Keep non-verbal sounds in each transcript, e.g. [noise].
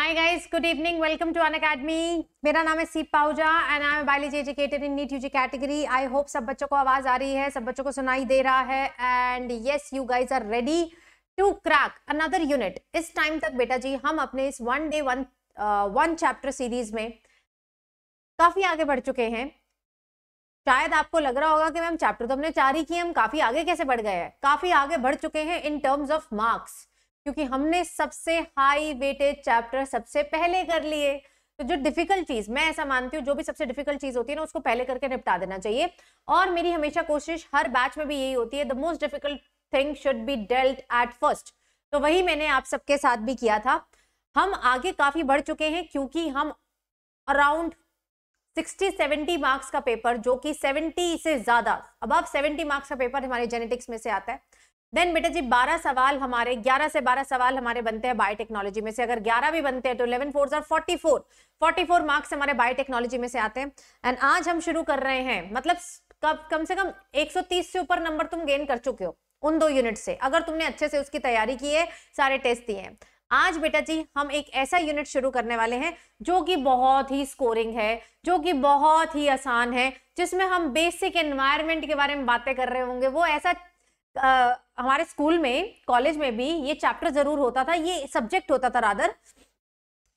Hi guys good evening welcome to Unacademy मेरा नाम है सीप पाउजा and I am biology educated in NEET UG category I hope सब बच्चों को आवाज आ रही है सब बच्चों को सुनाई दे रहा है and yes you guys are ready to crack another unit this time तक बेटा जी हम अपने इस one day one one chapter series में काफी आगे बढ़ चुके हैं शायद आपको लग रहा होगा कि मैम चैप्टर तो हमने चार ही किए हम काफी आगे कैसे बढ़ गए हैं काफी आगे बढ़ चुके हैं इन टर्म्स ऑफ मार्क्स क्योंकि हमने सबसे हाई वेटेज चैप्टर सबसे पहले कर लिए तो जो डिफिकल्ट चीज मैं ऐसा मानती हूँ जो भी सबसे डिफिकल्ट चीज होती है ना उसको पहले करके निपटा देना चाहिए और मेरी हमेशा कोशिश हर बैच में भी यही होती है the most difficult thing should be dealt at first तो वही मैंने आप सबके साथ भी किया था हम आगे काफी बढ़ चुके हैं क्योंकि हम अराउंड 60-70 मार्क्स का पेपर जो कि 70 से ज्यादा अब आप 70 मार्क्स का पेपर हमारे जेनेटिक्स में से आता है देन बेटा जी 12 सवाल हमारे 11 से 12 सवाल हमारे बनते हैं बायोटेक्नोलॉजी में से अगर 11 भी बनते हैं तो 11 फोर और 44 44 मार्क्स हमारे बायोटेक्नोलॉजी में से आते हैं एंड आज हम शुरू कर रहे हैं मतलब कब कम से कम 130 से ऊपर नंबर तुम गेन कर चुके हो उन दो यूनिट से अगर तुमने अच्छे से उसकी तैयारी की है सारे टेस्ट दिए हैं आज बेटा जी हम एक ऐसा यूनिट शुरू करने वाले हैं जो कि बहुत ही स्कोरिंग है जो कि बहुत ही आसान है जिसमें हम बेसिक एनवायरमेंट के बारे में बातें कर रहे होंगे वो ऐसा हमारे स्कूल में कॉलेज में भी ये चैप्टर जरूर होता था ये सब्जेक्ट होता था रादर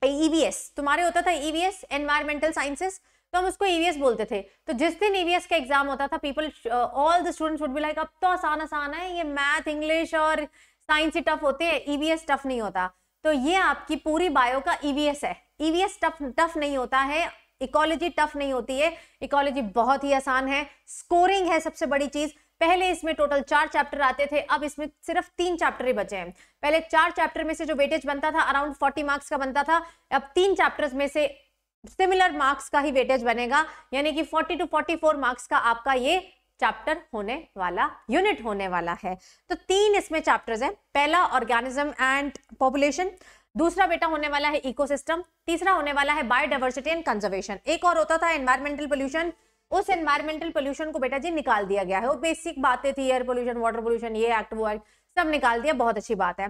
ईवीएस e तुम्हारे होता था ईवीएस एनवायरमेंटल साइंसेस तो हम उसको ईवीएस e बोलते थे तो जिस दिन ईवीएस e का एग्जाम होता था people all the students would be like अब तो आसान आसान है ये मैथ इंग्लिश और साइंस ही टफ होते हैं ईवीएस टफ नहीं होता तो ये आपकी पूरी बायो का ईवीएस है ईवीएस टफ टफ नहीं होता है इकोलॉजी टफ नहीं होती है इकोलॉजी बहुत ही आसान है स्कोरिंग है सबसे बड़ी चीज पहले इसमें टोटल चार चैप्टर आते थे अब इसमें सिर्फ तीन चैप्टर ही बचे हैं पहले चार चैप्टर में से जो वेटेज बनता था अराउंड फोर्टी मार्क्स का बनता था अब तीन चैप्टर्स में से सिमिलर मार्क्स का ही वेटेज बनेगा यानी कि 40 टू 44 मार्क्स का आपका ये चैप्टर होने वाला यूनिट होने वाला है तो तीन इसमें चैप्टर्स हैं पहला ऑर्गेनिज्म एंड पॉपुलेशन दूसरा बेटा होने वाला है इकोसिस्टम तीसरा होने वाला है बायोडाइवर्सिटी एंड कंजर्वेशन एक और होता था एनवायरमेंटल पोल्यूशन उस एनवायरमेंटल पोल्यूशन को बेटा जी निकाल दिया गया है वो बेसिक बातें थी एयर पोल्यूशन वाटर पोल्यूशन ये एक्ट वो एक्ट सब निकाल दिया बहुत अच्छी बात है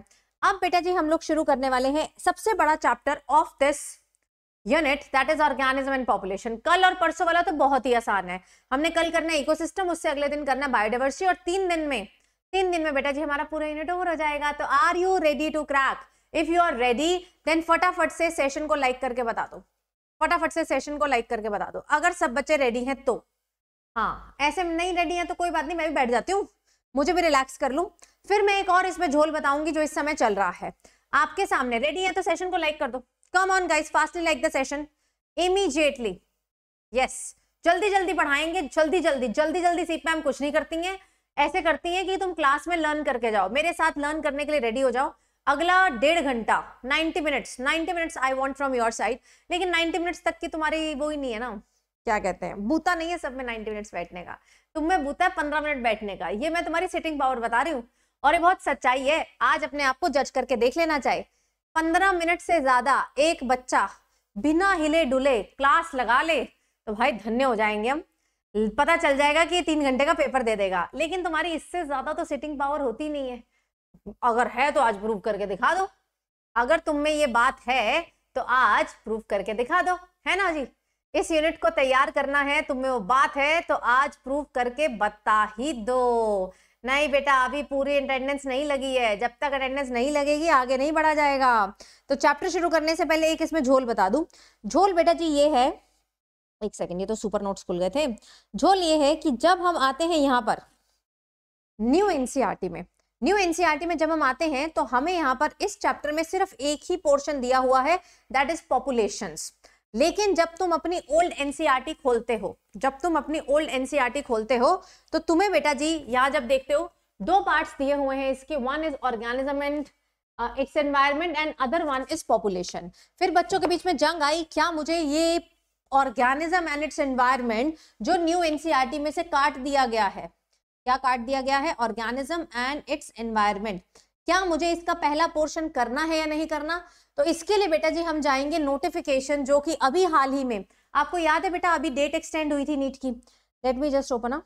अब बेटा जी हम लोग शुरू करने वाले हैं सबसे बड़ा chapter of this unit that is organism and population कल और परसों वाला तो बहुत ही आसान है हमने कल करना इकोसिस्टम उससे अगले दिन करना बायोडाइवर्सिटी और तीन दिन में तीन दिन में बेटा जी हमारा पूरा यूनिट ओवर हो जाएगा तो are you ready to crack if you are ready then फटाफट से सेशन को लाइक करके बता दो फटाफट से सेशन को लाइक करके बता दो अगर सब बच्चे रेडी हैं तो हाँ ऐसे नहीं रेडी हैं तो कोई बात नहीं मैं भी बैठ जाती हूँ मुझे भी रिलैक्स कर लूँ फिर मैं एक और इसमें झोल बताऊंगी जो इस समय चल रहा है आपके सामने रेडी है तो सेशन को लाइक कर दो come on guys fastly like the session immediately yes जल्दी जल्दी पढ़ाएंगे जल्दी जल्दी जल्दी जल्दी सीख मैम कुछ नहीं करती हैं ऐसे करती हैं कि तुम क्लास में लर्न करके जाओ मेरे साथ लर्न करने के लिए रेडी हो जाओ अगला डेढ़ घंटा 90 minutes 90 minutes I want from your side लेकिन 90 मिनट्स तक की तुम्हारी वो ही नहीं है ना क्या कहते हैं बूता नहीं है सब में 90 मिनट्स बैठने का तुम में बूता है पंद्रह मिनट बैठने का ये मैं तुम्हारी सिटिंग पावर बता रही हूँ और ये बहुत सच्चाई है आज अपने आप को जज करके देख लेना चाहिए पंद्रह मिनट से ज्यादा एक बच्चा बिना हिले डुले क्लास लगा ले तो भाई धन्य हो जाएंगे हम पता चल जाएगा कि तीन घंटे का पेपर दे देगा लेकिन तुम्हारी इससे ज्यादा तो सिटिंग पावर होती नहीं है अगर है तो आज प्रूव करके दिखा दो अगर तुम में ये बात है तो आज प्रूव करके दिखा दो है ना जी इस यूनिट को तैयार करना है तुम में वो बात है तो आज प्रूव करके बता ही दो नहीं बेटा अभी पूरी अटेंडेंस नहीं लगी है जब तक अटेंडेंस नहीं लगेगी आगे नहीं बढ़ा जाएगा तो चैप्टर शुरू करने से पहले एक इसमें झोल बता दू झोल बेटा जी ये है एक सेकेंड ये तो सुपर नोट्स खुल गए थे झोल ये है कि जब हम आते हैं यहाँ पर न्यू एनसीआरटी e में न्यू एनसीईआरटी e में जब हम आते हैं तो हमें यहाँ पर इस चैप्टर में सिर्फ एक ही पोर्शन दिया हुआ है दैट इज पॉपुलेशन लेकिन जब तुम अपनी ओल्ड एनसीईआरटी e खोलते हो जब तुम अपनी ओल्ड एनसीईआरटी e खोलते हो तो तुम्हें बेटा जी यहाँ जब देखते हो दो पार्ट दिए हुए हैं इसके one is organism and its environment and other one is population फिर बच्चों के बीच में जंग आई क्या मुझे ये ऑर्गेनिज्म एंड इट्स एनवायरमेंट जो न्यू एनसीईआरटी में से काट दिया गया है क्या काट दिया गया है ऑर्गेनिज्म एंड इट्स एनवायरमेंट क्या मुझे इसका पहला पोर्शन करना है या नहीं करना तो इसके लिए बेटा जी हम जाएंगे नोटिफिकेशन जो कि अभी हाल ही में आपको याद है बेटा अभी डेट एक्सटेंड हुई थी नीट की let me just open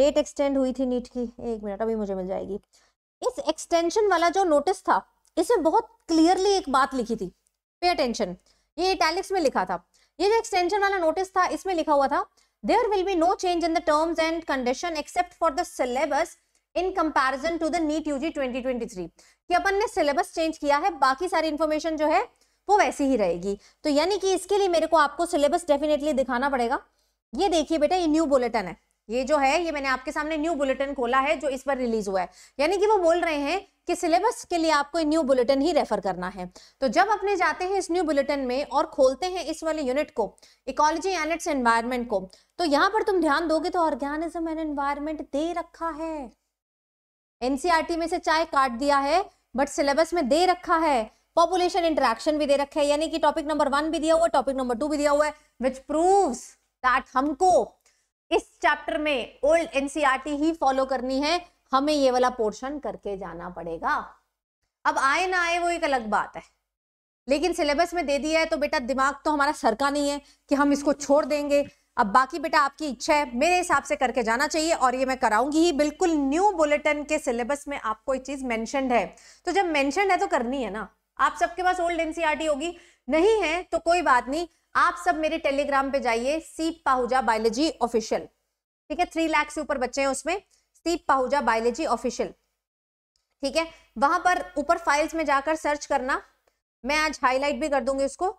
date extend हुई थी नीट की एक मिनट अभी मुझे मिल जाएगी इस एक्सटेंशन वाला जो नोटिस था इसमें बहुत क्लियरली एक बात लिखी थी पे अटेंशन ये इटैलिक्स में लिखा था ये जो एक्सटेंशन वाला नोटिस था इसमें लिखा हुआ था there will be no change in the terms and condition except for the syllabus in comparison to the NEET UG 2023 कि अपन ने सिलेबस चेंज किया है बाकी सारी इन्फॉर्मेशन जो है वो वैसी ही रहेगी तो यानी कि इसके लिए मेरे को आपको सिलेबस डेफिनेटली दिखाना पड़ेगा ये देखिए बेटा ये न्यू बुलेटिन है ये जो है ये मैंने आपके सामने न्यू बुलेटिन खोला है जो इस पर रिलीज हुआ है यानी कि वो बोल रहे हैं कि सिलेबस के लिए आपको न्यू बुलेटिन ही रेफर करना है तो जब अपने जाते हैं इस न्यू बुलेटिन में और खोलते हैं इस वाले यूनिट को इकोलॉजी एंड इट्स एनवायरमेंट को तो यहाँ पर तुम ध्यान दोगे तो ऑर्गेनिज्म एंड एनवायरमेंट दे रखा है एनसीआरटी e में से चाय काट दिया है बट सिलेबस में दे रखा है पॉपुलेशन इंटरेक्शन भी दे रखा है यानी कि टॉपिक नंबर वन भी दिया हुआ है टॉपिक नंबर टू भी दिया हुआ है विच प्रूव्स दैट हमको इस चैप्टर में ओल्ड एनसीईआरटी ही फॉलो करनी है हमें ये वाला पोर्शन करके जाना पड़ेगा अब आए ना आए वो एक अलग बात है लेकिन सिलेबस में दे दिया है तो बेटा दिमाग तो हमारा सरका नहीं है कि हम इसको छोड़ देंगे अब बाकी बेटा आपकी इच्छा है मेरे हिसाब से करके जाना चाहिए और ये मैं कराऊंगी ही बिल्कुल न्यू बुलेटिन के सिलेबस में आपको एक चीज मेंशनड है तो जब मैंशन है तो करनी है ना आप सबके पास ओल्ड एनसीआरटी होगी नहीं है तो कोई बात नहीं आप सब मेरे टेलीग्राम पे जाइए सीप पाहुजा बायोलॉजी ऑफिशियल ठीक है थ्री लैख से ऊपर बच्चे हैं उसमें सीप पाहुजा बायोलॉजी ऑफिशियल ठीक है वहां पर ऊपर फाइल्स में जाकर सर्च करना मैं आज हाईलाइट भी कर दूंगी उसको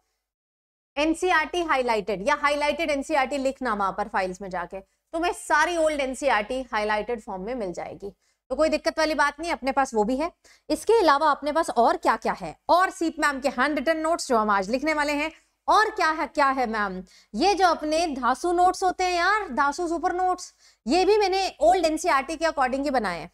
एनसीआरटी हाईलाइटेड e या हाईलाइटेड एनसीआरटी e लिखना वहां पर फाइल्स में जाके तो मैं सारी ओल्ड एनसीआरटी हाईलाइटेड फॉर्म में मिल जाएगी तो कोई दिक्कत वाली बात नहीं अपने पास वो भी है इसके अलावा अपने पास और क्या क्या है और सीप मैम के हैंड रिटन नोट्स जो हम आज लिखने वाले हैं और क्या है क्या है मैम ये जो अपने धासु नोट्स होते हैं यार धासु सुपर नोट्स ये भी मैंने ओल्ड एनसीआरटी e के अकॉर्डिंग ही बनाए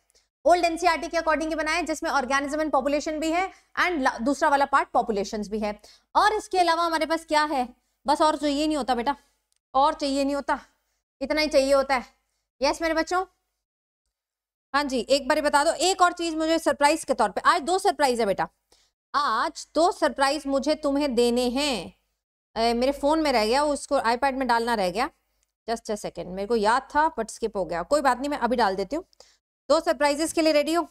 ओल्ड एनसीआरटी e के अकॉर्डिंग ही बनाए जिसमें ऑर्गेनिज्म एंड पॉपुलेशन भी है एंड दूसरा वाला पार्ट पॉपुलेशन भी है और इसके अलावा हमारे पास क्या है बस और चाहिए नहीं होता बेटा और चाहिए नहीं होता इतना ही चाहिए होता है यस मेरे बच्चों हाँ जी एक बार बता दो एक और चीज मुझे सरप्राइज के तौर पे आज दो सरप्राइज है बेटा आज दो सरप्राइज मुझे तुम्हें देने हैं मेरे फ़ोन में रह गया उसको आईपैड में डालना रह गया जस्ट अ सेकेंड मेरे को याद था बट स्किप हो गया कोई बात नहीं मैं अभी डाल देती हूँ दो सरप्राइजेस के लिए रेडी हो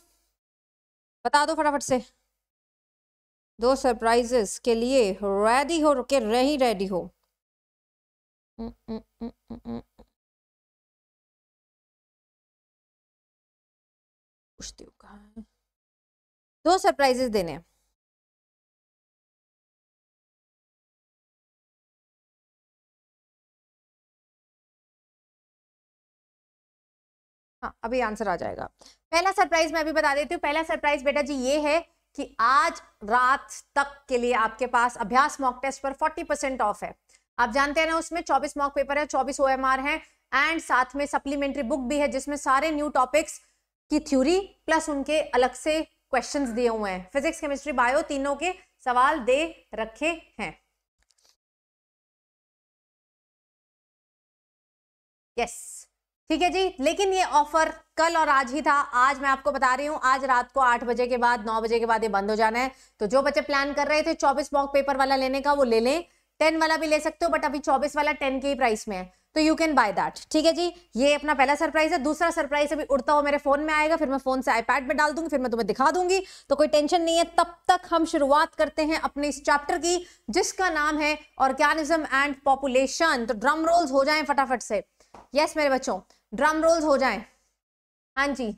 बता दो फटाफट से दो सरप्राइजेस के लिए रेडी हो रुके रही रेडी हो mm, mm, mm, पूछती हूँ दो सरप्राइजेस देने हैं हाँ अभी आंसर आ जाएगा पहला सरप्राइज मैं अभी बता देती हूँ पहला सरप्राइज बेटा जी ये है कि आज रात तक के लिए आपके पास अभ्यास मॉक टेस्ट पर 40 परसेंट ऑफ है आप जानते हैं ना उसमें 24 मॉक पेपर है 24 ओ है एंड साथ में सप्लीमेंट्री बुक भी है जिसमें सारे न्यू टॉपिक्स की थ्योरी प्लस उनके अलग से क्वेश्चन दिए हुए हैं फिजिक्स केमिस्ट्री बायो तीनों के सवाल दे रखे हैं यस yes. ठीक है जी लेकिन ये ऑफर कल और आज ही था आज मैं आपको बता रही हूँ आज रात को आठ बजे के बाद नौ बजे के बाद ये बंद हो जाना है तो जो बच्चे प्लान कर रहे थे चौबीस मॉक पेपर वाला लेने का वो ले लें टेन वाला भी ले सकते हो बट अभी चौबीस वाला टेन के ही प्राइस में है तो यू कैन बाय दैट ठीक है जी ये अपना पहला सरप्राइज है दूसरा सरप्राइज अभी उड़ता हुआ मेरे फोन में आएगा फिर मैं फोन से आईपैड में डाल दूंगी फिर मैं तुम्हें दिखा दूंगी तो कोई टेंशन नहीं है तब तक हम शुरुआत करते हैं अपने इस चैप्टर की जिसका नाम है ऑर्गेनिज्म एंड पॉपुलेशन तो ड्रम रोल्स हो जाए फटाफट से यस मेरे बच्चों ड्रम रोल्स हो जाए हाँ जी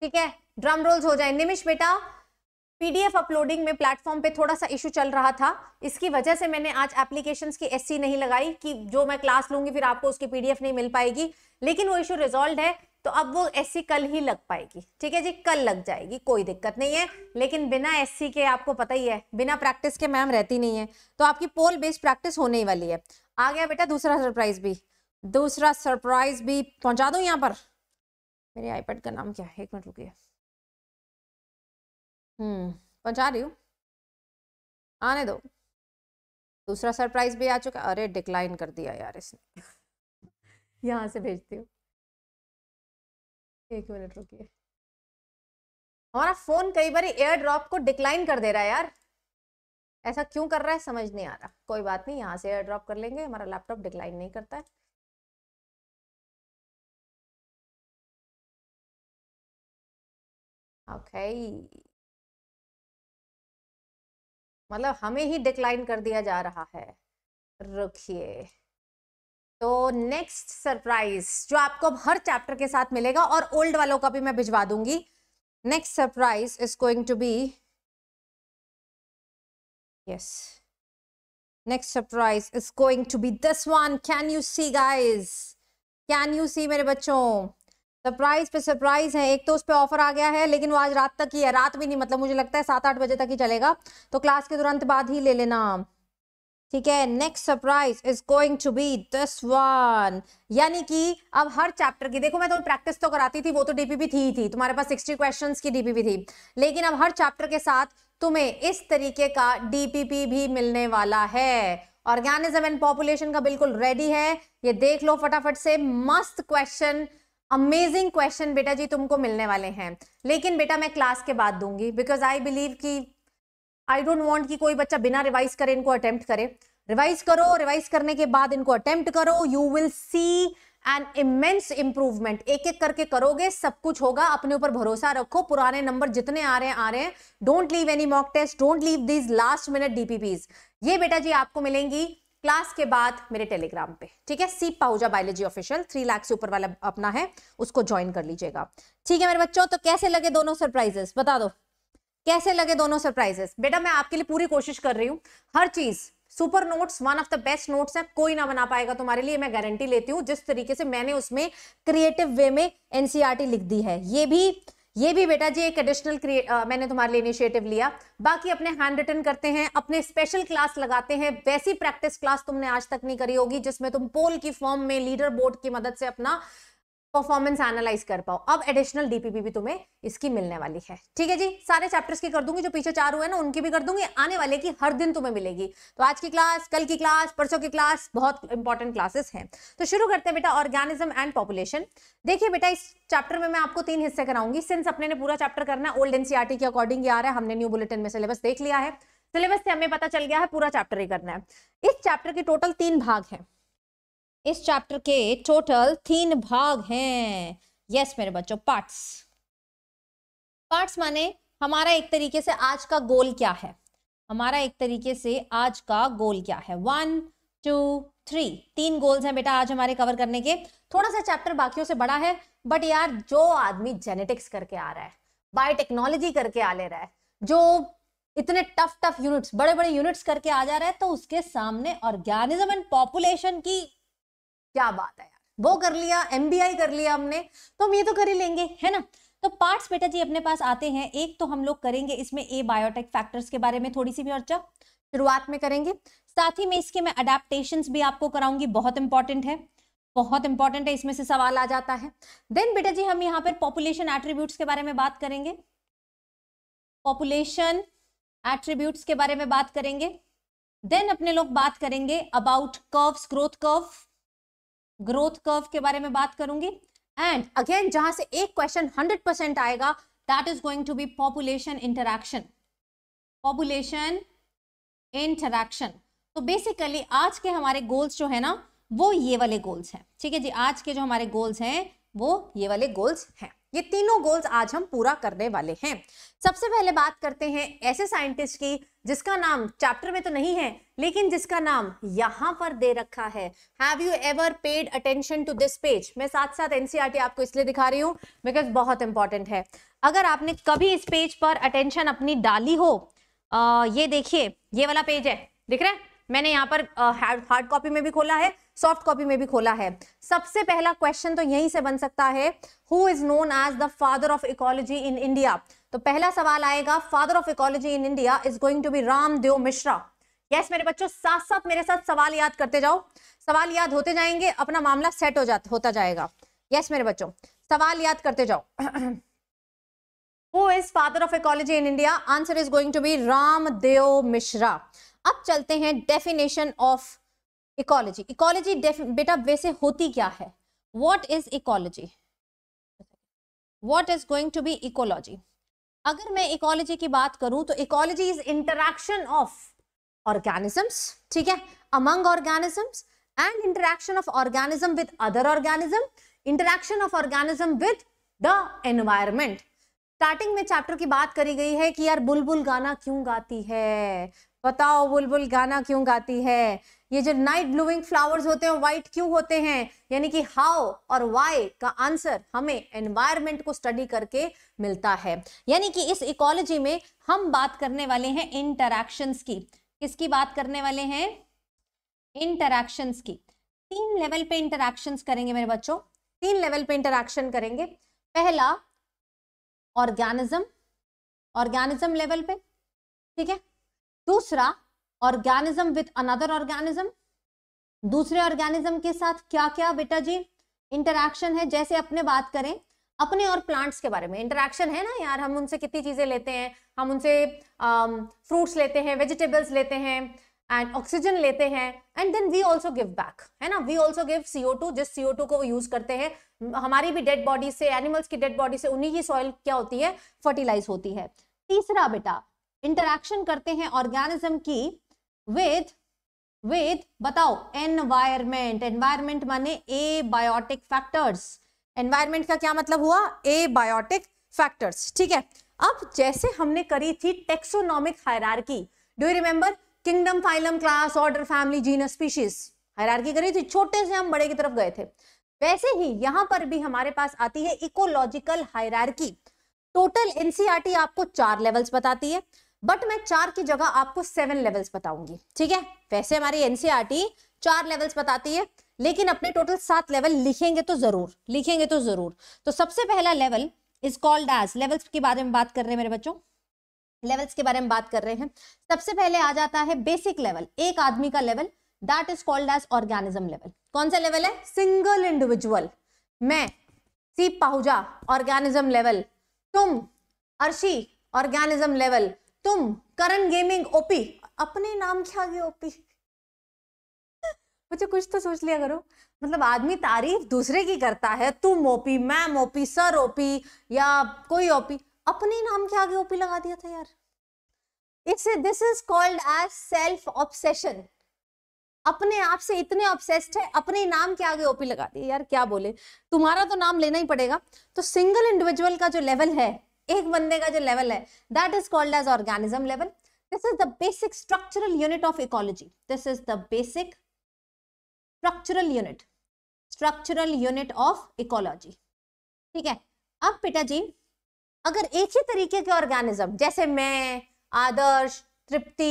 ठीक है ड्रम रोल्स हो जाए निमिश बेटा पीडीएफ अपलोडिंग में प्लेटफॉर्म पे थोड़ा सा इशू चल रहा था इसकी वजह से मैंने आज एप्लीकेशन की एससी नहीं लगाई कि जो मैं क्लास लूंगी फिर आपको उसकी पीडीएफ नहीं मिल पाएगी लेकिन वो इशू रिजॉल्व है तो अब वो एससी कल ही लग पाएगी ठीक है जी कल लग जाएगी कोई दिक्कत नहीं है लेकिन बिना एससी के आपको पता ही है बिना प्रैक्टिस के मैम रहती नहीं है तो आपकी पोल बेस्ड प्रैक्टिस होने ही वाली है आ गया बेटा दूसरा सरप्राइज भी दूसरा सरप्राइज भी पहुंचा दूं यहाँ पर मेरे आईपैड का नाम क्या है एक मिनट रुकिए हम्म पहुंचा रही हूँ आने दो दूसरा सरप्राइज भी आ चुका अरे डिक्लाइन कर दिया यार इसने [laughs] यहाँ से भेजती हूँ एक मिनट रुकिए हमारा फ़ोन कई बार एयर ड्रॉप को डिक्लाइन कर दे रहा है यार ऐसा क्यों कर रहा है समझ नहीं आ रहा कोई बात नहीं यहाँ से एयर ड्रॉप कर लेंगे हमारा लैपटॉप डिक्लाइन नहीं करता है ओके मतलब हमें ही डिक्लाइन कर दिया जा रहा है रुकिए तो नेक्स्ट सरप्राइज जो आपको अब हर चैप्टर के साथ मिलेगा और ओल्ड वालों का भी मैं भिजवा दूंगी next surprise is going to be yes next surprise is going to be this one can you see guys can you see मेरे बच्चों सरप्राइज पे सरप्राइज है एक तो उस पर ऑफर आ गया है लेकिन वो आज रात तक ही है रात भी नहीं मतलब मुझे लगता है सात आठ बजे तक ही चलेगा तो क्लास के तुरंत बाद ही ले लेना ठीक है next surprise is going to be this one यानी कि अब हर चैप्टर की देखो मैं तो प्रैक्टिस तो कराती थी वो तो डीपीपी थी ही थी तुम्हारे पास सिक्सटी क्वेश्चन की डीपीपी थी लेकिन अब हर चैप्टर के साथ तुम्हें इस तरीके का डीपीपी भी मिलने वाला है ऑर्गेनिज्म एंड पॉपुलेशन का बिल्कुल रेडी है ये देख लो फटाफट से मस्त क्वेश्चन अमेजिंग क्वेश्चन बेटा जी तुमको मिलने वाले हैं लेकिन बेटा मैं क्लास के बाद दूंगी बिकॉज आई बिलीव कि आई डोंट वॉन्ट कि कोई बच्चा बिना रिवाइज करे इनको अटेम्प्ट करे रिवाइज करो रिवाइज करने के बाद इनको अटेम्प्ट करो you will see an immense improvement एक एक करके करोगे सब कुछ होगा अपने ऊपर भरोसा रखो पुराने नंबर जितने आ रहे हैं आ रहे हैं don't leave any mock test don't leave these last minute DPPs ये बेटा जी आपको मिलेंगी क्लास के बाद मेरे टेलीग्राम पे ठीक है Seep Pahuja biology official three lakh से ऊपर वाला अपना है उसको ज्वाइन कर लीजिएगा ठीक है मेरे बच्चों तो कैसे लगे दोनों सरप्राइजेस बता दो कैसे लगे दोनों सरप्राइजेस बेटा मैं आपके लिए पूरी कोशिश कर रही हूँ हर चीज super notes one of the best notes है कोई ना बना पाएगा तुम्हारे लिए मैं गारंटी लेती हूँ जिस तरीके से मैंने उसमें क्रिएटिव वे में एनसीआरटी e लिख दी है ये भी ये भी बेटा जी एक एडिशनल मैंने तुम्हारे लिए इनिशिएटिव लिया बाकी अपने हैंड रिटन करते हैं अपने स्पेशल क्लास लगाते हैं वैसी प्रैक्टिस क्लास तुमने आज तक नहीं करी होगी जिसमें तुम पोल की फॉर्म में लीडर बोर्ड की मदद से अपना परफॉर्मेंस एनालाइज कर पाओ अब एडिशनल डीपीपी भी तुम्हें इसकी मिलने वाली है ठीक है जी सारे चैप्टर्स की कर दूंगी जो पीछे चार हुए ना उनकी भी कर दूंगी आने वाले की हर दिन तुम्हें मिलेगी तो आज की क्लास कल की क्लास परसों की क्लास बहुत इंपॉर्टेंट क्लासेस हैं तो शुरू करते हैं बेटा ऑर्गेनिज्म एंड पॉपुलेशन देखिए बेटा इस चैप्टर में मैं आपको तीन हिस्से कराऊंगी सिंस अपने ने पूरा चैप्टर करना है ओल्ड एनसीआरटी के अकॉर्डिंग आ रहा है हमने न्यू बुलेटिन में सिलेबस देख लिया है सिलेबस से हमें पता चल गया है पूरा चैप्टर ही करना है इस चैप्टर के टोटल तीन भाग है इस चैप्टर के टोटल तीन भाग हैं यस मेरे बच्चों पार्ट्स पार्ट्स माने हमारा एक तरीके से आज का गोल क्या है हमारा एक तरीके से आज का गोल क्या है वन टू थ्री तीन गोल्स हैं बेटा आज हमारे कवर करने के थोड़ा सा चैप्टर बाकियों से बड़ा है बट यार जो आदमी जेनेटिक्स करके आ रहा है बायोटेक्नोलॉजी करके आ ले रहा है जो इतने टफ टफ यूनिट्स बड़े बड़े यूनिट्स करके आ जा रहा है तो उसके सामने ऑर्गेनिज्म एंड पॉपुलेशन की क्या बात है यार वो कर लिया एम कर लिया हमने तो हम ये तो कर ही लेंगे है ना तो पार्ट्स बेटा जी अपने पास आते हैं एक तो हम लोग करेंगे इसमें ए बायोटेक फैक्टर्स के बारे में थोड़ी सी भी चर्चा शुरुआत में करेंगे साथ ही में इसके मैं अडेप्टेशन भी आपको कराऊंगी बहुत इंपॉर्टेंट है बहुत इंपॉर्टेंट है इसमें से सवाल आ जाता है देन बेटा जी हम यहाँ पर पॉपुलेशन एट्रीब्यूट्स के बारे में बात करेंगे पॉपुलेशन एट्रीब्यूट्स के बारे में बात करेंगे देन अपने लोग बात करेंगे about curves growth curve growth curve के बारे में बात करूंगी एंड अगेन जहां से एक क्वेश्चन हंड्रेड परसेंट आएगा that is going to be population interaction population interaction तो बेसिकली आज के हमारे गोल्स जो है ना वो ये वाले गोल्स हैं ठीक है जी आज के जो हमारे गोल्स हैं वो ये वाले गोल्स हैं ये तीनों गोल्स आज हम पूरा करने वाले हैं सबसे पहले बात करते हैं ऐसे साइंटिस्ट की जिसका नाम चैप्टर में तो नहीं है लेकिन जिसका नाम यहां पर दे रखा है have you ever paid attention to this page मैं साथ साथ एनसीआरटी आपको इसलिए दिखा रही हूँ बिकॉज बहुत इंपॉर्टेंट है अगर आपने कभी इस पेज पर अटेंशन अपनी डाली हो आ, ये देखिए ये वाला पेज है दिख रहा है मैंने यहाँ पर हार्ड कॉपी में भी खोला है सॉफ्ट कॉपी में भी खोला है सबसे पहला क्वेश्चन तो यहीं से बन सकता है who is known as the father of ecology in India तो पहला सवाल आएगा father of ecology in India is going to be Ramdev Mishra yes yes, मेरे बच्चों साथ साथ मेरे साथ सवाल याद करते जाओ सवाल याद होते जाएंगे अपना मामला सेट हो जाता होता जाएगा यस yes, मेरे बच्चों सवाल याद करते जाओ who is father of ecology in India answer is going to be Ramdev Mishra अब चलते हैं डेफिनेशन ऑफ इकोलॉजी इकोलॉजी बेटा वैसे होती क्या है what is ecology what is going to be ecology अगर मैं इकोलॉजी की बात करूं तो ecology is interaction of organisms ठीक है among organisms and interaction of organism with other organism interaction of organism with the environment starting में chapter की बात करी गई है कि यार बुलबुल बुल गाना क्यों गाती है बताओ बुलबुल गाना क्यों गाती है ये जो नाइट ब्लूइंग फ्लावर्स होते हैं व्हाइट क्यों होते हैं यानी कि हाउ और वाई का आंसर हमें एनवायरमेंट को स्टडी करके मिलता है यानी कि इस इकोलॉजी में हम बात करने वाले हैं इंटरक्शन की किसकी बात करने वाले हैं इंटरैक्शंस की तीन लेवल पे इंटरक्शन करेंगे मेरे बच्चों तीन लेवल पे इंटरैक्शन करेंगे पहला ऑर्गेनिज्म ऑर्गेनिज्म लेवल पे ठीक है दूसरा ऑर्गेनिज्म विद अनदर ऑर्गेनिज्म दूसरे ऑर्गेनिज्म के साथ क्या क्या बेटा जी इंटरक्शन है जैसे अपने बात करें अपने और प्लांट्स के बारे में इंटरेक्शन है ना यार हम उनसे कितनी चीजें लेते हैं हम उनसे फ्रूट्स लेते हैं वेजिटेबल्स लेते हैं एंड ऑक्सीजन लेते हैं and then we also give back है ना we also give CO two जिस सीओ टू को वो यूज करते हैं हमारी भी डेड बॉडी से एनिमल्स की डेड बॉडी से उन्हीं की सॉइल क्या होती है फर्टिलाइज होती है तीसरा बेटा इंटरक्शन करते हैं ऑर्गेनिज्म की विद विद बताओ एनवायरमेंट एनवायरमेंट माने ए बायोटिक फैक्टर्स एनवायरमेंट का क्या मतलब हुआ ए बायोटिक फैक्टर्स ठीक है अब जैसे हमने करी थी taxonomic hierarchy do you remember kingdom phylum class order family genus species hierarchy करी थी छोटे से हम बड़े की तरफ गए थे वैसे ही यहां पर भी हमारे पास आती है इकोलॉजिकल हायरार्की टोटल एनसीईआरटी आपको चार लेवल्स बताती है बट मैं चार की जगह आपको सेवन लेवल्स बताऊंगी ठीक है वैसे हमारी एनसीआरटी e चार लेवल्स बताती है लेकिन अपने टोटल सात लेवल लिखेंगे तो जरूर लिखेंगे तो जरूर तो सबसे पहला level is called as levels के बारे में बात कर रहे हैं मेरे बच्चों लेवल्स के बारे में बात कर रहे हैं सबसे पहले आ जाता है बेसिक लेवल एक आदमी का level that is called as organism level कौन सा लेवल है सिंगल इंडिविजुअल मैं सी पाहुजा ऑर्गेनिज्म लेवल तुम अर्शी ऑर्गेनिज्म लेवल तुम करण गेमिंग ओपी अपने नाम के आगे ओपी मुझे कुछ तो सोच लिया करो मतलब आदमी तारीफ दूसरे की करता है तुम OP ma'am OP sir OP या कोई ओपी अपने नाम के आगे ओपी लगा दिया था यार it's this is called as self obsession अपने आप से इतने ऑब्सेस्ड है अपने नाम के आगे ओपी लगा दिए यार क्या बोले तुम्हारा तो नाम लेना ही पड़ेगा तो सिंगल इंडिविजुअल का जो लेवल है एक बंदे का जो लेवल है that is called as organism level this is the basic structural unit of ecology this is the basic structural unit structural unit of ecology ठीक है अब पिताजी अगर एक ही तरीके के ऑर्गेनिज्म जैसे मैं आदर्श तृप्ति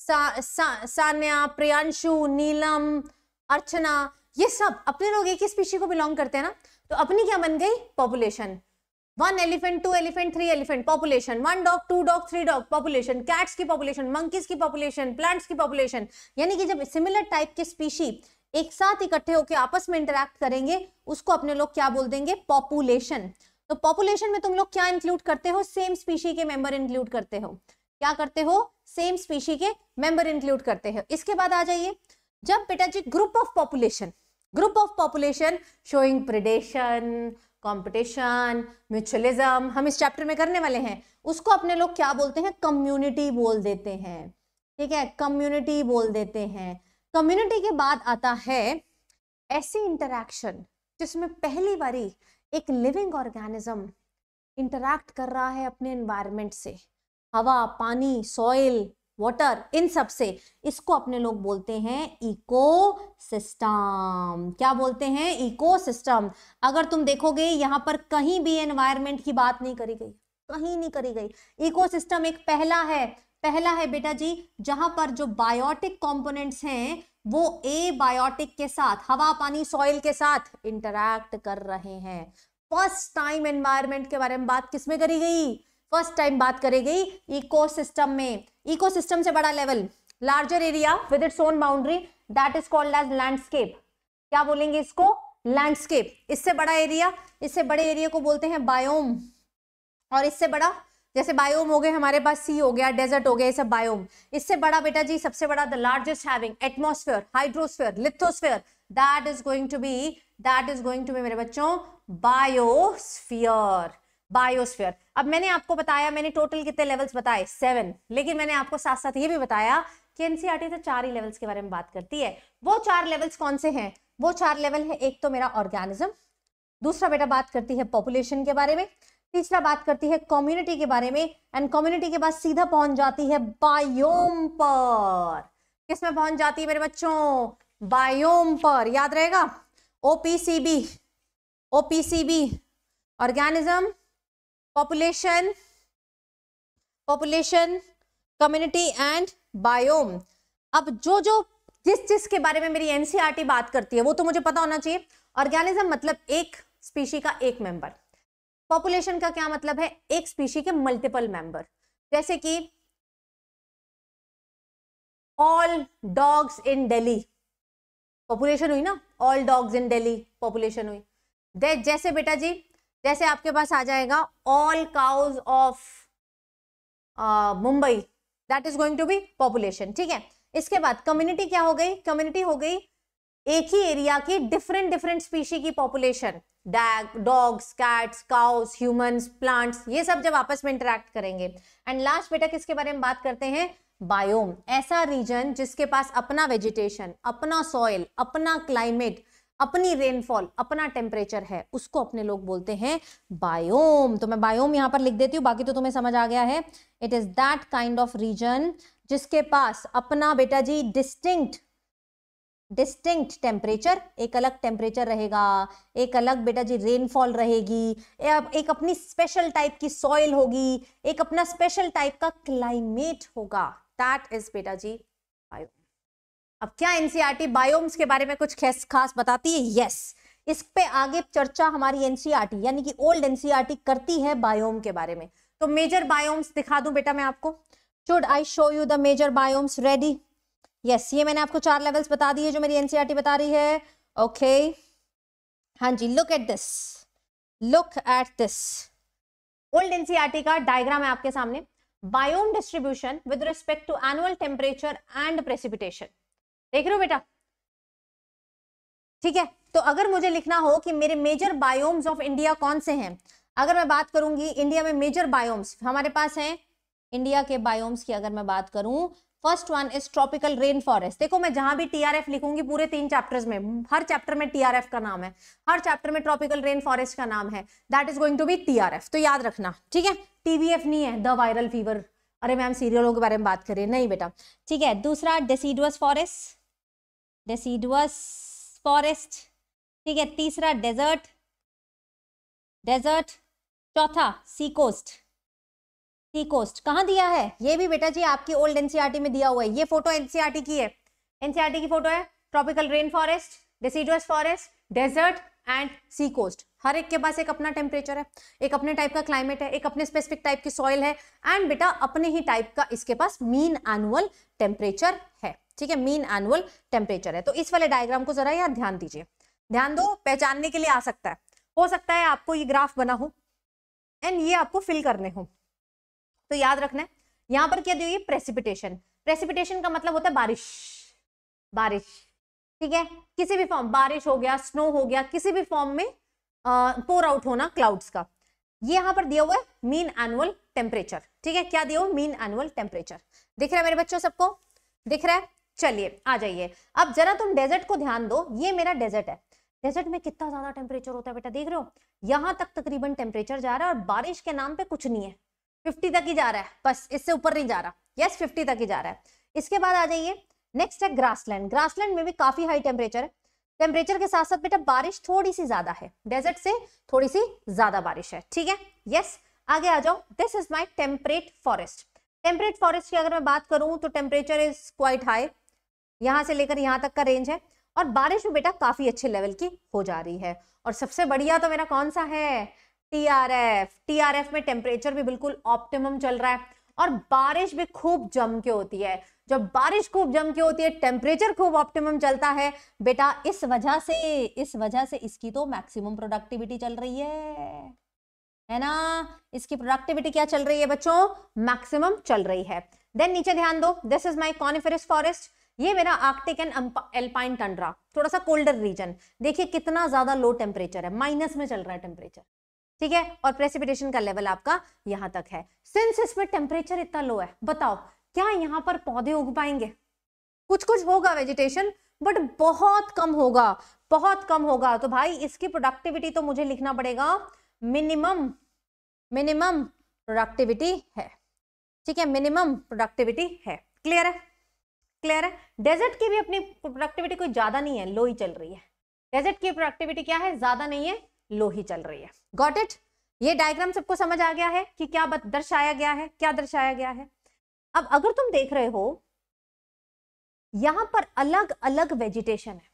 सान्या प्रियांशु नीलम अर्चना ये सब अपने लोग एक ही स्पीशी को बिलोंग करते हैं ना तो अपनी क्या बन गई population one elephant two elephant three elephant population one dog two dog three dog population cats की पॉपुलेशन मंकीज की पॉपुलेशन प्लांट्स की पॉपुलेशन यानी कि जब सिमिलर टाइप के स्पीशी एक साथ इकट्ठे होकर आपस में इंटरेक्ट करेंगे उसको अपने लोग क्या बोल देंगे पॉपुलेशन तो पॉपुलेशन में तुम लोग क्या इंक्लूड करते हो सेम स्पीशी के मेंबर इंक्लूड करते हो क्या करते हो सेम स्पीशी के मेंबर इंक्लूड करते हो इसके बाद आ जाइए जब बेटा जी group of population group of population showing predation competition mutualism हम इस चैप्टर में करने वाले हैं उसको अपने लोग क्या बोलते हैं कम्युनिटी बोल देते हैं ठीक है कम्युनिटी बोल देते हैं कम्युनिटी के बाद आता है ऐसी इंटरैक्शन जिसमें पहली बारी एक लिविंग ऑर्गेनिज्म इंटरैक्ट कर रहा है अपने इन्वायरमेंट से हवा पानी सॉइल वाटर इन सब से इसको अपने लोग बोलते हैं इको सिस्टम क्या बोलते हैं इको सिस्टम अगर तुम देखोगे यहां पर कहीं भी एनवायरमेंट की बात नहीं करी गई कहीं नहीं करी गई इकोसिस्टम एक पहला है पहला है बेटा जी जहां पर जो बायोटिक कंपोनेंट्स हैं वो ए बायोटिक के साथ हवा पानी सॉइल के साथ इंटरैक्ट कर रहे हैं फर्स्ट टाइम एनवायरमेंट के बारे में बात किसमें करी गई फर्स्ट टाइम बात करेगी इकोसिस्टम में इकोसिस्टम से बड़ा level larger area with its own boundary that is called as landscape क्या बोलेंगे इसको लैंडस्केप इससे बड़ा एरिया इससे बड़े एरिया को बोलते हैं बायोम और इससे बड़ा जैसे बायोम हो गए हमारे पास सी हो गया डेजर्ट हो गया ये सब बायोम इससे बड़ा बेटा जी सबसे बड़ा the largest having atmosphere hydrosphere lithosphere that is going to be that is going to be मेरे बच्चों बायोस्फियर बायोस्फीयर अब मैंने आपको बताया मैंने टोटल कितने लेवल्स बताए सेवन लेकिन मैंने आपको साथ साथ ये भी बताया कि एनसीआरटी e तो चार ही लेवल्स के बारे में बात करती है वो चार लेवल्स कौन से हैं वो चार लेवल है एक तो मेरा ऑर्गेनिज्म दूसरा बेटा बात करती है पॉपुलेशन के बारे में तीसरा बात करती है कम्युनिटी के बारे में एंड कम्युनिटी के बाद सीधा पहुंच जाती है बायोम पर किस में पहुंच जाती है मेरे बच्चों बायोम पर याद रहेगा OPCB OPCB organism population population community and biome अब जो जो जिस जिस के बारे में मेरी एनसीईआरटी e बात करती है वो तो मुझे पता होना चाहिए ऑर्गेनिज्म मतलब एक स्पीशी का एक मेंबर पॉपुलेशन का क्या मतलब है एक स्पीशी के मल्टीपल मेंबर जैसे कि all dogs in Delhi population हुई ना all dogs in Delhi population हुई जैसे बेटा जी जैसे आपके पास आ जाएगा all cows of Mumbai that is going to be population ठीक है इसके बाद कम्युनिटी क्या हो गई कम्युनिटी हो गई एक ही एरिया की डिफरेंट डिफरेंट स्पीशी की population dog dogs cats cows humans plants ये सब जब आपस में इंटरेक्ट करेंगे एंड लास्ट बेटा किसके बारे में बात करते हैं बायोम ऐसा रीजन जिसके पास अपना वेजिटेशन अपना सॉइल अपना क्लाइमेट अपनी रेनफॉल अपना टेम्परेचर है उसको अपने लोग बोलते हैं बायोम तो मैं बायोम यहाँ पर लिख देती हूँ बाकी तो तुम्हें समझ आ गया है it is that kind of region जिसके पास अपना बेटा जी डिस्टिंक्ट डिस्टिंक्ट टेम्परेचर एक अलग टेम्परेचर रहेगा एक अलग बेटा जी रेनफॉल रहेगी एक अपनी स्पेशल टाइप की सॉइल होगी एक अपना स्पेशल टाइप का क्लाइमेट होगा दैट इज बेटा जी अब क्या एनसीईआरटी बायोम्स के बारे में कुछ खास बताती है यस इस पे आगे चर्चा हमारी एनसीईआरटी यानी कि ओल्ड एनसीईआरटी करती है बायोम के बारे में तो मेजर बायोम्स दिखा दूं बेटा मैं आपको should I show you the major biomes ready yes ये मैंने आपको चार लेवल्स बता दिए जो मेरी एनसीईआरटी बता रही है ओके okay. हाँ जी look at this look at this old NCERT का डायग्राम है आपके सामने biome distribution with respect to annual temperature and precipitation देख रहे हो बेटा ठीक है तो अगर मुझे लिखना हो कि मेरे मेजर बायोम्स ऑफ इंडिया कौन से हैं अगर मैं बात करूंगी इंडिया में मेजर बायोम्स हमारे पास हैं इंडिया के बायोम्स की अगर मैं बात करूं first one is tropical rain forest देखो मैं जहां भी टीआरएफ लिखूंगी पूरे तीन चैप्टर्स में हर चैप्टर में टीआरएफ का नाम है हर चैप्टर में ट्रॉपिकल रेन फॉरेस्ट का नाम है that is going to be TRF तो याद रखना ठीक है टीवीएफ नहीं है द वायरल फीवर अरे मैम सीरियलों के बारे में बात करें नहीं बेटा ठीक है दूसरा डेसीडुअस फॉरेस्ट डेसीडुअस फॉरेस्ट ठीक है तीसरा डेजर्ट डेजर्ट चौथा सी कोस्ट सी कोस्ट कहाँ दिया है ये भी बेटा जी आपकी ओल्ड एनसीआरटी e में दिया हुआ है ये फोटो एनसीआरटी e की है एनसीआरटी e की फोटो है tropical rain forest deciduous forest desert and sea coast हर एक के पास एक अपना टेम्परेचर है एक अपने टाइप का क्लाइमेट है एक अपने स्पेसिफिक टाइप की सॉइल है एंड बेटा अपने ही टाइप का इसके पास मीन एनुअल टेम्परेचर है ठीक है मीन एनुअल टेम्परेचर है तो इस वाले डायग्राम को जरा यहाँ ध्यान दीजिए ध्यान दो पहचानने के लिए आ सकता है हो सकता है आपको ये ग्राफ बना हो एंड ये आपको फिल करने हो तो याद रखना है यहाँ पर क्या दिए प्रेसिपिटेशन प्रेसिपिटेशन का मतलब होता है बारिश बारिश ठीक है किसी भी फॉर्म बारिश हो गया स्नो हो गया किसी भी फॉर्म में पोर आउट होना क्लाउड्स का ये यहाँ पर दिया हुआ है मीन एनुअल टेम्परेचर ठीक है क्या दिया हुआ मीन एनुअल टेम्परेचर दिख रहा है मेरे बच्चों सबको दिख रहा है चलिए आ जाइए अब जरा तुम डेजर्ट को ध्यान दो ये मेरा डेजर्ट है डेजर्ट में कितना ज्यादा टेम्परेचर होता है बेटा देख रहे हो यहाँ तक तकरीबन टेम्परेचर जा रहा है और बारिश के नाम पे कुछ नहीं है फिफ्टी तक ही जा रहा है बस इससे ऊपर नहीं जा रहा यस फिफ्टी तक ही जा रहा है इसके बाद आ जाइए नेक्स्ट है ग्रासलैंड ग्रासलैंड में भी काफी हाई टेम्परेचर है टेम्परेचर के साथ साथ बेटा बारिश थोड़ी सी ज्यादा है डेजर्ट से थोड़ी सी ज्यादा बारिश है ठीक है यस आगे आ जाओ this is my temperate forest temperate forest की अगर मैं बात करूं तो टेम्परेचर इज क्वाइट हाई यहाँ से लेकर यहाँ तक का रेंज है और बारिश भी बेटा काफी अच्छे लेवल की हो जा रही है और सबसे बढ़िया तो मेरा कौन सा है टीआरएफ टीआरएफ में टेम्परेचर भी बिल्कुल ऑप्टिमम चल रहा है और बारिश भी खूब जम के होती है जब बारिश खूब जम के होती है टेम्परेचर खूब ऑप्टिमम चलता है बेटा इस वजह से इस वजह से इसकी तो मैक्सिमम प्रोडक्टिविटी चल रही है है ना इसकी प्रोडक्टिविटी क्या चल रही है बच्चों मैक्सिमम चल रही है देन नीचे ध्यान दो this is my coniferous forest ये मेरा आर्कटिक एंड एल्पाइन टंड्रा थोड़ा सा कोल्डर रीजन देखिए कितना ज्यादा लो टेम्परेचर है माइनस में चल रहा है टेम्परेचर ठीक है और प्रेसिपिटेशन का लेवल आपका यहाँ तक है सिंस इसमें टेम्परेचर इतना लो है बताओ क्या यहाँ पर पौधे उग पाएंगे कुछ कुछ होगा वेजिटेशन बट बहुत कम होगा बहुत कम होगा तो भाई इसकी प्रोडक्टिविटी तो मुझे लिखना पड़ेगा मिनिमम मिनिमम प्रोडक्टिविटी है ठीक है मिनिमम प्रोडक्टिविटी है क्लियर है क्लियर है डेजर्ट की भी अपनी प्रोडक्टिविटी कोई ज़्यादा नहीं है लो ही चल रही है डेजर्ट की प्रोडक्टिविटी क्या है ज़्यादा नहीं है लो ही चल रही है गॉट इट ये डायग्राम सबको समझ आ गया है कि क्या दर्शाया गया है क्या दर्शाया गया है अब अगर तुम देख रहे हो यहाँ पर अलग अलग वेजिटेशन है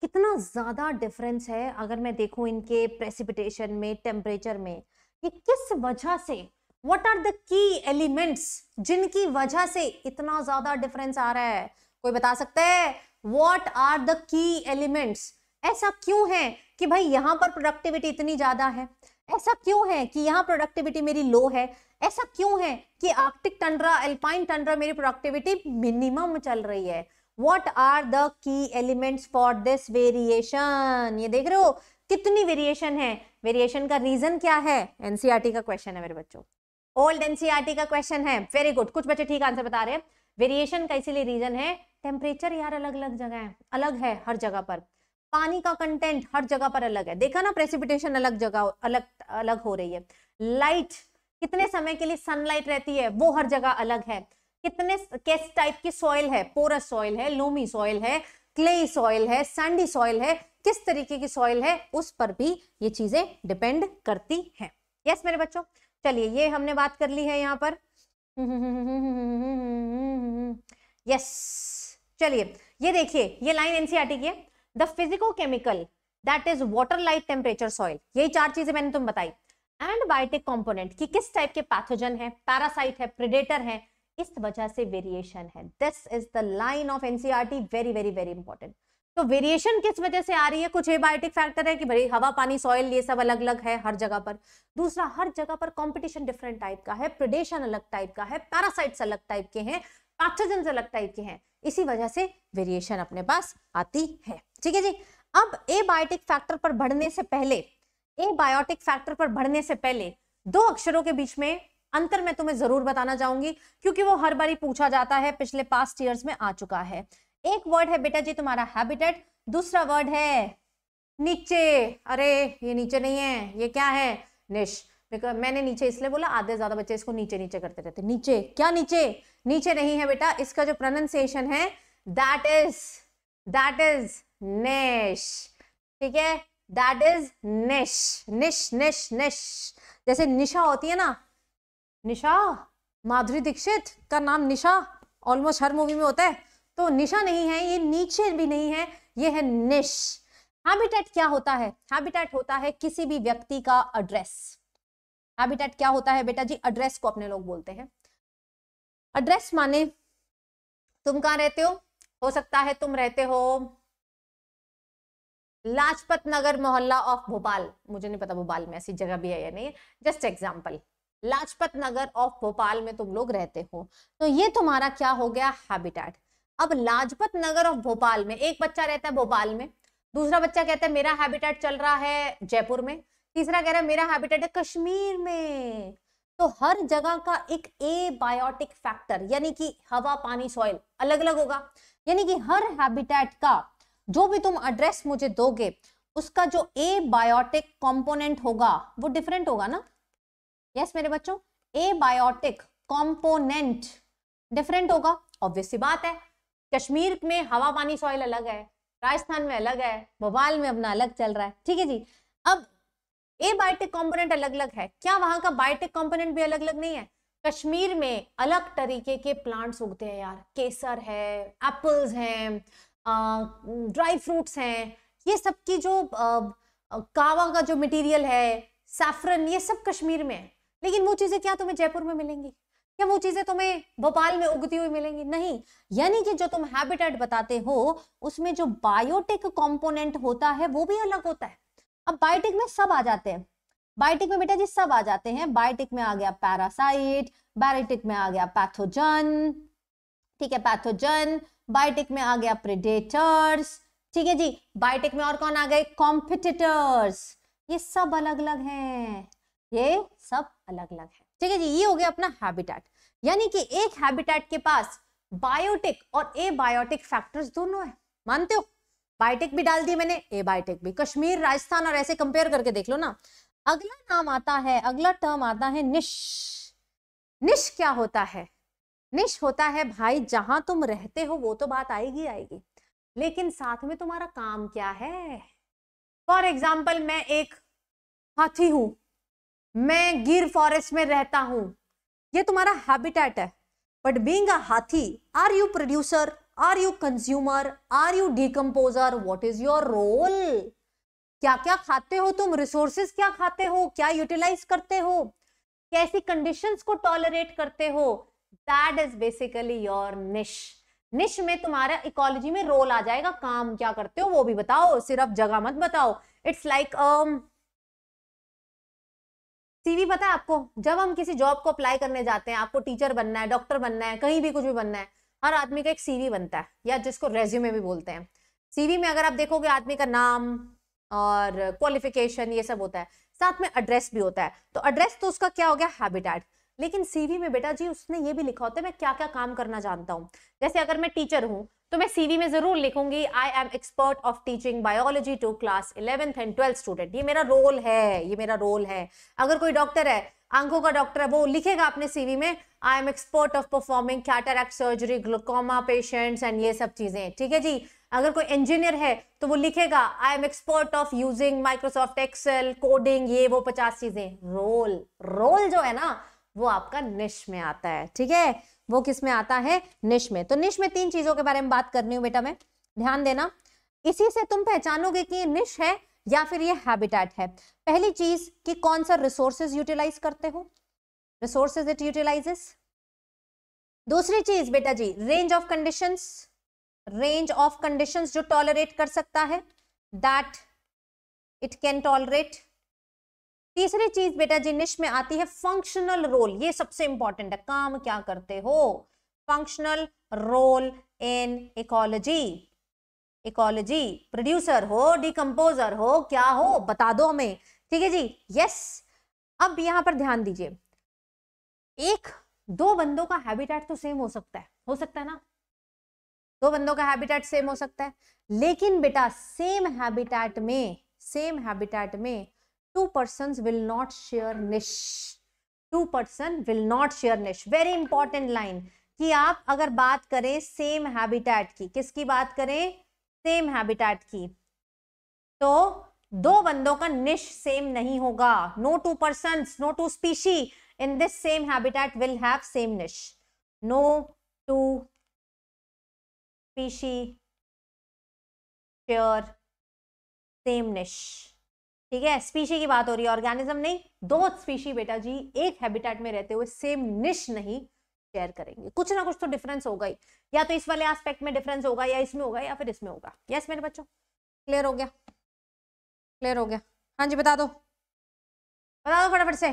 कितना ज़्यादा डिफरेंस है अगर मैं देखूं इनके प्रेसिपिटेशन में टेम्परेचर में कि किस वजह से what are the key elements जिनकी वजह से इतना ज्यादा डिफरेंस आ रहा है कोई बता सकता है what are the key elements ऐसा क्यों है कि भाई यहाँ पर प्रोडक्टिविटी इतनी ज्यादा है ऐसा क्यों है कि यहाँ प्रोडक्टिविटी मेरी लो है ऐसा क्यों है कि आर्टिक टंड्रा एल्पाइन टंड्रा मेरी प्रोडक्टिविटी मिनिमम चल रही है what are the key elements for this variation ये देख रहे हो कितनी वेरिएशन है वेरिएशन का रीजन क्या है एनसीआरटी e का क्वेश्चन है मेरे बच्चों ओल्ड एनसीआरटी e का क्वेश्चन है वेरी गुड कुछ बच्चे ठीक आंसर बता रहे हैं वेरिएशन का इसीलिए रीजन है टेम्परेचर यार अलग अलग जगह है अलग है हर जगह पर पानी का कंटेंट हर जगह पर अलग है देखा ना प्रेसिपिटेशन अलग जगह अलग अलग हो रही है लाइट कितने समय के लिए सनलाइट रहती है वो हर जगह अलग है कितने किस टाइप की सॉइल है पोरस सॉइल है लोमी सॉइल है क्ले सॉइल है सैंडी सॉइल है किस तरीके की सॉइल है उस पर भी ये चीजें डिपेंड करती हैं यस yes, मेरे बच्चों चलिए ये हमने बात कर ली है यहाँ पर यस चलिए ये देखिए ये लाइन एनसीआरटी e की है the physico chemical that is water light temperature soil यही चार चीजें मैंने तुम बताई एंड बायोटिक कॉम्पोनेंट की किस टाइप के पैथोजन है पैरासाइट है प्रिडेटर है इस वजह से वेरिएशन है this is the line of NCERT very very very important तो वेरिएशन किस वजह से आ रही है कुछ एबायोटिक फैक्टर है कि भाई हवा पानी सॉइल ये सब अलग अलग है हर जगह पर दूसरा हर जगह पर कंपटीशन डिफरेंट टाइप का है प्रोडेशन अलग टाइप का है पैरासाइट्स अलग टाइप के हैं पैथोजन अलग टाइप के हैं इसी वजह से वेरिएशन अपने पास आती है ठीक है जी अब बायोटिक फैक्टर पर बढ़ने से पहले बायोटिक फैक्टर पर बढ़ने से पहले दो अक्षरों के बीच में अंतर मैं तुम्हें जरूर बताना चाहूंगी क्योंकि वो हर बारी पूछा जाता है पिछले पास्ट ईयर्स में आ चुका है एक वर्ड है बेटा जी तुम्हारा हैबिटेट दूसरा वर्ड है नीचे अरे ये नीचे नहीं है ये क्या है निश मैंने नीचे इसलिए बोला आधे ज्यादा बच्चे इसको नीचे नीचे करते रहते नीचे क्या नीचे नीचे नहीं है बेटा इसका जो प्रोनाउंसिएशन है दैट इज दैट इज निश ठीक है दैट इज निश निश निश निश जैसे निशा होती है ना निशा माधुरी दीक्षित का नाम निशा ऑलमोस्ट हर मूवी में होता है तो निशा नहीं है ये नीचे भी नहीं है ये है निश हैबिटेट क्या होता है हैबिटेट होता है किसी भी व्यक्ति का एड्रेस हैबिटेट क्या होता है बेटा जी एड्रेस को अपने लोग बोलते हैं एड्रेस माने तुम कहाँ रहते हो हो सकता है तुम रहते हो लाजपत नगर मोहल्ला ऑफ भोपाल मुझे नहीं पता भोपाल में ऐसी जगह भी है या नहीं just example Lajpat Nagar of Bhopal में तुम लोग रहते हो तो ये तुम्हारा क्या हो गया हैबिटेट अब लाजपत नगर ऑफ भोपाल में एक बच्चा रहता है भोपाल में दूसरा बच्चा कहता है मेरा हैबिटेट चल रहा है जयपुर में तीसरा कह रहा है मेरा हैबिटेट है कश्मीर में तो हर जगह का एक ए बायोटिक फैक्टर यानी कि हवा पानी सॉइल अलग अलग होगा यानी कि हर हैबिटेट का जो भी तुम एड्रेस मुझे दोगे उसका जो ए बायोटिक कॉम्पोनेंट होगा वो डिफरेंट होगा ना यस yes, मेरे बच्चों ए बायोटिक कॉम्पोनेंट डिफरेंट होगा ऑब्वियस बात है कश्मीर में हवा पानी सॉइल अलग है राजस्थान में अलग है भोपाल में अपना अलग चल रहा है ठीक है जी अब ए बायोटिक कंपोनेंट अलग अलग है क्या वहां का बायोटिक कंपोनेंट भी अलग अलग नहीं है कश्मीर में अलग तरीके के प्लांट्स उगते हैं यार केसर है एप्पल्स हैं ड्राई फ्रूट्स हैं ये सब की जो आ, कावा का जो मटेरियल है सैफरन ये सब कश्मीर में है लेकिन वो चीज़ें क्या तुम्हें जयपुर में मिलेंगी क्या वो चीजें तुम्हें भोपाल में उगती हुई मिलेंगी नहीं यानी कि जो तुम हैबिटेट बताते हो उसमें जो बायोटिक कंपोनेंट होता है वो भी अलग होता है अब बायोटिक में सब आ जाते हैं बायोटिक में बेटा जी सब आ जाते हैं बायोटिक में आ गया पैरासाइट बायोटिक में आ गया पैथोजन ठीक है पैथोजन बायोटिक में आ गया प्रिडेटर्स ठीक है जी बायोटिक में और कौन आ गए कॉम्पिटिटर्स ये सब अलग अलग हैं ये सब अलग अलग है ठीक है जी ये हो गया अपना हैबिटेट यानी कि एक हैबिटेट के पास बायोटिक और एबायोटिक फैक्टर्स दोनों है मानते हो बायोटिक भी डाल दी मैंने एबायोटिक भी कश्मीर राजस्थान और ऐसे कंपेयर करके देख लो ना अगला नाम आता है अगला टर्म आता है निश निश क्या होता है निश होता है भाई जहां तुम रहते हो वो तो बात आएगी आएगी लेकिन साथ में तुम्हारा काम क्या है फॉर एग्जाम्पल मैं एक हाथी हूं मैं गिर फॉरेस्ट में रहता हूं ये तुम्हारा हैबिटेट है बट बींग अ हाथी are you producer are you consumer are you decomposer what is your role क्या क्या खाते हो तुम रिसोर्सेस क्या खाते हो क्या यूटिलाइज करते हो कैसी कंडीशंस को टॉलरेट करते हो दैट इज बेसिकली योर निश निश में तुम्हारा इकोलॉजी में रोल आ जाएगा काम क्या करते हो वो भी बताओ सिर्फ जगह मत बताओ it's like like, um, CV पता है आपको जब हम किसी जॉब को अप्लाई करने जाते हैं आपको टीचर बनना है डॉक्टर बनना है कहीं भी कुछ भी बनना है हर आदमी का एक सीवी बनता है या जिसको रेज्यूमे भी बोलते हैं सीवी में अगर आप देखोगे आदमी का नाम और क्वालिफिकेशन ये सब होता है साथ में एड्रेस भी होता है तो एड्रेस तो उसका क्या हो गया हैबिटेट लेकिन सीवी में बेटा जी उसने ये भी लिखा होता है मैं क्या क्या काम करना जानता हूँ जैसे अगर मैं टीचर हूँ तो मैं सीवी में जरूर लिखूंगी I am expert of teaching biology to class eleventh and twelfth student ये मेरा रोल है ये मेरा रोल है अगर कोई डॉक्टर है आंखों का डॉक्टर है वो लिखेगा अपने सीवी में I am expert of performing cataract surgery glaucoma patients and ये सब चीजें ठीक है जी अगर कोई इंजीनियर है तो वो लिखेगा I am expert of using Microsoft Excel coding ये वो पचास चीजें रोल रोल जो है ना वो आपका निश में आता है ठीक है वो किस में आता है निश में तो निश में तीन चीजों के बारे में बात करनी हूँ बेटा मैं ध्यान देना इसी से तुम पहचानोगे कि ये निश है या फिर ये हैबिटेट है पहली चीज कि कौन सा रिसोर्सेज यूटिलाइज करते हो रिसोर्सेज इट यूटिलाइजेस दूसरी चीज बेटा जी range of conditions range of conditions जो टॉलरेट कर सकता है दैट इट कैन टॉलरेट तीसरी चीज बेटा जी निश्च में आती है फंक्शनल रोल ये सबसे इंपॉर्टेंट है काम क्या करते हो functional role in ecology ecology producer हो डिकम्पोजर हो क्या हो बता दो हमें ठीक है जी यस अब यहां पर ध्यान दीजिए एक दो बंदों का हैबिटेट तो सेम हो सकता है हो सकता है ना दो बंदों का हैबिटेट सेम हो सकता है लेकिन बेटा सेम हैबिटेट में सेम हैबिटेट में two person will not share niche two person will not share niche very important line कि आप अगर बात करें सेम हैबिटेट की किसकी बात करें सेम हैबिटेट की तो दो बंदों का निश सेम नहीं होगा no two person no two species in this same habitat will have same niche no two species share same niche ठीक है स्पीशी की बात हो रही है ऑर्गेनिज्म नहीं दो स्पीशी बेटा जी एक हैबिटेट में रहते हुए सेम निश नहीं शेयर करेंगे कुछ ना कुछ तो डिफरेंस होगा ही या तो इस वाले एस्पेक्ट में डिफरेंस होगा या इसमें होगा या फिर इसमें होगा यस मेरे बच्चों क्लियर हो गया क्लियर हो गया हाँ जी बता दो बता दो फटाफट से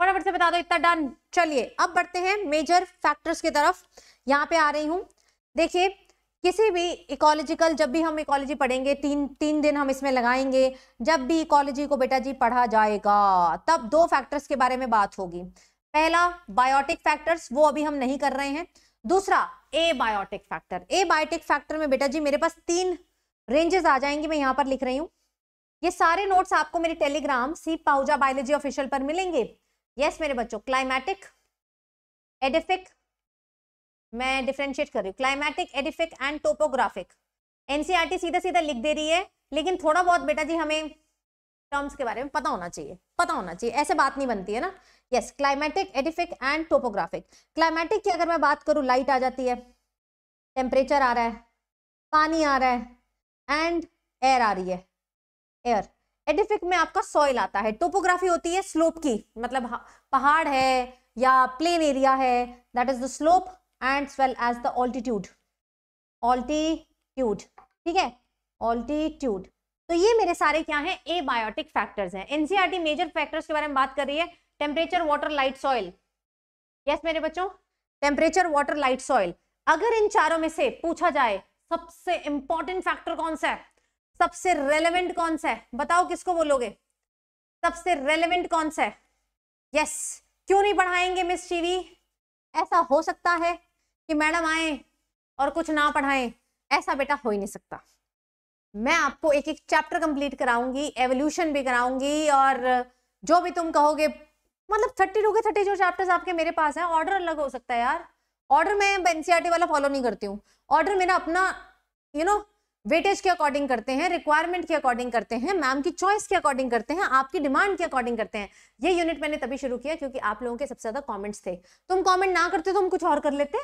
फटाफट से बता दो इतना डन चलिए अब बढ़ते हैं मेजर फैक्टर्स की तरफ यहाँ पे आ रही हूँ देखिए किसी भी इकोलॉजिकल जब भी हम इकोलॉजी पढ़ेंगे तीन तीन दिन हम इसमें लगाएंगे जब भी इकोलॉजी को बेटा जी पढ़ा जाएगा तब दो फैक्टर्स के बारे में बात होगी पहला बायोटिक फैक्टर्स वो अभी हम नहीं कर रहे हैं दूसरा ए बायोटिक फैक्टर ए बायोटिक फैक्टर में बेटा जी मेरे पास तीन रेंजेस आ जाएंगे मैं यहाँ पर लिख रही हूँ ये सारे नोट्स आपको मेरे टेलीग्राम सी पाउजा बायोलॉजी ऑफिशियल पर मिलेंगे यस मेरे बच्चों क्लाइमेटिक एडिफिक मैं डिफ्रेंशिएट कर रही हूँ climatic edaphic and topographic NCERT सीधा सीधा लिख दे रही है लेकिन थोड़ा बहुत बेटा जी हमें टर्म्स के बारे में पता होना चाहिए पता होना चाहिए ऐसे बात नहीं बनती है ना yes climatic edaphic and topographic climatic की अगर मैं बात करूँ लाइट आ जाती है टेम्परेचर आ रहा है पानी आ रहा है एंड एयर आ रही है एयर एडिफिक में आपका सॉइल आता है टोपोग्राफी होती है स्लोप की मतलब पहाड़ है या प्लेन एरिया है that is the slope and well as the altitude altitude ठीक है ऑल्टीट्यूड तो ये मेरे सारे क्या हैं ए बायोटिक फैक्टर्स हैं एनसीआरटी मेजर फैक्टर्स के बारे में बात कर रही है temperature water light soil yes मेरे बच्चों टेम्परेचर वाटर लाइट सॉइल अगर इन चारों में से पूछा जाए सबसे इंपॉर्टेंट फैक्टर कौन सा है सबसे रेलेवेंट कौन सा है बताओ किसको बोलोगे सबसे रेलेवेंट कौन सा है यस yes. क्यों नहीं पढ़ाएंगे मिस टीवी ऐसा हो सकता है कि मैडम आए और कुछ ना पढ़ाएं ऐसा बेटा हो ही नहीं सकता मैं आपको एक एक चैप्टर कंप्लीट कराऊंगी एवोल्यूशन भी कराऊंगी और जो भी तुम कहोगे मतलब थर्टी टू के थर्टी जो चैप्टर्स आपके मेरे पास हैं ऑर्डर अलग हो सकता है यार ऑर्डर मैं एनसीआरटी e वाला फॉलो नहीं करती हूँ ऑर्डर मेरा अपना you you know know, weightage के अकॉर्डिंग करते हैं रिक्वायरमेंट के अकॉर्डिंग करते हैं मैम की चॉइस के अकॉर्डिंग करते हैं आपकी डिमांड के अकॉर्डिंग करते हैं ये यूनिट मैंने तभी शुरू किया क्योंकि आप लोगों के सबसे ज्यादा कॉमेंट्स थे तुम कॉमेंट ना करते तो हम कुछ और कर लेते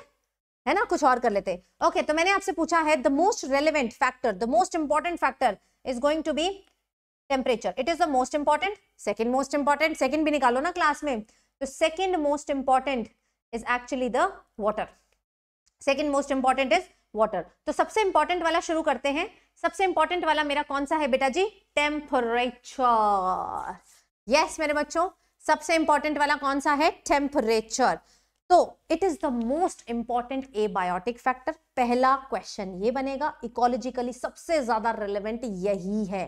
है ना कुछ और कर लेते ओके okay, तो मैंने आपसे पूछा है the most relevant factor the most important factor is going to be temperature it is the most important second most important second भी निकालो ना क्लास में तो second most important is actually the water second most important is water तो सबसे important वाला शुरू करते हैं सबसे इंपॉर्टेंट वाला मेरा कौन सा है बेटा जी टेम्परेचर यस yes, मेरे बच्चों सबसे इंपॉर्टेंट वाला कौन सा है टेम्परेचर तो it is the most important A biotic factor पहला क्वेश्चन ये बनेगा इकोलॉजिकली सबसे ज्यादा रिलेवेंट यही है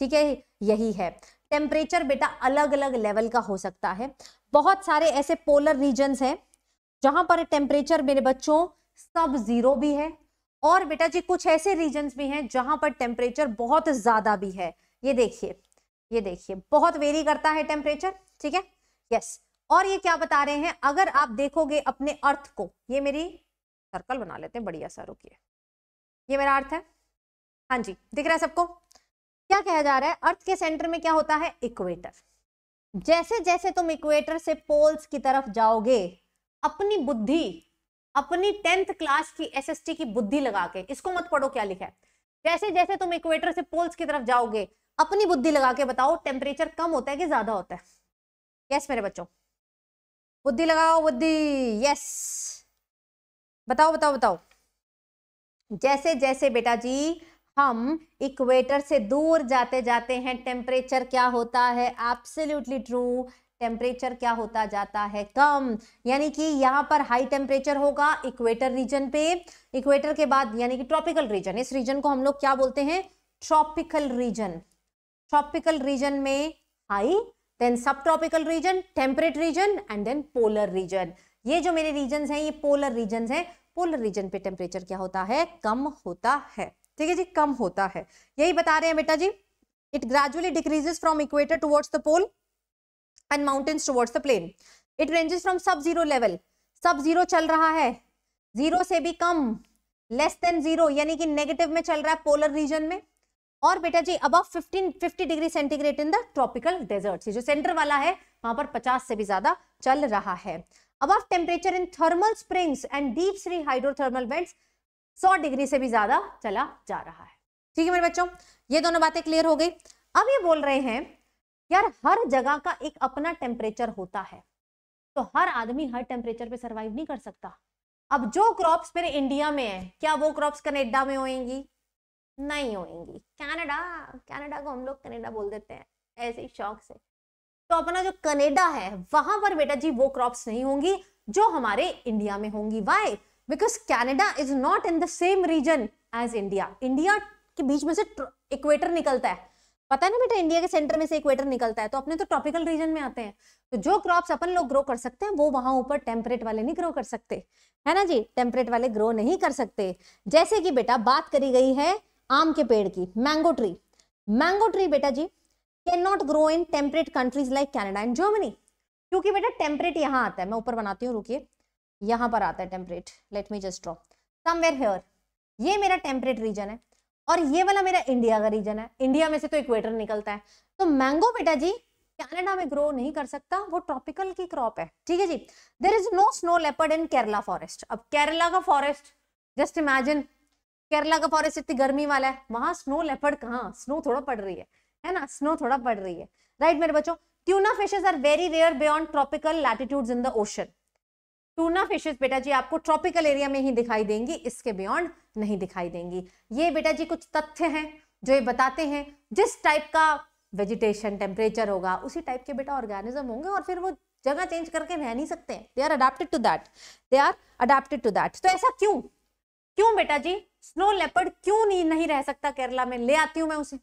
ठीक है यही है टेम्परेचर बेटा अलग अलग लेवल का हो सकता है बहुत सारे ऐसे पोलर रीजन हैं जहां पर टेम्परेचर मेरे बच्चों सब जीरो भी है और बेटा जी कुछ ऐसे रीजन भी हैं जहां पर टेम्परेचर बहुत ज्यादा भी है ये देखिए ये देखिए बहुत वेरी करता है टेम्परेचर ठीक है यस और ये क्या बता रहे हैं अगर आप देखोगे अपने अर्थ को ये मेरी सर्कल बना लेते हैं बढ़िया सा रुकिए ये मेरा अर्थ है हाँ जी दिख रहा है सबको क्या कहा जा रहा है अर्थ के सेंटर में क्या होता है इक्वेटर जैसे जैसे तुम इक्वेटर से पोल्स की तरफ जाओगे अपनी बुद्धि अपनी टेंथ क्लास की एसएसटी की बुद्धि लगा के इसको मत पढ़ो क्या लिखा है जैसे जैसे तुम इक्वेटर से पोल्स की तरफ जाओगे अपनी बुद्धि लगा के बताओ टेम्परेचर कम होता है कि ज्यादा होता है यस मेरे बच्चों बुद्धि लगाओ बुद्धि यस बताओ बताओ बताओ जैसे जैसे बेटा जी हम इक्वेटर से दूर जाते जाते हैं टेम्परेचर क्या होता है एब्सोल्युटली ट्रू टेम्परेचर क्या होता जाता है कम यानी कि यहाँ पर हाई टेम्परेचर होगा इक्वेटर रीजन पे इक्वेटर के बाद यानी कि ट्रॉपिकल रीजन इस रीजन को हम लोग क्या बोलते हैं ट्रॉपिकल रीजन ट्रॉपिकल रीजन में हाई देन सब tropical region temperate region and then polar region ये जो मेरे रीजन हैं ये पोलर रीजन हैं पोलर रीजन पे टेम्परेचर क्या होता है कम होता है ठीक है जी कम होता है यही बता रहे हैं बेटा जी it gradually decreases from equator towards the pole and mountains towards the plain. It ranges from sub-zero level. Sub-zero चल रहा है जीरो से भी कम लेस देन जीरो यानी कि नेगेटिव में चल रहा है पोलर रीजन में और बेटा जी अब 15 50 degree centigrade in the tropical desert जो सेंटर वाला है वहां पर 50 से भी ज्यादा चल रहा है अब temperature in thermal springs and deep sea hydrothermal vents 100 degree से भी ज्यादा चला जा रहा है ठीक है मेरे बच्चों ये दोनों बातें क्लियर हो गई अब ये बोल रहे हैं यार हर जगह का एक अपना टेम्परेचर होता है तो हर आदमी हर टेम्परेचर पे सरवाइव नहीं कर सकता अब जो क्रॉप्स मेरे इंडिया में है क्या वो क्रॉप्स कनेडा में होएंगी नहीं होएंगी कनाडा कनाडा को हम लोग कनेडा बोल देते हैं ऐसे ही शौक से तो अपना जो कनेडा है वहां पर बेटा जी वो क्रॉप्स नहीं होंगी जो हमारे इंडिया में होंगी why because Canada is not in the same region as India India के बीच में से इक्वेटर निकलता है पता है ना बेटा इंडिया के सेंटर में से इक्वेटर निकलता है तो अपने तो ट्रॉपिकल रीजन में आते हैं तो जो क्रॉप्स अपन लोग ग्रो कर सकते हैं वो वहां ऊपर टेम्परेट वाले नहीं ग्रो कर सकते है ना जी टेम्परेट वाले ग्रो नहीं कर सकते जैसे कि बेटा बात करी गई है आम के पेड़ की मैंगो ट्री मैंगो ट्री बेटा जी can not grow in temperate countries like Canada and Germany क्योंकि बेटा टेम्परेट यहाँ आता है मैं ऊपर बनाती हूँ रुकिए यहाँ पर आता है temperate let me just draw somewhere here ये मेरा टेम्परेट रीजन है और ये वाला मेरा इंडिया का रीजन है इंडिया में से तो इक्वेटर निकलता है तो मैंगो बेटा जी कैनेडा में ग्रो नहीं कर सकता वो ट्रॉपिकल की क्रॉप है ठीक है जी there is no snow leopard in Kerala forest अब केरला का फॉरेस्ट जस्ट इमेजिन केरला का फॉरेस्ट इतनी गर्मी वाला है वहां स्नो लेपर्ड कहाँ स्नो थोड़ा पड़ रही है है ना स्नो थोड़ा पड़ रही है राइट right, मेरे बच्चों tuna fishes are very rare beyond tropical latitude in the ocean tuna fishes बेटा जी आपको ट्रॉपिकल एरिया में ही दिखाई देंगी इसके बियॉन्ड नहीं दिखाई देंगी ये बेटा जी कुछ तथ्य हैं जो ये बताते हैं जिस टाइप का वेजिटेशन टेम्परेचर होगा उसी टाइप के बेटा ऑर्गेनिज्म होंगे और फिर वो जगह चेंज करके रह नहीं सकते they are adapted to that they are adapted to that तो ऐसा क्यों क्यों बेटा जी स्नो लेपर्ड क्यों नहीं, नहीं रह सकता केरला में ले आती हूँ मैं उसे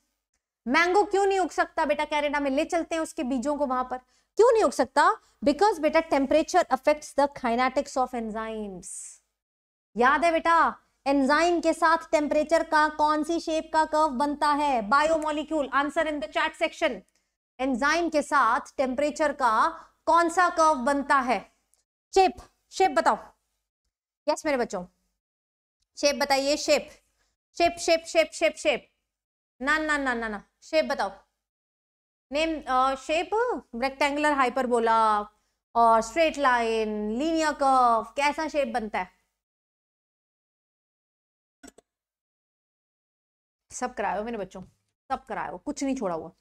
मैंगो क्यों नहीं उग सकता बेटा कैनेडा में ले चलते हैं उसके बीजों को वहां पर क्यों नहीं उग सकता बिकॉज बेटा temperature affect the kinetics of enzymes याद है बेटा एंजाइम के साथ टेम्परेचर का कौन सी शेप का कर्व बनता है biomolecule answer in the chat section enzyme के साथ टेम्परेचर का कौन सा कर्व बनता है शेप शेप बताओ यस yes, मेरे बच्चों शेप बताइए shape shape shape shape shape shape ना ना ना ना ना शेप बताओ नेम शेप रेक्टेंगुलर हाइपरबोला और स्ट्रेट लाइन लीनियर कर्व कैसा शेप बनता है सब करायो मेरे बच्चों सब करायो कुछ नहीं छोड़ा हुआ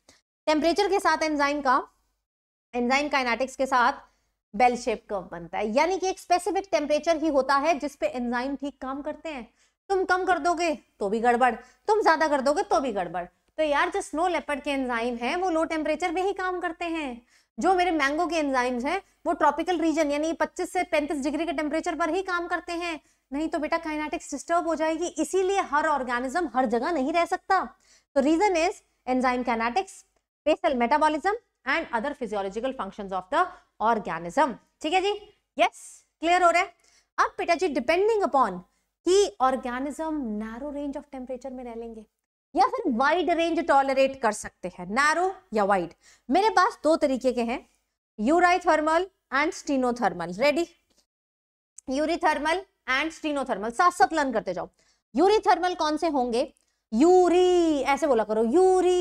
टेम्परेचर के साथ एंजाइम का एंजाइम काइनेटिक्स के साथ बेल शेप कर्व बनता है यानी कि एक स्पेसिफिक टेम्परेचर ही होता है जिसपे एंजाइम ठीक काम करते हैं तुम कम कर दोगे तो भी गड़बड़ तुम ज्यादा कर दोगे तो भी गड़बड़ तो यार जो स्नो लेपर्ड के एंजाइम हैं वो लो टेम्परेचर में ही काम करते हैं जो मेरे मैंगो के एंजाइम्स हैं वो ट्रॉपिकल रीजन यानी 25 से 35 डिग्री के टेम्परेचर पर ही काम करते हैं नहीं तो बेटा काइनेटिक्स डिस्टर्ब हो जाएगी इसीलिए हर ऑर्गेनिज्म हर जगह नहीं रह सकता तो reason is enzyme kinetics special metabolism and other physiological function of the organism ठीक है जी यस क्लियर हो रहा है अब बेटा जी डिपेंडिंग अपॉन की organism narrow range of temperature में रह लेंगे या फिर वाइड रेंज टॉलरेट कर सकते हैं नैरो या वाइड मेरे पास दो तरीके के हैं eurythermal and stenothermal ready eurythermal and stenothermal साथ साथ लर्न करते जाओ यूरीथर्मल कौन से होंगे यूरी ऐसे बोला करो यूरी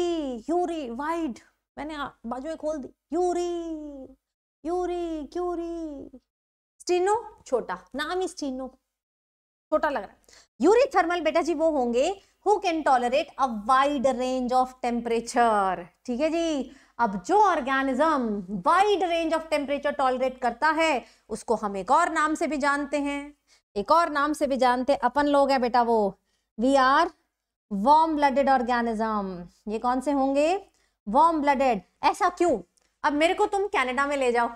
यूरी वाइड मैंने बाजुएं खोल दी यूरी यूरी क्यूरी स्टीनो छोटा नाम ही स्टीनो छोटा लग रहा है यूरी थर्मल बेटा जी वो होंगे who can tolerate a wide range of temperature ठीक है जी अब जो organism wide range of temperature tolerate करता है उसको हम एक और नाम से भी जानते हैं एक और नाम से भी जानते हैं अपन लोग है बेटा वो we are warm blooded organism ये कौन से होंगे वॉर्म ब्लडेड ऐसा क्यों अब मेरे को तुम कैनेडा में ले जाओ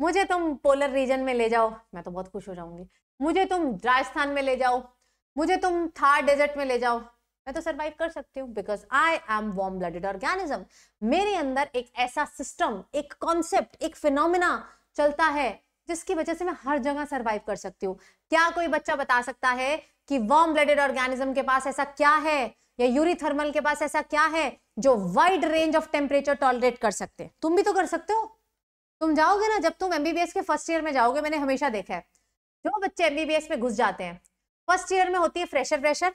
मुझे तुम पोलर रीजन में ले जाओ मैं तो बहुत खुश हो जाऊंगी मुझे तुम राजस्थान में ले जाओ मुझे तुम थार डेजर्ट में ले जाओ मैं तो सर्वाइव कर सकती हूँ because I am warm blooded organism मेरे अंदर एक ऐसा सिस्टम एक कॉन्सेप्ट एक फिनोमिना चलता है जिसकी वजह से मैं हर जगह सर्वाइव कर सकती हूँ क्या कोई बच्चा बता सकता है कि वॉर्म ब्लडेड ऑर्गेनिज्म के पास ऐसा क्या है या यूरिथर्मल के पास ऐसा क्या है जो wide range of temperature tolerate कर सकते हैं तुम भी तो कर सकते हो तुम जाओगे ना जब तुम एमबीबीएस के फर्स्ट ईयर में जाओगे मैंने हमेशा देखा है जो बच्चे एमबीबीएस में घुस जाते हैं फर्स्ट ईयर में होती है फ्रेशर फ्रेशर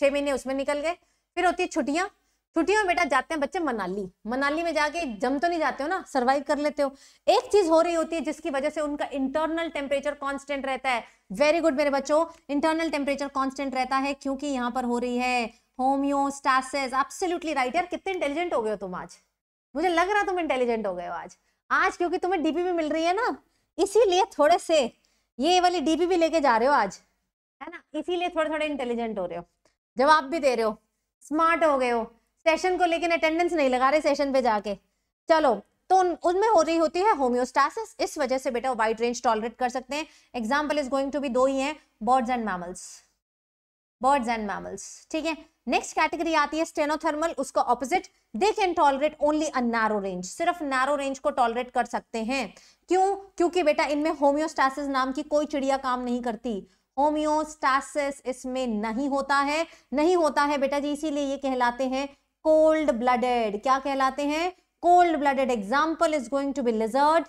छह महीने उसमें निकल गए फिर होती है छुट्टियां छुट्टियों में बेटा जाते हैं बच्चे मनाली मनाली में जाके जम तो नहीं जाते हो ना सर्वाइव कर लेते हो एक चीज हो रही होती है जिसकी वजह से उनका इंटरनल टेम्परेचर कांस्टेंट रहता है वेरी गुड मेरे बच्चों इंटरनल टेम्परेचर कांस्टेंट रहता है क्योंकि यहाँ पर हो रही है होम्योस्टासिस एब्सोल्युटली राइट यार कितने इंटेलिजेंट हो गए हो तुम आज मुझे लग रहा तुम इंटेलिजेंट हो गए हो आज आज क्योंकि तुम्हें डीपी भी मिल रही है ना इसीलिए थोड़े से ये वाली डीपी भी लेके जा रहे हो आज है ना इसीलिए थोड़े थोड़े इंटेलिजेंट हो रहे हो जवाब भी दे रहे हो स्मार्ट हो गए हो सेशन को लेकिन अटेंडेंस नहीं लगा रहे सेशन पे जाके चलो तो उनमें हो रही होती है होम्योस्टासिस इस वजह से बेटा वाइड रेंज टॉलरेट कर सकते हैं example is going to be दो ही हैं birds and mammals birds and mammals ठीक है नेक्स्ट कैटेगरी आती है स्टेनोथर्मल उसका opposite they can tolerate only a narrow range सिर्फ नैरो रेंज को टॉलरेट कर सकते हैं क्यों क्योंकि बेटा इनमें होम्योस्टासिस नाम की कोई चिड़िया काम नहीं करती होम्योस्टासिस इसमें नहीं होता है नहीं होता है बेटा जी इसीलिए ये कहलाते हैं कोल्ड ब्लडेड क्या कहलाते हैं cold blooded example is going to be lizard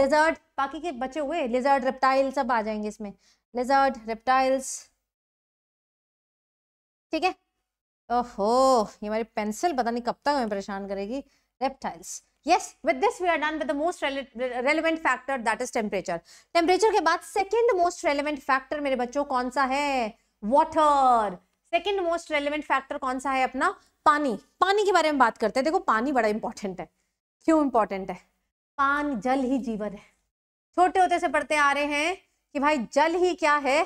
lizard बाकी के बचे हुए लिजर्ड रेप्टाइल सब आ जाएंगे इसमें लिजर्ड रेप्टाइल्स ठीक है ओहो ये हमारी पेंसिल पता नहीं कब तक हमें परेशान करेगी reptiles yes with this we are done with the most rele relevant factor that is temperature temperature के बाद second most relevant factor मेरे बच्चों कौन सा है water second most relevant factor कौन सा है अपना पानी पानी के बारे में बात करते हैं देखो पानी बड़ा important है क्यों important है पानी जल ही जीवन है छोटे होते से पढ़ते आ रहे हैं कि भाई जल ही क्या है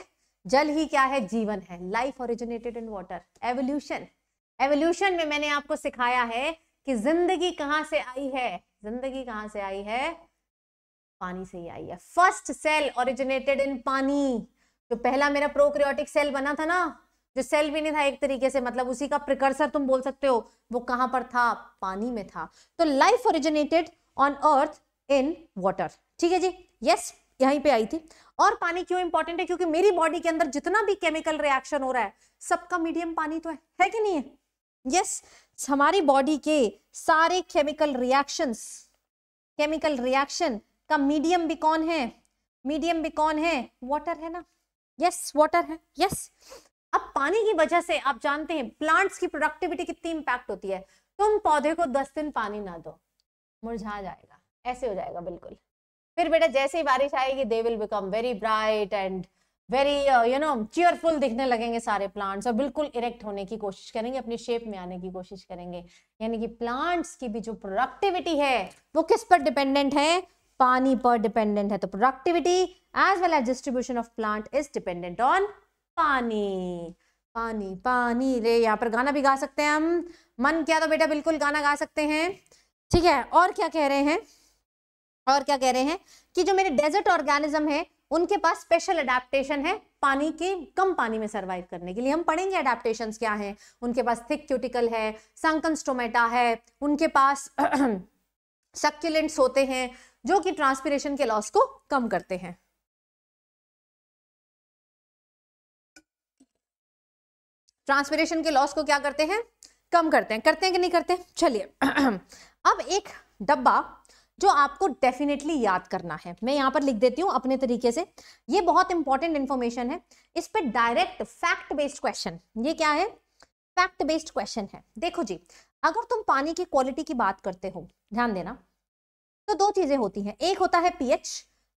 जल ही क्या है जीवन है life originated in water evolution evolution में मैंने आपको सिखाया है कि जिंदगी कहां से आई है जिंदगी कहां से आई है पानी से ही आई है फर्स्ट सेल ओरिजिनेटेड इन पानी जो पहला मेरा प्रोक्रियोटिक सेल बना था ना जो सेल भी नहीं था एक तरीके से मतलब उसी का प्रिकर्सर तुम बोल सकते हो वो कहां पर था पानी में था तो life originated on earth in water ठीक है जी यस यहीं पे आई थी और पानी क्यों इंपॉर्टेंट है क्योंकि मेरी बॉडी के अंदर जितना भी केमिकल रिएक्शन हो रहा है सबका मीडियम पानी तो है है कि नहीं है यस yes, हमारी बॉडी के सारे केमिकल रिएक्शंस केमिकल रिएक्शन का मीडियम भी कौन है मीडियम भी कौन है वाटर है ना यस वाटर है यस अब पानी की वजह से आप जानते हैं प्लांट्स की प्रोडक्टिविटी कितनी इंपैक्ट होती है तुम पौधे को दस दिन पानी ना दो मुरझा जाएगा ऐसे हो जाएगा बिल्कुल फिर बेटा जैसे ही बारिश आएगी they will become very bright and very you know cheerful दिखने लगेंगे सारे प्लांट्स और बिल्कुल इरेक्ट होने की कोशिश करेंगे अपने शेप में आने की कोशिश करेंगे यानी कि प्लांट्स की भी जो प्रोडक्टिविटी है वो किस पर डिपेंडेंट है पानी पर डिपेंडेंट है तो productivity as well as distribution of plant is dependent on पानी पानी पानी रे यहाँ पर गाना भी गा सकते हैं हम मन क्या तो बेटा बिल्कुल गाना गा सकते हैं ठीक है और क्या कह रहे हैं और क्या कह रहे हैं कि जो मेरे डेजर्ट ऑर्गेनिज्म है उनके पास स्पेशल अडेप्टेशन है पानी के कम पानी में सर्वाइव करने के लिए हम पढ़ेंगे अडेप्टेशन क्या हैं उनके पास थिक क्यूटिकल है स्टोमेटा है उनके पास सक्यूलेंट्स [clears throat] होते हैं जो कि ट्रांसपीरेशन के लॉस को कम करते हैं ट्रांसपीरेशन के लॉस को क्या करते हैं कम करते हैं करते हैं कि नहीं करते चलिए [clears throat] अब एक डब्बा जो आपको डेफिनेटली याद करना है मैं यहाँ पर लिख देती हूँ अपने तरीके से ये बहुत इंपॉर्टेंट इन्फॉर्मेशन है इस पर डायरेक्ट फैक्ट बेस्ड क्वेश्चन ये क्या है फैक्ट बेस्ड क्वेश्चन है देखो जी अगर तुम पानी की क्वालिटी की बात करते हो ध्यान देना तो दो चीजें होती हैं एक होता है पीएच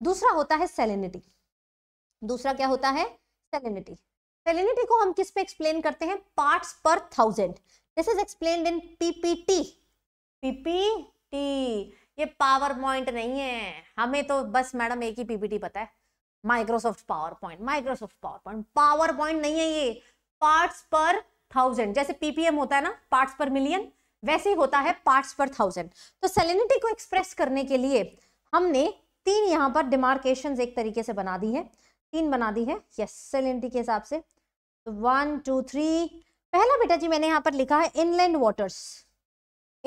दूसरा होता है सेलिनिटी दूसरा क्या होता है सेलिनिटी सेलिनिटी को हम किस पे एक्सप्लेन करते हैं parts per thousand this is explain in PPT PPT ये पावर पॉइंट नहीं है हमें तो बस मैडम एक ही पीपीटी पता है Microsoft PowerPoint Microsoft PowerPoint PowerPoint नहीं है ये पार्ट्स पर थाउजेंड जैसे पीपीएम होता है ना पार्ट्स पर मिलियन वैसे ही होता है पार्ट्स पर थाउजेंड तो सेलिनिटी को एक्सप्रेस करने के लिए हमने तीन यहाँ पर डिमार्केशन एक तरीके से बना दी है तीन बना दी है यस सेलिनिटी के हिसाब से वन टू थ्री पहला बेटा जी मैंने यहाँ पर लिखा है इनलैंड वाटर्स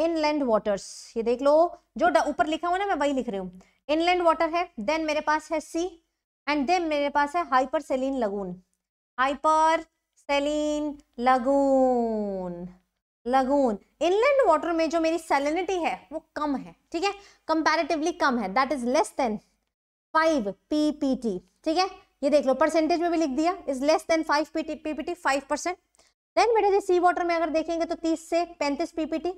इनलैंड वाटर्स ये देख लो जो ऊपर लिखा हुआ ना मैं वही लिख रही हूँ इनलैंड वाटर है देन मेरे पास है सी एंड देन मेरे पास है hypersaline lagoon hypersaline lagoon lagoon inland water में जो मेरी सेलिनिटी है वो कम है ठीक है कंपैरेटिवली कम है that is less than five PPT ठीक है ये देख लो परसेंटेज में भी लिख दिया is less than five PPT five percent then बेटा जी सी वाटर में अगर देखेंगे तो तीस से पैंतीस पीपीटी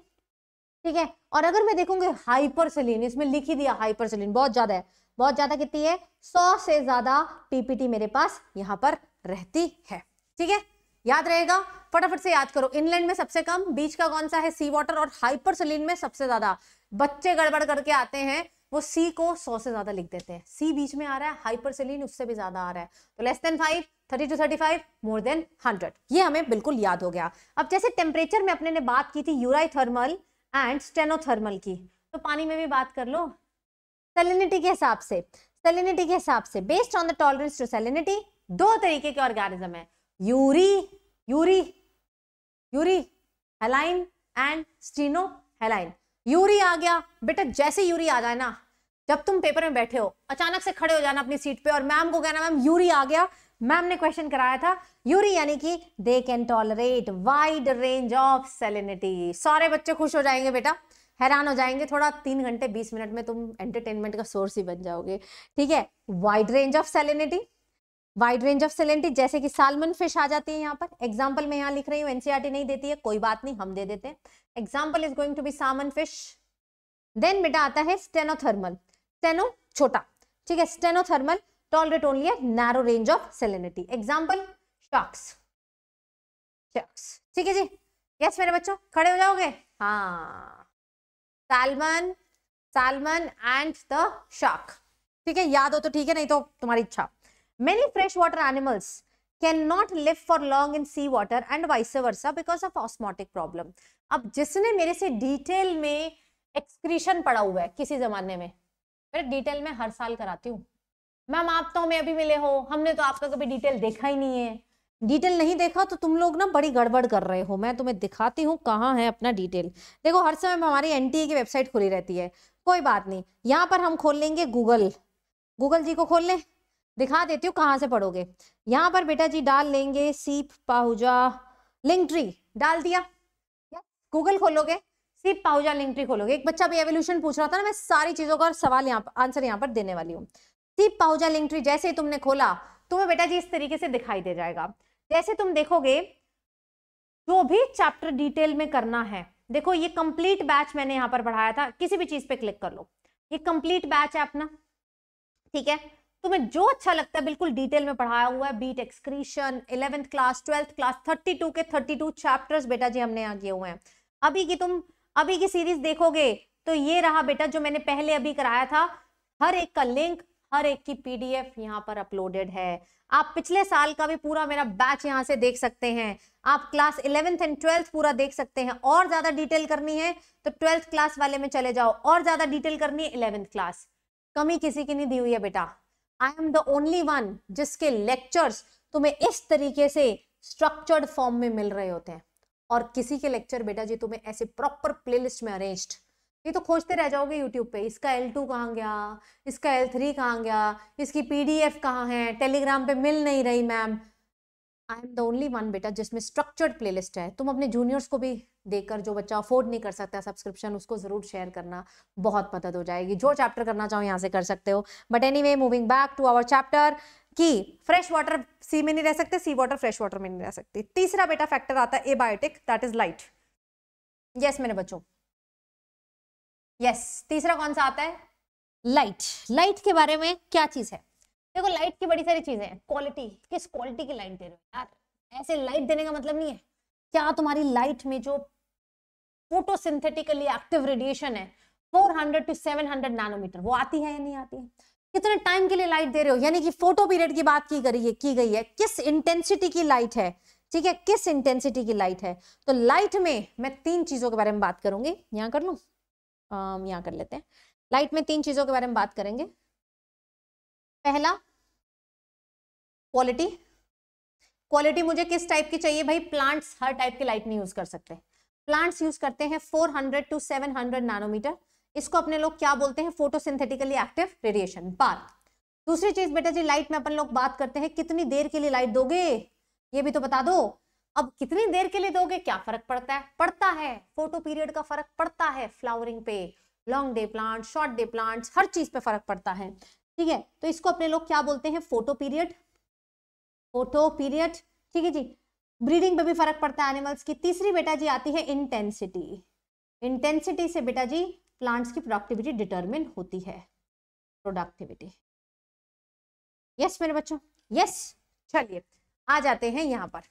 ठीक है और अगर मैं देखूंगी सेलिन इसमें लिख ही दिया सेलिन बहुत ज्यादा है बहुत ज्यादा कितनी है सौ से ज्यादा पीपीटी मेरे पास यहाँ पर रहती है ठीक है याद रहेगा फटाफट से याद करो इनलैंड में सबसे कम बीच का कौन सा है सी वाटर और हाइपर सेलिन में सबसे ज्यादा बच्चे गड़बड़ करके आते हैं वो सी को सौ से ज्यादा लिख देते हैं सी बीच में आ रहा है हाइपर सेलिन उससे भी ज्यादा आ रहा है तो less than five thirty two thirty five more than hundred ये हमें बिल्कुल याद हो गया अब जैसे टेम्परेचर में अपने ने बात की थी यूराई थर्मल एंड स्टेनोथर्मल की तो पानी में भी बात कर लो सेलिनिटी के हिसाब से सेलिनिटी के हिसाब से based on the tolerance to salinity दो तरीके के ऑर्गेनिज्म है eury eury euryhaline and stenohaline eury आ गया बेटा जैसे यूरी आ जाए ना जब तुम पेपर में बैठे हो अचानक से खड़े हो जाना अपनी सीट पे और मैम को कहना मैम यूरी आ गया मैम ने क्वेश्चन कराया था यूरी यानी कि they can tolerate wide range of salinity सारे बच्चे खुश हो जाएंगे बेटा हैरान हो जाएंगे थोड़ा तीन घंटे बीस मिनट में तुम एंटरटेनमेंट का सोर्स ही बन जाओगे ठीक है wide range of salinity wide range of salinity जैसे कि सालमन फिश आ जाती है यहाँ पर एग्जाम्पल मैं यहाँ लिख रही हूँ एनसीआरटी e नहीं देती है कोई बात नहीं हम दे देते हैं example is going to be salmon fish then बेटा आता है स्टेनोथर्मल स्टेनो छोटा ठीक है stenothermal tolerate only a narrow range of salinity. Example, sharks. Sharks. ठीक है जी यस मेरे बच्चों खड़े हो जाओगे हाँ salmon salmon and the shark ठीक है याद हो तो ठीक है नहीं तो तुम्हारी इच्छा many fresh water animals can not live for long in sea water and vice versa because of osmotic problem अब जिसने मेरे से डिटेल में एक्सक्रीशन पड़ा हुआ है किसी जमाने में मैं डिटेल में हर साल कराती हूँ मैम आप तो हमें अभी मिले हो हमने तो आपका कभी डिटेल देखा ही नहीं है डिटेल नहीं देखा तो तुम लोग ना बड़ी गड़बड़ कर रहे हो मैं तुम्हें दिखाती हूँ कहाँ है अपना डिटेल देखो हर समय हमारी एन की वेबसाइट खुली रहती है कोई बात नहीं यहाँ पर हम खोल लेंगे गूगल गूगल जी को खोल लें दिखा देती हूँ कहाँ से पढ़ोगे यहाँ पर बेटा जी डाल लेंगे सीप पाहुजा लिंक ट्री डाल दिया गूगल खोलोगे सीप पाहुजा लिंक ट्री खोलोगे एक बच्चा भी एवोल्यूशन पूछ रहा था ना मैं सारी चीज़ों का सवाल यहाँ पर आंसर यहाँ पर देने वाली हूँ सी पाउजा लिंक ट्री जैसे तुमने खोला तुम्हें बेटा जी इस तरीके से दिखाई दे जाएगा जैसे तुम देखोगे जो भी चैप्टर डिटेल में करना है देखो ये कंप्लीट बैच मैंने यहाँ पर पढ़ाया था किसी भी चीज पे क्लिक कर लो ये कंप्लीट बैच है अपना ठीक है तुम्हें जो अच्छा लगता है बिल्कुल डिटेल में पढ़ाया हुआ है बीट excretion eleventh class twelfth class thirty के थर्टी टू चैप्टर्स बेटा जी हमने यहाँ किए हुए हैं अभी की तुम अभी की सीरीज देखोगे तो ये रहा बेटा जो मैंने पहले अभी कराया था हर एक का लिंक हर एक की पीडीएफ यहाँ पर अपलोडेड है आप पिछले साल का भी पूरा मेरा बैच यहाँ से देख सकते हैं आप क्लास इलेवेंथ एंड ट्वेल्थ पूरा देख सकते हैं और ज्यादा डिटेल करनी है तो ट्वेल्थ क्लास वाले में चले जाओ और ज्यादा डिटेल करनी है इलेवेंथ क्लास कमी किसी की नहीं दी हुई है बेटा I am the only one जिसके लेक्चर्स तुम्हें इस तरीके से स्ट्रक्चर्ड फॉर्म में मिल रहे होते हैं और किसी के लेक्चर बेटा जी तुम्हें ऐसे प्रॉपर प्लेलिस्ट में अरेंज्ड ये तो खोजते रह जाओगे यूट्यूब पे इसका एल टू कहाँ गया इसका एल थ्री कहाँ गया इसकी पी डी एफ कहाँ है टेलीग्राम पे मिल नहीं रही ma'am I am the only one बेटा जिसमें स्ट्रक्चर्ड प्लेलिस्ट है तुम अपने जूनियर्स को भी देकर जो बच्चा अफोर्ड नहीं कर सकता सब्सक्रिप्शन उसको ज़रूर शेयर करना बहुत मदद हो जाएगी जो चैप्टर करना चाहो यहाँ से कर सकते हो but anyway moving back to our chapter कि फ्रेश वाटर सी में नहीं रह सकते सी वाटर फ्रेश वाटर में नहीं रह सकती तीसरा बेटा फैक्टर आता है abiotic that is light yes मेरे बच्चों यस तीसरा कौन सा आता है लाइट लाइट के बारे में क्या चीज है देखो लाइट की बड़ी सारी चीजें हैं क्वालिटी किस क्वालिटी की लाइट दे रहे हो यार ऐसे लाइट देने का मतलब नहीं है क्या तुम्हारी लाइट में जो फोटोसिंथेटिकली एक्टिव रेडिएशन है 400 टू 700 नैनोमीटर वो आती है या नहीं आती है कितने टाइम के लिए लाइट दे रहे हो यानी कि फोटो पीरियड की बात की गई है की गई है किस इंटेंसिटी की लाइट है ठीक है किस इंटेंसिटी की लाइट है तो लाइट में मैं तीन चीजों के बारे में बात करूंगी यहाँ कर लू यहाँ कर लेते हैं लाइट में तीन चीज़ों के बारे में बात करेंगे पहला क्वालिटी क्वालिटी मुझे किस टाइप की चाहिए भाई प्लांट्स हर टाइप की लाइट नहीं यूज़ कर सकते प्लांट्स यूज़ करते हैं 400 टू 700 नैनोमीटर इसको अपने लोग क्या बोलते हैं फोटोसिंथेटिकली एक्टिव रेडिएशन बात दूसरी चीज़ बेटा जी लाइट में अपन लोग बात करते हैं कितनी देर के लिए लाइट दोगे ये भी तो बता दो अब कितनी देर के लिए दोगे क्या फर्क पड़ता है पड़ता है फोटो पीरियड का फर्क पड़ता है फ्लावरिंग पे long day plant short day plants हर चीज पे फर्क पड़ता है ठीक है तो इसको अपने लोग क्या बोलते हैं फोटो पीरियड फोटो पीरियड ठीक है जी ब्रीडिंग पे भी फर्क पड़ता है एनिमल्स की तीसरी बेटा जी आती है इंटेंसिटी इंटेंसिटी से बेटा जी प्लांट्स की प्रोडक्टिविटी डिटर्मिन होती है प्रोडक्टिविटी यस मेरे बच्चों यस चलिए आ जाते हैं यहाँ पर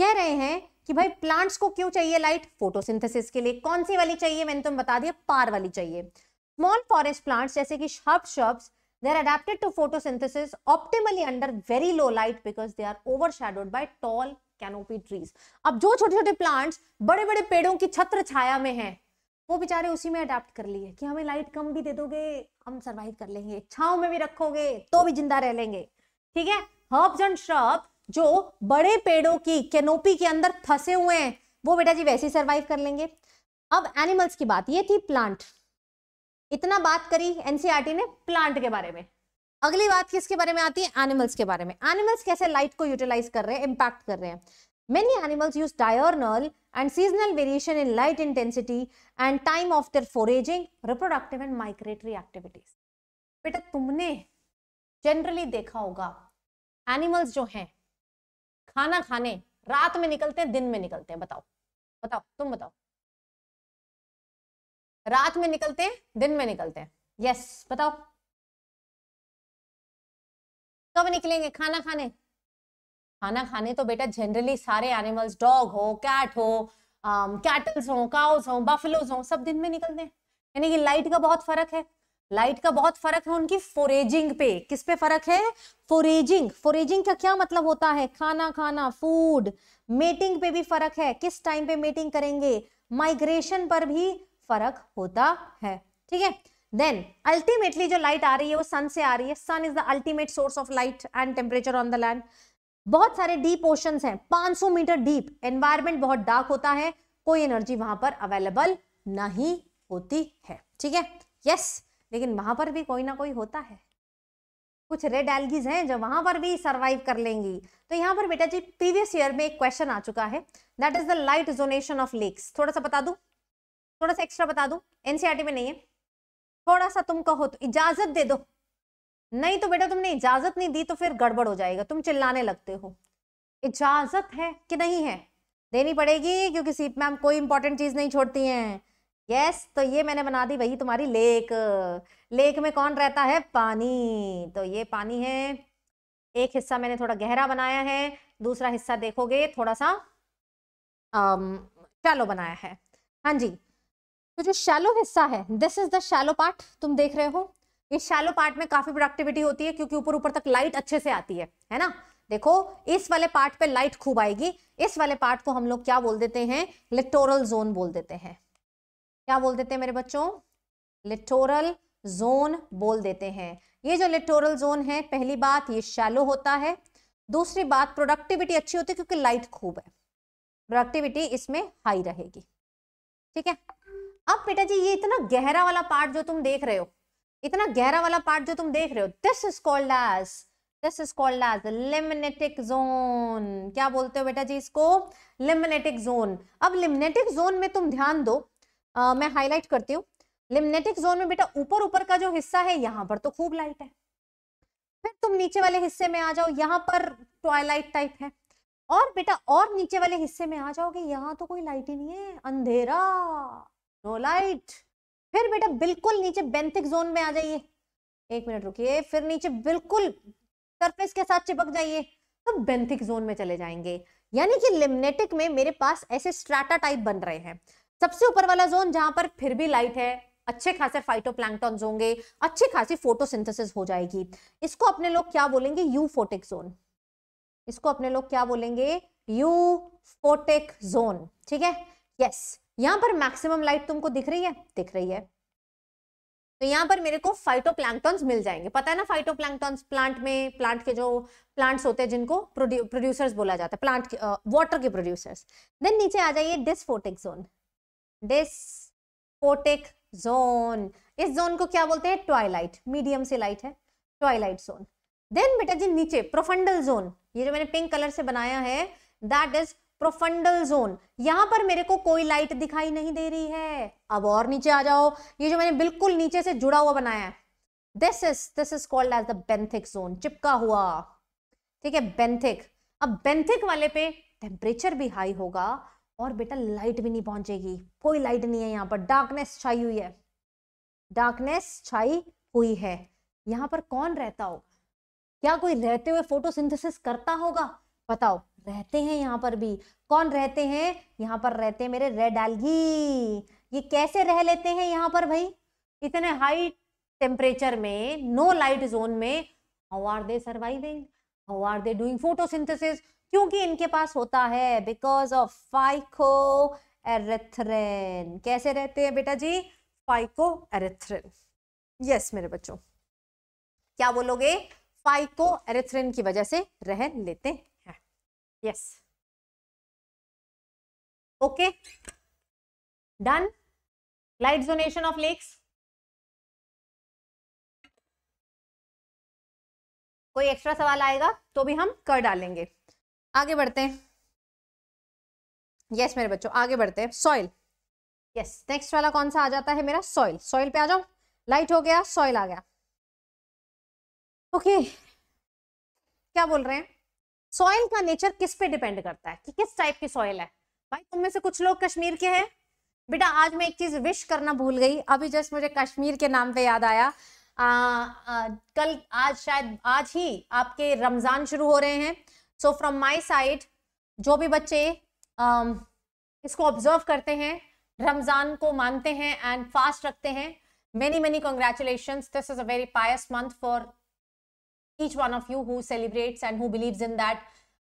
कह रहे हैं कि भाई प्लांट्स को क्यों चाहिए लाइट फोटोसिंथेसिस के लिए कौन सी वाली चाहिए मैंने तुम बता दिया पार वाली चाहिए स्मॉल फॉरेस्ट प्लांट्स जैसे कि शब शर्प शर्प्स They're adapted to photosynthesis optimally under very low light because they are overshadowed by tall canopy trees. अब जो छोटे छोटे प्लांट्स बड़े बड़े पेड़ों की छत्र छाया में हैं वो बेचारे उसी में अडेप्ट कर लिए कि हमें लाइट कम भी दे दोगे हम सर्वाइव कर लेंगे छाव में भी रखोगे तो भी जिंदा रह लेंगे ठीक है हर्ब्स एंड श्रब्स जो बड़े पेड़ों की कैनोपी के अंदर फंसे हुए हैं वो बेटा जी वैसे ही सर्वाइव कर लेंगे अब एनिमल्स की बात ये थी प्लांट इतना बात करी एनसीईआरटी e ने प्लांट के बारे में अगली बात किसके बारे में आती है एनिमल्स के बारे में एनिमल्स कैसे लाइट को यूटिलाइज कर रहे हैं इंपैक्ट कर रहे हैं many animals use diurnal and seasonal variation in light intensity and time of their foraging reproductive and migratory activities बेटा तुमने जनरली देखा होगा एनिमल्स जो हैं खाना खाने रात में निकलते हैं दिन में निकलते हैं बताओ बताओ तुम बताओ रात में निकलते हैं दिन में निकलते हैं यस बताओ कब निकलेंगे खाना खाने खाना खाने तो बेटा जनरली सारे एनिमल्स डॉग हो कैट हो कैटल्स हो काउस हो बफलोज हो सब दिन में निकलते हैं यानी कि लाइट का बहुत फर्क है लाइट का बहुत फर्क है उनकी फोरेजिंग पे किस पे फर्क है फोरेजिंग फोरेजिंग का क्या मतलब होता है खाना खाना फूड मेटिंग पे भी फर्क है किस टाइम पे मेटिंग करेंगे माइग्रेशन पर भी फर्क होता है ठीक है देन अल्टीमेटली जो लाइट आ रही है वो सन से आ रही है sun is the ultimate source of light and temperature on the land बहुत सारे डीप ओशन हैं 500 मीटर डीप एनवायरमेंट बहुत डार्क होता है कोई एनर्जी वहां पर अवेलेबल नहीं होती है ठीक है यस yes. लेकिन वहाँ पर भी कोई ना कोई होता है कुछ रेड एल्गीज हैं जो वहाँ पर भी सर्वाइव कर लेंगी तो यहाँ पर बेटा जी प्रीवियस ईयर में एक क्वेश्चन आ चुका है that is the light zonation of lakes थोड़ा सा बता दूँ थोड़ा सा एक्स्ट्रा बता दू एनसीईआरटी e में नहीं है थोड़ा सा तुम कहो तो इजाजत दे दो नहीं तो बेटा तुमने इजाजत नहीं दी तो फिर गड़बड़ हो जाएगा तुम चिल्लाने लगते हो इजाजत है कि नहीं है देनी पड़ेगी क्योंकि सीप मैम कोई इंपॉर्टेंट चीज नहीं छोड़ती हैं यस तो ये मैंने बना दी वही तुम्हारी लेक लेक में कौन रहता है पानी तो ये पानी है एक हिस्सा मैंने थोड़ा गहरा बनाया है दूसरा हिस्सा देखोगे थोड़ा सा शैलो बनाया है हाँ जी तो जो शैलो हिस्सा है this is the shallow part तुम देख रहे हो इस शैलो पार्ट में काफी प्रोडक्टिविटी होती है क्योंकि ऊपर ऊपर तक लाइट अच्छे से आती है है ना देखो इस वाले पार्ट पे लाइट खूब आएगी इस वाले पार्ट को हम लोग क्या बोल देते हैं लिटोरल जोन बोल देते हैं क्या बोल देते हैं मेरे बच्चों लिटोरल जोन बोल देते हैं ये जो लिटोरल जोन है पहली बात ये शैलो होता है दूसरी बात प्रोडक्टिविटी अच्छी होती है क्योंकि लाइट खूब है प्रोडक्टिविटी इसमें हाई रहेगी ठीक है अब बेटा जी ये इतना गहरा वाला पार्ट जो तुम देख रहे हो इतना गहरा वाला पार्ट जो तुम देख रहे हो this is called as this is called as limnetic zone क्या बोलते हो बेटा जी इसको लिमिनेटिक जोन अब लिमिनेटिक जोन में तुम ध्यान दो आ, मैं हाईलाइट करती हूँ लिमनेटिक जोन में बेटा ऊपर ऊपर का जो हिस्सा है यहाँ पर तो खूब लाइट है फिर तुम नीचे वाले हिस्से में आ जाओ यहाँ पर ट्वाइलाइट टाइप है और बेटा और नीचे वाले हिस्से में आ जाओगे यहाँ तो कोई लाइट ही नहीं है अंधेरा नो लाइट फिर बेटा बिल्कुल नीचे बेंथिक जोन में आ जाइए एक मिनट रुकिए फिर नीचे बिल्कुल सरफेस के साथ चिपक जाइए तो बेंथिक जोन में चले जाएंगे यानी कि लिमनेटिक में मेरे पास ऐसे स्ट्राटा टाइप बन रहे हैं सबसे ऊपर वाला जोन जहां पर फिर भी लाइट है अच्छे खासे फाइटोप्लैंक्टॉन्स होंगे अच्छी खासी फोटोसिंथेसिस हो जाएगी इसको अपने लोग क्या बोलेंगे यूफोटिक जोन इसको अपने लोग क्या बोलेंगे यूफोटिक जोन ठीक है यस यहां पर मैक्सिमम लाइट तुमको दिख रही है दिख रही है तो यहाँ पर मेरे को फाइटोप्लैंक्टॉन्स मिल जाएंगे पता है ना फाइटोप्लैंक्टॉन्स प्लांट में प्लांट के जो प्लांट्स होते हैं जिनको प्रोड्यूसर्स बोला जाता है प्लांट वाटर के प्रोड्यूसर्स देन नीचे आ जाइए डिस्फोटिक जोन डिस्कोटिक जोन इस जोन को क्या बोलते हैं ट्वाइलाइट मीडियम से लाइट है ट्वाइलाइट जोन देन बेटा जी नीचे प्रोफंडल जोन ये जो मैंने पिंक कलर से बनाया है दैट इज प्रोफंडल जोन यहां पर मेरे को कोई लाइट दिखाई नहीं दे रही है अब और नीचे आ जाओ ये जो मैंने बिल्कुल नीचे से जुड़ा हुआ बनाया है this is this is called as the benthic zone चिपका हुआ ठीक है बेंथिक अब बेंथिक वाले पे टेम्परेचर भी हाई होगा और बेटा लाइट भी नहीं पहुंचेगी कोई लाइट नहीं है यहाँ पर डार्कनेस छाई हुई है डार्कनेस छाई हुई है यहाँ पर कौन रहता होगा क्या कोई रहते हुए फोटोसिंथेसिस करता होगा बताओ रहते हैं यहाँ पर भी कौन रहते हैं यहाँ पर रहते हैं मेरे रेड एल्गी ये कैसे रह लेते हैं यहाँ पर भाई इतने हाई टेम्परेचर में नो लाइट जोन में how are they surviving how are they doing photosynthesis क्योंकि इनके पास होता है बिकॉज ऑफ फाइको एरेथ्रेन कैसे रहते हैं बेटा जी फाइको एरेथ्रेन यस मेरे बच्चों क्या बोलोगे फाइको एरेथ्रेन की वजह से रह लेते हैं yes okay done light zonation of lakes कोई एक्स्ट्रा सवाल आएगा तो भी हम कर डालेंगे आगे बढ़ते हैं यस yes, मेरे बच्चों आगे बढ़ते हैं सॉइल यस नेक्स्ट वाला कौन सा आ जाता है मेरा सॉइल सॉइल पे आ जाओ लाइट हो गया सॉइल आ गया ओके okay. क्या बोल रहे हैं सॉइल का नेचर किस पे डिपेंड करता है कि किस टाइप की सॉइल है भाई तुम में से कुछ लोग कश्मीर के हैं बेटा आज मैं एक चीज विश करना भूल गई अभी जस्ट मुझे कश्मीर के नाम पे याद आया आ, आ, कल आज शायद आज ही आपके रमजान शुरू हो रहे हैं सो फ्रॉम माई साइड जो भी बच्चे um, इसको ऑब्जर्व करते हैं रमज़ान को मानते हैं एंड फास्ट रखते हैं many many congratulation this is a very pious month for each one of you who celebrates and who believes in that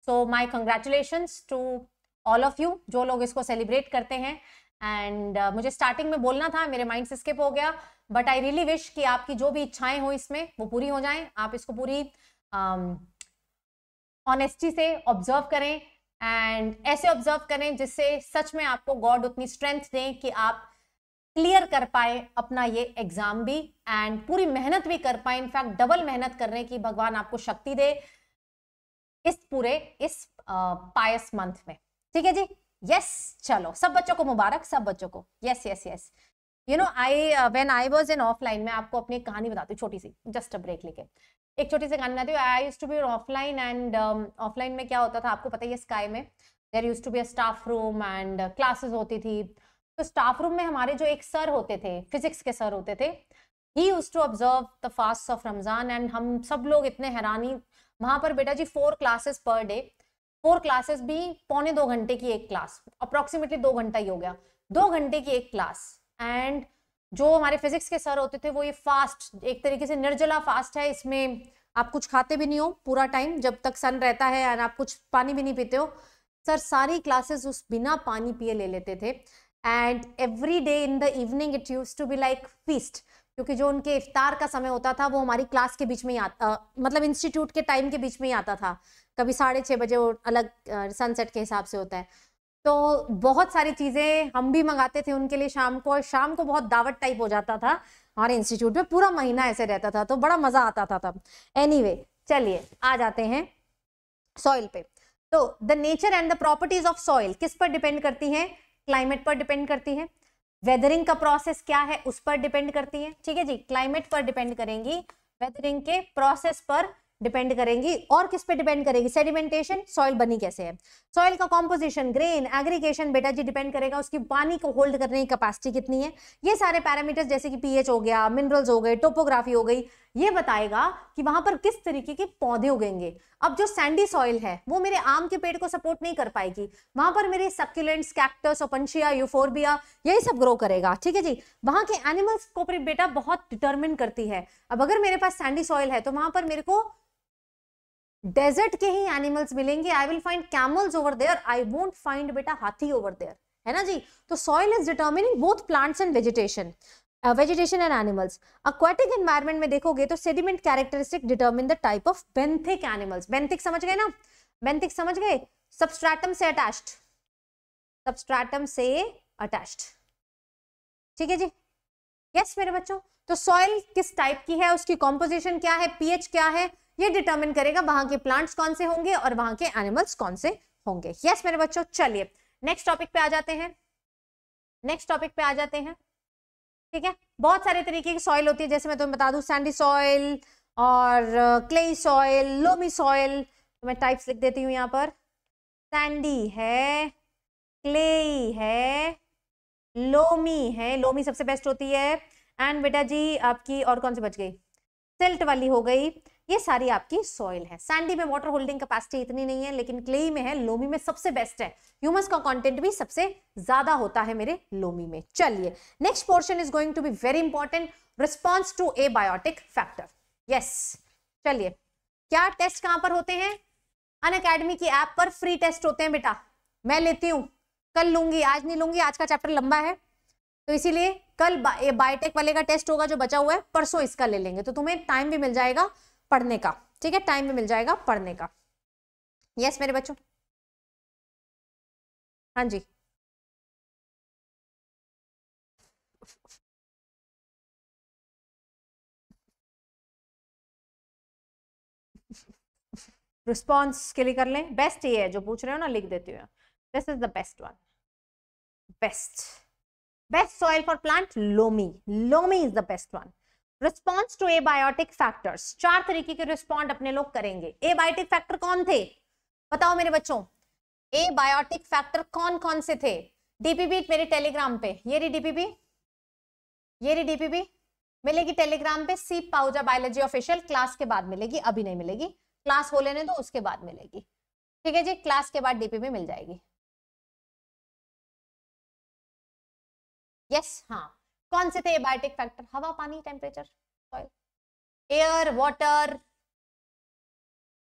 so my congratulations to all जो लोग इसको सेलिब्रेट करते हैं एंड uh, मुझे starting में बोलना था मेरे माइंड से स्किप हो गया बट आई रियली विश कि आपकी जो भी इच्छाएं हो इसमें वो पूरी हो जाएं आप इसको पूरी um, ऑनेस्टी से ऑब्जर्व करें एंड ऐसे ऑब्जर्व करें जिससे सच में आपको गॉड उतनी स्ट्रेंथ दें कि आप क्लियर कर पाए अपना ये एग्जाम भी एंड पूरी मेहनत भी कर पाए इनफैक्ट डबल मेहनत करने की भगवान आपको शक्ति दे इस पूरे इस पायस मंथ में ठीक है जी यस yes, चलो सब बच्चों को मुबारक सब बच्चों को yes yes yes you know I when I was in offline मैं आपको अपनी कहानी बताती हूँ छोटी सी जस्ट अ ब्रेक लेके एक छोटी सी कहानी हूँ I use to be offline and offline में क्या होता था आपको पता ही है स्काई में there use to be a staff room and classes होती थी तो स्टाफ रूम में हमारे जो एक सर होते थे फिजिक्स के सर होते थे he use to observe the fast of Ramzan and हम सब लोग इतने हैरानी वहां पर बेटा जी four classes per day four classes भी पौने दो घंटे की एक क्लास अप्रोक्सीमेटली दो घंटा ही हो गया दो घंटे की एक क्लास एंड जो हमारे फिजिक्स के सर होते थे वो ये फास्ट एक तरीके से निर्जला फास्ट है इसमें आप कुछ खाते भी नहीं हो पूरा टाइम जब तक सन रहता है एंड आप कुछ पानी भी नहीं पीते हो सर सारी क्लासेस उस बिना पानी पिए ले लेते थे and every day in the evening it use to be like feast क्योंकि जो उनके इफ्तार का समय होता था वो हमारी क्लास के बीच में ही आता मतलब इंस्टीट्यूट के टाइम के बीच में ही आता था कभी साढ़े छः बजे वो अलग सनसेट के हिसाब से होता है तो बहुत सारी चीज़ें हम भी मंगाते थे उनके लिए शाम को और शाम को बहुत दावत टाइप हो जाता था हमारे इंस्टीट्यूट में पूरा महीना ऐसे रहता था तो बड़ा मज़ा आता था तब एनी anyway, चलिए आ जाते हैं सॉइल पे तो the nature and the properties of soil किस पर डिपेंड करती हैं क्लाइमेट पर डिपेंड करती है वेदरिंग का प्रोसेस क्या है उस पर डिपेंड करती है ठीक है जी क्लाइमेट पर डिपेंड करेंगी वेदरिंग के प्रोसेस पर डिपेंड करेंगी और किस पे डिपेंड करेगी सेडिमेंटेशन सॉइल बनी कैसे है सॉइल का कॉम्पोजिशन ग्रेन एग्रीगेशन बेटा जी डिपेंड करेगा उसकी पानी को होल्ड करने की कैपेसिटी कितनी है ये सारे पैरामीटर्स जैसे कि पीएच हो गया मिनरल्स हो गए टोपोग्राफी हो गई ये बताएगा कि वहां पर किस तरीके के पौधे उगेंगे अब जो सैंडी सॉइल है वो मेरे आम के पेड़ को सपोर्ट नहीं कर पाएगी वहां पर मेरे सक्यूलेंट्स कैक्टस ओपनशिया यूफोरबिया यही सब ग्रो करेगा ठीक है जी वहां के एनिमल्स को बेटा बहुत डिटर्मिन करती है अब अगर मेरे पास सैंडी सॉइल है तो वहां पर मेरे को डेजर्ट के ही एनिमल्स मिलेंगे I will find camels over there I won't find बेटा हाथी ओवर देयर है ना जी तो soil is determining both plants and vegetation vegetation and animals aquatic environment में देखोगे तो sediment characteristic determine the type of benthic animals benthic समझ गए ना बेंथिक समझ गए सबस्ट्रैटम से अटैच्ड सबस्ट्रैटम से अटैच्ड ठीक है जी यस yes, मेरे बच्चों तो सॉइल किस टाइप की है उसकी कॉम्पोजिशन क्या है पीएच क्या है ये डिटर्मिन करेगा वहां के प्लांट्स कौन से होंगे और वहां के एनिमल्स कौन से होंगे यस yes, मेरे बच्चों चलिए नेक्स्ट टॉपिक पे आ जाते हैं नेक्स्ट टॉपिक पे आ जाते हैं ठीक है बहुत सारे तरीके की सॉइल होती है जैसे मैं तुम्हें बता दू सैंडी सॉइल और क्ले सॉइल लोमी सॉइल तो मैं टाइप्स लिख देती हूँ यहाँ पर सैंडी है क्ले है लोमी है लोमी सबसे बेस्ट होती है एंड बेटा जी आपकी और कौन सी बच गई सिल्ट वाली हो गई ये सारी आपकी सॉइल है सैंडी में वाटर होल्डिंग कैपेसिटी इतनी नहीं है लेकिन क्लेई में है लोमी में सबसे बेस्ट है ह्यूमस का कंटेंट भी सबसे ज्यादा होता है मेरे लोमी में चलिए next portion is going to be very important response to a biotic factor yes चलिए क्या टेस्ट कहां पर होते हैं अन की ऐप पर फ्री टेस्ट होते हैं बेटा मैं लेती हूँ कल लूंगी आज नहीं लूंगी आज का चैप्टर लंबा है तो इसीलिए कल बा, बायोटेक वाले का टेस्ट होगा जो बचा हुआ है परसों इसका ले लेंगे तो तुम्हें टाइम भी मिल जाएगा पढ़ने का ठीक है टाइम भी मिल जाएगा पढ़ने का यस मेरे बच्चों हाँ जी रिस्पॉन्स के लिए कर लें बेस्ट ये है जो पूछ रहे हो ना लिख देती हूँ this is the best one best best soil for plant loamy loamy is the best one response to abiotic factors चार तरीके के रिस्पॉन्ड अपने लोग करेंगे एबायोटिक फैक्टर कौन थे बताओ मेरे बच्चों एबायोटिक फैक्टर कौन कौन से थे डीपीबी मेरे टेलीग्राम पे ये रही डीपीबी ये रही डीपीबी मिलेगी टेलीग्राम पे सी पाउजा बायोलॉजी ऑफिशियल क्लास के बाद मिलेगी अभी नहीं मिलेगी क्लास हो लेने दो तो उसके बाद मिलेगी ठीक है जी क्लास के बाद डीपीबी मिल जाएगी यस हाँ कौन से थे एबायोटिक फैक्टर हवा पानी temperature soil air water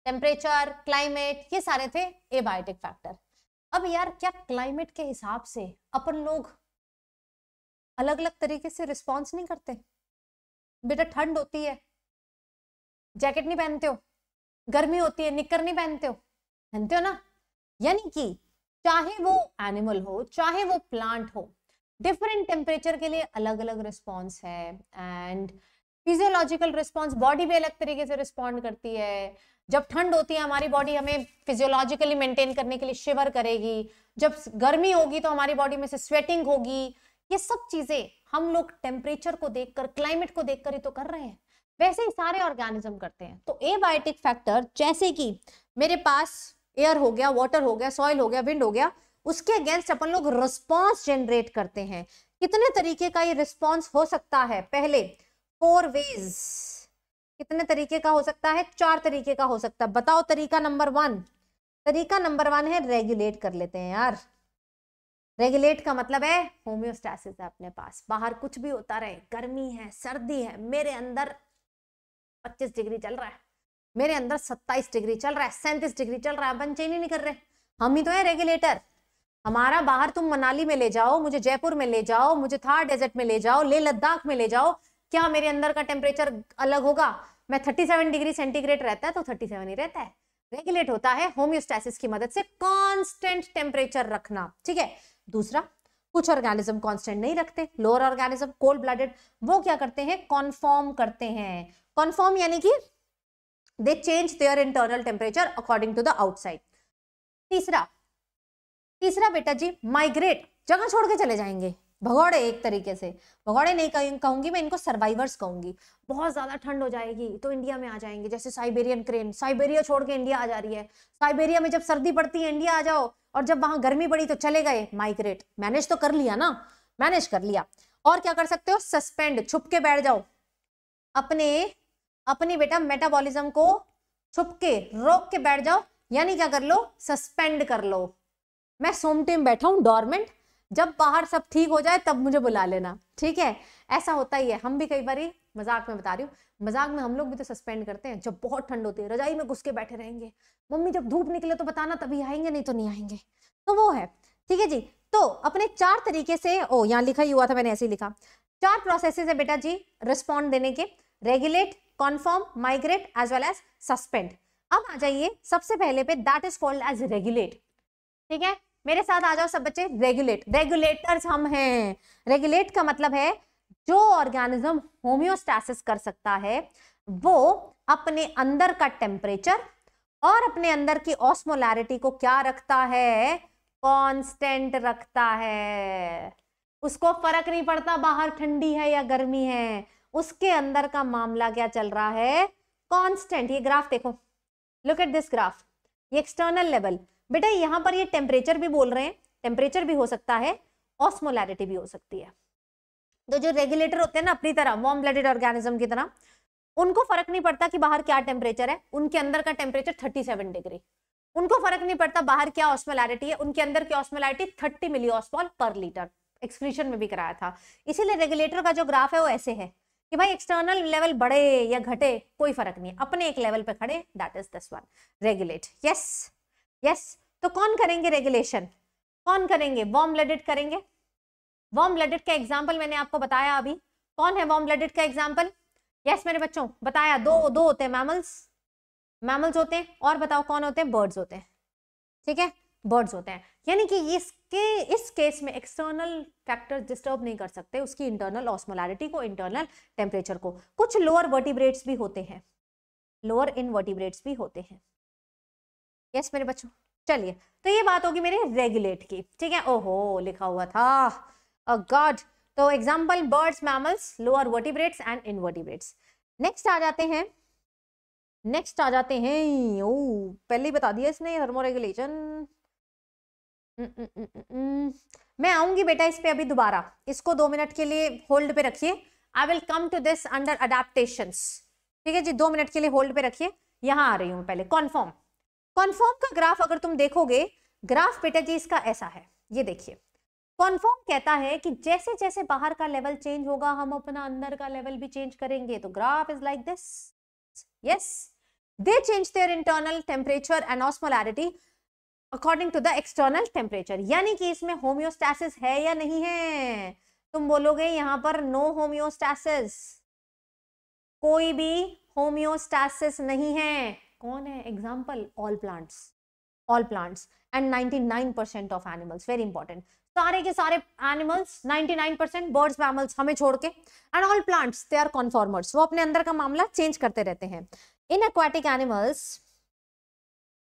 temperature climate ये सारे थे एबायोटिक फैक्टर अब यार क्या क्लाइमेट के हिसाब से अपन लोग अलग अलग तरीके से रिस्पॉन्स नहीं करते बेटा ठंड होती है जैकेट नहीं पहनते हो गर्मी होती है निकर नहीं पहनते हो पहनते हो ना यानी कि चाहे वो एनिमल हो चाहे वो प्लांट हो डिफरेंट टेम्परेचर के लिए अलग अलग रिस्पॉन्स है एंड फिजियोलॉजिकल रिस्पॉन्स बॉडी भी अलग तरीके से रिस्पॉन्ड करती है जब ठंड होती है हमारी बॉडी हमें फिजियोलॉजिकली मेंटेन करने के लिए शिवर करेगी जब गर्मी होगी तो हमारी बॉडी में से स्वेटिंग होगी ये सब चीज़ें हम लोग टेम्परेचर को देखकर क्लाइमेट को देखकर ही तो कर रहे हैं वैसे ही सारे ऑर्गेनिज्म करते हैं तो एबायोटिक फैक्टर जैसे कि मेरे पास एयर हो गया वाटर हो गया सॉइल हो गया विंड हो गया उसके अगेंस्ट अपन लोग रिस्पॉन्स जनरेट करते हैं कितने तरीके का ये रिस्पॉन्स हो सकता है पहले फोर वेज कितने तरीके का हो सकता है चार तरीके का हो सकता है बताओ तरीका नंबर वन तरीका नंबर वन है रेगुलेट कर लेते हैं यार रेगुलेट का मतलब है होम्योस्टैसिस है अपने पास बाहर कुछ भी होता रहे गर्मी है सर्दी है मेरे अंदर 25 डिग्री चल रहा है मेरे अंदर 27 डिग्री चल रहा है सैंतीस डिग्री चल रहा है अपन चेंज ही नहीं कर रहे हम ही तो है रेगुलेटर हमारा बाहर तुम मनाली में ले जाओ मुझे जयपुर में ले जाओ मुझे थार डेजर्ट में ले जाओ ले लद्दाख में ले जाओ क्या मेरे अंदर का टेम्परेचर अलग होगा मैं 37 डिग्री सेंटीग्रेड रहता है तो 37 ही रहता है रेगुलेट होता है होम्योस्टेसिस की मदद से कांस्टेंट टेम्परेचर रखना ठीक है दूसरा कुछ ऑर्गेनिज्म कांस्टेंट नहीं रखते लोअर ऑर्गेनिज्म कोल्ड ब्लडेड वो क्या करते हैं कॉन्फॉर्म करते हैं कॉन्फॉर्म यानी कि they change their internal temperature according to the outside तीसरा तीसरा बेटा जी माइग्रेट जगह छोड़ के चले जाएंगे भगौड़े एक तरीके से भगौड़े नहीं कहूंगी मैं इनको सर्वाइवर्स कहूंगी बहुत ज़्यादा ठंड हो जाएगी तो इंडिया में आ जाएंगे जैसे साइबेरियन क्रेन साइबेरिया छोड़ के इंडिया आ जा रही है साइबेरिया में जब सर्दी पड़ती है इंडिया आ जाओ और जब वहां गर्मी पड़ी तो चले गए माइग्रेट मैनेज तो कर लिया ना मैनेज कर लिया और क्या कर सकते हो सस्पेंड छुप के बैठ जाओ अपने अपनी बेटा मेटाबॉलिज्म को छुप के रोक के बैठ जाओ यानी क्या कर लो सस्पेंड कर लो मैं सोमटे में बैठा हूँ डॉर्मेंट जब बाहर सब ठीक हो जाए तब मुझे बुला लेना ठीक है ऐसा होता ही है हम भी कई बार मजाक में बता रही हूँ मजाक में हम लोग भी तो सस्पेंड करते हैं जब बहुत ठंड होती है रजाई में घुस के बैठे रहेंगे मम्मी जब धूप निकले तो बताना तभी आएंगे नहीं तो नहीं आएंगे तो वो है ठीक है जी तो अपने चार तरीके से ओ यहाँ लिखा ही हुआ था मैंने ऐसे ही लिखा चार प्रोसेसेस है बेटा जी रिस्पॉन्ड देने के regulate conform migrate as well as suspend अब आ जाइए सबसे पहले पे that is called as regulate ठीक है मेरे साथ आ जाओ सब बच्चे रेगुलेट रेगुलेटर्स हम हैं रेगुलेट का मतलब है जो ऑर्गेनिज्म होम्योस्टैसिस कर सकता है वो अपने अंदर का टेम्परेचर और अपने अंदर की ऑस्मोलैरिटी को क्या रखता है कांस्टेंट रखता है उसको फर्क नहीं पड़ता बाहर ठंडी है या गर्मी है उसके अंदर का मामला क्या चल रहा है कांस्टेंट ये ग्राफ देखो लुक एट दिस ग्राफ ये एक्सटर्नल लेवल बेटा यहाँ पर ये टेम्परेचर भी बोल रहे हैं टेम्परेचर भी हो सकता है ऑस्मोलैरिटी भी हो सकती है तो जो रेगुलेटर होते हैं ना अपनी तरह वॉर्म ब्लडेड ऑर्गेनिज्म की तरह उनको फर्क नहीं पड़ता कि बाहर क्या टेम्परेचर है उनके अंदर का टेम्परेचर सेवन डिग्री उनको फर्क नहीं पड़ता बाहर क्या ऑस्मोलैरिटी है उनके अंदर की osmolarity thirty milli osmole per litre excretion में भी कराया था इसीलिए रेगुलेटर का जो ग्राफ है वो ऐसे है कि भाई एक्सटर्नल लेवल बढ़े या घटे कोई फर्क नहीं अपने एक लेवल पे खड़े that is this one regulate yes yes तो कौन करेंगे रेगुलेशन कौन करेंगे वॉम ब्लडेड करेंगे वॉम ब्लडेड का एग्जाम्पल मैंने आपको बताया अभी कौन है वॉम ब्लडेड का एग्जाम्पल यस मेरे बच्चों बताया दो दो होते हैं मैमल्स मैमल्स होते हैं और बताओ कौन होते हैं बर्ड्स होते हैं ठीक है बर्ड्स होते हैं यानी कि इसके इस केस में एक्सटर्नल फैक्टर डिस्टर्ब नहीं कर सकते उसकी इंटरनल ऑस्मोलैरिटी को इंटरनल टेम्परेचर को कुछ लोअर वर्टिब्रेट्स भी होते हैं लोअर इन वर्टिब्रेट्स भी होते हैं यस मेरे बच्चों चलिए तो ये बात होगी मेरे रेगुलेट की ठीक है ओहो लिखा हुआ था गॉड oh तो example birds mammals lower vertebrates and invertebrates next आ जाते हैं नेक्स्ट आ जाते हैं ओ पहले ही बता दिया इसने थर्मोरेगुलेशन mm, mm, mm, मैं आऊंगी बेटा इस पे अभी दोबारा इसको दो मिनट के लिए होल्ड पे रखिए I will come to this under adaptation ठीक है जी दो मिनट के लिए होल्ड पे रखिए यहाँ आ रही हूँ पहले कॉन्फर्म कॉन्फॉर्म का ग्राफ अगर तुम देखोगे ग्राफ बेटा जी इसका ऐसा है ये देखिए कॉन्फॉर्म कहता है कि जैसे जैसे बाहर का लेवल चेंज होगा हम अपना अंदर का लेवल भी चेंज करेंगे तो graph is like this yes they change their internal temperature and osmolarity according to the external temperature यानी कि इसमें होम्योस्टैसिस है या नहीं है तुम बोलोगे यहां पर नो होम्योस्टैसिस कोई भी होम्योस्टैसिस नहीं है कौन है example all plants all plants and 99 percent of animals very important सारे के सारे एनिमल्स 99 परसेंट बर्ड्स मैमल्स हमें छोड़ के and all plants they are conformers वो अपने अंदर का मामला चेंज करते रहते हैं in aquatic animals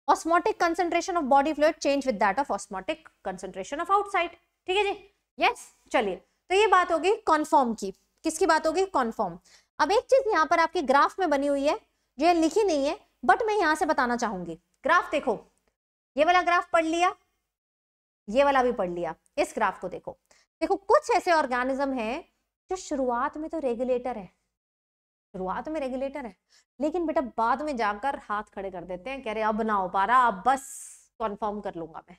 osmotic concentration of body fluid change with that of osmotic concentration of outside ठीक है जी यस चलिए तो ये बात होगी कॉन्फॉर्म की किसकी बात होगी कॉन्फॉर्म अब एक चीज यहाँ पर आपके ग्राफ में बनी हुई है जो ये लिखी नहीं है बट मैं यहां से बताना चाहूंगी ग्राफ देखो ये वाला ग्राफ पढ़ लिया ये वाला भी पढ़ लिया इस ग्राफ को देखो देखो कुछ ऐसे ऑर्गेनिज्म हैं जो शुरुआत में तो रेगुलेटर है शुरुआत में रेगुलेटर है लेकिन बेटा बाद में जाकर हाथ खड़े कर देते हैं कह रहे अब ना हो पा रहा अब बस कन्फर्म कर लूंगा मैं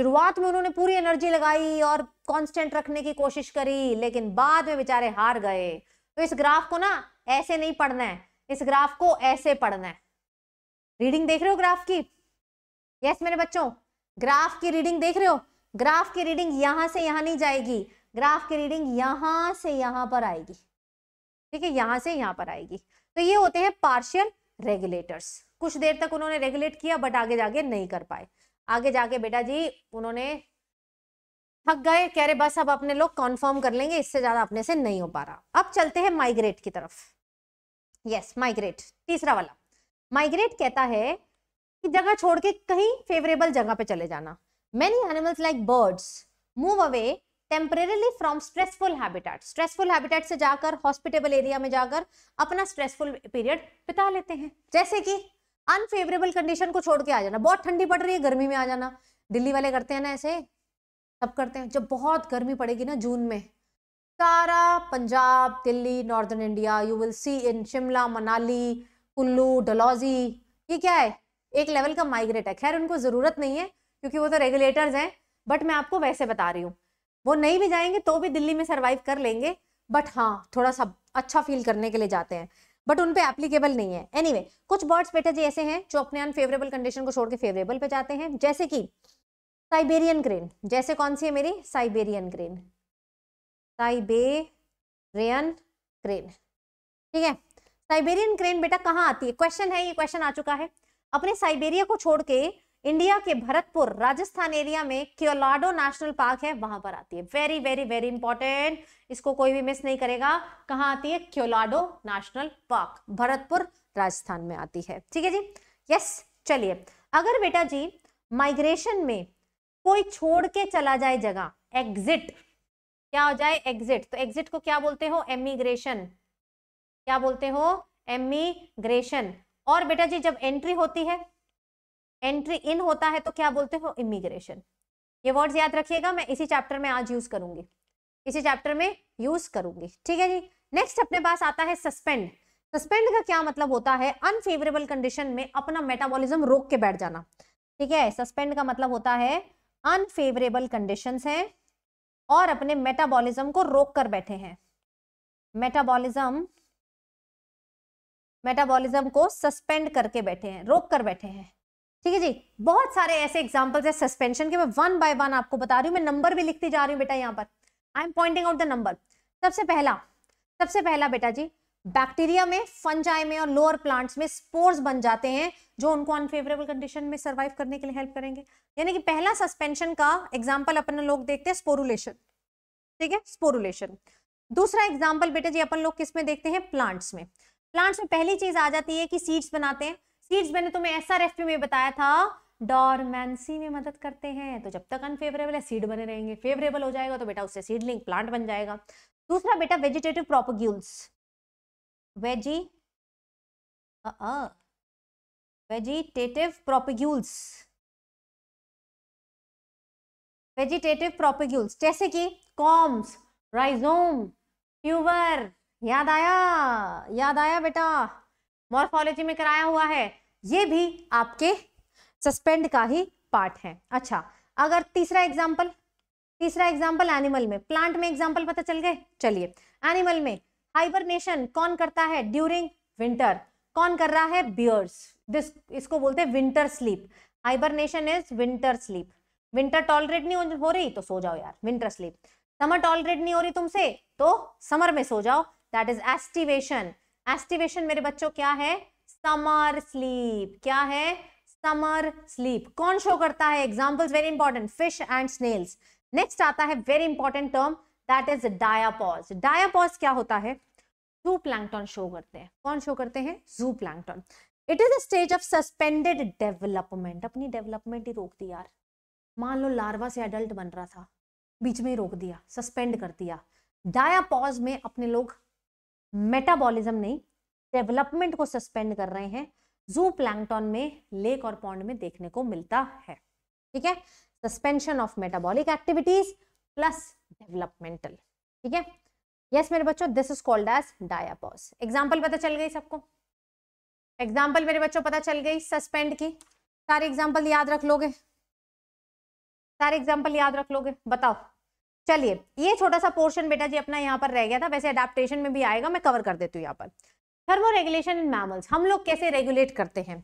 शुरुआत में उन्होंने पूरी एनर्जी लगाई और कांस्टेंट रखने की कोशिश करी लेकिन बाद में बेचारे हार गए तो इस ग्राफ को ना ऐसे नहीं पढ़ना है इस ग्राफ को ऐसे पढ़ना है रीडिंग देख रहे हो ग्राफ की यस मेरे बच्चों ग्राफ की रीडिंग देख रहे हो ग्राफ की रीडिंग यहां से यहां नहीं जाएगी ग्राफ की रीडिंग यहां से यहां पर आएगी ठीक है यहां से यहां पर आएगी तो ये होते हैं पार्शियल रेगुलेटर्स कुछ देर तक उन्होंने रेगुलेट किया बट आगे जाके नहीं कर पाए आगे जाके बेटा जी उन्होंने थक गए कह रहे बस अब अपने लोग कॉन्फर्म कर लेंगे इससे ज्यादा अपने से नहीं हो पा रहा अब चलते हैं माइग्रेट की तरफ यस माइग्रेट तीसरा वाला माइग्रेट कहता है कि जगह छोड़ के कहीं फेवरेबल जगह पे चले जाना many animals like birds move away temporarily from stressful habitat stressful habitat से जाकर हॉस्पिटेबल एरिया में जाकर अपना स्ट्रेसफुल पीरियड बिता लेते हैं जैसे कि अनफेवरेबल कंडीशन को छोड़ के आ जाना बहुत ठंडी पड़ रही है गर्मी में आ जाना दिल्ली वाले करते हैं ना ऐसे सब करते हैं जब बहुत गर्मी पड़ेगी ना जून में सारा Punjab Delhi northern India you will see in Shimla Manali Kullu Dalhousie ये क्या है एक लेवल का माइग्रेट है खैर उनको ज़रूरत नहीं है क्योंकि वो तो रेगुलेटर्स हैं बट मैं आपको वैसे बता रही हूँ वो नहीं भी जाएंगे तो भी दिल्ली में सर्वाइव कर लेंगे बट हाँ थोड़ा सा अच्छा फील करने के लिए जाते हैं बट उन पर एप्लीकेबल नहीं है एनी anyway, कुछ बर्ड्स बेटा जी ऐसे हैं जो अपने अनफेवरेबल कंडीशन को छोड़ के फेवरेबल पे जाते हैं जैसे कि साइबेरियन ग्रेन जैसे कौन सी है मेरी साइबेरियन ग्रेन साइबेरियन ग्रेन ठीक है साइबेरियन क्रेन बेटा कहाँ आती है क्वेश्चन है ये क्वेश्चन आ चुका है अपने साइबेरिया को छोड़ के इंडिया के भरतपुर राजस्थान एरिया में क्योलाडो नेशनल पार्क है वहां पर आती है वेरी वेरी वेरी इंपॉर्टेंट इसको कोई भी मिस नहीं करेगा कहाँ आती है क्योलाडो नेशनल पार्क भरतपुर राजस्थान में आती है ठीक है जी यस चलिए अगर बेटा जी माइग्रेशन में कोई छोड़ के चला जाए जगह एग्जिट क्या हो जाए एग्जिट तो एग्जिट को क्या बोलते हो एमिग्रेशन क्या बोलते हो एमिग्रेशन और बेटा जी जब एंट्री होती है एंट्री इन होता है तो क्या बोलते हो इमिग्रेशन ये वर्ड्स याद रखिएगा मैं इसी चैप्टर में आज यूज करूंगी इसी चैप्टर में यूज करूंगी ठीक है जी नेक्स्ट अपने पास आता है सस्पेंड सस्पेंड का क्या मतलब होता है अनफेवरेबल कंडीशन में अपना मेटाबॉलिज्म रोक के बैठ जाना ठीक है सस्पेंड का मतलब होता है अनफेवरेबल कंडीशन है और अपने मेटाबॉलिज्म को रोक कर बैठे हैं मेटाबॉलिज्म मेटाबॉलिज्म को सस्पेंड करके बैठे हैं रोक कर बैठे हैं ठीक है जी बहुत सारे ऐसे एग्जाम्पल्स है सस्पेंशन के मैं वन बाय वन आपको बता रही हूँ मैं नंबर भी लिखती जा रही हूँ बेटा यहाँ पर I am pointing out the number सबसे पहला सबसे पहला बेटा जी बैक्टीरिया में फंजाई में और लोअर प्लांट्स में स्पोर्स बन जाते हैं जो उनको अनफेवरेबल कंडीशन में सर्वाइव करने के लिए हेल्प करेंगे यानी कि पहला सस्पेंशन का एग्जाम्पल अपन लोग देखते हैं स्पोरुलेशन ठीक है स्पोरुलेशन दूसरा एग्जाम्पल बेटा जी अपन लोग किस में देखते हैं प्लांट्स में प्लांट्स में पहली चीज आ जाती है कि सीड्स बनाते हैं सीड्स मैंने तुम्हें एस आर एफ में बताया था डॉर्मेंसी में मदद करते हैं तो जब तक अनफेवरेबल है सीड बने रहेंगे फेवरेबल हो जाएगा तो बेटा उससे सीडलिंग प्लांट बन जाएगा दूसरा बेटा vegetative propagules veggie vegetative propagules vegetative propagules जैसे कि कॉम्स राइजोम ट्यूबर याद आया याद आया बेटा मॉर्फोलॉजी में कराया हुआ है ये भी आपके सस्पेंड का ही पार्ट है अच्छा अगर तीसरा एग्जाम्पल तीसरा एग्जाम्पल एनिमल में प्लांट में एग्जाम्पल पता चल गए चलिए एनिमल में हाइबरनेशन कौन करता है ड्यूरिंग विंटर कौन कर रहा है बियर्स दिस इसको बोलते हैं winter sleep hibernation is winter sleep winter tolerate नहीं हो रही तो सो जाओ यार विंटर स्लीप समर टॉलरेट नहीं हो रही तुमसे तो समर में सो जाओ दैट इज एस्टिवेशन एस्टिवेशन मेरे बच्चों क्या है समर स्लीप क्या है समर स्लीप कौन शो करता है examples very important fish and snails next आता है very important term that is diapause diapause क्या होता है जू प्लैंकटॉन शो करते हैं कौन शो करते हैं zooplankton it is a stage of suspended development अपनी डेवलपमेंट ही रोक दी यार मान लो लार्वा से एडल्ट बन रहा था बीच में ही रोक दिया सस्पेंड कर दिया डायापॉज में अपने लोग मेटाबॉलिज्म नहीं डेवलपमेंट को सस्पेंड कर रहे हैं जू प्लैंगटॉन में लेक और पॉन्ड में देखने को मिलता है ठीक है suspension of metabolic activities plus developmental ठीक है यस मेरे बच्चों this is called as diapause example पता चल गई सबको एग्जाम्पल मेरे बच्चों पता चल गई सस्पेंड की सारे एग्जाम्पल याद रख लोगे सारे एग्जाम्पल याद रख लोगे बताओ चलिए ये छोटा सा पोर्शन बेटा जी अपना यहाँ पर रह गया था वैसे अडाप्टेशन में भी आएगा मैं कवर कर देती हूँ यहाँ पर थर्मो रेगुलेशन इन मैमल्स हम लोग कैसे रेगुलेट करते हैं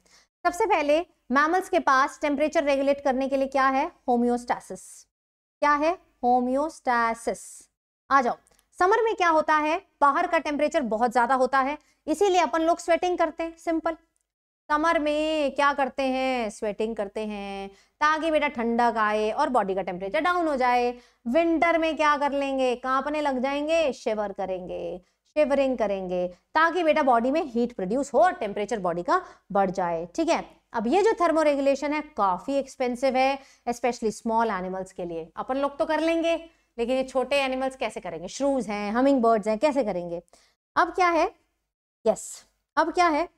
सबसे पहले मैमल्स के पास टेम्परेचर रेगुलेट करने के लिए क्या है होम्योस्टैसिस क्या है होम्योस्टैसिस आ जाओ समर में क्या होता है बाहर का टेम्परेचर बहुत ज्यादा होता है इसीलिए अपन लोग स्वेटिंग करते हैं सिंपल समर में क्या करते हैं स्वेटिंग करते हैं ताकि बेटा ठंडक आए और बॉडी का टेम्परेचर डाउन हो जाए विंटर में क्या कर लेंगे कांपने लग जाएंगे शिवर करेंगे शिवरिंग करेंगे ताकि बेटा बॉडी में हीट प्रोड्यूस हो और टेम्परेचर बॉडी का बढ़ जाए ठीक है अब ये जो थर्मो रेगुलेशन है काफी एक्सपेंसिव है स्पेशली स्मॉल एनिमल्स के लिए अपन लोग तो कर लेंगे लेकिन ये छोटे एनिमल्स कैसे करेंगे श्रूज हैं हमिंग बर्ड्स हैं कैसे करेंगे अब क्या है यस yes. अब क्या है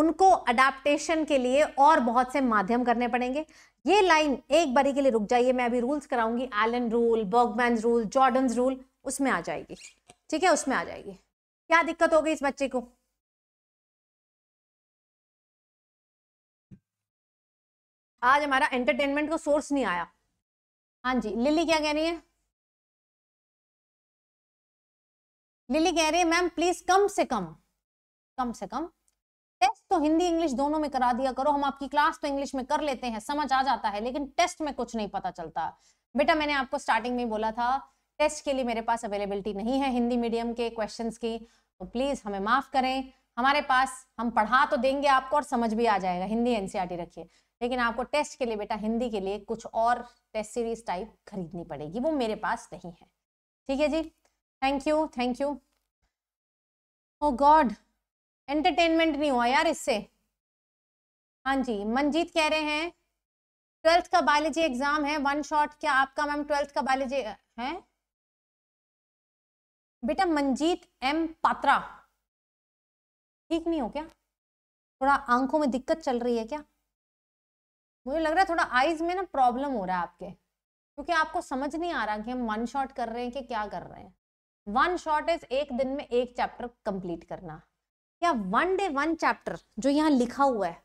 उनको अडाप्टेशन के लिए और बहुत से माध्यम करने पड़ेंगे ये लाइन एक बारी के लिए रुक जाइए मैं अभी रूल्स कराऊंगी Allen rule Bergmann rule Jordan rule उसमें आ जाएगी ठीक है उसमें आ जाएगी क्या दिक्कत हो गई इस बच्चे को आज हमारा एंटरटेनमेंट का सोर्स नहीं आया हाँ जी लिली क्या कह रही है लिली कह रही है मैम प्लीज कम से कम कम से कम टेस्ट तो हिंदी इंग्लिश दोनों में करा दिया करो हम आपकी क्लास तो इंग्लिश में कर लेते हैं समझ आ जाता है लेकिन टेस्ट में कुछ नहीं पता चलता बेटा मैंने आपको स्टार्टिंग में बोला था टेस्ट के लिए मेरे पास अवेलेबिलिटी नहीं है हिंदी मीडियम के क्वेश्चंस की तो प्लीज हमें माफ करें हमारे पास हम पढ़ा तो देंगे आपको और समझ भी आ जाएगा हिंदी एनसीईआरटी e रखिए लेकिन आपको टेस्ट के लिए बेटा हिंदी के लिए कुछ और टेस्ट सीरीज टाइप खरीदनी पड़ेगी वो मेरे पास नहीं है ठीक है जी thank you thank you oh god entertainment नहीं हुआ यार इससे हाँ जी मनजीत कह रहे हैं ट्वेल्थ का बायोलॉजी एग्जाम है वन शॉट क्या आपका मैम ट्वेल्थ का बायोलॉजी है बेटा मनजीत एम पात्रा ठीक नहीं हो क्या थोड़ा आंखों में दिक्कत चल रही है क्या मुझे लग रहा है थोड़ा आईज में ना प्रॉब्लम हो रहा है आपके क्योंकि आपको समझ नहीं आ रहा कि हम वन शॉट कर रहे हैं कि क्या कर रहे हैं वन शॉट इज एक दिन में एक चैप्टर कंप्लीट करना क्या वन डे वन चैप्टर जो यहाँ लिखा हुआ है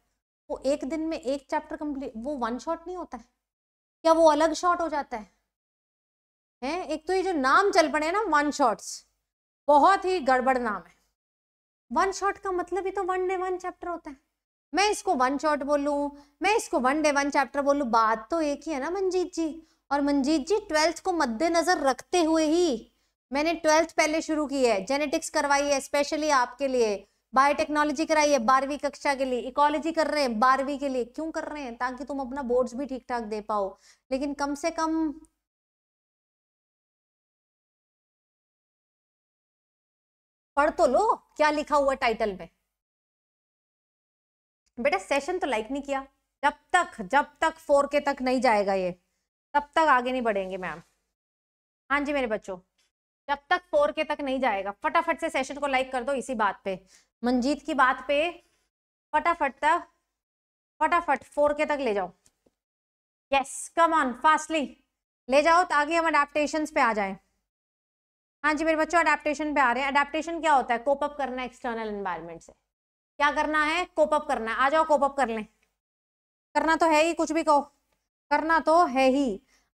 वो एक दिन में एक चैप्टर कंप्लीट वो वन शॉट नहीं होता है क्या वो अलग शॉट हो जाता है हैं एक तो ये जो नाम चल पड़े हैं ना वन शॉट्स बहुत ही गड़बड़ नाम है वन शॉट का मतलब ही तो वन डे वन चैप्टर होता है मैं इसको वन शॉट बोलूँ मैं इसको वन डे वन चैप्टर बोलूँ बात तो एक ही है ना मनजीत जी और मनजीत जी ट्वेल्थ को मद्देनजर रखते हुए ही मैंने ट्वेल्थ पहले शुरू की है जेनेटिक्स करवाई है स्पेशली आपके लिए बायोटेक्नोलॉजी कराइए बारहवीं कक्षा के लिए इकोलॉजी कर रहे हैं बारहवीं के लिए क्यों कर रहे हैं ताकि तुम अपना बोर्ड्स भी ठीक ठाक दे पाओ लेकिन कम से कम पढ़ तो लो क्या लिखा हुआ टाइटल में बेटा सेशन तो लाइक नहीं किया जब तक जब तक फोर के तक नहीं जाएगा ये तब तक आगे नहीं बढ़ेंगे मैम हाँ जी मेरे बच्चों जब तक फोर के तक नहीं जाएगा फटाफट से सेशन को लाइक कर दो इसी बात पे मंजीत की बात पे फटाफट तक फटाफट फोर के तक ले जाओ यस कम ऑन फास्टली ले जाओ ताकि हम अडेप्टेशन पे आ जाए हाँ जी मेरे बच्चों अडेप्टेशन पे आ रहे हैं अडेप्टेशन क्या होता है कोपअप करना एक्सटर्नल इन्वायरमेंट से क्या करना है कोप अप करना है आ जाओ कोप अप कर लें करना तो है ही कुछ भी कहो करना तो है ही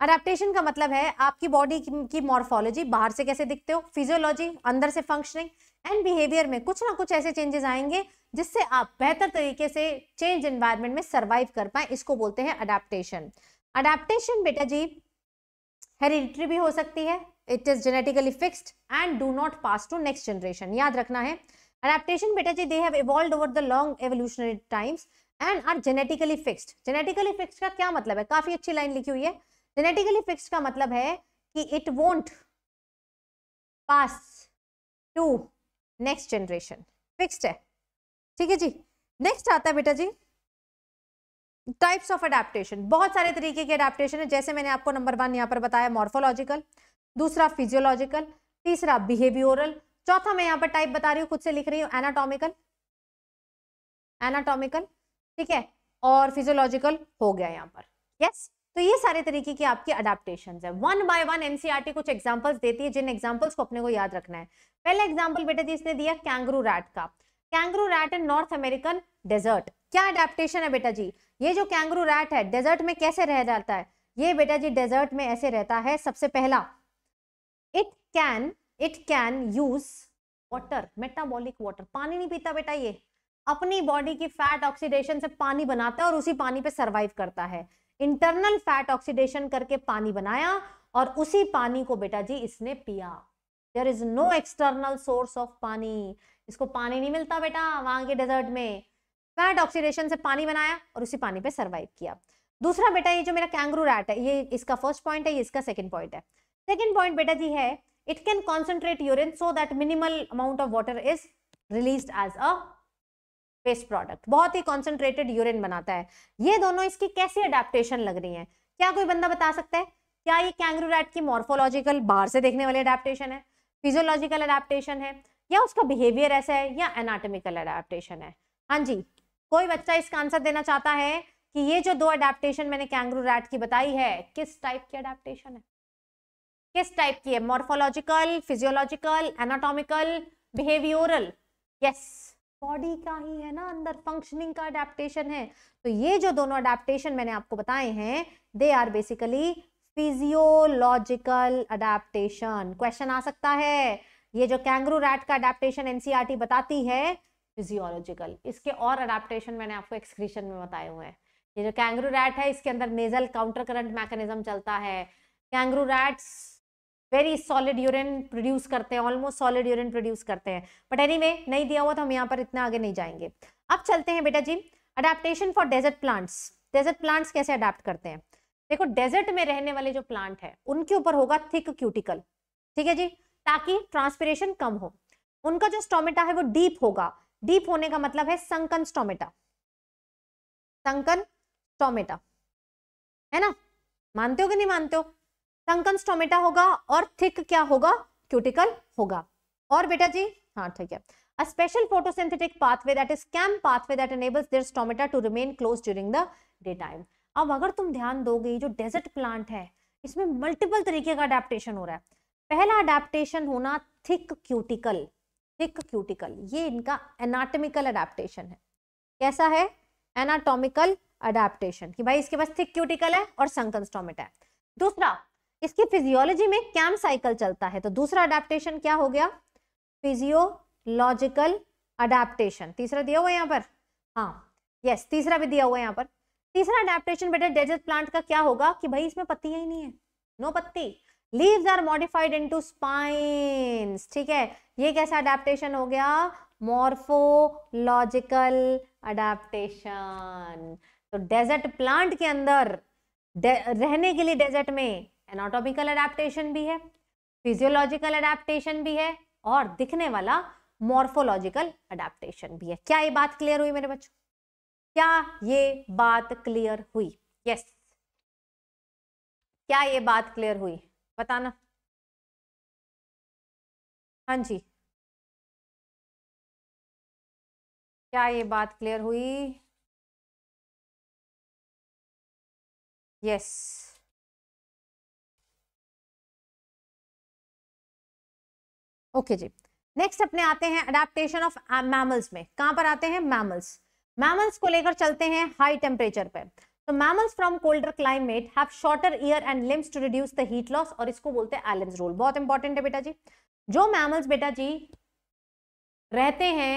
अडेप्टेशन का मतलब है आपकी बॉडी की मॉर्फोलॉजी बाहर से कैसे दिखते हो फिजियोलॉजी अंदर से फंक्शनिंग एंड बिहेवियर में कुछ ना कुछ ऐसे चेंजेस आएंगे जिससे आप बेहतर तरीके से चेंज एनवायरमेंट में सर्वाइव कर पाए इसको बोलते हैं अडेप्टेशन अडेप्टेशन बेटा जी हेरिडिटरी भी हो सकती है it is genetically fixed and do not pass to next generation याद रखना है अडेप्टेशन बेटा जी they have evolve over the long evolutionary times and are genetically fixed genetically fixed का क्या मतलब है काफी अच्छी लाइन लिखी हुई है जेनेटिकली फिक्स्ड का मतलब है कि it won't pass to next generation fixed है ठीक है जी नेक्स्ट आता है बेटा जी टाइप्स ऑफ अडेप्टेशन बहुत सारे तरीके के अडेप्टेशन है जैसे मैंने आपको नंबर वन यहाँ पर बताया मॉर्फोलॉजिकल दूसरा फिजियोलॉजिकल तीसरा बिहेवियोरल चौथा मैं यहाँ पर टाइप बता रही हूँ खुद से लिख रही हूँ एनाटॉमिकल एनाटॉमिकल ठीक है और फिजियोलॉजिकल हो गया यहाँ पर यस yes? तो ये सारे तरीके की आपकी अडेप्टेशन है वन बाय वन एनसीआरटी कुछ एग्जाम्पल्स देती है जिन एग्जाम्पल्स को अपने को याद रखना है पहला एग्जाम्पल बेटा जी इसने दिया कैंगरू रैट का kangaroo rat and North American desert क्या अडेप्टेशन है बेटा जी ये जो कैंगरू रैट है डेजर्ट में कैसे रह जाता है ये बेटा जी डेजर्ट में ऐसे रहता है सबसे पहला it can it can use water metabolic water पानी नहीं पीता बेटा ये अपनी बॉडी की फैट ऑक्सीडेशन से पानी बनाता है और उसी पानी पे सरवाइव करता है इंटरनल फैट ऑक्सीडेशन करके पानी बनाया और उसी पानी को बेटा जी इसने पिया there is no external source of पानी इसको पानी नहीं मिलता बेटा वहां के डेजर्ट में फैट ऑक्सीडेशन से पानी बनाया और उसी पानी पे सर्वाइव किया दूसरा बेटा ये जो मेरा कैंगरू रैट है ये इसका फर्स्ट पॉइंट है ये इसका सेकंड पॉइंट है सेकंड पॉइंट बेटा जी है it can concentrate urine so that minimal amount of water is release as a waste product बहुत ही कॉन्सेंट्रेटेड यूरिन बनाता है ये दोनों इसकी कैसी अडेप्टेशन लग रही है क्या कोई बंदा बता सकता है क्या ये कैंगरू रैट की मॉर्फोलॉजिकल बाहर से देखने वाली अडेप्टेशन है फिजियोलॉजिकल अडेप्टेशन है या उसका बिहेवियर ऐसा है या एनाटॉमिकल अडेप्टेशन है हाँ जी कोई बच्चा इसका आंसर देना चाहता है कि ये जो दो अडेप्टेशन मैंने कैंगरू रैट की बताई है किस टाइप की अडेप्टेशन है किस टाइप की है morphological physiological anatomical behavioural yes body का ही है ना अंदर फंक्शनिंग का अडेप्टेशन है तो ये जो दोनों अडेप्टेशन मैंने आपको बताए हैं they are basically physiological adaptation question आ सकता है ये जो कैंगरू रैट का अडेप्टेशन एनसीईआरटी e बताती है फिजियोलॉजिकल इसके और अडेप्टेशन मैंने आपको एक्सक्रीशन में बताए हुए हैं ये जो कैंगरू रैट है इसके अंदर नेजल काउंटर करंट मैकेनिज्म चलता है kangaroo rats very solid urine produce करते हैं ऑलमोस्ट सॉलिड यूरिन प्रोड्यूस करते हैं बट एनी anyway, नहीं दिया हुआ तो हम यहाँ पर इतना आगे नहीं जाएंगे अब चलते हैं बेटा जी adaptation for desert plants desert plants कैसे अडेप्ट करते हैं देखो डेजर्ट में रहने वाले जो प्लांट है उनके ऊपर होगा थिक क्यूटिकल ठीक है जी ताकि ट्रांसपिरेशन कम हो उनका जो स्टोमेटा है वो डीप होगा डीप होने का मतलब है संकन स्टोमेटा संकन स्टोमेटा है ना मानते हो कि नहीं मानते हो टंकन स्टोमेटा होगा और थिक क्या होगा क्यूटिकल होगा और बेटा जी हाँ ठीक है a special special pathway that is CAM pathway that enables enables stomata to remain close during the day time अब अगर तुम ध्यान दोगे जो डेजर्ट प्लांट है इसमें मल्टीपल तरीके का अडेप्टेशन हो रहा है पहला अडेप्टेशन होना थिक क्यूटिकल थिक क्यूटिकल ये इनका एनाटॉमिकल अडेप्टेशन है कैसा है एनाटॉमिकल अडेप्टेशन कि भाई इसके पास थिक क्यूटिकल है और संकन स्टोमेटा है दूसरा इसकी फिजियोलॉजी में कैम साइकिल चलता है तो दूसरा अडेप्टेशन क्या हो गया फिजियोलॉजिकल अडेप्टेशन तीसरा दिया हुआ यहाँ पर हाँ यस तीसरा भी दिया हुआ यहाँ पर तीसरा अडेप्टेशन बेटा डेजर्ट प्लांट का क्या होगा कि भाई इसमें पत्तियां ही नहीं है नो पत्ती leaves are modified into spines ठीक है ये कैसा अडेप्टेशन हो गया मॉर्फोलॉजिकल अडेप्टेशन तो डेजर्ट प्लांट के अंदर रहने के लिए डेजर्ट में एनाटॉमिकल अडेप्टेशन भी है फिजियोलॉजिकल अडेप्टेशन भी है और दिखने वाला मॉर्फोलॉजिकल अडेप्टेशन भी है क्या ये बात क्लियर हुई मेरे बच्चों क्या ये बात क्लियर हुई यस yes. क्या ये बात क्लियर हुई बताना हाँ जी क्या ये बात क्लियर हुई यस yes. ओके जी नेक्स्ट अपने आते हैं अडेप्टेशन ऑफ मैमल्स में कहाँ पर आते हैं मैमल्स मैमल्स को लेकर चलते हैं हाई टेम्परेचर पर तो mammals from colder climate have shorter ear and limbs to reduce the heat loss और इसको बोलते हैं एलम्स रूल बहुत इंपॉर्टेंट है बेटा जी जो मैमल्स बेटा जी रहते हैं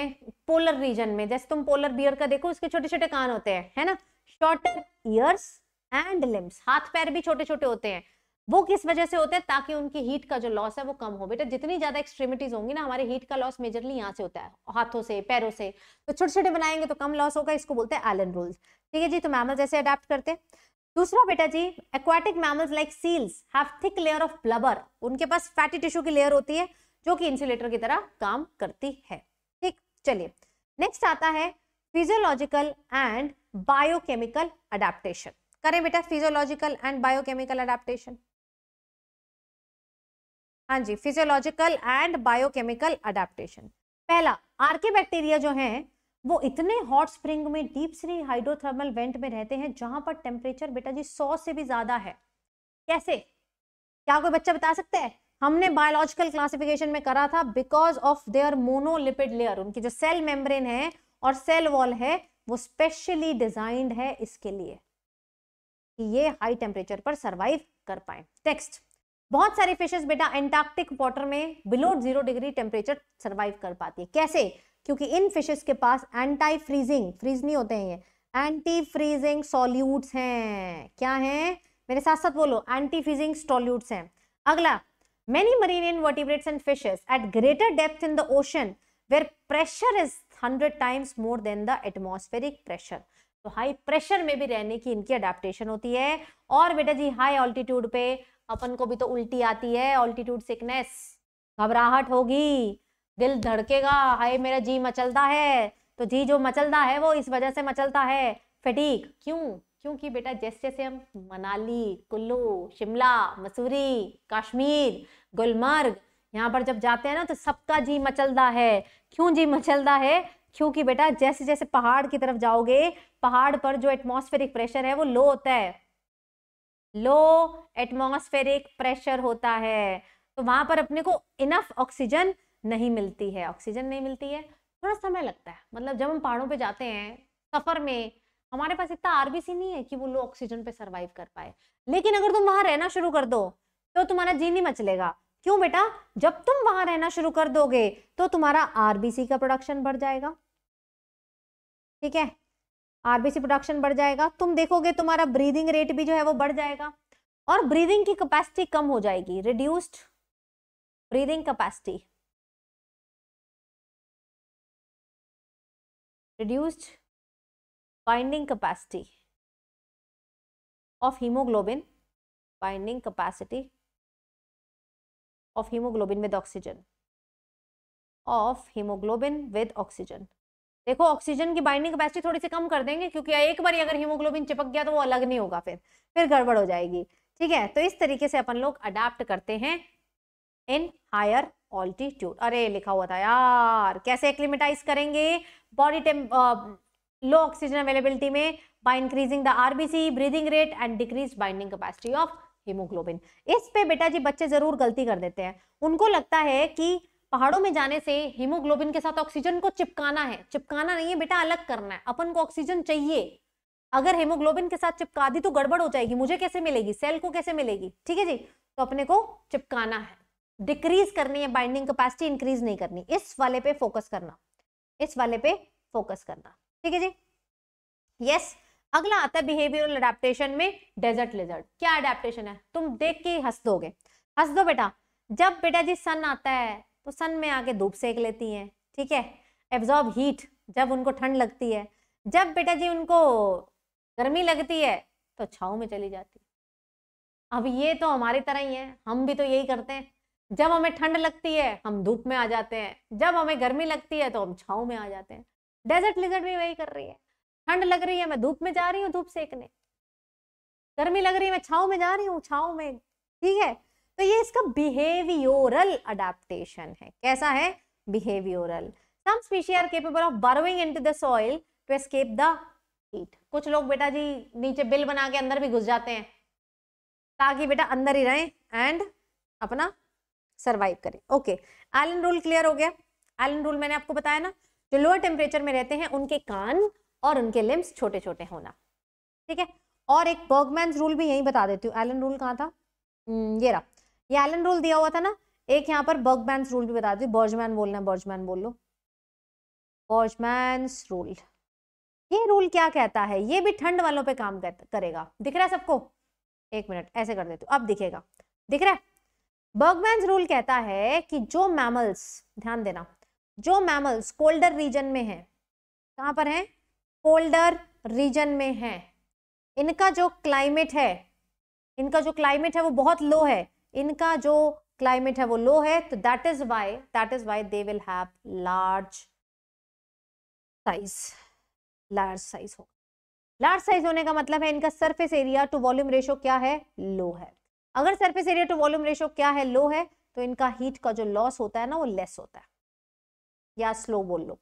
पोलर रीजन में जैसे तुम पोलर बियर का देखो उसके छोटे छोटे कान होते हैं है ना शॉर्टर ईयर्स एंड लिम्स हाथ पैर भी छोटे छोटे होते हैं वो किस वजह से होते हैं ताकि उनकी हीट का जो लॉस है वो कम हो बेटा जितनी ज्यादा एक्सट्रीमिटीज होंगी ना हमारे हीट का लॉस मेजरली यहाँ से होता है हाथों से पैरों से तो छोटे छोटे बनाएंगे तो कम लॉस होगा इसको बोलते हैं एलन रूल्स ठीक है जी तो मैमल जैसे अडेप्ट करते हैं दूसरा बेटा जी aquatic mammals like seals have thick layer of blubber उनके पास फैटी टिश्यू की लेयर होती है जो कि इंसुलेटर की तरह काम करती है ठीक चलिए नेक्स्ट आता है फिजियोलॉजिकल एंड बायोकेमिकल अडेप्टेशन करें बेटा फिजियोलॉजिकल एंड बायोकेमिकल अडेप्टेशन हाँ जी फिजियोलॉजिकल एंड बायोकेमिकल अडेप्टेशन पहला आर्के बैक्टीरिया जो है वो इतने हॉट स्प्रिंग में डीप सी हाइड्रोथर्मल वेंट में रहते हैं जहां पर टेम्परेचर बेटा जी सौ से भी ज्यादा है कैसे क्या कोई बच्चा बता सकता है हमने बायोलॉजिकल क्लासिफिकेशन में करा था because of their monolipid layer उनकी जो सेल मेम्ब्रेन है और सेल वॉल है वो स्पेशली डिजाइंड है इसके लिए कि ये हाई टेम्परेचर पर सरवाइव कर पाए नेक्स्ट बहुत सारे फिशेस बेटा एंटार्क्टिक वाटर में below zero degree temperature survive कर पाती है कैसे क्योंकि इन फिशेस के पास एंटी फ्रीजिंग फ्रीज नहीं होते हैं ये एंटी फ्रीजिंग सॉल्यूट्स हैं क्या हैं मेरे साथ साथ बोलो एंटी फ्रीजिंग सॉल्यूट्स हैं अगला many marine invertebrates and fishes at greater depth in the ocean where pressure is hundred times more than the atmospheric pressure तो हाई प्रेशर में भी रहने की इनकी अडेप्टेशन होती है और बेटा जी हाई ऑल्टीट्यूड पे अपन को भी तो उल्टी आती है ऑल्टीट्यूड सिकनेस घबराहट होगी दिल धड़केगा हाय मेरा जी मचलता है तो जी जो मचलता है वो इस वजह से मचलता है फटीक क्यों क्योंकि बेटा जैसे जैसे हम मनाली कुल्लू शिमला मसूरी कश्मीर गुलमर्ग यहाँ पर जब जाते हैं ना तो सबका जी मचलता है क्यों जी मचलता है क्योंकि बेटा जैसे जैसे पहाड़ की तरफ जाओगे पहाड़ पर जो एटमॉस्फेरिक प्रेशर है वो लो होता है लो एटमोस्फेरिक प्रेशर होता है तो वहां पर अपने को इनफ ऑक्सीजन नहीं मिलती है ऑक्सीजन नहीं मिलती है थोड़ा समय लगता है मतलब जब हम पहाड़ों पे जाते हैं सफर में हमारे पास इतना आरबीसी नहीं है कि वो लो ऑक्सीजन पे सरवाइव कर पाए लेकिन अगर तुम वहां रहना शुरू कर दो तो तुम्हारा जी नहीं मचलेगा क्यों बेटा जब तुम वहां रहना शुरू कर दोगे तो तुम्हारा आरबीसी का प्रोडक्शन बढ़ जाएगा ठीक है आरबीसी प्रोडक्शन बढ़ जाएगा तुम देखोगे तुम्हारा ब्रीदिंग रेट भी जो है वो बढ़ जाएगा और ब्रीदिंग की कैपेसिटी कम हो जाएगी reduced breathing capacity reduced binding capacity of haemoglobin binding capacity of haemoglobin with oxygen of haemoglobin with oxygen देखो ऑक्सीजन की बाइंडिंग कैपेसिटी थोड़ी सी कम कर देंगे क्योंकि एक बार अगर हीमोग्लोबिन चिपक गया तो वो अलग नहीं होगा फिर फिर गड़बड़ हो जाएगी ठीक है तो इस तरीके से अपन लोग अडेप्ट करते हैं इन हायर ऑल्टीट्यूड अरे लिखा हुआ था यार कैसे एक्लिमेटाइज करेंगे बॉडी टेम लो ऑक्सीजन अवेलेबिलिटी में by increasing the RBC breathing rate and decrease binding capacity of haemoglobin इस पे बेटा जी बच्चे जरूर गलती कर देते हैं उनको लगता है कि पहाड़ों में जाने से हीमोग्लोबिन के साथ ऑक्सीजन को चिपकाना है चिपकाना नहीं है बेटा अलग करना है अपन को ऑक्सीजन चाहिए अगर हेमोग्लोबिन के साथ चिपका दी तो गड़बड़ हो जाएगी मुझे कैसे मिलेगी सेल को कैसे मिलेगी ठीक है जी तो अपने को चिपकाना है डिक्रीज करनी है बाइंडिंग कैपेसिटी इंक्रीज नहीं करनी इस वाले पे फोकस करना इस वाले पे फोकस करना ठीक है जी यस अगला आता है बिहेवियरल अडेप्टेशन में डेजर्ट लिजर्ट क्या अडेप्टेशन है तुम देख के हंस दोगे हंस दो बेटा जब बेटा जी सन आता है तो सन में आके धूप सेक लेती हैं ठीक है एब्जॉर्ब हीट जब उनको ठंड लगती है जब बेटा जी उनको गर्मी लगती है तो छाव में चली जाती है अब ये तो हमारी तरह ही है हम भी तो यही करते हैं जब हमें ठंड लगती है हम धूप में आ जाते हैं जब हमें गर्मी लगती है तो हम छाव में आ जाते हैं डेजर्ट लिजर्ट भी वही कर रही है ठंड लग रही है मैं धूप में जा रही हूँ धूप सेकने गर्मी लग रही है मैं छाव में जा रही हूँ छाव में ठीक है तो ये इसका बिहेवियोरल अडेप्टेशन है कैसा है behavioural some species are capable of burrowing into the soil to escape the heat कुछ लोग बेटा जी नीचे बिल बना के अंदर भी घुस जाते हैं ताकि बेटा अंदर ही रहे एंड अपना सर्वाइव करें ओके आलन रूल क्लियर हो गया आलन रूल मैंने आपको बताया ना जो लोअर टेम्परेचर में रहते हैं उनके कान और उनके लिम्स छोटे छोटे होना ठीक है और एक बर्गमैन रूल भी यही बता देती हूँ एलन रूल कहाँ था hmm, ये रहा ये एलन रूल दिया हुआ था ना एक यहाँ पर बर्गमैन रूल भी बता दी बर्जमैन बोलना बर्जमैन बोल लो बर्जमैन रूल ये रूल क्या कहता है ये भी ठंड वालों पे काम करेगा दिख रहा है सबको एक मिनट ऐसे कर देती हूँ अब दिखेगा दिख रहा है बर्गमैन रूल कहता है कि जो मैमल्स ध्यान देना जो मैमल्स कोल्डर रीजन में है कहाँ पर है कोल्डर रीजन में है इनका जो क्लाइमेट है इनका जो क्लाइमेट है वो बहुत लो है इनका जो क्लाइमेट है वो लो है तो that is why that is why they will have large size large size हो लार्ज साइज होने का मतलब है इनका surface area to volume ratio क्या है लो है अगर surface area to volume ratio क्या है लो है तो इनका हीट का जो लॉस होता है ना वो लेस होता है या स्लो बोल लो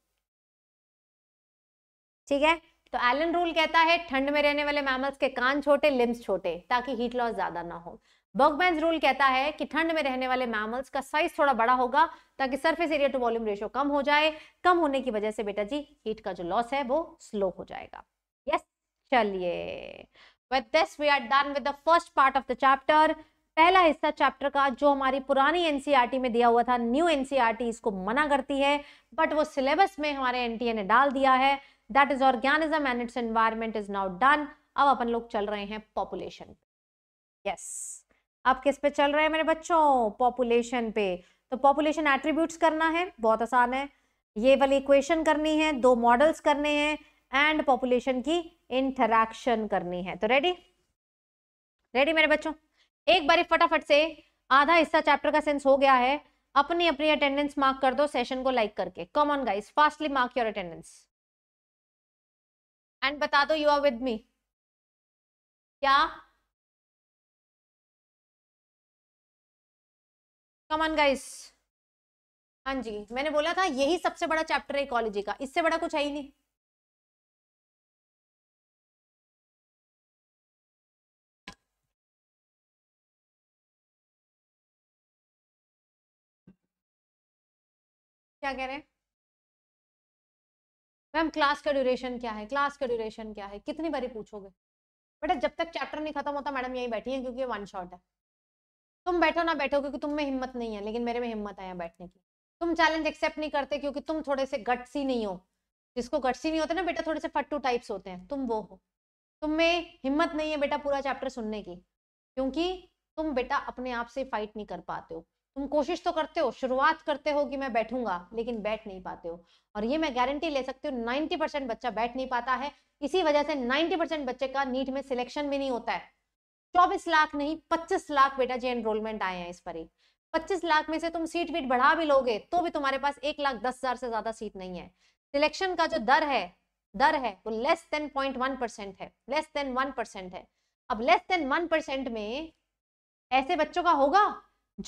ठीक है तो एलन रूल कहता है ठंड में रहने वाले मैमल्स के कान छोटे लिम्स छोटे ताकि हीट लॉस ज्यादा ना हो बर्गमैन रूल कहता है कि ठंड में रहने वाले मैमल्स का साइज थोड़ा बड़ा होगा ताकि surface area to volume ratio कम हो जाए कम होने की वजह से बेटा जी हीट का जो लॉस है वो स्लो हो जाएगा यस चलिए with this we are done with the first part of the chapter पहला हिस्सा चैप्टर का जो हमारी पुरानी एनसीईआरटी e में दिया हुआ था न्यू एनसीईआरटी e इसको मना करती है बट वो सिलेबस में हमारे एनटीए ने डाल दिया है that is organism and its environment is now done अब अपन लोग चल रहे हैं पॉपुलेशन यस yes. आप किस पे चल रहे हैं मेरे बच्चों पॉपुलेशन पे तो पॉपुलेशन एट्रीब्यूट्स करना है बहुत आसान है ये वाली इक्वेशन करनी है दो मॉडल्स करने हैं एंड पॉपुलेशन की इंटरक्शन करनी है तो रेडी रेडी मेरे बच्चों एक बार फटाफट से आधा हिस्सा चैप्टर का सेंस हो गया है अपनी अपनी अटेंडेंस मार्क कर दो सेशन को लाइक करके come on guys fastly mark your attendance and बता दो यू आर विद मी क्या कमन गाइस हाँ जी मैंने बोला था यही सबसे बड़ा चैप्टर है इकोलॉजी का इससे बड़ा कुछ है ही नहीं क्या कह रहे हैं मैम क्लास का ड्यूरेशन क्या है क्लास का ड्यूरेशन क्या है कितनी बारी पूछोगे बेटा जब तक चैप्टर नहीं खत्म होता मैडम यहीं बैठी है क्योंकि वन शॉट है तुम बैठो ना बैठो क्योंकि तुम में हिम्मत नहीं है लेकिन मेरे में हिम्मत आया बैठने की तुम चैलेंज एक्सेप्ट नहीं करते क्योंकि तुम थोड़े से सी नहीं हो जिसको सी नहीं होते ना बेटा थोड़े से फट्टू टाइप्स होते हैं तुम वो हो तुम में हिम्मत नहीं है बेटा पूरा चैप्टर सुनने की क्योंकि तुम बेटा अपने आप से फाइट नहीं कर पाते हो तुम कोशिश तो करते हो शुरुआत करते हो कि मैं बैठूंगा लेकिन बैठ नहीं पाते हो और ये मैं गारंटी ले सकती हूँ 90 परसेंट बच्चा बैठ नहीं पाता है इसी वजह से 90 परसेंट बच्चे का नीट में सिलेक्शन भी नहीं होता है चौबीस लाख नहीं पच्चीस लाख बेटा जी एनरोलमेंट आए हैं इस पर ही पच्चीस लाख में से तुम सीट वीट बढ़ा भी लोगे तो भी तुम्हारे पास एक लाख दस हजार से ज्यादा सीट नहीं है सिलेक्शन का जो दर है दर है वो less than point one percent है लेस देन वन परसेंट है अब लेस देन वन परसेंट में ऐसे बच्चों का होगा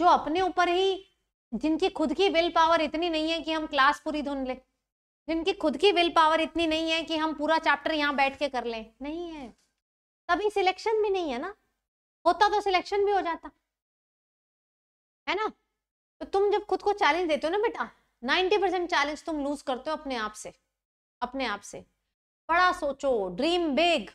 जो अपने ऊपर ही जिनकी खुद की विल पावर इतनी नहीं है कि हम क्लास पूरी धुन ले जिनकी खुद की विल पावर इतनी नहीं है कि हम पूरा चैप्टर यहाँ बैठ के कर लें नहीं है तभी सिलेक्शन भी नहीं है ना होता तो सिलेक्शन भी हो जाता है ना तो तुम जब खुद को चैलेंज देते हो ना बेटा 90 परसेंट चैलेंज तुम लूज करते हो अपने आप से अपने आप से बड़ा सोचो dream big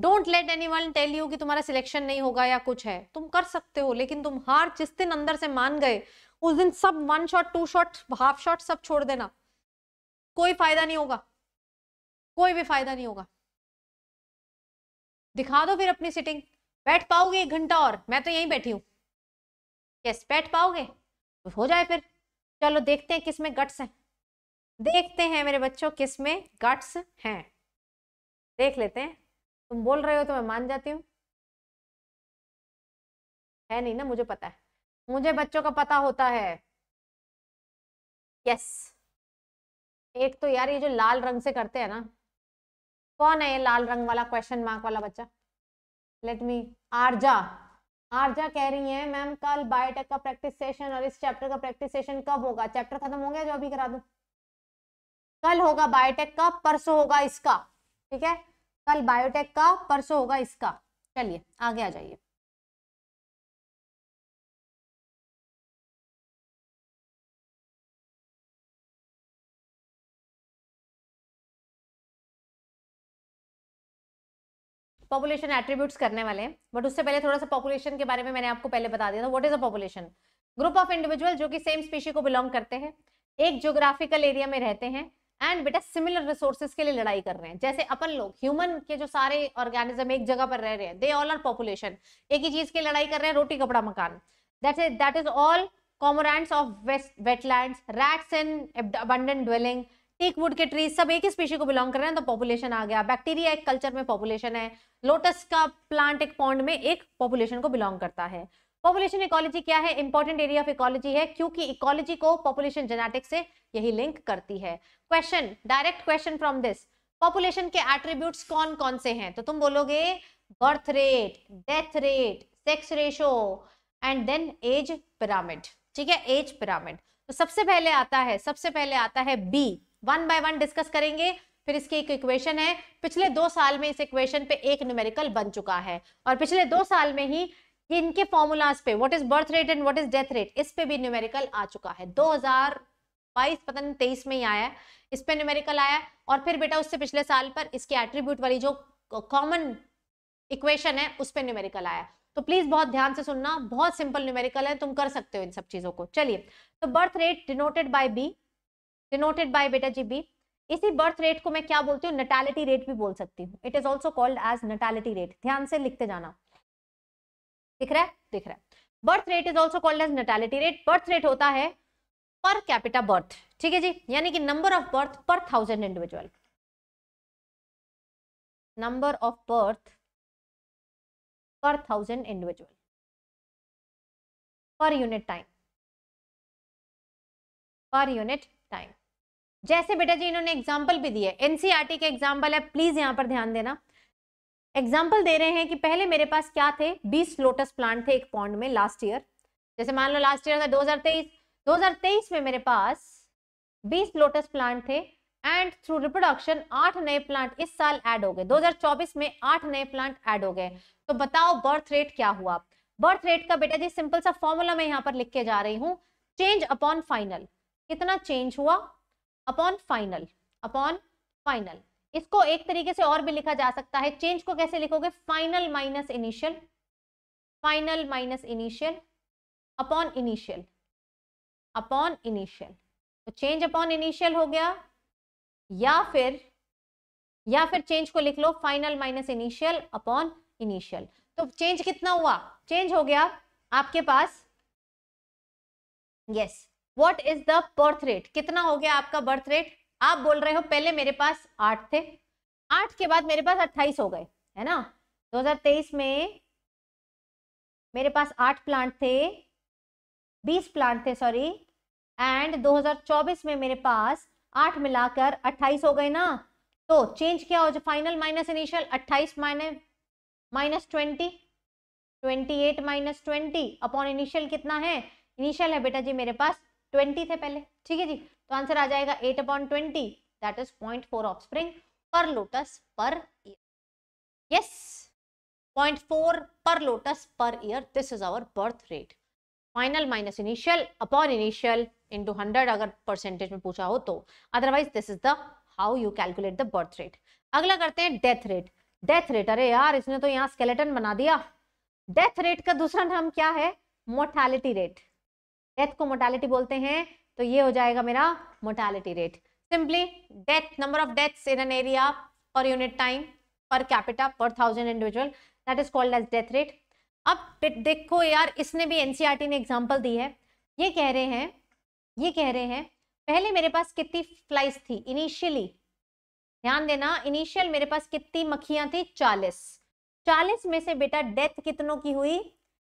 don't let anyone tell you कि तुम्हारा सिलेक्शन नहीं होगा या कुछ है तुम कर सकते हो लेकिन तुम हार जिस दिन अंदर से मान गए उस दिन सब one shot two shot half shot सब छोड़ देना कोई फायदा नहीं होगा कोई भी फायदा नहीं होगा दिखा दो फिर अपनी सिटिंग बैठ पाओगे एक घंटा और मैं तो यहीं बैठी हूँ यस बैठ पाओगे तो हो जाए फिर चलो देखते हैं किस में गट्स हैं देखते हैं मेरे बच्चों किस में गट्स हैं देख लेते हैं तुम बोल रहे हो तो मैं मान जाती हूँ है नहीं ना मुझे पता है मुझे बच्चों का पता होता है यस एक तो यार ये जो लाल रंग से करते हैं ना कौन है ये लाल रंग वाला क्वेश्चन मार्क वाला बच्चा लेट मी आरजा आरजा कह रही है मैम कल बायोटेक का प्रैक्टिस सेशन और इस चैप्टर का प्रैक्टिस सेशन कब होगा चैप्टर खत्म हो गया जो अभी करा दू कल होगा बायोटेक का परसों होगा इसका ठीक है कल बायोटेक का परसों होगा इसका चलिए आगे आ जाइए पॉपुलेशन एट्रीब्यूट्स करने वाले हैं बट उससे पहले थोड़ा सा पॉपुलेशन के बारे में मैंने आपको पहले बता दिया था what is a population group of individual जो कि सेम स्पीशी को बिलोंग करते हैं एक जोग्राफिकल एरिया में रहते हैं एंड बेटा सिमिलर रिसोर्सेज के लिए लड़ाई कर रहे हैं जैसे अपन लोग ह्यूमन के जो सारे ऑर्गेनिज्म एक जगह पर रह रहे हैं दे ऑल आर पॉपुलेशन एक ही चीज के लड़ाई कर रहे हैं रोटी कपड़ा मकान that is that is all cormorants of west wetland rats and abundant dwelling एक वुड के ट्रीज सब एक ही स्पीशी को बिलोंग कर रहे हैं तो पॉपुलेशन आ गया बैक्टीरिया एक कल्चर में पॉपुलेशन है लोटस का प्लांट एक पॉन्ड में एक पॉपुलेशन को बिलोंग करता है पॉपुलेशन इकोलॉजी क्या है इंपॉर्टेंट एरिया ऑफ इकोलॉजी है क्योंकि इकोलॉजी को पॉपुलेशन जेनेटिक्स से यही लिंक करती है question direct question from this population के एट्रीब्यूट्स कौन कौन से हैं तो तुम बोलोगे birth rate death rate sex ratio and then age pyramid ठीक है एज पिरामिड तो सबसे पहले आता है सबसे पहले आता है B one by one discuss करेंगे फिर इसकी एक इक्वेशन है पिछले दो साल में इस इक्वेशन पे एक न्यूमेरिकल बन चुका है और पिछले दो साल में ही इनके फॉर्मूलाज पे what is birth rate and what is death rate इस पे भी न्यूमेरिकल आ चुका है 2022 पता नहीं तेईस में ही आया है इस पे न्यूमेरिकल आया और फिर बेटा उससे पिछले साल पर इसके एट्रीब्यूट वाली जो कॉमन इक्वेशन है उस पर न्यूमेरिकल आया तो प्लीज बहुत ध्यान से सुनना बहुत सिंपल न्यूमेरिकल है तुम कर सकते हो इन सब चीजों को चलिए तो birth rate denoted by B denoted by बेटा जी बी इसी बर्थ रेट को मैं क्या बोलती हूँ नटालिटी रेट भी बोल सकती हूँ it is also called as natality rate ध्यान से लिखते जाना दिख रहा है दिख रहा है birth rate is also called as natality rate birth rate होता है पर कैपिटा बर्थ ठीक है जी यानी कि number of birth per thousand individual number of birth per thousand individual per unit time per unit time जैसे बेटा जी इन्होंने एग्जाम्पल भी दिए e है एनसीईआरटी के एग्जाम्पल है प्लीज यहाँ पर ध्यान देना एग्जाम्पल दे रहे हैं कि पहले मेरे पास क्या थे बीस लोटस प्लांट थे एक पॉन्ड में लास्ट ईयर जैसे मान लो लास्ट ईयर था 2023 2023 में मेरे पास बीस लोटस प्लांट थे एंड थ्रू रिप्रोडक्शन आठ नए प्लांट इस साल ऐड हो गए 2024 में आठ नए प्लांट ऐड हो गए तो बताओ बर्थ रेट क्या हुआ बर्थ रेट का बेटा जी सिंपल सा फॉर्मूला मैं यहाँ पर लिख के जा रही हूँ चेंज अपॉन फाइनल कितना चेंज हुआ अपॉन फाइनल अपॉन फाइनल इसको एक तरीके से और भी लिखा जा सकता है चेंज को कैसे लिखोगे final minus initial final minus initial upon initial upon initial तो चेंज अपॉन इनिशियल हो गया या फिर या फिर चेंज को लिख लो final minus initial upon initial तो चेंज कितना हुआ चेंज हो गया आपके पास yes yes, what is the birth rate कितना हो गया आपका बर्थ रेट आप बोल रहे हो पहले मेरे पास आठ थे आठ के बाद मेरे पास अट्ठाईस हो गए है ना 2023 में मेरे पास आठ प्लांट थे बीस प्लांट थे सॉरी एंड 2024 में मेरे पास आठ मिलाकर अट्ठाईस हो गए ना तो चेंज क्या हो जाए फाइनल माइनस इनिशियल अट्ठाईस minus minus twenty twenty eight minus twenty upon initial कितना है इनिशियल है बेटा जी मेरे पास ट्वेंटी थे पहले ठीक है जी तो आंसर आ जाएगा eight upon twenty that is point four offspring per lotus per year yes point four per lotus per year this is our birth rate final minus initial upon initial into hundred अगर percentage में पूछा हो तो otherwise this is the how you calculate the birth rate अगला करते हैं death rate death rate अरे यार इसने तो यहाँ स्केलेटन बना दिया डेथ रेट का दूसरा नाम क्या है मोर्टैलिटी रेट डेथ को मोर्टैलिटी बोलते हैं तो ये हो जाएगा मेरा mortality rate simply death number of deaths in an area per unit time per capita per thousand individual that is called as death rate अब देखो यार इसने भी एनसीईआरटी e ने एग्जांपल दी है ये कह रहे हैं ये कह रहे हैं पहले मेरे पास कितनी फ्लाइस थी इनिशियली ध्यान देना इनिशियल मेरे पास कितनी मक्खियां थी चालीस चालीस में से बेटा डेथ कितनों की हुई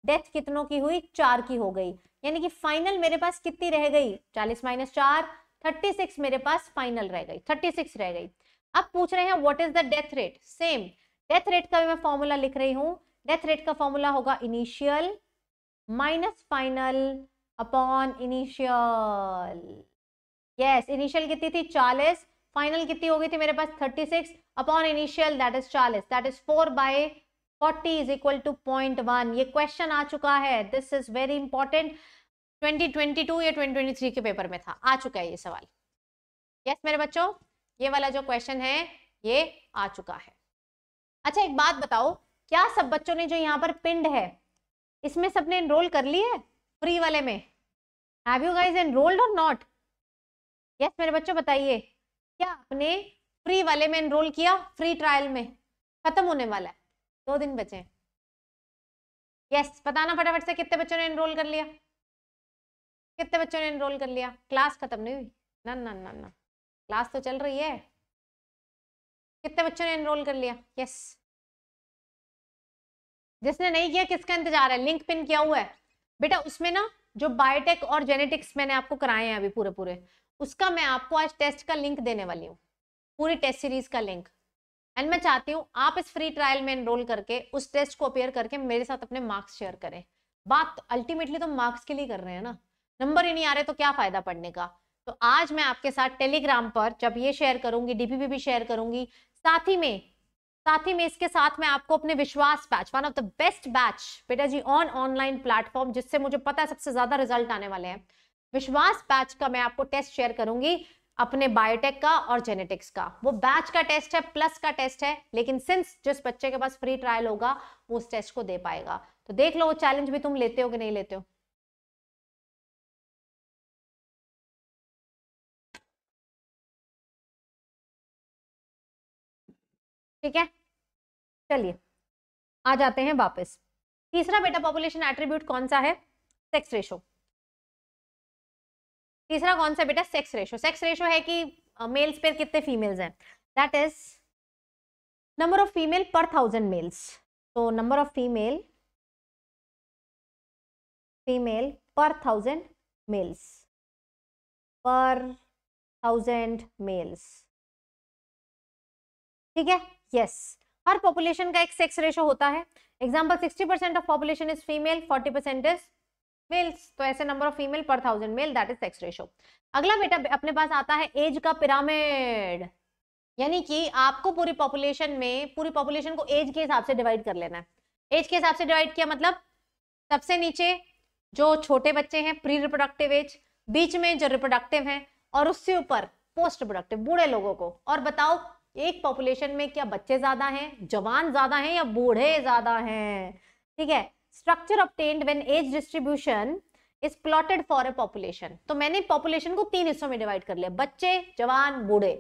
डेथ कितनों की हुई चार की हो गई यानी कि फाइनल मेरे पास कितनी रह गई चालीस माइनस चार थर्टी सिक्स मेरे पास फाइनल रह गई थर्टी सिक्स रह गई अब पूछ रहे हैं what is the death rate same death rate का भी मैं फॉर्मूला लिख रही हूँ डेथ रेट का फॉर्मूला होगा initial minus final upon initial yes initial कितनी थी चालीस फाइनल कितनी हो गई थी मेरे पास thirty six upon initial that is चालीस that is four by forty is equal to point one ये क्वेश्चन आ चुका है दिस इज वेरी इंपॉर्टेंट 2022 या 2023 के पेपर में था आ चुका है ये सवाल यस yes, मेरे बच्चों ये वाला जो क्वेश्चन है ये आ चुका है अच्छा एक बात बताओ क्या सब बच्चों ने जो यहाँ पर पिंड है इसमें सबने एनरोल कर ली है फ्री वाले में have you guys enrolled or not yes मेरे बच्चों बताइए क्या आपने फ्री वाले में एनरोल किया फ्री ट्रायल में खत्म होने वाला है दो दिन बचे यस बताना फटाफट से कितने बच्चों ने एनरोल कर लिया कितने बच्चों ने एनरोल कर लिया क्लास खत्म नहीं हुई ना ना ना ना क्लास तो चल रही है कितने बच्चों ने एनरोल कर लिया यस जिसने नहीं किया किसका इंतजार है लिंक पिन किया हुआ है बेटा उसमें ना जो बायोटेक और जेनेटिक्स मैंने आपको कराए हैं अभी पूरे पूरे उसका मैं आपको आज टेस्ट का लिंक देने वाली हूँ पूरी टेस्ट सीरीज का लिंक एंड मैं चाहती हूँ आप इस फ्री ट्रायल में एनरोल करके उस टेस्ट को अपेयर करके मेरे साथ अपने मार्क्स शेयर करें बात अल्टीमेटली तो मार्क्स के लिए कर रहे हैं ना नंबर ही नहीं आ रहे तो क्या फायदा पढ़ने का तो आज मैं आपके साथ टेलीग्राम पर जब ये शेयर करूंगी डीपीपी भी शेयर करूंगी साथ ही में साथ ही में इसके साथ मैं आपको अपने Vishwas batch one of the best batch बेटा जी ऑन ऑनलाइन प्लेटफॉर्म जिससे मुझे पता है सबसे ज्यादा रिजल्ट आने वाले हैं विश्वास बैच का मैं आपको टेस्ट शेयर करूंगी अपने बायोटेक का और जेनेटिक्स का वो बैच का टेस्ट है प्लस का टेस्ट है लेकिन सिंस जिस बच्चे के पास फ्री ट्रायल होगा वो उस टेस्ट को दे पाएगा तो देख लो वो चैलेंज भी तुम लेते हो कि नहीं लेते हो ठीक है चलिए आ जाते हैं वापस तीसरा बेटा पॉपुलेशन एट्रीब्यूट कौन सा है सेक्स रेशो तीसरा कौन सा बेटा सेक्स रेशो सेक्स रेशो है कि मेल्स पर कितने फीमेल्स हैं that is number of female per thousand males तो number of female female per thousand males per thousand males ठीक है यस हर पॉपुलेशन का एक सेक्स रेशो होता है example sixty percent of population is female forty percent is males तो ऐसे number of female per thousand male that is sex ratio अगला बेटा अपने पास आता है एज का पिरामिड यानी कि आपको पूरी पॉपुलेशन में पूरी पॉपुलेशन को एज के हिसाब से डिवाइड कर लेना है एज के हिसाब से डिवाइड किया मतलब सबसे नीचे जो छोटे बच्चे हैं प्री रिप्रोडक्टिव एज बीच में जो रिप्रोडक्टिव हैं और उससे ऊपर पोस्ट रिप्रोडक्टिव बूढ़े लोगों को और बताओ एक पॉपुलेशन में क्या बच्चे ज्यादा हैं जवान ज्यादा हैं या बूढ़े ज्यादा हैं ठीक है structure obtained when age distribution is plotted for a population तो मैंने पॉपुलेशन को तीन हिस्सों में डिवाइड कर लिया बच्चे जवान बूढ़े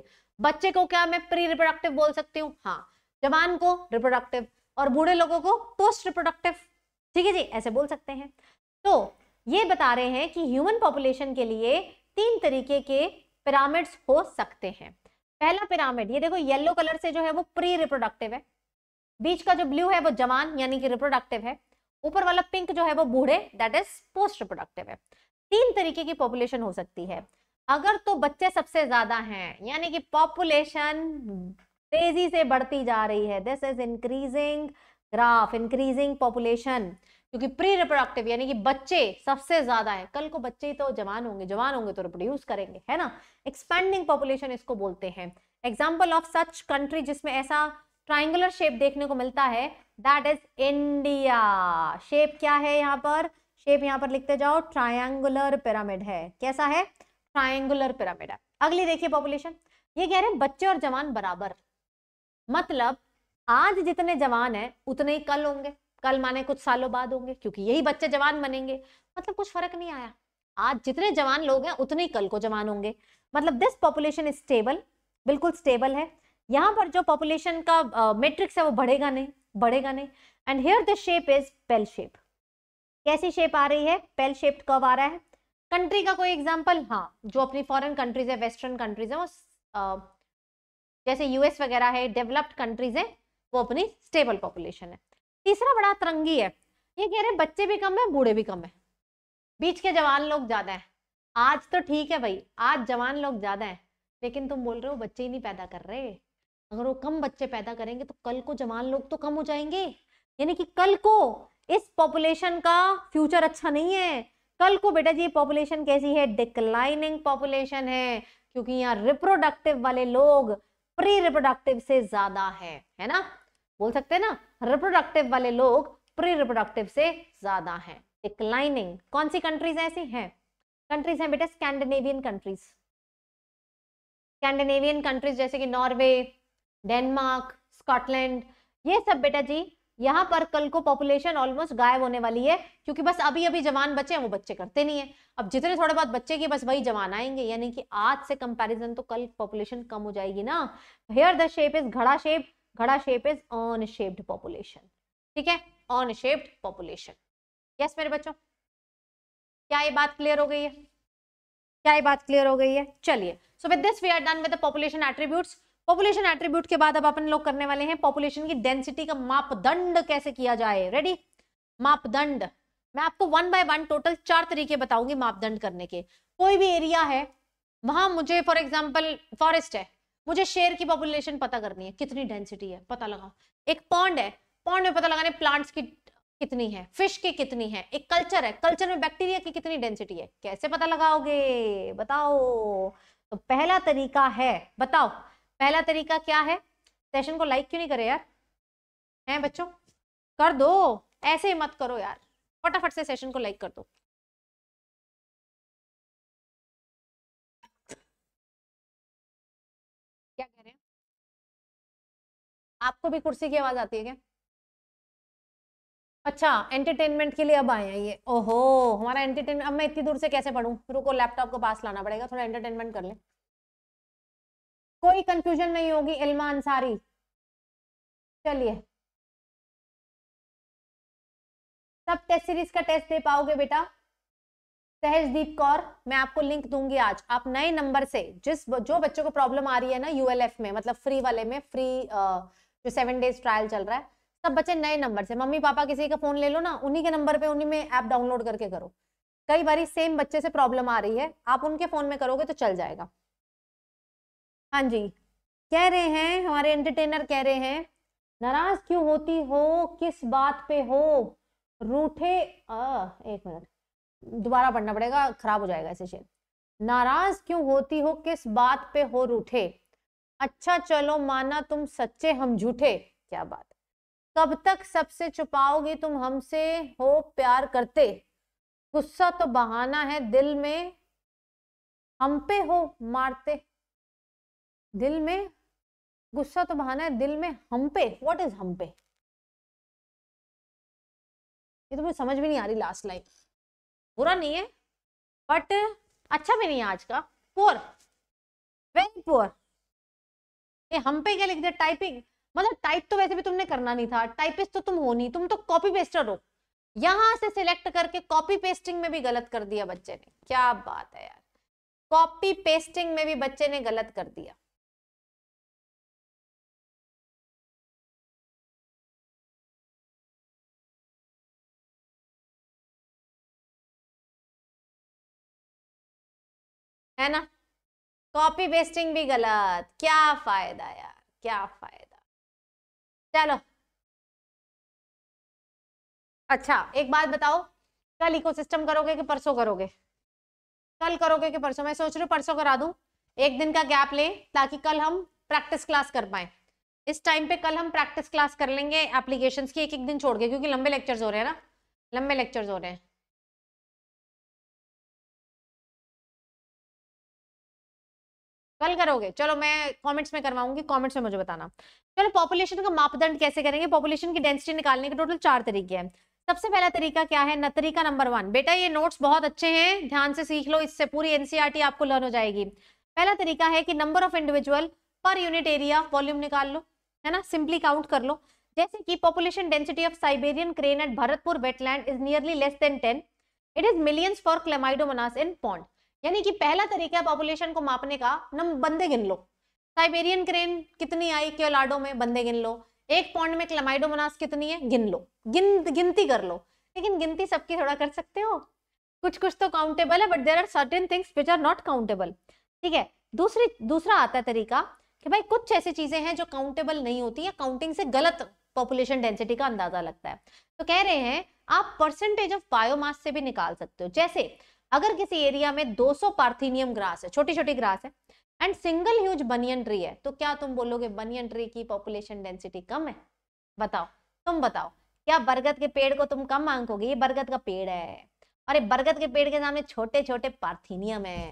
बच्चे को क्या मैं प्री रिप्रोडक्टिव बोल सकती हूँ हाँ जवान को रिप्रोडक्टिव और बूढ़े लोगों को पोस्ट रिप्रोडक्टिव ठीक है जी ऐसे बोल सकते हैं तो ये बता रहे हैं कि ह्यूमन पॉपुलेशन के लिए तीन तरीके के पिरामिड्स हो सकते हैं पहला पिरामिड ये देखो येलो कलर से जो है वो प्री रिप्रोडक्टिव है बीच का जो ब्लू है वो जवान यानी कि रिप्रोडक्टिव है ऊपर वाला पिंक जो है वो बूढ़े दैट इज पोस्ट प्रोडक्टिव है तीन तरीके की पॉपुलेशन हो सकती है अगर तो बच्चे सबसे ज्यादा हैं यानी कि पॉपुलेशन तेजी से बढ़ती जा रही है this is increasing graph increasing population क्योंकि प्री रिप्रोडक्टिव यानी कि बच्चे सबसे ज्यादा है कल को बच्चे ही तो जवान होंगे जवान होंगे तो रिप्रोड्यूस करेंगे है ना एक्सपेंडिंग पॉपुलेशन इसको बोलते हैं एग्जाम्पल ऑफ सच कंट्री जिसमें ऐसा ट्राइंगुलर शेप देखने को मिलता है दैट इज इंडिया शेप क्या है यहाँ पर शेप यहाँ पर लिखते जाओ ट्राइंगुलर पिरामिड है कैसा है ट्राइंगुलर पिरामिड है अगली देखिए पॉपुलेशन ये कह रहे हैं बच्चे और जवान बराबर मतलब आज जितने जवान हैं उतने ही कल होंगे कल माने कुछ सालों बाद होंगे क्योंकि यही बच्चे जवान बनेंगे मतलब कुछ फर्क नहीं आया आज जितने जवान लोग हैं उतने ही कल को जवान होंगे मतलब दिस पॉपुलेशन इज स्टेबल बिल्कुल स्टेबल है यहाँ पर जो पॉपुलेशन का मेट्रिक्स uh, है वो बढ़ेगा नहीं बढ़ेगा नहीं and here the shape is bell shape कैसी शेप आ रही है पेल शेप कब आ रहा है कंट्री का कोई एग्जाम्पल हाँ जो अपनी फॉरन कंट्रीज है वेस्टर्न कंट्रीज है वो uh, जैसे यूएस वगैरह है डेवलप्ड कंट्रीज है वो अपनी स्टेबल पॉपुलेशन है तीसरा बड़ा तरंगी है ये कह रहे हैं बच्चे भी कम है बूढ़े भी कम है बीच के जवान लोग ज्यादा है आज तो ठीक है भाई आज जवान लोग ज्यादा है लेकिन तुम बोल रहे हो बच्चे ही नहीं पैदा कर रहे अगर वो कम बच्चे पैदा करेंगे तो कल को जवान लोग तो कम हो जाएंगे यानी कि कल को इस पॉपुलेशन का फ्यूचर अच्छा नहीं है कल को बेटा जी पॉपुलेशन कैसी है डिक्लाइनिंग पॉपुलेशन है क्योंकि यहाँ रिप्रोडक्टिव वाले लोग प्री रिप्रोडक्टिव से ज्यादा है है ना बोल सकते हैं ना रिप्रोडक्टिव वाले लोग प्री रिप्रोडक्टिव से ज्यादा है डिक्लाइनिंग कौन सी कंट्रीज ऐसी हैं कंट्रीज हैं बेटा स्कैंडिनेवियन कंट्रीज स्कैंडिनेवियन कंट्रीज जैसे कि नॉर्वे डेनमार्क स्कॉटलैंड ये सब बेटा जी यहाँ पर कल को पॉपुलेशन ऑलमोस्ट गायब होने वाली है क्योंकि बस अभी अभी जवान बच्चे हैं वो बच्चे करते नहीं है अब जितने थोड़े बहुत बच्चे की बस वही जवान आएंगे यानी कि आज से कंपैरिजन तो कल पॉपुलेशन कम हो जाएगी ना here the shape is ghada shape ghada shape is on shaped population ठीक है ऑन शेप्ड पॉपुलेशन यस मेरे बच्चों क्या ये बात क्लियर हो गई है क्या ये बात क्लियर हो गई है चलिए so with this we are done with the population attributes population attribute के बाद अब अपन लोग करने वाले हैं पॉपुलेशन की डेंसिटी का मापदंड कैसे किया जाए रेडी मापदंड मैं आपको वन बाय वन टोटल चार तरीके बताऊंगी मापदंड करने के कोई भी एरिया है वहां मुझे फॉर एग्जाम्पल फॉरेस्ट है मुझे शेर की पॉपुलेशन पता करनी है कितनी डेंसिटी है पता लगाओ एक पॉन्ड है पॉन्ड में पता लगाने प्लांट्स की कितनी है फिश की कितनी है एक कल्चर है कल्चर में बैक्टीरिया की कितनी डेंसिटी है कैसे पता लगाओगे बताओ तो पहला तरीका है बताओ पहला तरीका क्या है सेशन को लाइक क्यों नहीं करे यार हैं बच्चों कर दो ऐसे ही मत करो यार फटाफट से सेशन को लाइक कर दो क्या कह रहे हैं आपको भी कुर्सी की आवाज आती है क्या अच्छा एंटरटेनमेंट के लिए अब आए हैं ये ओहो हमारा एंटरटेनमेंट अब मैं इतनी दूर से कैसे पढ़ूं रुको लैपटॉप को पास लाना पड़ेगा थोड़ा एंटरटेनमेंट कर लें कोई कंफ्यूजन नहीं होगी इल्मा अंसारी चलिए सब टेस्ट सीरीज का टेस्ट दे पाओगे बेटा सहजदीप कौर मैं आपको लिंक दूंगी आज आप नए नंबर से जिस जो बच्चों को प्रॉब्लम आ रही है ना यूएलएफ में मतलब फ्री वाले में फ्री जो सेवन डेज ट्रायल चल रहा है सब बच्चे नए नंबर से मम्मी पापा किसी का फोन ले लो ना उन्हीं के नंबर पे उन्हीं में ऐप डाउनलोड करके करो कई बार सेम बच्चे से प्रॉब्लम आ रही है आप उनके फोन में करोगे तो चल जाएगा हाँ जी कह रहे हैं हमारे एंटरटेनर कह रहे हैं नाराज क्यों होती हो किस बात पे हो रूठे आ, एक मिनट दोबारा पढ़ना पड़ेगा खराब हो जाएगा ऐसे शेर नाराज क्यों होती हो किस बात पे हो रूठे अच्छा चलो माना तुम सच्चे हम झूठे क्या बात कब तक सबसे छुपाओगे तुम हमसे हो प्यार करते गुस्सा तो बहाना है दिल में हम पे हो मारते दिल में गुस्सा तो बहाना है दिल में हम पे वॉट इज हम पे ये तो मुझे समझ भी नहीं आ रही लास्ट लाइन बुरा नहीं है बट अच्छा भी नहीं है आज का पोअर वेरी पोअर ये हम पे क्या लिख दे टाइपिंग मतलब टाइप तो वैसे भी तुमने करना नहीं था टाइपिस्ट तो तुम हो नहीं तुम तो कॉपी पेस्टर हो यहां से सिलेक्ट करके कॉपी पेस्टिंग में भी गलत कर दिया बच्चे ने क्या बात है यार कॉपी पेस्टिंग में भी बच्चे ने गलत कर दिया है ना कॉपी पेस्टिंग भी गलत क्या फायदा यार क्या फायदा चलो अच्छा एक बात बताओ कल इकोसिस्टम करोगे कि परसों करोगे कल करोगे कि परसों मैं सोच रही हूँ परसों करा दू एक दिन का गैप लें ताकि कल हम प्रैक्टिस क्लास कर पाए इस टाइम पे कल हम प्रैक्टिस क्लास कर लेंगे एप्लीकेशंस की एक एक दिन छोड़ के क्योंकि लंबे लेक्चर्स हो रहे हैं ना लंबे लेक्चर्स हो रहे हैं कल करोगे चलो मैं कमेंट्स में करवाऊंगी कमेंट्स में मुझे बताना चलो पॉपुलेशन का मापदंड कैसे करेंगे पॉपुलेशन की डेंसिटी निकालने के टोटल चार तरीके हैं सबसे पहला तरीका क्या है न तरीका नंबर वन बेटा ये नोट्स बहुत अच्छे हैं ध्यान से सीख लो इससे पूरी एनसीआरटी e आपको लर्न हो जाएगी पहला तरीका है कि number of individual per unit area volume निकाल लो है ना सिंपली काउंट कर लो जैसे कि population density of Siberian crane at Bharatpur wetland is nearly less than ten it is millions for chlamydomonas in pond यानी कि पहला तरीका है पॉपुलेशन को मापने का नम बंदे गिन लो साइबेरियन क्रेन कितनी आई क्योलाडो में बंदे गिन लो एक पॉइंट में क्लमाइडोमोनास कितनी है गिन लो गिन गिनती कर लो लेकिन गिनती सबकी थोड़ा कर सकते हो कुछ कुछ तो काउंटेबल है but there are certain things which are not countable ठीक है दूसरी दूसरा आता है तरीका कि भाई कुछ ऐसी चीजें हैं जो काउंटेबल नहीं होती या काउंटिंग से गलत पॉपुलेशन डेंसिटी का अंदाजा लगता है तो कह रहे हैं आप परसेंटेज ऑफ बायोमास से भी निकाल सकते हो जैसे अगर किसी एरिया में 200 पार्थीनियम ग्रास है छोटी छोटी ग्रास है and single huge banyan tree है तो क्या तुम बोलोगे बनियन ट्री की पॉपुलेशन डेंसिटी कम है बताओ तुम बताओ क्या बरगद के पेड़ को तुम कम आंकोगे ये बरगद का पेड़ है अरे बरगद के पेड़ के सामने छोटे छोटे पार्थीनियम है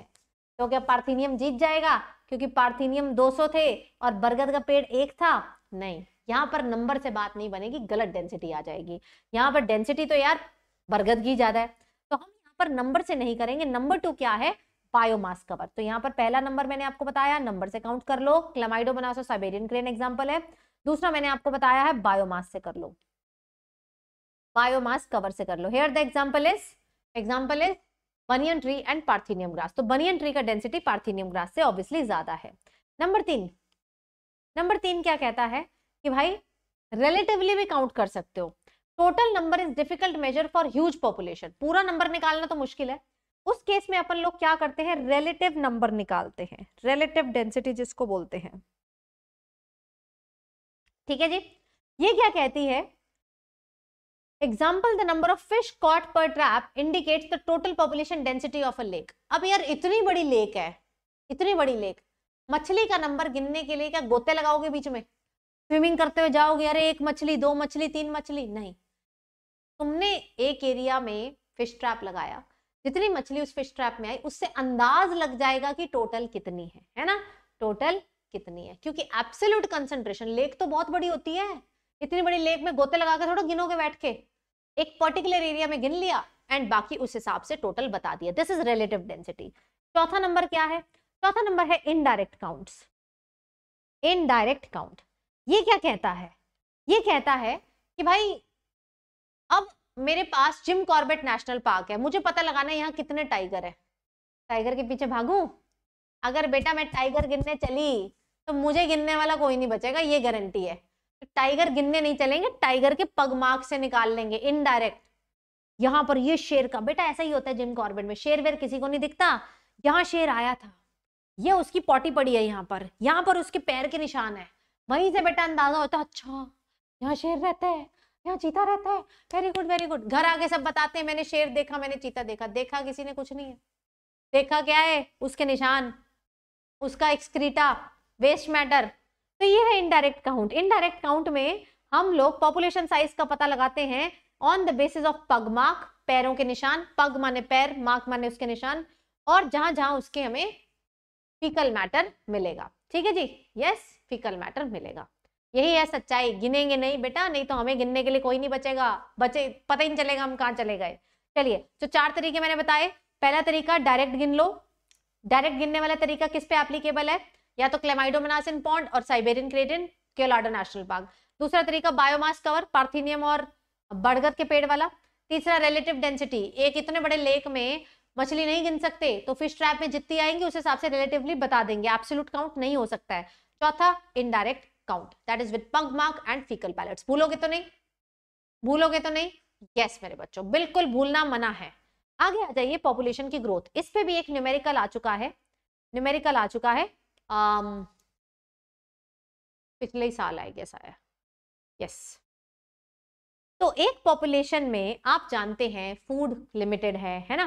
तो क्या पार्थीनियम जीत जाएगा क्योंकि पार्थीनियम 200 थे और बरगद का पेड़ एक था नहीं यहाँ पर नंबर से बात नहीं बनेगी गलत डेंसिटी आ जाएगी यहाँ पर डेंसिटी तो यार बरगद की ज्यादा है पर नंबर से नहीं करेंगे नंबर टू क्या है बायोमास कवर तो यहाँ पर पहला नंबर मैंने आपको बताया नंबर से काउंट कर लो chlamydomonas Siberian crane example है दूसरा मैंने आपको बताया है बायोमास से कर लो बायोमास कवर से कर लो here the example is example is banyan tree and parthenium grass तो बनियन ट्री का डेंसिटी पार्थिनियम ग्रास से ऑब्वियसली ज्यादा है नंबर तीन नंबर तीन क्या कहता है कि भाई रिलेटिवली भी काउंट कर सकते हो total number is difficult measure for huge population पूरा नंबर निकालना तो मुश्किल है उस केस में अपन लोग क्या करते हैं रिलेटिव नंबर निकालते हैं रिलेटिव डेंसिटी जिसको बोलते हैं ठीक है जी ये क्या कहती है example the number of fish caught per trap indicates the total population density of a lake अब यार इतनी बड़ी लेक है इतनी बड़ी लेक मछली का नंबर गिनने के लिए क्या गोते लगाओगे बीच में स्विमिंग करते हुए जाओगे अरे एक मछली दो मछली तीन मछली नहीं तुमने एक एरिया में फिश ट्रैप लगाया जितनी मछली उस फिश ट्रैप में आई उससे अंदाज लग जाएगा कि टोटल कितनी है है ना टोटल कितनी है क्योंकि एब्सोल्यूट कंसेंट्रेशन लेक तो बहुत बड़ी होती है इतनी बड़ी लेक में गोते लगा के थोड़ा गिनोगे बैठ के एक पर्टिकुलर एरिया में गिन लिया एंड बाकी उस हिसाब से टोटल बता दिया दिस इज रिलेटिव डेंसिटी चौथा नंबर क्या है चौथा नंबर है इनडायरेक्ट काउंट इनडायरेक्ट काउंट ये क्या कहता है ये कहता है कि भाई अब मेरे पास जिम कॉर्बेट नेशनल पार्क है मुझे पता लगाना है यहाँ कितने टाइगर है टाइगर के पीछे भागू अगर बेटा मैं टाइगर गिनने चली तो मुझे गिनने वाला कोई नहीं बचेगा ये गारंटी है तो टाइगर गिनने नहीं चलेंगे टाइगर के पग मार्क से निकाल लेंगे इनडायरेक्ट यहाँ पर ये शेर का बेटा ऐसा ही होता है जिम कॉर्बेट में शेर वेर किसी को नहीं दिखता यहाँ शेर आया था ये उसकी पॉटी पड़ी है यहाँ पर यहाँ पर उसके पैर के निशान है वहीं से बेटा अंदाजा होता अच्छा यहाँ शेर रहता है यहाँ चीता रहता है वेरी गुड वेरी गुड घर आगे सब बताते हैं मैंने शेर देखा मैंने चीता देखा देखा किसी ने कुछ नहीं है देखा क्या है उसके निशान उसका एक्सक्रीटा वेस्ट मैटर तो ये है इनडायरेक्ट काउंट इनडायरेक्ट काउंट में हम लोग पॉपुलेशन साइज का पता लगाते हैं on the basis of pug mark पैरों के निशान पग माने पैर मार्क माने उसके निशान और जहां जहां उसके हमें फिकल मैटर मिलेगा ठीक है जी यस फिकल मैटर मिलेगा यही है सच्चाई गिनेंगे नहीं बेटा नहीं तो हमें गिनने के लिए कोई नहीं बचेगा बचे पता ही नहीं चलेगा हम कहाँ चले गए चलिए तो चार तरीके मैंने बताए पहला तरीका डायरेक्ट गिन लो डायरेक्ट गिनने वाला तरीका किस पे एप्लीकेबल है या तो क्लेमाइडोमनासिन पॉन्ड और Siberian crane in Keoladeo national park दूसरा तरीका बायोमास कवर पार्थिनियम और बड़गद के पेड़ वाला तीसरा रिलेटिव डेंसिटी एक इतने बड़े लेक में मछली नहीं गिन सकते तो फिश ट्रैप में जितनी आएंगी उस हिसाब से रिलेटिवली बता देंगे एब्सोल्यूट काउंट नहीं हो सकता है चौथा indirect count that is with pug mark and faecal pellets भूलोगे तो नहीं भूलोगे तो नहीं यस yes, मेरे बच्चों बिल्कुल भूलना मना है आगे आ जाइए पॉपुलेशन की ग्रोथ इस पे भी एक न्यूमेरिकल आ चुका है न्यूमेरिकल आ चुका है um, पिछले ही साल आई गेस आया यस तो एक पॉपुलेशन में आप जानते हैं फूड लिमिटेड है है ना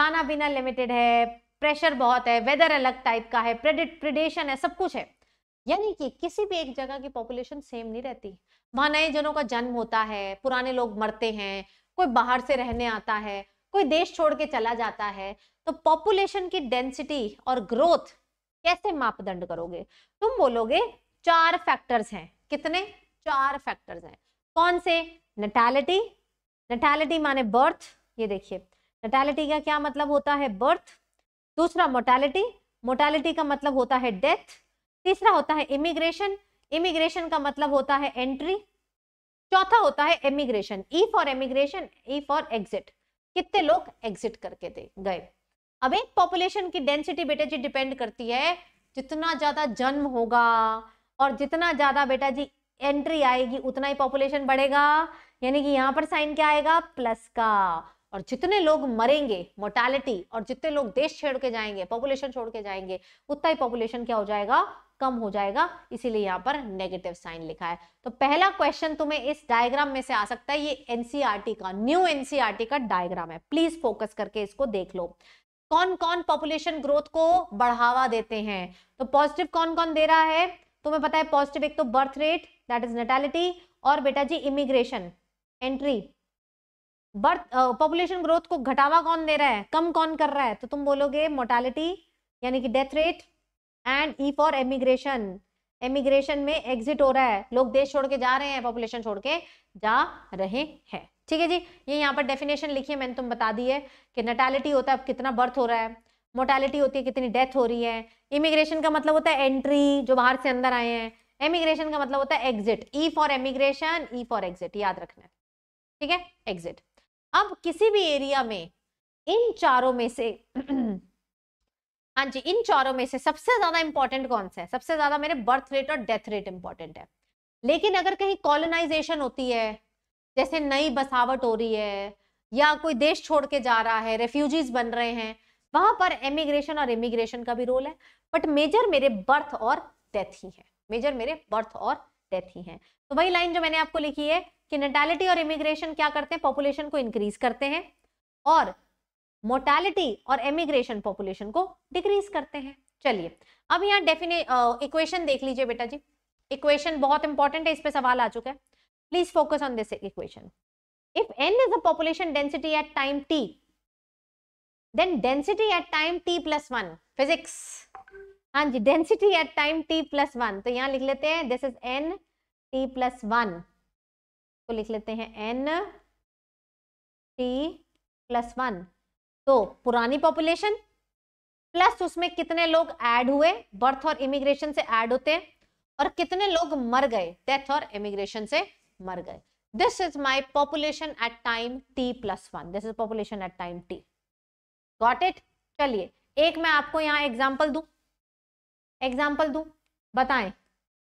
खाना पीना लिमिटेड है प्रेशर बहुत है वेदर अलग टाइप का है प्रेडिट प्रिडेशन है सब कुछ है यानी कि किसी भी एक जगह की पॉपुलेशन सेम नहीं रहती वहां नए जनों का जन्म होता है पुराने लोग मरते हैं कोई बाहर से रहने आता है कोई देश छोड़ के चला जाता है तो पॉपुलेशन की डेंसिटी और ग्रोथ कैसे मापदंड करोगे तुम बोलोगे चार फैक्टर्स हैं कितने चार फैक्टर्स हैं कौन से नटैलिटी नटैलिटी माने बर्थ ये देखिए नटैलिटी का क्या मतलब होता है बर्थ दूसरा मोटैलिटी मोटैलिटी का मतलब होता है डेथ तीसरा होता है इमिग्रेशन इमिग्रेशन का मतलब होता है एंट्री चौथा होता है immigration E for immigration E for exit कितने लोग एग्जिट करके दे गए अब एक पॉपुलेशन की डेंसिटी बेटा जी डिपेंड करती है जितना ज्यादा जन्म होगा और जितना ज्यादा बेटा जी एंट्री आएगी उतना ही पॉपुलेशन बढ़ेगा यानी कि यहाँ पर साइन क्या आएगा प्लस का और जितने लोग मरेंगे मोर्टैलिटी और जितने लोग देश छेड़ के जाएंगे पॉपुलेशन छोड़ के जाएंगे उतना ही पॉपुलेशन क्या हो जाएगा कम हो जाएगा इसीलिए यहाँ पर नेगेटिव साइन लिखा है तो पहला क्वेश्चन तुम्हें इस डायग्राम में से आ सकता है ये एनसीईआरटी e का न्यू एनसीईआरटी e का डायग्राम है प्लीज फोकस करके इसको देख लो कौन कौन पॉपुलेशन ग्रोथ को बढ़ावा देते हैं तो पॉजिटिव कौन कौन दे रहा है तुम्हें पता है पॉजिटिव एक तो birth rate that is natality और बेटा जी immigration entry birth population growth को घटावा कौन दे रहा है कम कौन कर रहा है तो तुम बोलोगे मोर्टालिटी यानी कि death rate and E for emigration emigration में एग्जिट हो रहा है लोग देश छोड़ के जा रहे हैं पॉपुलेशन छोड़ के जा रहे हैं ठीक है जी ये यहाँ पर डेफिनेशन लिखी है मैंने तुम बता दी है कि नटालिटी होता है कितना बर्थ हो रहा है मोर्टैलिटी होती है कितनी डेथ हो रही है इमिग्रेशन का मतलब होता है एंट्री जो बाहर से अंदर आए हैं एमिग्रेशन का मतलब होता है exit E for emigration E for exit याद रखना ठीक है एग्जिट अब किसी भी एरिया में इन चारों में से [clears throat] हाँ जी इन चारों में से सबसे ज्यादा इंपॉर्टेंट कौन सा है सबसे ज्यादा मेरे बर्थ रेट और डेथ रेट इंपॉर्टेंट है लेकिन अगर कहीं कॉलोनाइजेशन होती है जैसे नई बसावट हो रही है या कोई देश छोड़ के जा रहा है रेफ्यूजीज बन रहे हैं वहां पर एमिग्रेशन और इमिग्रेशन का भी रोल है बट मेजर मेरे बर्थ और डेथ ही है मेजर मेरे बर्थ और डेथ ही हैं तो वही लाइन जो मैंने आपको लिखी है कि नेटालिटी और इमिग्रेशन क्या करते हैं पॉपुलेशन को इंक्रीज करते हैं और मोर्टैलिटी और एमिग्रेशन पॉपुलेशन को डिक्रीज करते हैं चलिए अब यहाँ डेफिने इक्वेशन देख लीजिए बेटा जी इक्वेशन बहुत इंपॉर्टेंट है इस पर सवाल आ चुका है please focus on this equation if N is the population density at time T then density at time T plus one physics हाँ जी density at time T plus one तो यहाँ लिख लेते हैं this is N T plus one तो लिख लेते हैं एन टी प्लस वन तो पुरानी पॉपुलेशन प्लस उसमें कितने लोग ऐड हुए बर्थ और इमिग्रेशन से ऐड होते हैं और कितने लोग मर गए डेथ और इमिग्रेशन से मर गए this is my population at time T plus one this is population at time T got it चलिए एक मैं आपको यहाँ एग्जाम्पल दू एग्जाम्पल दू बताएं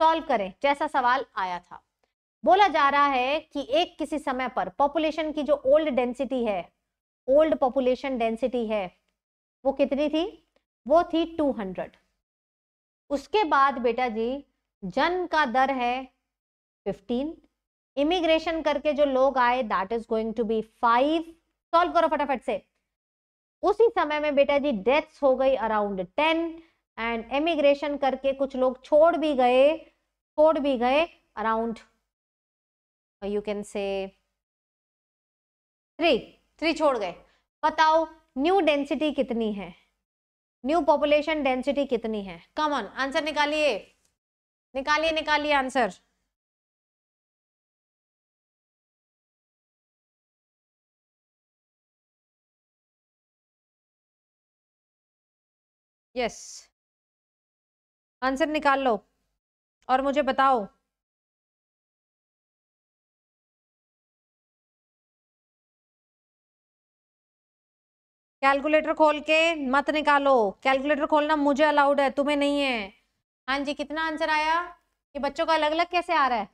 सॉल्व करें जैसा सवाल आया था बोला जा रहा है कि एक किसी समय पर पॉपुलेशन की जो ओल्ड डेंसिटी है ओल्ड पॉपुलेशन डेंसिटी है वो कितनी थी वो थी 200 उसके बाद बेटा जी जन्म का दर है 15 इमिग्रेशन करके जो लोग आए that is going to be five solve करो फटाफट से उसी समय में बेटा जी डेथ्स हो गई अराउंड टेन एंड एमिग्रेशन करके कुछ लोग छोड़ भी गए छोड़ भी गए around you can say three three छोड़ गए बताओ न्यू डेंसिटी कितनी है न्यू पॉपुलेशन डेंसिटी कितनी है कॉमन आंसर निकालिए निकालिए निकालिए आंसर यस आंसर निकाल लो और मुझे बताओ कैलकुलेटर खोल के मत निकालो कैलकुलेटर खोलना मुझे अलाउड है तुम्हें नहीं है हाँ जी कितना आंसर आया कि बच्चों का अलग अलग कैसे आ रहा है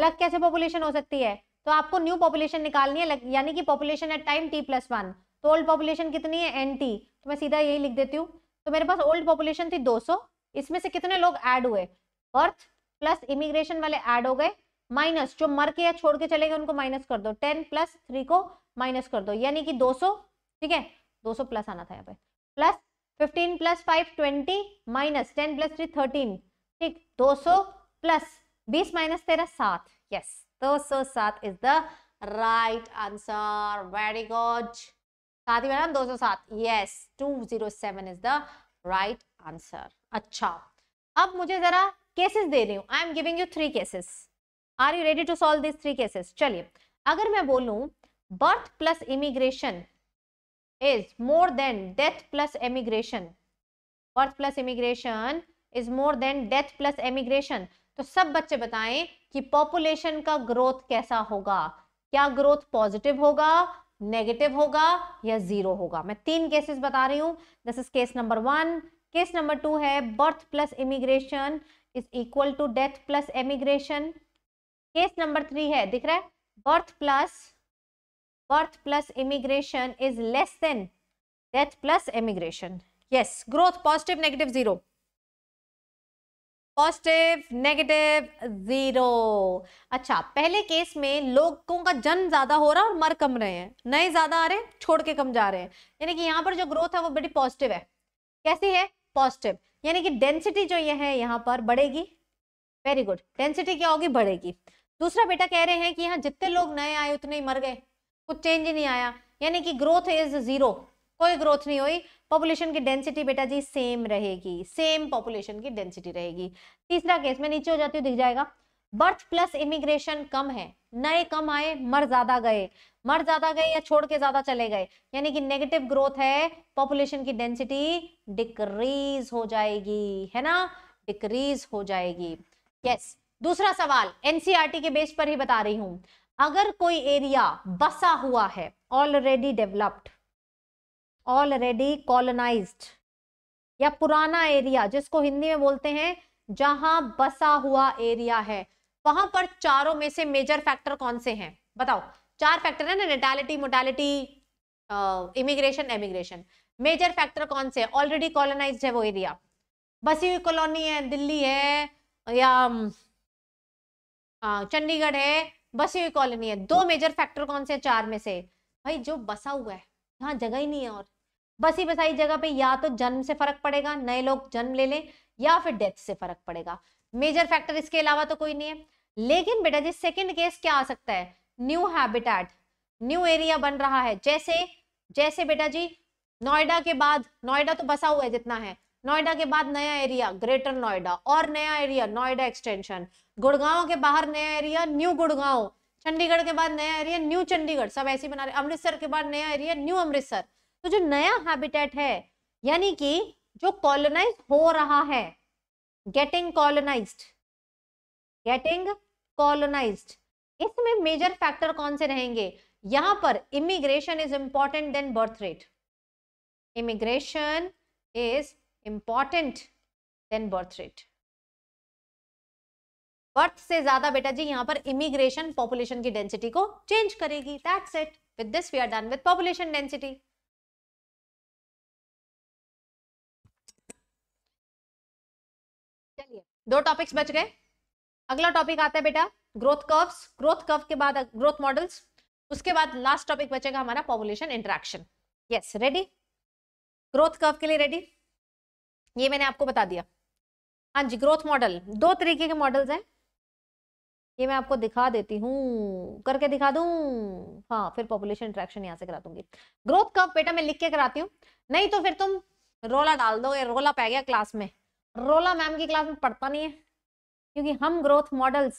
अलग कैसे पॉपुलेशन हो सकती है तो आपको न्यू पॉपुलेशन निकालनी है यानी कि population at time T plus one तो ओल्ड पॉपुलेशन कितनी है एन टी तो मैं सीधा यही लिख देती हूँ तो मेरे पास ओल्ड पॉपुलेशन थी 200 इसमें से कितने लोग ऐड हुए अर्थ प्लस इमिग्रेशन वाले ऐड हो गए माइनस जो मर के या छोड़ के चले गए उनको माइनस कर दो टेन प्लस थ्री को माइनस कर दो यानी कि सो ठीक है 200 प्लस आना था यहाँ पे plus fifteen plus five twenty minus ten plus three thirteen ठीक सो प्लस बीस माइनस तेरह सात यस दो सौ सात is the right answer very good साथ ही मैडम दो सौ सात yes two zero seven is the right answer अच्छा अब मुझे जरा केसेस दे रही हूँ I am giving you three cases are you ready to solve this three cases चलिए अगर मैं बोलू birth plus immigration is more than death plus emigration birth plus immigration is more than death plus emigration तो सब बच्चे बताएं कि population का ग्रोथ कैसा होगा क्या ग्रोथ पॉजिटिव होगा नेगेटिव होगा या जीरो होगा मैं तीन केसेस बता रही हूं this is case number one case number two है birth plus immigration is equal to death plus emigration case number three है दिख रहा है birth plus birth plus immigration is less than death plus emigration yes growth positive negative zero positive negative zero अच्छा पहले case में लोगों का जन्म ज्यादा हो रहा है और मर कम रहे हैं नए ज्यादा आ रहे हैं छोड़ के कम जा रहे हैं यानी कि यहाँ पर जो ग्रोथ है वो बड़ी पॉजिटिव है कैसी है पॉजिटिव यानी कि डेंसिटी जो ये है यहाँ पर बढ़ेगी वेरी गुड डेंसिटी क्या होगी बढ़ेगी दूसरा बेटा कह रहे हैं कि यहाँ जितने लोग नए आए उतने ही मर गए कुछ चेंज ही नहीं आया यानी कि ग्रोथ इज जीरो कोई ग्रोथ नहीं हुई पॉपुलेशन की डेंसिटी बेटा जी सेम रहेगी सेम पॉपुलेशन की डेंसिटी रहेगी तीसरा केस में नीचे हो जाती हूँ दिख जाएगा बर्थ प्लस इमिग्रेशन कम है नए कम आए मर ज्यादा गए मर ज्यादा गए या छोड़ के ज्यादा चले गए यानी कि नेगेटिव ग्रोथ है पॉपुलेशन की डेंसिटी डिक्रीज हो जाएगी है ना डिक्रीज हो जाएगी यस yes. दूसरा सवाल एनसीआरटी e के बेस पर ही बता रही हूं अगर कोई एरिया बसा हुआ है ऑलरेडी डेवलप्ड ऑलरेडी कॉलोनाइज या पुराना एरिया जिसको हिंदी में बोलते हैं जहां बसा हुआ एरिया है वहां पर चारों में से मेजर फैक्टर कौन से हैं बताओ चार फैक्टर है ना natality mortality immigration emigration major factor कौन से ऑलरेडी कॉलोनाइज है वो एरिया बसी हुई कॉलोनी है दिल्ली है या चंडीगढ़ है बसी हुई कॉलोनी है दो मेजर फैक्टर कौन से चार में से भाई जो बसा हुआ है यहाँ जगह ही नहीं है और बसी बसाई जगह पे या तो जन्म से फर्क पड़ेगा नए लोग जन्म ले लें या फिर डेथ से फर्क पड़ेगा मेजर फैक्टर इसके अलावा तो कोई नहीं है लेकिन बेटा जी सेकेंड केस क्या आ सकता है न्यू हैबिटेट न्यू एरिया बन रहा है जैसे जैसे बेटा जी नोएडा के बाद नोएडा तो बसा हुआ है जितना है नोएडा के बाद नया एरिया ग्रेटर नोएडा और नया एरिया नोएडा एक्सटेंशन गुड़गांव के बाहर नया एरिया न्यू गुड़गांव चंडीगढ़ के बाद नया एरिया न्यू चंडीगढ़ सब ऐसे बना रहे अमृतसर के बाद नया एरिया न्यू अमृतसर तो जो नया हैबिटेट है यानी कि जो कॉलोनाइज हो रहा है गेटिंग कॉलोनाइज गेटिंग कॉलोनाइज्ड इसमें मेजर फैक्टर कौन से रहेंगे यहां पर immigration is important than birth rate immigration is important than birth rate birth से ज्यादा बेटा जी यहां पर इमिग्रेशन पॉपुलेशन की डेंसिटी को चेंज करेगी that's it with this we are done with population density चलिए दो टॉपिक्स बच गए अगला टॉपिक आता है बेटा ग्रोथ कर्व्स ग्रोथ कर्व के बाद ग्रोथ मॉडल्स उसके बाद लास्ट टॉपिक बचेगा हमारा population interaction yes ready growth curve के लिए रेडी ये मैंने आपको बता दिया हाँ जी ग्रोथ मॉडल दो तरीके के मॉडल्स हैं ये मैं आपको दिखा देती हूँ करके दिखा दू हाँ फिर पॉपुलेशन इंट्रैक्शन यहाँ से करा दूंगी ग्रोथ कर्व बेटा मैं लिख के कराती हूँ नहीं तो फिर तुम रोला डाल दो ये रोला पै गया क्लास में रोला मैम की क्लास में पढ़ता नहीं है क्योंकि हम ग्रोथ मॉडल्स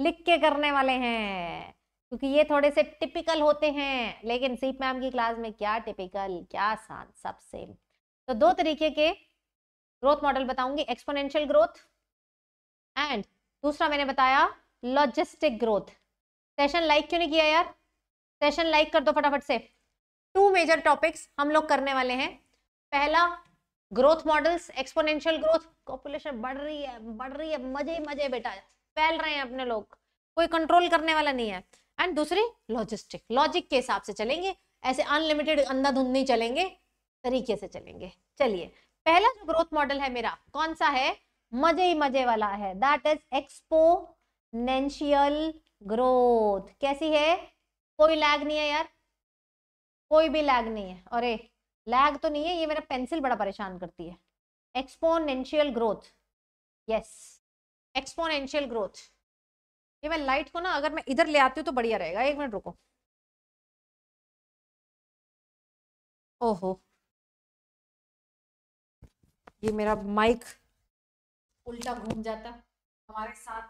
लिख के करने वाले हैं क्योंकि ये थोड़े से टिपिकल होते हैं लेकिन सीप मैम की क्लास में क्या टिपिकल क्या आसान सब सेम तो दो तरीके के ग्रोथ मॉडल बताऊंगी एक्सपोनेंशियल ग्रोथ एंड दूसरा मैंने बताया लॉजिस्टिक ग्रोथ सेशन लाइक क्यों नहीं किया यार सेशन लाइक कर दो फटाफट से टू मेजर टॉपिक्स हम लोग करने वाले हैं पहला growth models exponential growth population बढ़ रही है बढ़ रही है मजे ही मजे बेटा फैल रहे हैं अपने लोग कोई कंट्रोल करने वाला नहीं है एंड दूसरी लॉजिस्टिक लॉजिक के हिसाब से चलेंगे ऐसे अनलिमिटेड अंधाधुंध नहीं चलेंगे तरीके से चलेंगे चलिए पहला जो ग्रोथ मॉडल है मेरा कौन सा है मजे ही मजे वाला है दैट इज एक्सपोनेंशियल ग्रोथ कैसी है कोई लैग नहीं है यार कोई भी लैग नहीं है अरे लैग तो नहीं है ये मेरा पेंसिल बड़ा परेशान करती है exponential growth yes exponential growth ये मैं लाइट को ना अगर मैं इधर ले आती हूँ तो बढ़िया रहेगा एक मिनट रुको ओहो ये मेरा माइक उल्टा घूम जाता हमारे साथ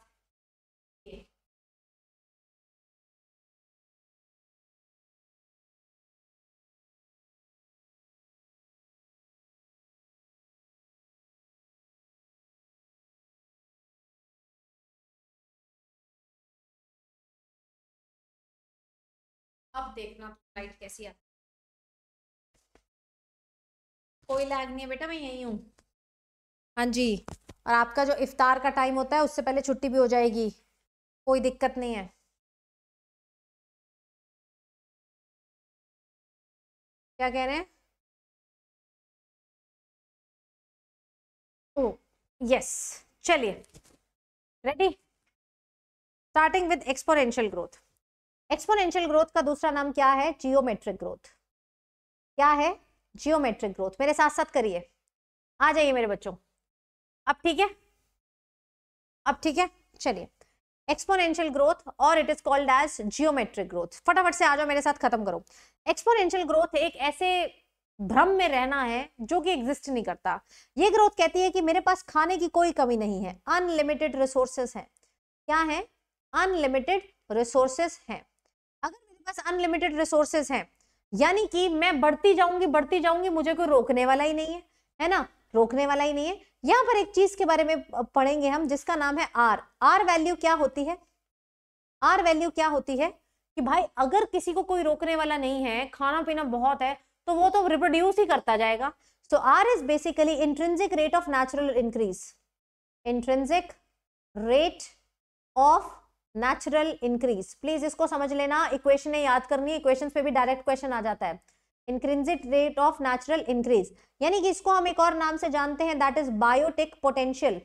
अब देखना लाइट कैसी आती कोई लैग नहीं है बेटा मैं यही हूँ हाँ जी और आपका जो इफ्तार का टाइम होता है उससे पहले छुट्टी भी हो जाएगी कोई दिक्कत नहीं है क्या कह रहे हैं ओ oh, यस चलिए ready starting with exponential growth exponential growth का दूसरा नाम क्या है जियोमेट्रिक ग्रोथ क्या है जियोमेट्रिक ग्रोथ मेरे साथ साथ करिए आ जाइए मेरे बच्चों अब ठीक है अब ठीक है चलिए एक्सपोनेंशियल ग्रोथ और it is called as geometric growth फटाफट से आ जाओ मेरे साथ खत्म करो एक्सपोनेंशियल ग्रोथ एक ऐसे भ्रम में रहना है जो कि एग्जिस्ट नहीं करता ये ग्रोथ कहती है कि मेरे पास खाने की कोई कमी नहीं है अनलिमिटेड रिसोर्सेस हैं क्या है अनलिमिटेड रिसोर्सेस हैं पास अनलिमिटेड रिसोर्सेज हैं यानी कि मैं बढ़ती जाऊंगी बढ़ती जाऊंगी मुझे कोई रोकने वाला ही नहीं है है ना रोकने वाला ही नहीं है यहाँ पर एक चीज के बारे में पढ़ेंगे हम जिसका नाम है आर आर वैल्यू क्या होती है आर वैल्यू क्या होती है कि भाई अगर किसी को कोई रोकने वाला नहीं है खाना पीना बहुत है तो वो तो रिप्रोड्यूस ही करता जाएगा so R is basically intrinsic rate of natural increase intrinsic rate of natural increase please इसको समझ लेना इक्वेशन याद करनी है इक्वेशन पे भी डायरेक्ट क्वेश्चन आ जाता है intrinsic rate of natural increase यानी कि इसको हम एक और नाम से जानते हैं that is biotic potential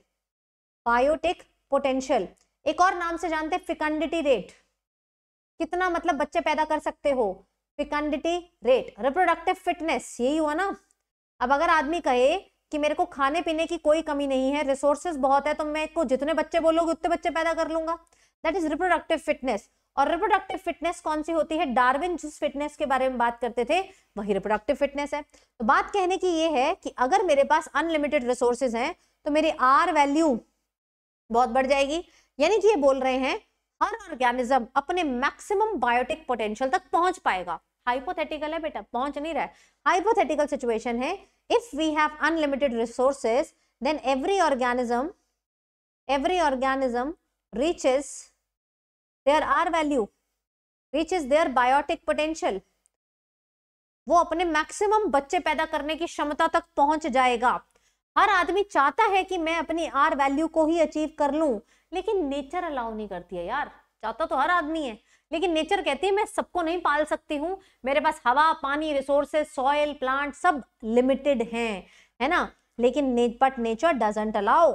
biotic potential एक और नाम से जानते हैं फिकंडिटी रेट कितना मतलब बच्चे पैदा कर सकते हो फिकंडिटी रेट रिप्रोडक्टिव फिटनेस यही हुआ ना अब अगर आदमी कहे कि मेरे को खाने पीने की कोई कमी नहीं है रिसोर्सेज बहुत है तो मैं को जितने बच्चे बोलोगे उतने बच्चे पैदा कर लूंगा दैट इज रिप्रोडक्टिव फिटनेस और रिप्रोडक्टिव फिटनेस कौन सी होती है डार्विन जिस फिटनेस के बारे में बात करते थे वही रिप्रोडक्टिव फिटनेस है तो बात कहने की ये है कि अगर मेरे पास अनलिमिटेड रिसोर्सेज हैं तो मेरी आर वैल्यू बहुत बढ़ जाएगी यानी कि ये बोल रहे हैं हर ऑर्गेनिज्म अपने मैक्सिमम बायोटिक पोटेंशियल तक पहुंच पाएगा हाइपोथेटिकल है बेटा पहुंच नहीं रहा है हाइपोथेटिकल सिचुएशन है if we have unlimited resources then every organism every organism reaches their R value, reaches their biotic potential, वो अपने मैक्सिमम बच्चे पैदा करने की क्षमता तक पहुंच जाएगा हर आदमी चाहता है कि मैं अपनी आर वैल्यू को ही अचीव कर लू लेकिन नेचर अलाउ नहीं करती है यार चाहता तो हर आदमी है लेकिन नेचर कहती है मैं सबको नहीं पाल सकती हूँ मेरे पास हवा पानी रिसोर्सेज सॉयल प्लांट सब लिमिटेड हैं है ना लेकिन but nature doesn't allow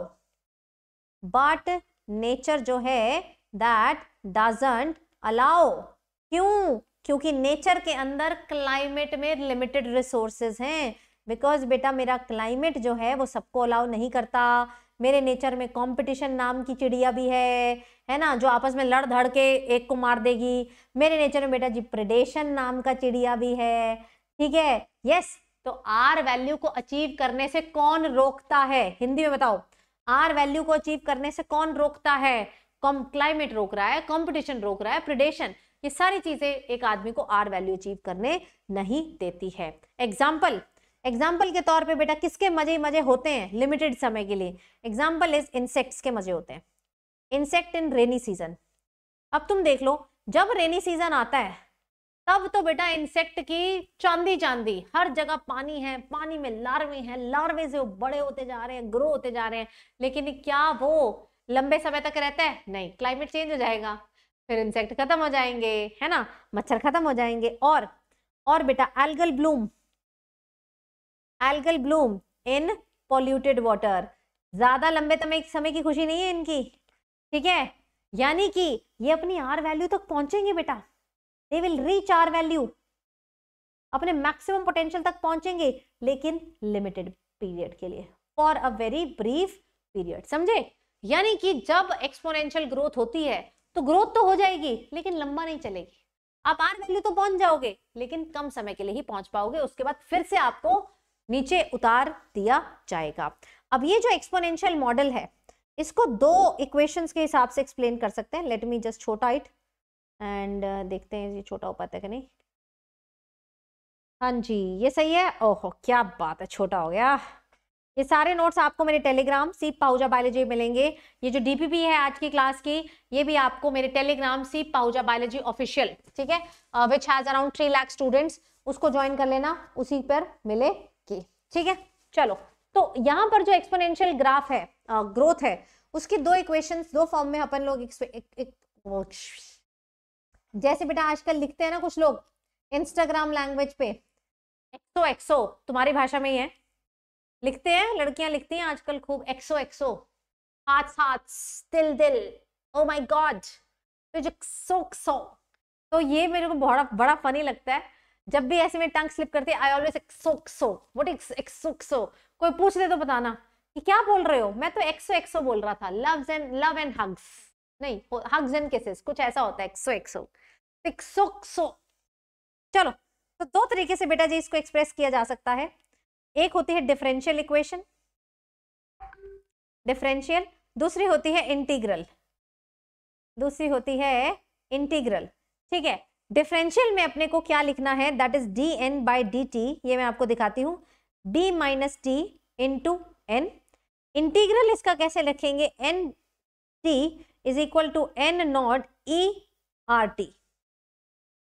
but nature जो है दैट डजेंट अलाउ क्यों क्योंकि नेचर के अंदर क्लाइमेट में लिमिटेड रिसोर्सेज हैं बिकॉज बेटा मेरा क्लाइमेट जो है वो सबको अलाउ नहीं करता मेरे नेचर में कंपटीशन नाम की चिड़िया भी है है ना जो आपस में लड़ धड़ के एक को मार देगी मेरे नेचर में बेटा जी प्रेडेशन नाम का चिड़िया भी है ठीक है यस तो आर वैल्यू को अचीव करने से कौन रोकता है हिंदी में बताओ आर वैल्यू को अचीव करने से कौन रोकता है क्लाइमेट रोक रहा है कॉम्पिटिशन रोक रहा है प्रिडेशन ये सारी चीजें एक आदमी को आर वैल्यू अचीव करने नहीं देती है एग्जाम्पल एग्जाम्पल के तौर पे बेटा किसके मजे मजे होते हैं लिमिटेड समय के लिए एग्जाम्पल इज इंसेक्ट्स के मजे होते हैं इंसेक्ट इन रेनी सीजन अब तुम देख लो जब रेनी सीजन आता है तब तो बेटा इंसेक्ट की चांदी चांदी हर जगह पानी है पानी में लार्वे हैं लार्वे से वो बड़े होते जा रहे हैं ग्रो होते जा रहे हैं लेकिन क्या वो लंबे समय तक रहता है नहीं क्लाइमेट चेंज हो जाएगा फिर इंसेक्ट खत्म हो जाएंगे है ना मच्छर खत्म हो जाएंगे और और बेटा algal bloom algal bloom in polluted water ज्यादा लंबे समय समय की खुशी नहीं है इनकी ठीक है यानी कि ये अपनी आर वैल्यू तक पहुंचेंगे बेटा they will reach R value अपने मैक्सिमम पोटेंशियल तक पहुंचेंगे लेकिन लिमिटेड पीरियड के लिए for a very brief period समझे यानी कि जब एक्सपोनेंशियल ग्रोथ होती है तो ग्रोथ तो हो जाएगी लेकिन लंबा नहीं चलेगी आप आर वैल्यू तो पहुंच जाओगे लेकिन कम समय के लिए ही पहुंच पाओगे उसके बाद फिर से आपको नीचे उतार दिया जाएगा अब ये जो एक्सपोनेंशियल मॉडल है इसको दो इक्वेशंस के हिसाब से एक्सप्लेन कर सकते हैं लेट मी जस्ट छोटा इट एंड uh, देखते हैं ये छोटा हो पाता है कि नहीं हाँ जी ये सही है ओहो क्या बात है छोटा हो गया ये सारे नोट्स आपको मेरे टेलीग्राम सीप पाउजा बायोलॉजी मिलेंगे ये जो डीपीपी है आज की क्लास की ये भी आपको मेरे टेलीग्राम सीप पाउजा बायोलॉजी ऑफिशियल ठीक है which has around three lakh students उसको ज्वाइन कर लेना उसी पर मिले मिलेगी ठीक है चलो तो यहाँ पर जो एक्सपोनेंशियल ग्राफ है ग्रोथ है उसकी दो इक्वेशन दो फॉर्म में अपन लोग एक, एक, एक, एक, जैसे बेटा आजकल लिखते हैं ना कुछ लोग इंस्टाग्राम लैंग्वेज पे एक्सो एक्सो तुम्हारी भाषा में ही है लिखते हैं लड़कियां लिखती हैं आजकल खूब एक्सो एक्सो हाथ हाथ दिल दिल ओ माय गॉड सो सो तो ये मेरे को बड़ा बड़ा फनी लगता है जब भी ऐसे में टंग स्लिप करती है I always exo exo what एक्सो एक्सो कोई पूछ दे तो बताना कि क्या बोल रहे हो मैं तो एक्सो एक्सो बोल रहा था love and love and hugs नहीं हग्स एंड किसेस कुछ ऐसा होता है एक्सो एक्सो पिक्सोक्सो चलो तो दो तरीके से बेटा जी इसको एक्सप्रेस किया जा सकता है एक होती है डिफरेंशियल इक्वेशन डिफरेंशियल दूसरी होती है इंटीग्रल दूसरी होती है इंटीग्रल ठीक है डिफरेंशियल में अपने को क्या लिखना है that is D N by D T ये मैं आपको दिखाती हूँ D minus T into N integral इसका कैसे लिखेंगे N T is equal to N nought E R T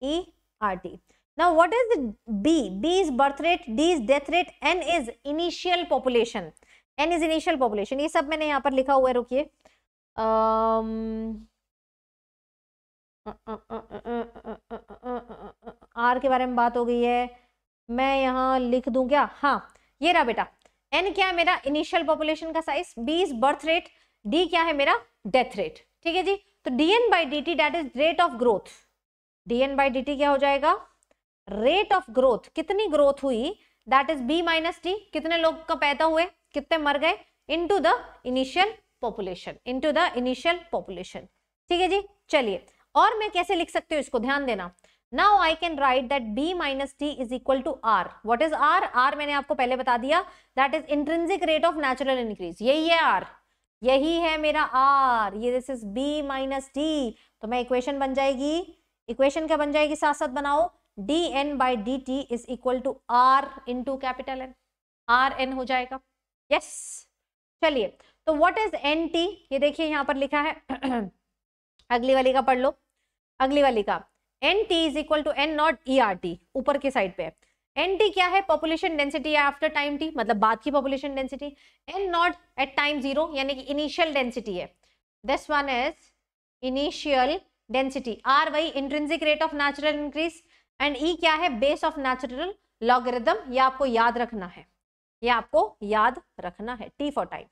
E R T. Now, what is the B? B is birth rate, D is death rate, N is initial population. N is initial population. ये सब मैंने यहाँ पर लिखा हुआ है रुकिए are के बारे में बात हो गई है मैं यहाँ लिख दूँ क्या हाँ ये रहा बेटा एन क्या है मेरा इनिशियल पॉपुलेशन का size B is birth rate D क्या है मेरा डेथ रेट ठीक है जी तो D N by D T that is rate of growth D N by D T क्या हो जाएगा रेट ऑफ ग्रोथ कितनी ग्रोथ हुई that is B minus T कितने लोग का पैदा हुए कितने मर गए into the initial population into the initial population ठीक है जी चलिए और मैं कैसे लिख सकती हूँ इसको ध्यान देना now I can write that B minus T is equal to R what is R R मैंने आपको पहले बता दिया that is intrinsic rate of natural increase यही है आर यही है मेरा आर ये this is B minus T तो मैं इक्वेशन बन जाएगी इक्वेशन क्या बन जाएगी साथ साथ बनाओ D N by D T is equal to R into capital N R N हो जाएगा यस yes. चलिए तो व्हाट इज एन टी ये देखिए यहाँ पर लिखा है [clears throat] अगली वाली का पढ़ लो अगली वाली का N T is equal to N nought E R T ऊपर के साइड पे एन टी क्या है population density after time T मतलब बाद की population density N nought at time zero यानी कि इनिशियल डेंसिटी है this one is initial density R वही intrinsic rate of natural increase and E क्या है बेस ऑफ नेचुरल लॉगरिदम ये आपको याद रखना है ये आपको याद रखना है T for time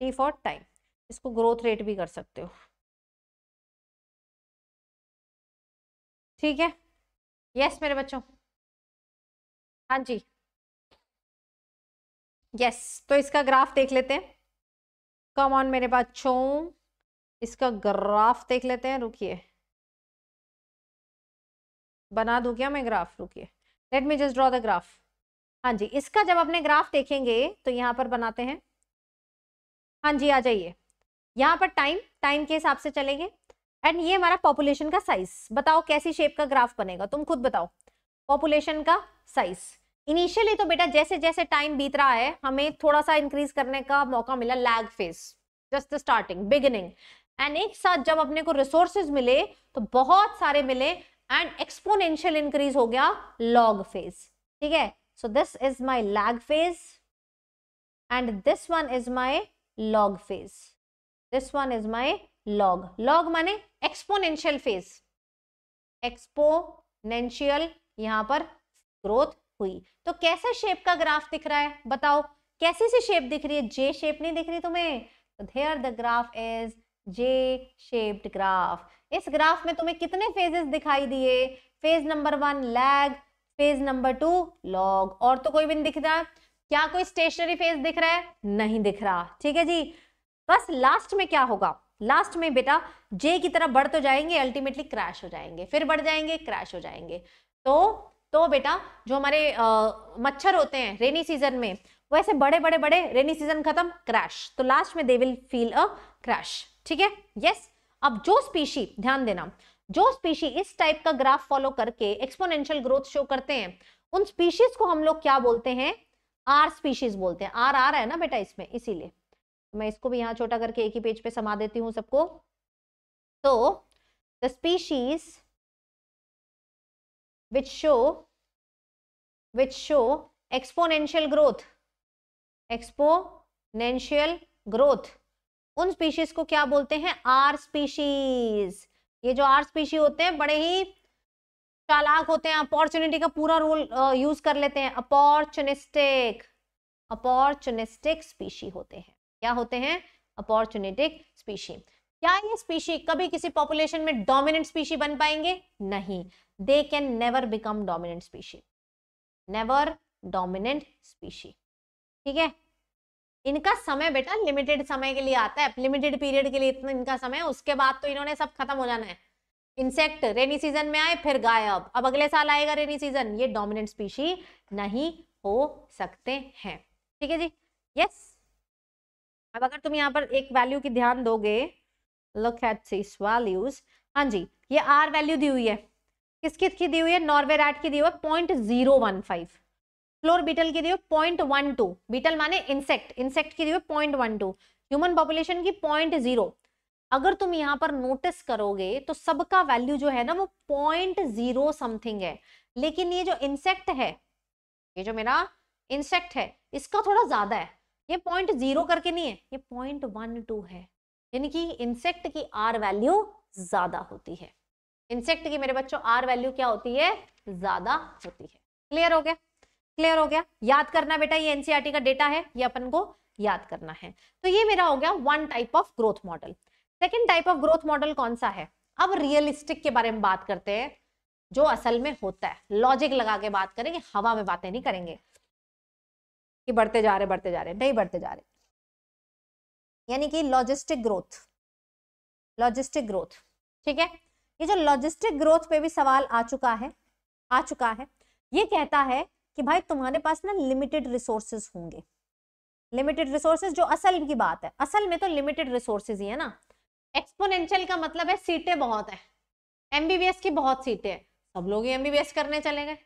T for time इसको ग्रोथ रेट भी कर सकते हो ठीक है यस मेरे बच्चों हाँ जी यस तो इसका ग्राफ देख लेते हैं कम ऑन मेरे बच्चों इसका ग्राफ देख लेते हैं रुकिए बना दू क्या मैं ग्राफ रुकिए let me just draw the graph हाँ जी इसका जब अपने ग्राफ देखेंगे तो यहाँ पर बनाते हैं हाँ जी आ जाइए यहाँ पर टाइम टाइम के हिसाब से चलेंगे एंड ये हमारा पॉपुलेशन का साइज बताओ कैसी शेप का ग्राफ बनेगा तुम खुद बताओ पॉपुलेशन का साइज इनिशियली तो बेटा जैसे जैसे टाइम बीत रहा है हमें थोड़ा सा इंक्रीज करने का मौका मिला lag phase just the starting beginning and एक साथ जब अपने को रिसोर्सेज मिले तो बहुत सारे मिले एंड एक्सपोनेंशियल इंक्रीज हो गया लॉग फेज ठीक है so this is my lag phase and this one is my log phase this one is my log log माने एक्सपोनेंशियल फेज एक्सपोनेंशियल यहां पर ग्रोथ हुई तो कैसे शेप का ग्राफ दिख रहा है बताओ कैसी सी शेप दिख रही है जे शेप नहीं दिख रही तुम्हें तो there the graph is J shaped graph इस ग्राफ में तुम्हें कितने फेजेस दिखाई दिए phase number one lag phase number two log और तो कोई भी नहीं दिख रहा क्या कोई स्टेशनरी फेज दिख रहा है नहीं दिख रहा ठीक है जी बस लास्ट में क्या होगा लास्ट में बेटा जे की तरफ बढ़ तो जाएंगे अल्टीमेटली क्रैश हो जाएंगे फिर बढ़ जाएंगे क्रैश हो जाएंगे तो तो बेटा जो हमारे आ, मच्छर होते हैं रेनी सीजन में वैसे बड़े बड़े बड़े रेनी सीजन खत्म क्रैश तो लास्ट में they will feel a crash ठीक है यस अब जो स्पीशी ध्यान देना जो स्पीशी इस टाइप का ग्राफ फॉलो करके एक्सपोनेंशियल ग्रोथ शो करते हैं उन स्पीशीज को हम लोग क्या बोलते हैं आर स्पीशीज बोलते हैं आर आर है ना बेटा इसमें इसीलिए मैं इसको भी यहां छोटा करके एक ही पेज पे समा देती हूं सबको तो the species which show which show exponential growth exponential growth उन स्पीशीज को क्या बोलते हैं आर स्पीशीज ये जो आर स्पीशी होते हैं बड़े ही चालाक होते हैं अपॉर्चुनिटी का पूरा रोल यूज कर लेते हैं अपॉर्चुनिस्टिक अपॉर्चुनिस्टिक स्पीशी होते हैं क्या होते हैं अपॉर्चुनिटिक स्पीशी क्या ये स्पीशी कभी किसी पॉपुलेशन में डोमिनेंट स्पीशी बन पाएंगे नहीं they can never become dominant species never dominant species ठीक है इनका समय बेटा लिमिटेड समय के लिए आता है लिमिटेड पीरियड के लिए इतना इनका समय उसके बाद तो इन्होंने सब खत्म हो जाना है इंसेक्ट रेनी सीजन में आए फिर गायब अब अगले साल आएगा रेनी सीजन ये डोमिनेंट स्पीशी नहीं हो सकते हैं ठीक है जी यस अब अगर तुम यहाँ पर एक वैल्यू की ध्यान दोगे लुक एट दिस वैल्यूज हाँ जी ये आर वैल्यू दी हुई है किस किस की दी हुई है नॉर्वे रैट की दी हुई है point zero one five floor beetle की दी हुई पॉइंट वन टू बीटल माने इंसेक्ट इंसेक्ट की दी हुई point one two human population की पॉइंट जीरो अगर तुम यहाँ पर नोटिस करोगे तो सबका वैल्यू जो है ना वो पॉइंट जीरो समथिंग है लेकिन ये जो इंसेक्ट है ये जो मेरा इंसेक्ट है इसका थोड़ा ज्यादा है ये पॉइंट जीरो करके नहीं है ये पॉइंट वन टू है यानी कि इंसेक्ट की आर वैल्यू ज्यादा होती है इंसेक्ट की मेरे बच्चों आर वैल्यू क्या होती है ज्यादा होती है क्लियर हो गया क्लियर हो गया याद करना बेटा ये एनसीआरटी e का डेटा है ये अपन को याद करना है तो ये मेरा हो गया one type of growth model second type of growth model कौन सा है अब रियलिस्टिक के बारे में बात करते हैं जो असल में होता है लॉजिक लगा के बात करेंगे हवा में बातें नहीं करेंगे कि बढ़ते जा रहे बढ़ते जा रहे नहीं बढ़ते जा रहे यानी कि लॉजिस्टिक ग्रोथ लॉजिस्टिक ग्रोथ ठीक है ये जो लॉजिस्टिक ग्रोथ पे भी सवाल आ चुका है आ चुका है ये कहता है कि भाई तुम्हारे पास ना लिमिटेड रिसोर्सेज होंगे लिमिटेड रिसोर्सेज जो असल की बात है असल में तो लिमिटेड रिसोर्सेज ही है ना एक्सपोनेंशियल का मतलब है सीटें बहुत है एमबीबीएस की बहुत सीटें हैं सब लोग ही एमबीबीएस करने चले गए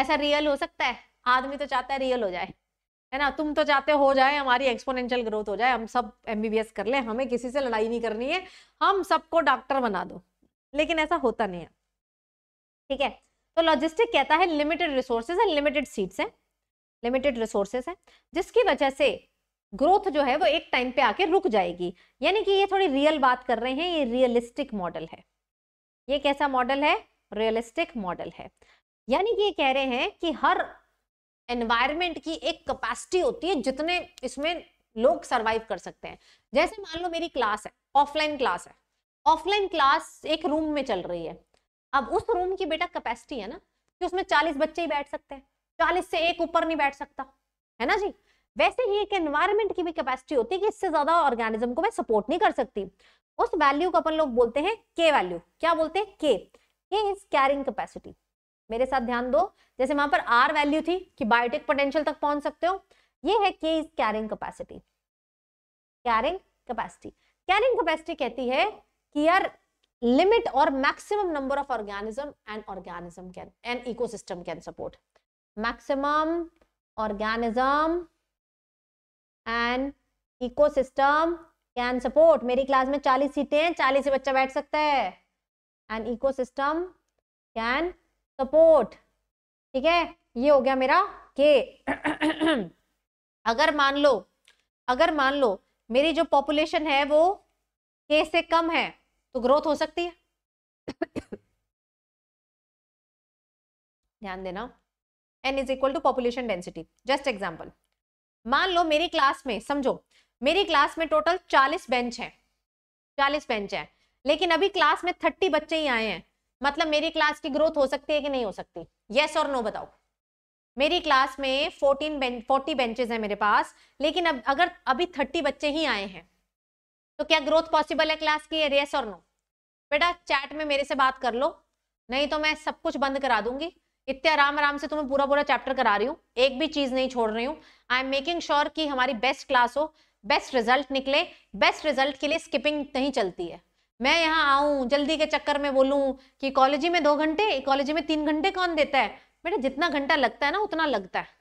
ऐसा रियल हो सकता है आदमी तो चाहता है रियल हो जाए है ना तुम तो चाहते हो जाए हमारी एक्सपोनेंशियल ग्रोथ हो जाए हम सब एमबीबीएस कर ले हमें किसी से लड़ाई नहीं करनी है हम सबको डॉक्टर बना दो लेकिन ऐसा होता नहीं है ठीक है तो लॉजिस्टिक कहता है लिमिटेड रिसोर्सेज है लिमिटेड सीट्स हैं लिमिटेड रिसोर्सेज हैं जिसकी वजह से ग्रोथ जो है वो एक टाइम पे आके रुक जाएगी यानी कि ये थोड़ी रियल बात कर रहे हैं ये रियलिस्टिक मॉडल है ये कैसा मॉडल है रियलिस्टिक मॉडल है यानी कि ये कह रहे हैं कि हर एनवायरमेंट की एक कैपेसिटी होती है जितने इसमें लोग सर्वाइव कर सकते हैं जैसे मान लो मेरी क्लास है ऑफलाइन क्लास है ऑफलाइन क्लास एक रूम में चल रही है अब उस रूम की बेटा कैपेसिटी है ना कि उसमें चालीस बच्चे ही बैठ सकते हैं चालीस से एक ऊपर नहीं बैठ सकता है ना जी वैसे ही एक एनवायरमेंट की भी कैपेसिटी होती है कि इससे ज्यादा ऑर्गेनिज्म को मैं सपोर्ट नहीं कर सकती उस वैल्यू को अपन लोग बोलते हैं के वैल्यू क्या बोलते हैं के के इज कैरिंग कैपेसिटी मेरे साथ ध्यान दो जैसे वहां पर आर वैल्यू थी कि बायोटिक पोटेंशियल तक पहुंच सकते हो ये है K is carrying capacity carrying capacity carrying capacity कहती है कि यार limit or maximum number of organism an organism can an ecosystem can support maximum organism an ecosystem can support मेरी क्लास में 40 सीटें हैं 40 से बच्चा बैठ सकता है an ecosystem can support ठीक है ये हो गया मेरा के अगर मान लो अगर मान लो मेरी जो पॉपुलेशन है वो के से कम है तो ग्रोथ हो सकती है ध्यान देना N is equal to population density just example मान लो मेरी क्लास में समझो मेरी क्लास में टोटल चालीस बेंच है चालीस बेंच है लेकिन अभी क्लास में थर्टी बच्चे ही आए हैं मतलब मेरी क्लास की ग्रोथ हो सकती है कि नहीं हो सकती यस और नो बताओ मेरी क्लास में फोर्टीन बेंच फोर्टी बेंचेज है मेरे पास लेकिन अब अगर अभी थर्टी बच्चे ही आए हैं तो क्या ग्रोथ पॉसिबल है क्लास की येस और नो बेटा चैट में मेरे से बात कर लो नहीं तो मैं सब कुछ बंद करा दूंगी इतने आराम आराम से तुम्हें पूरा पूरा चैप्टर करा रही हूँ एक भी चीज नहीं छोड़ रही हूँ आई एम मेकिंग श्योर कि हमारी बेस्ट क्लास हो बेस्ट रिजल्ट निकले बेस्ट रिजल्ट के लिए स्किपिंग नहीं चलती है मैं यहाँ आऊँ जल्दी के चक्कर में बोलूँ कि कॉलेज में दो घंटे कॉलेज में तीन घंटे कौन देता है बेटा जितना घंटा लगता है ना उतना लगता है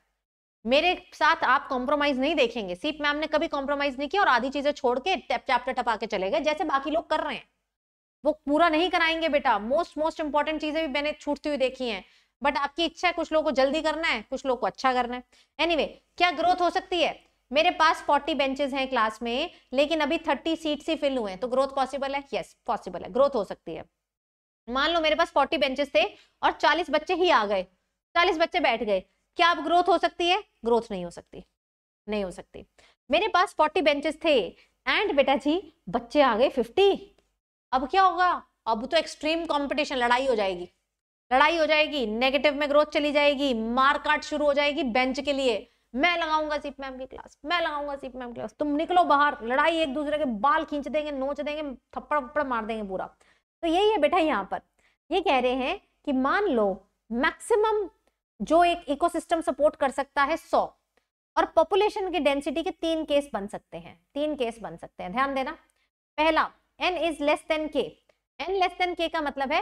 मेरे साथ आप कॉम्प्रोमाइज नहीं देखेंगे सीप मैम ने कभी कॉम्प्रोमाइज नहीं किया और आधी चीजें छोड़ के चैप्टर टपा के चले गए जैसे बाकी लोग कर रहे हैं वो पूरा नहीं कराएंगे बेटा मोस्ट मोस्ट इंपॉर्टेंट चीजें भी मैंने छूटती हुई देखी हैं बट आपकी इच्छा है कुछ लोगों को जल्दी करना है कुछ लोगों को अच्छा करना है एनीवे anyway, क्या ग्रोथ हो सकती है मेरे पास 40 बेंचेस हैं क्लास में लेकिन अभी 30 सीट्स ही फिल हुए हैं तो ग्रोथ पॉसिबल है यस yes, पॉसिबल है ग्रोथ हो सकती है मान लो मेरे पास 40 बेंचेस थे और 40 बच्चे ही आ गए 40 बच्चे बैठ गए क्या अब ग्रोथ हो सकती है ग्रोथ नहीं हो सकती नहीं हो सकती मेरे पास फोर्टी बेंचेस थे एंड बेटा जी बच्चे आ गए फिफ्टी अब क्या होगा अब तो एक्सट्रीम कंपटीशन लड़ाई हो जाएगी लड़ाई हो जाएगी नेगेटिव में ग्रोथ चली जाएगी मारकाट शुरू हो जाएगी बेंच के लिए मैं लगाऊंगा सीप मैम की क्लास मैं लगाऊंगा सीप मैम क्लास तुम निकलो बाहर लड़ाई एक दूसरे के बाल खींच देंगे नोच देंगे थप्पड़ वप्पड़ मार देंगे पूरा तो यही है बेटा यहाँ पर ये कह रहे हैं कि मान लो मैक्सिमम जो एक इकोसिस्टम सपोर्ट कर सकता है सौ और पॉपुलेशन की डेंसिटी के तीन केस बन सकते हैं तीन केस बन सकते हैं ध्यान देना पहला N is less than K N less than K का मतलब है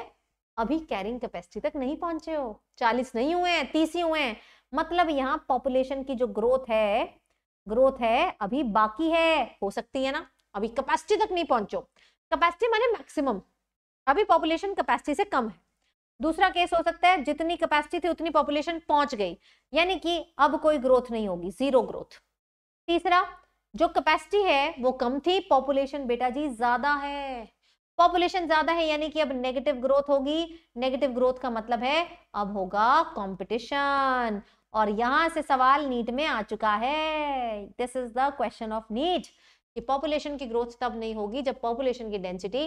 अभी कैरिंग कैपेसिटी तक नहीं पहुंचे हो चालीस नहीं हुए हैं तीस ही हुए हैं मतलब यहाँ पॉपुलेशन की जो ग्रोथ है ग्रोथ है अभी बाकी है हो सकती है ना अभी कैपेसिटी तक नहीं पहुंचो कैपेसिटी माने मैक्सिमम अभी पॉपुलेशन कैपेसिटी से कम है दूसरा केस हो सकता है जितनी कैपेसिटी थी उतनी पॉपुलेशन पहुंच गई यानी कि अब कोई ग्रोथ नहीं होगी जीरो ग्रोथ तीसरा जो कैपेसिटी है वो कम थी पॉपुलेशन बेटा जी ज्यादा है पॉपुलेशन ज्यादा है यानी कि अब नेगेटिव ग्रोथ होगी नेगेटिव ग्रोथ का मतलब है अब होगा कंपटीशन और यहां से सवाल नीट में आ चुका है this is the question of NEET कि पॉपुलेशन की ग्रोथ तब नहीं होगी जब पॉपुलेशन की डेंसिटी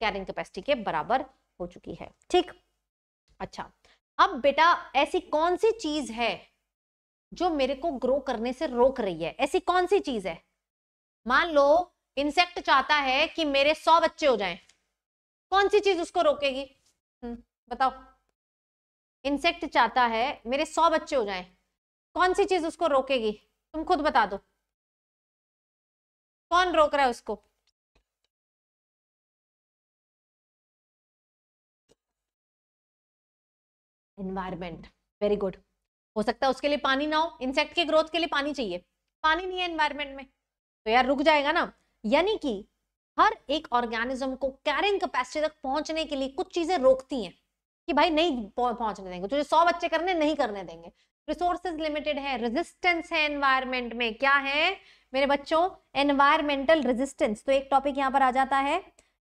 कैरिंग कैपेसिटी के बराबर हो चुकी है ठीक अच्छा अब बेटा ऐसी कौन सी चीज है जो मेरे को ग्रो करने से रोक रही है ऐसी कौन सी चीज है मान लो इंसेक्ट चाहता है कि मेरे सौ बच्चे हो जाएं कौन सी चीज उसको रोकेगी हम्म, बताओ इंसेक्ट चाहता है मेरे सौ बच्चे हो जाएं कौन सी चीज उसको रोकेगी तुम खुद बता दो कौन रोक रहा है उसको एनवायरमेंट वेरी गुड हो सकता है उसके लिए पानी ना हो इंसेक्ट के ग्रोथ के लिए पानी चाहिए पानी नहीं है एनवायरमेंट में तो यार रुक जाएगा ना यानी कि हर एक ऑर्गेनिज्म को कैरिंग कैपेसिटी तक पहुंचने के लिए कुछ चीजें रोकती हैं कि भाई नहीं पहुंचने देंगे तुझे सौ बच्चे करने नहीं करने देंगे रिसोर्सेज लिमिटेड है रेजिस्टेंस है एनवायरमेंट में क्या है मेरे बच्चों एनवायरमेंटल रेजिस्टेंस तो एक टॉपिक यहाँ पर आ जाता है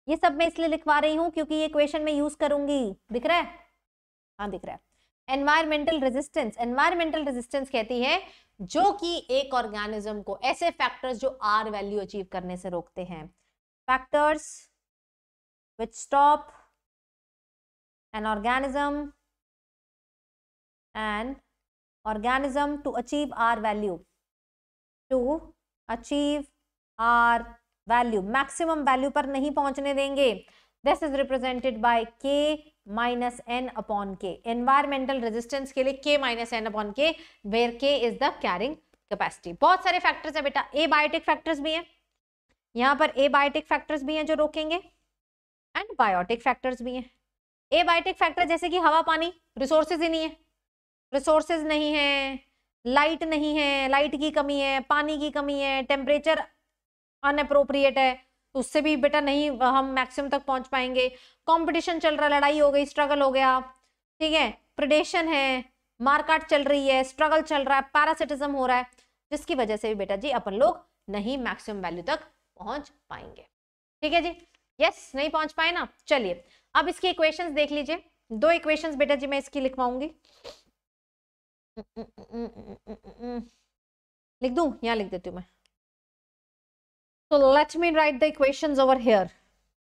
ये सब मैं इसलिए लिखवा रही हूँ क्योंकि ये क्वेश्चन में यूज करूंगी दिख रहा है हाँ दिख रहा है एनवायरमेंटल रेजिस्टेंस एनवायरमेंटल रेजिस्टेंस कहती है जो कि एक ऑर्गेनिज्म को ऐसे फैक्टर्स जो आर वैल्यू अचीव करने से रोकते हैं factors which stop an organism an organism to achieve R value to achieve R value maximum value पर नहीं पहुंचने देंगे this is represented by K minus N upon K environmental resistance के लिए K minus N upon K where K is the carrying capacity बहुत सारे factors है बेटा ए बायोटिक फैक्टर्स भी हैं यहाँ पर ए बायोटिक फैक्टर्स भी हैं जो रोकेंगे एंड बायोटिक फैक्टर्स भी हैं ए बायोटिक फैक्टर जैसे कि हवा पानी रिसोर्सेज ही नहीं है रिसोर्सेज नहीं है लाइट नहीं है लाइट की कमी है पानी की कमी है टेम्परेचर अनअप्रोप्रिएट है तो उससे भी बेटा नहीं हम मैक्सिमम तक पहुंच पाएंगे कंपटीशन चल रहा है लड़ाई हो गई स्ट्रगल हो गया ठीक है प्रडेशन है मारकाट चल रही है स्ट्रगल चल रहा है पैरासिटिज्म हो रहा है जिसकी वजह से भी बेटा जी अपन लोग नहीं मैक्सिमम वैल्यू तक पहुंच पाएंगे ठीक है जी यस नहीं पहुंच पाए ना चलिए अब इसकी इक्वेशन देख लीजिए दो इक्वेशन बेटा जी मैं इसकी लिखवाऊंगी लिख दू यहाँ लिख देती हूँ मैं तो let me write the equation over here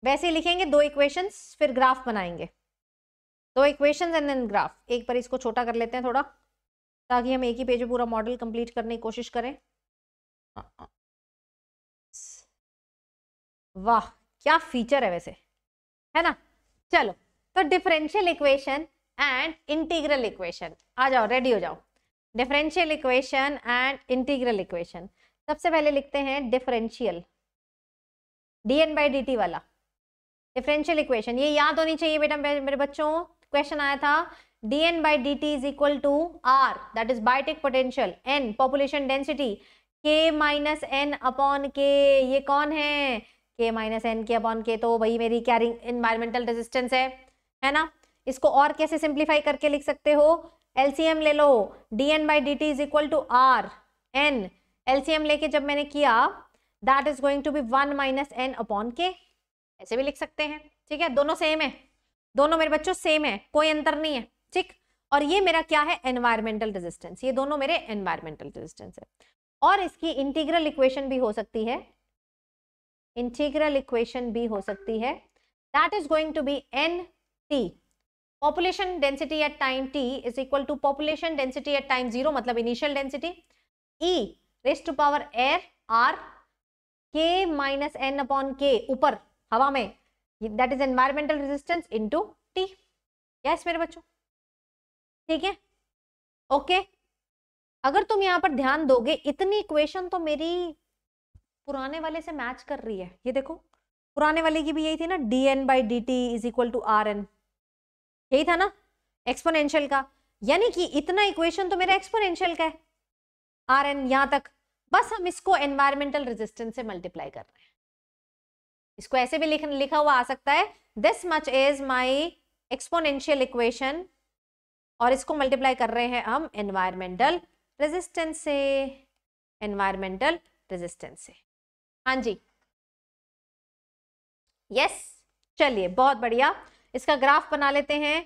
वैसे ही लिखेंगे दो इक्वेशंस फिर ग्राफ बनाएंगे दो इक्वेशंस एंड देन ग्राफ एक बार इसको छोटा कर लेते हैं थोड़ा ताकि हम एक ही पेज में पूरा मॉडल कंप्लीट करने की कोशिश करें हाँ, हाँ। वाह क्या फीचर है वैसे है ना चलो तो differential equation and integral equation आ जाओ रेडी हो जाओ differential equation and integral equation सबसे पहले लिखते हैं differential D N by D T वाला डिफरेंशियल इक्वेशन ये याद होनी चाहिए बेटा मेरे बच्चों क्वेश्चन आया था D N by D T is equal to R that is biotic potential N population density K minus N upon K ये कौन है के माइनस एन के अपॉन के तो वही मेरी कैरिंग इन्वायरमेंटल रेजिस्टेंस है है ना इसको और कैसे सिंप्लीफाई करके लिख सकते हो एलसीएम ले लो D N by D T is equal to R N L C M लेके जब मैंने किया that is going to be one minus N upon K ऐसे भी लिख सकते हैं ठीक है दोनों सेम है दोनों मेरे बच्चों सेम है कोई अंतर नहीं है ठीक और ये मेरा क्या है एनवायरमेंटल रेजिस्टेंस ये दोनों मेरे एनवायरमेंटल रेजिस्टेंस है और इसकी इंटीग्रल इक्वेशन भी हो सकती है इंटीग्रल इक्वेशन भी हो सकती है that is going to be N T population density at time T is equal to population density at time zero मतलब initial density E raised to power R R K minus N upon K ऊपर हवा में that is environmental resistance into T yes मेरे बच्चों ठीक है okay अगर तुम यहाँ पर ध्यान दोगे इतनी इक्वेशन तो मेरी पुराने वाले से मैच कर रही है ये देखो पुराने वाले की भी यही थी ना D N by D T is equal to R N यही था ना एक्सपोनेंशियल का यानी कि इतना इक्वेशन तो मेरा एक्सपोनेंशियल का है आर एन यहाँ तक बस हम इसको एनवायरमेंटल रेजिस्टेंस से मल्टीप्लाई कर रहे हैं इसको ऐसे भी लिख, लिखा हुआ आ सकता है this much is my exponential equation और इसको मल्टीप्लाई कर रहे हैं हम एनवायरमेंटल रेजिस्टेंस से एनवायरमेंटल रेजिस्टेंस से हाँ जी यस चलिए बहुत बढ़िया इसका ग्राफ बना लेते हैं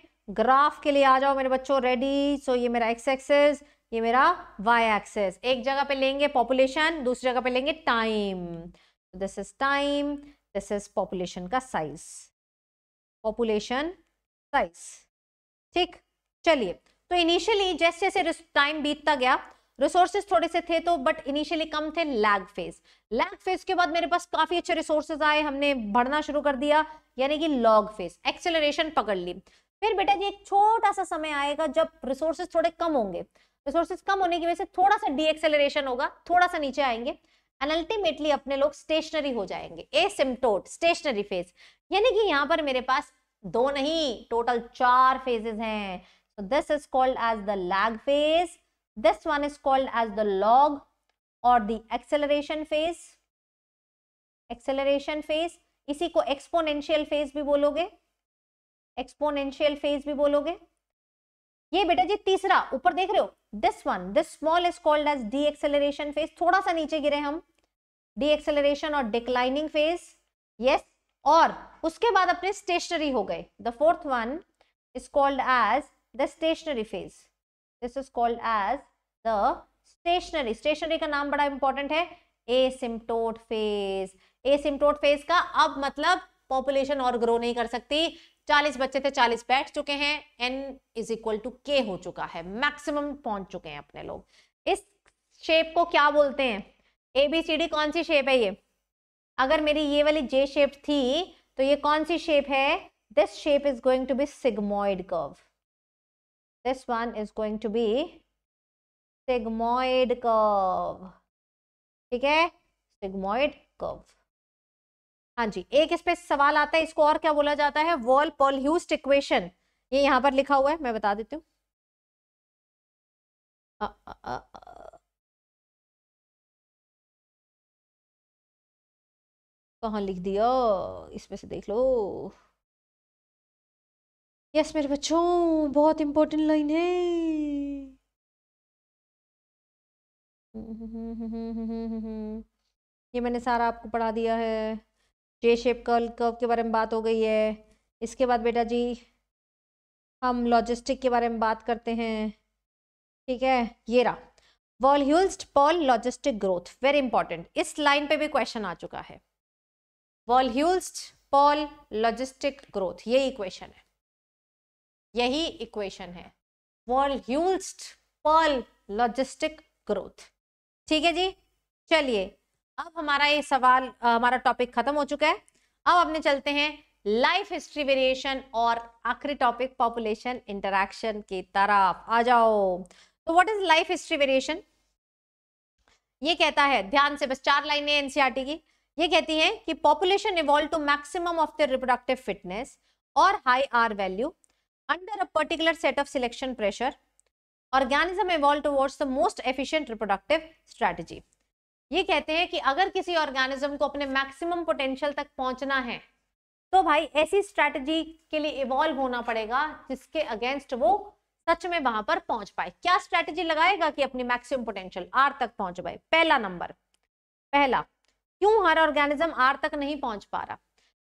ग्राफ के लिए आ जाओ मेरे बच्चों रेडी सो ये मेरा एक्स एक्सेस ये मेरा वाई एक्सेस एक जगह पे लेंगे पॉपुलेशन दूसरी जगह पे लेंगे time this is time this is population का साइज पॉपुलेशन साइज ठीक चलिए तो इनिशियली जैसे जैसे टाइम बीतता गया रिसोर्सेज थोड़े से थे तो बट इनिशियली कम थे लैग फेज लैग फेज के बाद मेरे पास काफी अच्छे रिसोर्सेज आए हमने बढ़ना शुरू कर दिया यानी कि लॉग फेज एक्सेलरेशन पकड़ ली फिर बेटा जी एक छोटा सा समय आएगा जब रिसोर्सेज थोड़े कम होंगे रिसोर्सेज कम होने की वजह से थोड़ा सा डी होगा थोड़ा सा नीचे आएंगे एंड अल्टीमेटली अपने लोग स्टेशनरी हो जाएंगे ए सिमटोट स्टेशनरी फेज यानी कि यहाँ पर मेरे पास दो नहीं टोटल चार फेजेस हैं so this is called as the lag phase this one is called as the log और the acceleration phase acceleration phase इसी को एक्सपोनेंशियल फेज भी बोलोगे एक्सपोनेंशियल फेज भी बोलोगे ये बेटा जी तीसरा ऊपर देख रहे हो this one this small is called as deceleration phase थोड़ा सा नीचे गिरे हम डी एक्सेलरेशन और डिक्लाइनिंग फेज यस और उसके बाद अपने स्टेशनरी हो गए the fourth one is called as the stationary phase this is called as the stationary stationary का नाम बड़ा इंपॉर्टेंट है ए सिमटोट फेज ए सिमटोट फेज का अब मतलब पॉपुलेशन और ग्रो नहीं कर सकती 40 बच्चे थे 40 बैठ चुके हैं एन इज इक्वल टू के हो चुका है मैक्सिमम पहुंच चुके हैं अपने लोग इस शेप को क्या बोलते हैं ए बी सी डी कौन सी शेप है ये अगर मेरी ये वाली जे शेप थी तो ये कौन सी शेप है this shape is going to be sigmoid curve this one is going to be sigmoid curve ठीक है सिग्मोइड कर्व हाँ जी एक इस पे सवाल आता है इसको और क्या बोला जाता है वॉल पॉलह्यूस्ट इक्वेशन ये यहां पर लिखा हुआ है मैं बता देती हूँ कहाँ लिख दिया इसमें से देख लो यस मेरे बच्चों बहुत इम्पोर्टेंट लाइन है ये मैंने सारा आपको पढ़ा दिया है जे शेप कर्ल कर्व के बारे में बात हो गई है इसके बाद बेटा जी हम लॉजिस्टिक के बारे में बात करते हैं ठीक है ये रहा Verhulst Pearl logistic growth very important इस लाइन पे भी क्वेश्चन आ चुका है वॉल्यूल्स्ट पॉल लॉजिस्टिक ग्रोथ ये इक्वेशन है यही इक्वेशन है वॉल्यूल्स्ट पॉल लॉजिस्टिक ग्रोथ ठीक है जी चलिए अब हमारा ये सवाल हमारा टॉपिक खत्म हो चुका है अब अपने चलते हैं लाइफ हिस्ट्री वेरिएशन और आखिरी टॉपिक पॉपुलेशन इंटरक्शन की तरफ आ जाओ तो what is life history variation ये कहता है ध्यान से बस चार लाइनें एनसीआरटी e की ये कहती हैं कि population evolve to maximum of their reproductive fitness और high R value under a particular set of selection pressure organism evolve towards the most efficient reproductive strategy ये कहते हैं कि अगर किसी ऑर्गेनिज्म को अपने मैक्सिमम पोटेंशियल तक पहुंचना है तो भाई ऐसी स्ट्रैटेजी के लिए इवॉल्व होना पड़ेगा जिसके अगेंस्ट वो सच में वहां पर पहुंच पाए क्या स्ट्रैटेजी लगाएगा कि अपनी मैक्सिमम पोटेंशियल आर तक पहुंच पाए पहला नंबर पहला क्यों हर ऑर्गेनिज्म आर तक नहीं पहुंच पा रहा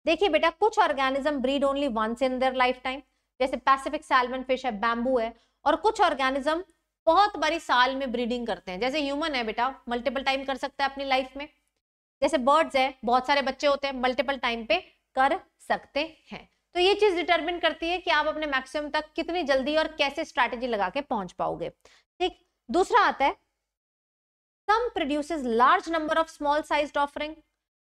देखिए बेटा कुछ organism breed only once in their life time जैसे पैसिफिक सैलमन फिश है बैम्बू है और कुछ ऑर्गेनिज्म बहुत बारी साल में ब्रीडिंग करते हैं जैसे ह्यूमन है बेटा मल्टीपल टाइम कर सकता है अपनी लाइफ में जैसे बर्ड्स है बहुत सारे बच्चे होते हैं मल्टीपल टाइम पे कर सकते हैं तो ये चीज डिटरमिन करती है कि आप अपने मैक्सिमम तक कितनी जल्दी और कैसे स्ट्रैटेजी लगा के पहुंच पाओगे ठीक दूसरा आता है some produces large number of small size offering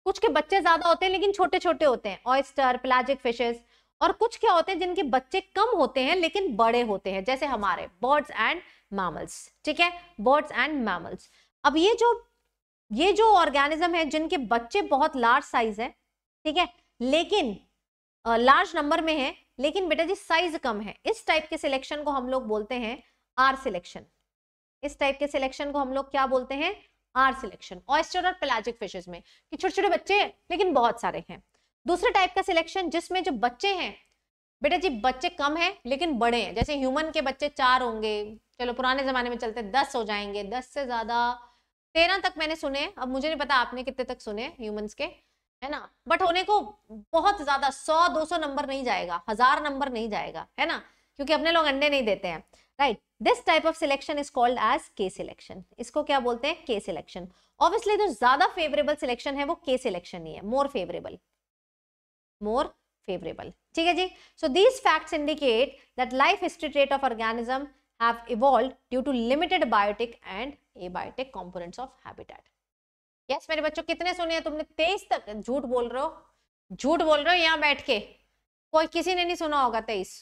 कुछ के बच्चे ज्यादा होते हैं लेकिन छोटे छोटे होते हैं ऑयस्टर प्लाजिक फिशेस और कुछ क्या होते हैं जिनके बच्चे कम होते हैं लेकिन बड़े होते हैं जैसे हमारे बर्ड्स एंड मैमल्स ठीक है बर्ड्स एंड मैमल्स अब ये जो ये जो ऑर्गेनिज्म है जिनके बच्चे बहुत लार्ज साइज है ठीक है लेकिन लार्ज नंबर में है लेकिन बेटा जी साइज कम है इस टाइप के सिलेक्शन को हम लोग बोलते हैं आर सिलेक्शन इस टाइप के सिलेक्शन को हम लोग क्या बोलते हैं आर सिलेक्शन ऑयस्टर और पेलाजिक फिशेज में कि छोटे छोटे बच्चे हैं लेकिन बहुत सारे हैं दूसरे टाइप का सिलेक्शन जिसमें जो बच्चे हैं बेटा जी बच्चे कम हैं लेकिन बड़े हैं जैसे ह्यूमन के बच्चे चार होंगे चलो पुराने जमाने में चलते दस हो जाएंगे दस से ज्यादा तेरह तक मैंने सुने अब मुझे नहीं पता आपने कितने तक सुने ह्यूमंस के है ना बट होने को बहुत ज्यादा सौ दो सौ नंबर नहीं जाएगा हजार नंबर नहीं जाएगा है ना क्योंकि अपने लोग अंडे नहीं देते हैं right this type of selection is called as K selection इसको क्या बोलते हैं के सिलेक्शन ऑब्वियसली जो ज्यादा फेवरेबल सिलेक्शन है वो के सिलेक्शन ही है मोर फेवरेबल मोर फेवरेबल ठीक है जी so these facts indicate that life history rate of organism have evolved due to limited biotic and abiotic components of habitat yes मेरे बच्चों कितने सुने हैं तुमने तेईस तक झूठ बोल रहे हो झूठ बोल रहे हो यहाँ बैठ के कोई किसी ने नहीं सुना होगा तेईस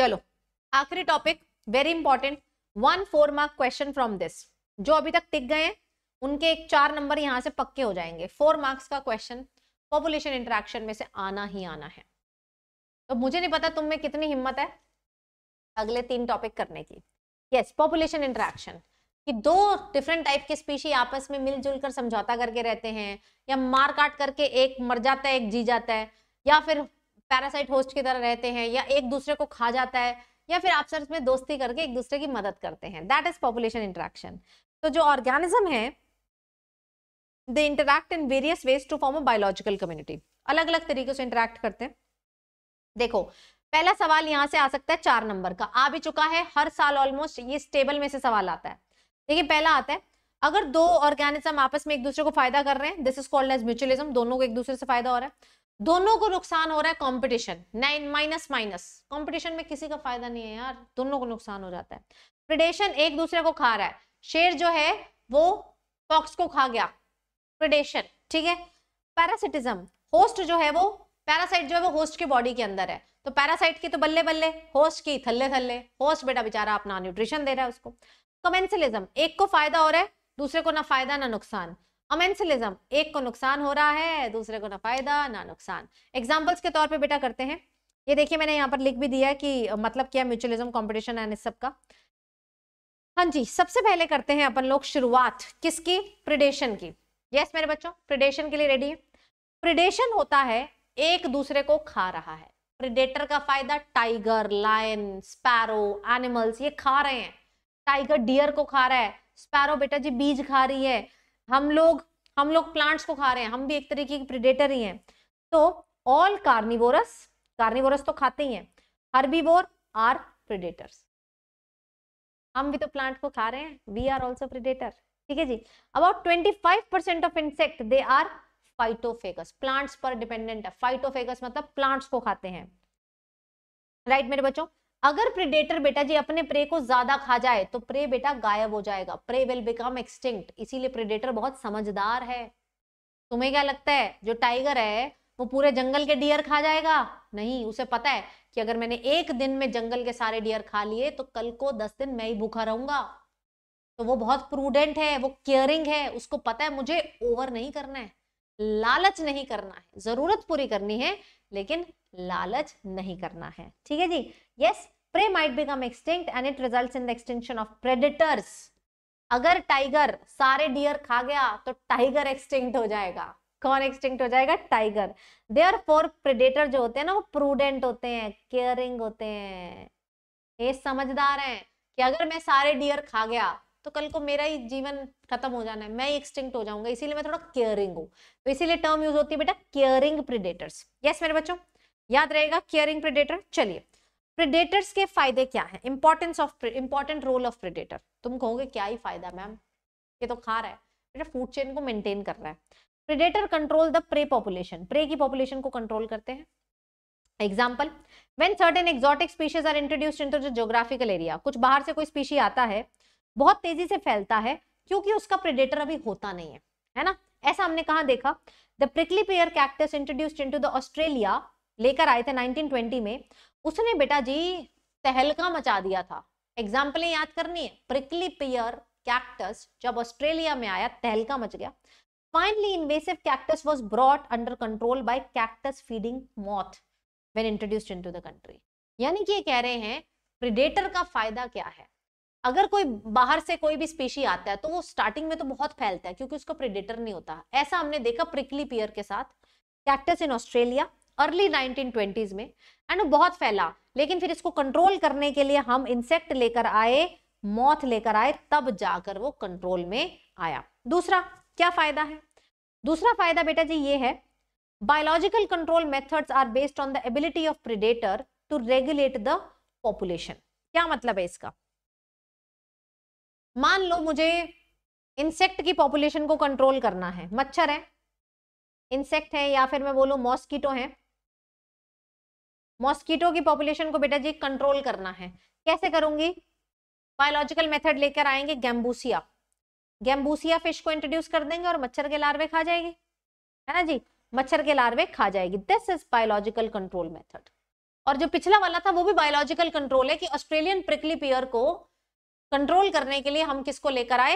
चलो आखिरी topic very important one four mark question from this जो अभी तक टिक गए हैं उनके एक चार नंबर यहाँ से पक्के हो जाएंगे फोर मार्क्स का क्वेश्चन पॉपुलेशन इंट्रैक्शन में से आना ही आना है तो मुझे नहीं पता तुम में कितनी हिम्मत है अगले तीन टॉपिक करने की यस पॉपुलेशन इंट्रैक्शन कि दो डिफरेंट टाइप के स्पीशी आपस में मिलजुल कर समझौता करके रहते हैं या मार काट करके एक मर जाता है एक जी जाता है या फिर पैरासाइट होस्ट की तरह रहते हैं या एक दूसरे को खा जाता है या फिर आपस में दोस्ती करके एक दूसरे की मदद करते हैं दैट इज पॉपुलेशन इंट्रैक्शन तो जो ऑर्गेनिज्म है they interact in various ways to form a biological community अलग अलग तरीके से इंटरैक्ट करते हैं देखो पहला सवाल यहाँ से आ सकता है चार नंबर का आ भी चुका है हर साल ऑलमोस्ट ये स्टेबल में से सवाल आता है देखिए पहला आता है अगर दो ऑर्गेनिज्म आपस में एक दूसरे को फायदा कर रहे हैं this is called as mutualism दोनों को एक दूसरे से फायदा हो रहा है दोनों को नुकसान हो रहा है competition nine minus minus competition में किसी का फायदा नहीं है यार दोनों को नुकसान हो जाता है प्रिडेशन एक दूसरे को खा रहा है शेर जो है वो फॉक्स को खा गया प्रिडेशन ठीक है पैरासिटिज्म होस्ट जो है वो पैरासाइट जो है वो होस्ट के बॉडी के अंदर है तो पैरासाइट की तो बल्ले बल्ले होस्ट की थल्ले थल्ले होस्ट बेटा बेचारा अपना न्यूट्रिशन दे रहा है उसको कमेंसलिज्म एक को फायदा हो रहा है दूसरे को ना फायदा ना नुकसान अमेंसिलिज्म एक को नुकसान हो रहा है दूसरे को ना फायदा ना नुकसान एग्जाम्पल्स के तौर पर बेटा करते हैं ये देखिए मैंने यहाँ पर लिख भी दिया है कि मतलब क्या म्यूचुअलिज्म कॉम्पिटिशन एंड इस सबका हाँ जी सबसे पहले करते हैं अपन लोग शुरुआत किसकी प्रिडेशन की यस yes, मेरे बच्चों प्रिडेशन के लिए रेडी है प्रिडेशन होता है एक दूसरे को खा रहा है प्रिडेटर का फायदा टाइगर लायन स्पैरो एनिमल्स ये खा रहे हैं टाइगर डियर को खा रहा है स्पैरो बेटा जी बीज खा रही है हम लोग हम लोग प्लांट्स को खा रहे हैं हम भी एक तरीके की प्रिडेटर ही हैं तो ऑल कार्निवोरस कार्निवोरस तो खाते ही हैं हर्बीवोर आर प्रिडेटर्स हम भी तो प्लांट को खा रहे हैं वी आर ऑल्सो प्रिडेटर ठीक है जी about twenty five percent of insect they are phytophagous plants पर डिपेंडेंट है फाइटोफेगस मतलब प्लांट्स को खाते हैं राइट right, मेरे बच्चों अगर प्रिडेटर बेटा जी अपने प्रे को ज्यादा खा जाए तो प्रे बेटा गायब हो जाएगा प्रे विल बिकम एक्सटिंक्ट इसीलिए प्रिडेटर बहुत समझदार है तुम्हें क्या लगता है जो टाइगर है वो पूरे जंगल के डियर खा जाएगा नहीं उसे पता है कि अगर मैंने एक दिन में जंगल के सारे डियर खा लिए तो कल को दस दिन मैं ही भूखा रहूंगा तो वो बहुत प्रूडेंट है वो केयरिंग है उसको पता है मुझे ओवर नहीं करना है लालच नहीं करना है जरूरत पूरी करनी है लेकिन लालच नहीं करना है ठीक है जी yes prey might become extinct and it result in the extension of predators अगर टाइगर सारे डियर खा गया तो टाइगर एक्सटिंक्ट हो जाएगा कौन एक्सटिंक्ट हो जाएगा tiger they are four predator जो होते हैं ना वो प्रूडेंट होते हैं केयरिंग होते हैं ये समझदार हैं कि अगर मैं सारे डियर खा गया तो कल को मेरा ही जीवन खत्म हो जाना है मैं ही एक्सटिंक्ट हो जाऊंगा इसीलिए मैं थोड़ा केयरिंग हूँ तो इसीलिए टर्म यूज होती है बेटा केयरिंग प्रिडेटर्स यस मेरे बच्चों याद रहेगा केयरिंग प्रिडेटर चलिए प्रिडेटर्स के फायदे क्या है importance of important role of predator तुम कहोगे क्या ही फायदा मैम ये तो खा रहा है बेटा फूड चेन को मेंटेन कर रहा है predator control the prey population prey की पॉपुलेशन को कंट्रोल करते हैं example when certain exotic species are introduced into geographical area कुछ बाहर से कोई स्पीशी आता है बहुत तेजी से फैलता है क्योंकि उसका प्रिडेटर अभी होता नहीं है है ना ऐसा हमने कहा देखा the prickly pear cactus introduced into the Australia लेकर आए थे 1920 में उसने बेटा जी तहलका मचा दिया था एग्जाम्पल याद करनी है प्रिकली पियर कैक्टस जब ऑस्ट्रेलिया में आया तहलका मच गया invasive cactus was was under control by cactus feeding moth when when into the country यानी कि ये कह रहे हैं प्रिडेटर का फायदा क्या है अगर कोई बाहर से कोई भी स्पीशी आता है तो वो स्टार्टिंग में तो बहुत फैलता है क्योंकि उसका प्रिडेटर नहीं होता ऐसा हमने देखा प्रिकली पियर के साथ cactus in Australia early 1920s में एंड बहुत फैला लेकिन फिर इसको कंट्रोल करने के लिए हम इंसेक्ट लेकर आए मौत लेकर आए तब जाकर वो कंट्रोल में आया दूसरा क्या फायदा है दूसरा फायदा बेटा जी ये है biological control methods are based on the ability of predator to regulate the population क्या मतलब है इसका मान लो मुझे इंसेक्ट की पॉपुलेशन को कंट्रोल करना है मच्छर है इंसेक्ट है या फिर मैं बोलू मॉस्किटो है मॉस्किटो की पॉपुलेशन को बेटा जी कंट्रोल करना है कैसे करूंगी बायोलॉजिकल मेथड लेकर आएंगे गैम्बूसिया गैम्बूसिया फिश को इंट्रोड्यूस कर देंगे और मच्छर के लार्वे खा जाएगी है ना जी मच्छर के लार्वे खा जाएगी this is biological control method और जो पिछला वाला था वो भी बायोलॉजिकल कंट्रोल है कि ऑस्ट्रेलियन प्रिकली पेयर को कंट्रोल करने के लिए हम किसको लेकर आए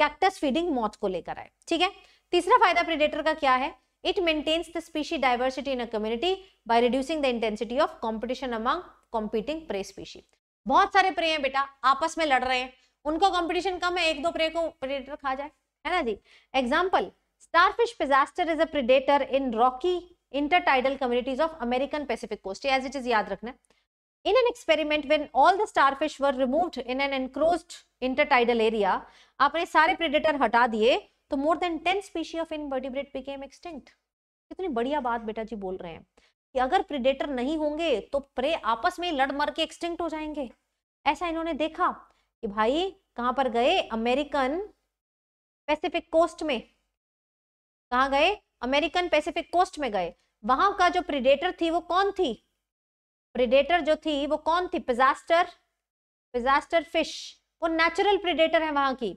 कैक्टस फीडिंग मौत को लेकर आए ठीक है तीसरा फायदा प्रिडेटर का क्या है It maintains the species diversity in a community by reducing the intensity of competition among competing prey species. बहुत सारे प्रे हैं बेटा आपस में लड़ रहे हैं उनको कंपटीशन कम है एक दो प्रे को प्रेडेटर खा जाए है ना जी example starfish Pisaster is a predator in rocky intertidal communities of American Pacific coast as it is याद रखना in an experiment when all the starfish were removed in an encroached intertidal area आपने सारे predator हटा दिए तो more than ten species of invertebrate became extinct कितनी बढ़िया बात बेटा जी बोल रहे हैं कि अगर प्रिडेटर नहीं होंगे तो प्रे आपस में लड़ मर के एक्सटिंक्ट हो जाएंगे ऐसा इन्होंने देखा कि भाई कहाँ पर गए अमेरिकन पैसिफिक कोस्ट में कहाँ गए अमेरिकन पैसिफिक कोस्ट में गए वहां का जो प्रिडेटर थी वो कौन थी प्रिडेटर जो थी वो कौन थी पिजास्टर पिजास्टर फिश वो नेचुरल प्रिडेटर है वहां की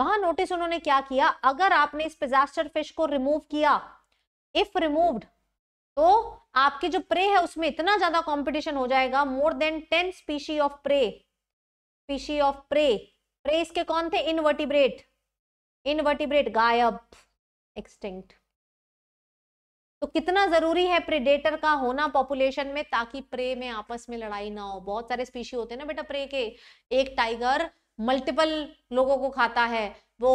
वहां नोटिस उन्होंने क्या किया अगर आपने इस पिजास्टर फिश को रिमूव किया इफ रिमूव्ड तो आपके जो प्रे है उसमें इतना ज्यादा कंपटीशन हो जाएगा more than ten species of prey species of prey prey इसके कौन थे इनवर्टिब्रेट इनवर्टिब्रेट गायब एक्सटिंक्ट तो कितना जरूरी है प्रेडेटर का होना पॉपुलेशन में ताकि प्रे में आपस में लड़ाई ना हो बहुत सारे स्पीशी होते हैं ना बेटा प्रे के एक टाइगर मल्टीपल लोगों को खाता है वो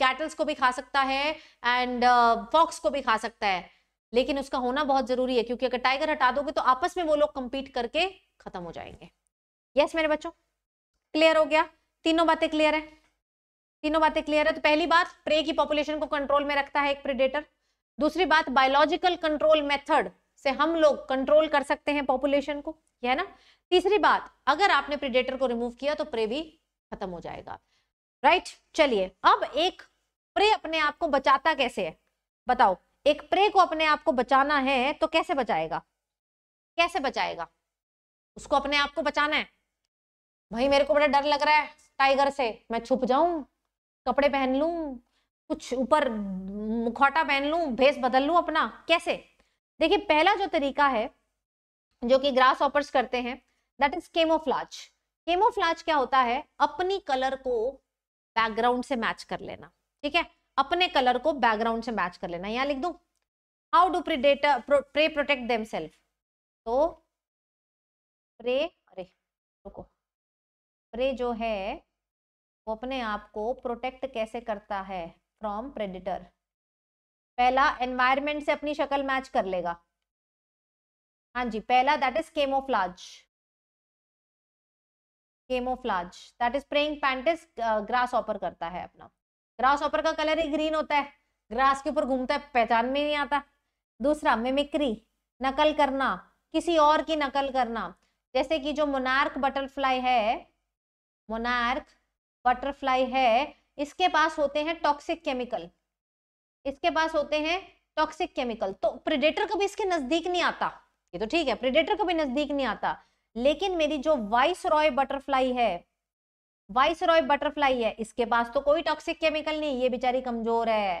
कैटल्स को भी खा सकता है एंड फॉक्स uh, को भी खा सकता है लेकिन उसका होना बहुत जरूरी है क्योंकि अगर टाइगर हटा दोगे तो आपस में वो लोग कंपीट करके खत्म हो जाएंगे यस yes, मेरे बच्चों क्लियर हो गया तीनों बातें क्लियर है तीनों बातें क्लियर है तो पहली बात प्रे की पॉपुलेशन को कंट्रोल में रखता है एक प्रिडेटर दूसरी बात बायोलॉजिकल कंट्रोल मेथड से हम लोग कंट्रोल कर सकते हैं पॉपुलेशन को है ना तीसरी बात अगर आपने प्रिडेटर को रिमूव किया तो प्रे भी खत्म हो जाएगा राइट चलिए अब एक प्रे अपने आप को बचाता कैसे है बताओ एक प्रे को अपने आप को बचाना है तो कैसे बचाएगा कैसे बचाएगा उसको अपने आप को बचाना है भाई मेरे को बड़ा डर लग रहा है टाइगर से मैं छुप जाऊं कपड़े पहन लू कुछ ऊपर मुखौटा पहन लू भेस बदल लू अपना कैसे देखिए पहला जो तरीका है जो कि ग्रास ऑपर्स करते हैं दैट इज केमोफ्लाज केमोफ्लाज क्या होता है अपनी कलर को बैकग्राउंड से मैच कर लेना ठीक है अपने कलर को बैकग्राउंड से मैच कर लेना यहाँ लिख दू how do predator prey protect them तो प्रे अरे रुको प्रे जो है वो अपने आप को प्रोटेक्ट कैसे करता है फ्रॉम प्रेडिटर पहला एनवायरमेंट से अपनी शक्ल मैच कर लेगा हाँ जी पहला that is camouflage camouflage that is praying mantis grasshopper करता है अपना ग्रास ऑपर का कलर ही ग्रीन होता है ग्रास के ऊपर घूमता है पहचान में नहीं आता दूसरा मिमिक्री नकल करना किसी और की नकल करना जैसे कि जो मोनार्क बटरफ्लाई है मोनार्क बटरफ्लाई है इसके पास होते हैं टॉक्सिक केमिकल इसके पास होते हैं टॉक्सिक केमिकल तो प्रिडेटर कभी इसके नजदीक नहीं आता ये तो ठीक है प्रिडेटर कभी नजदीक नहीं आता लेकिन मेरी जो वाइस रॉय बटरफ्लाई है वाइस रॉय बटरफ्लाई है इसके पास तो कोई टॉक्सिक केमिकल नहीं ये बेचारी कमजोर है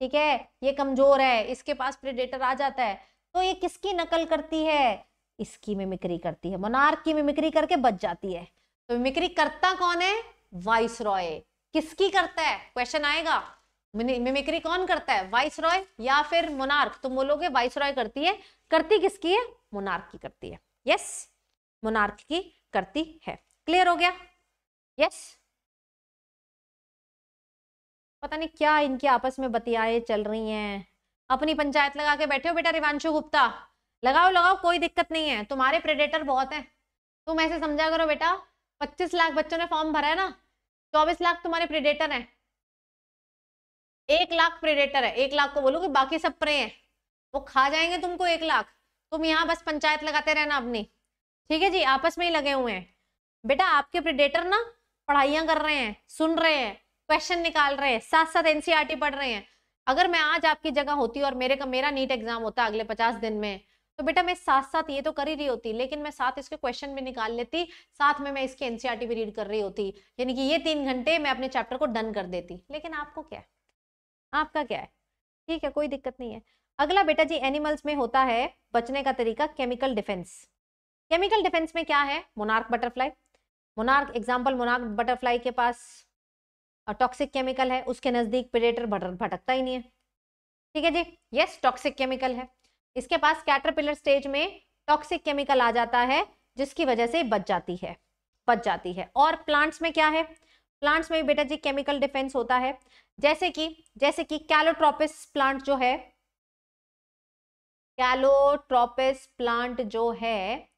ठीक है ये कमजोर है इसके पास प्रेडेटर आ जाता है तो ये किसकी नकल करती है इसकी मिमिक्री करती है मोनार्क की मिमिक्री करके बच जाती है तो मिमिक्री करता कौन है वाइस रॉय किसकी करता है क्वेश्चन आएगा मिमिक्री कौन करता है वाइस रॉय या फिर मोनार्क तुम बोलोगे वाइस रॉय करती है करती किसकी है मोनार्क की करती है यस yes? मोनार्क की करती है क्लियर हो गया यस पता नहीं क्या इनकी आपस में बतियाए चल रही हैं अपनी पंचायत लगा के बैठे हो बेटा रिवांशु गुप्ता लगाओ लगाओ कोई दिक्कत नहीं है तुम्हारे प्रेडेटर बहुत हैं तुम ऐसे समझा करो बेटा 25 लाख बच्चों ने फॉर्म भरा है ना 24 लाख तुम्हारे प्रेडेटर हैं एक लाख प्रेडेटर है एक लाख को बोलो कि बाकी सब प्रे हैं वो खा जाएंगे तुमको एक लाख तुम यहाँ बस पंचायत लगाते रहना अपनी ठीक है जी आपस में ही लगे हुए हैं बेटा आपके प्रिडेटर ना पढ़ाइयां कर रहे हैं सुन रहे हैं क्वेश्चन निकाल रहे हैं साथ साथ एनसीईआरटी पढ़ रहे हैं अगर मैं आज आपकी जगह होती और मेरे का मेरा नीट एग्जाम होता अगले पचास दिन में तो बेटा मैं साथ साथ ये तो कर ही रही होती लेकिन मैं साथ इसके क्वेश्चन भी निकाल लेती साथ में मैं इसके एनसीआरटी e भी रीड कर रही होती यानी कि ये तीन घंटे मैं अपने चैप्टर को डन कर देती लेकिन आपको क्या है आपका क्या है ठीक है कोई दिक्कत नहीं है अगला बेटा जी एनिमल्स में होता है बचने का तरीका केमिकल डिफेंस केमिकल डिफेंस में क्या है monarch butterfly monarch example monarch butterfly के पास टॉक्सिक केमिकल है उसके नज़दीक प्रेडेटर भटकता ही नहीं है ठीक है जी यस टॉक्सिक केमिकल है इसके पास कैटरपिलर स्टेज में टॉक्सिक केमिकल आ जाता है जिसकी वजह से बच जाती है बच जाती है और प्लांट्स में क्या है प्लांट्स में भी बेटा जी केमिकल डिफेंस होता है जैसे कि जैसे कि कैलोट्रोपिस प्लांट जो है कैलोट्रोपिस प्लांट जो है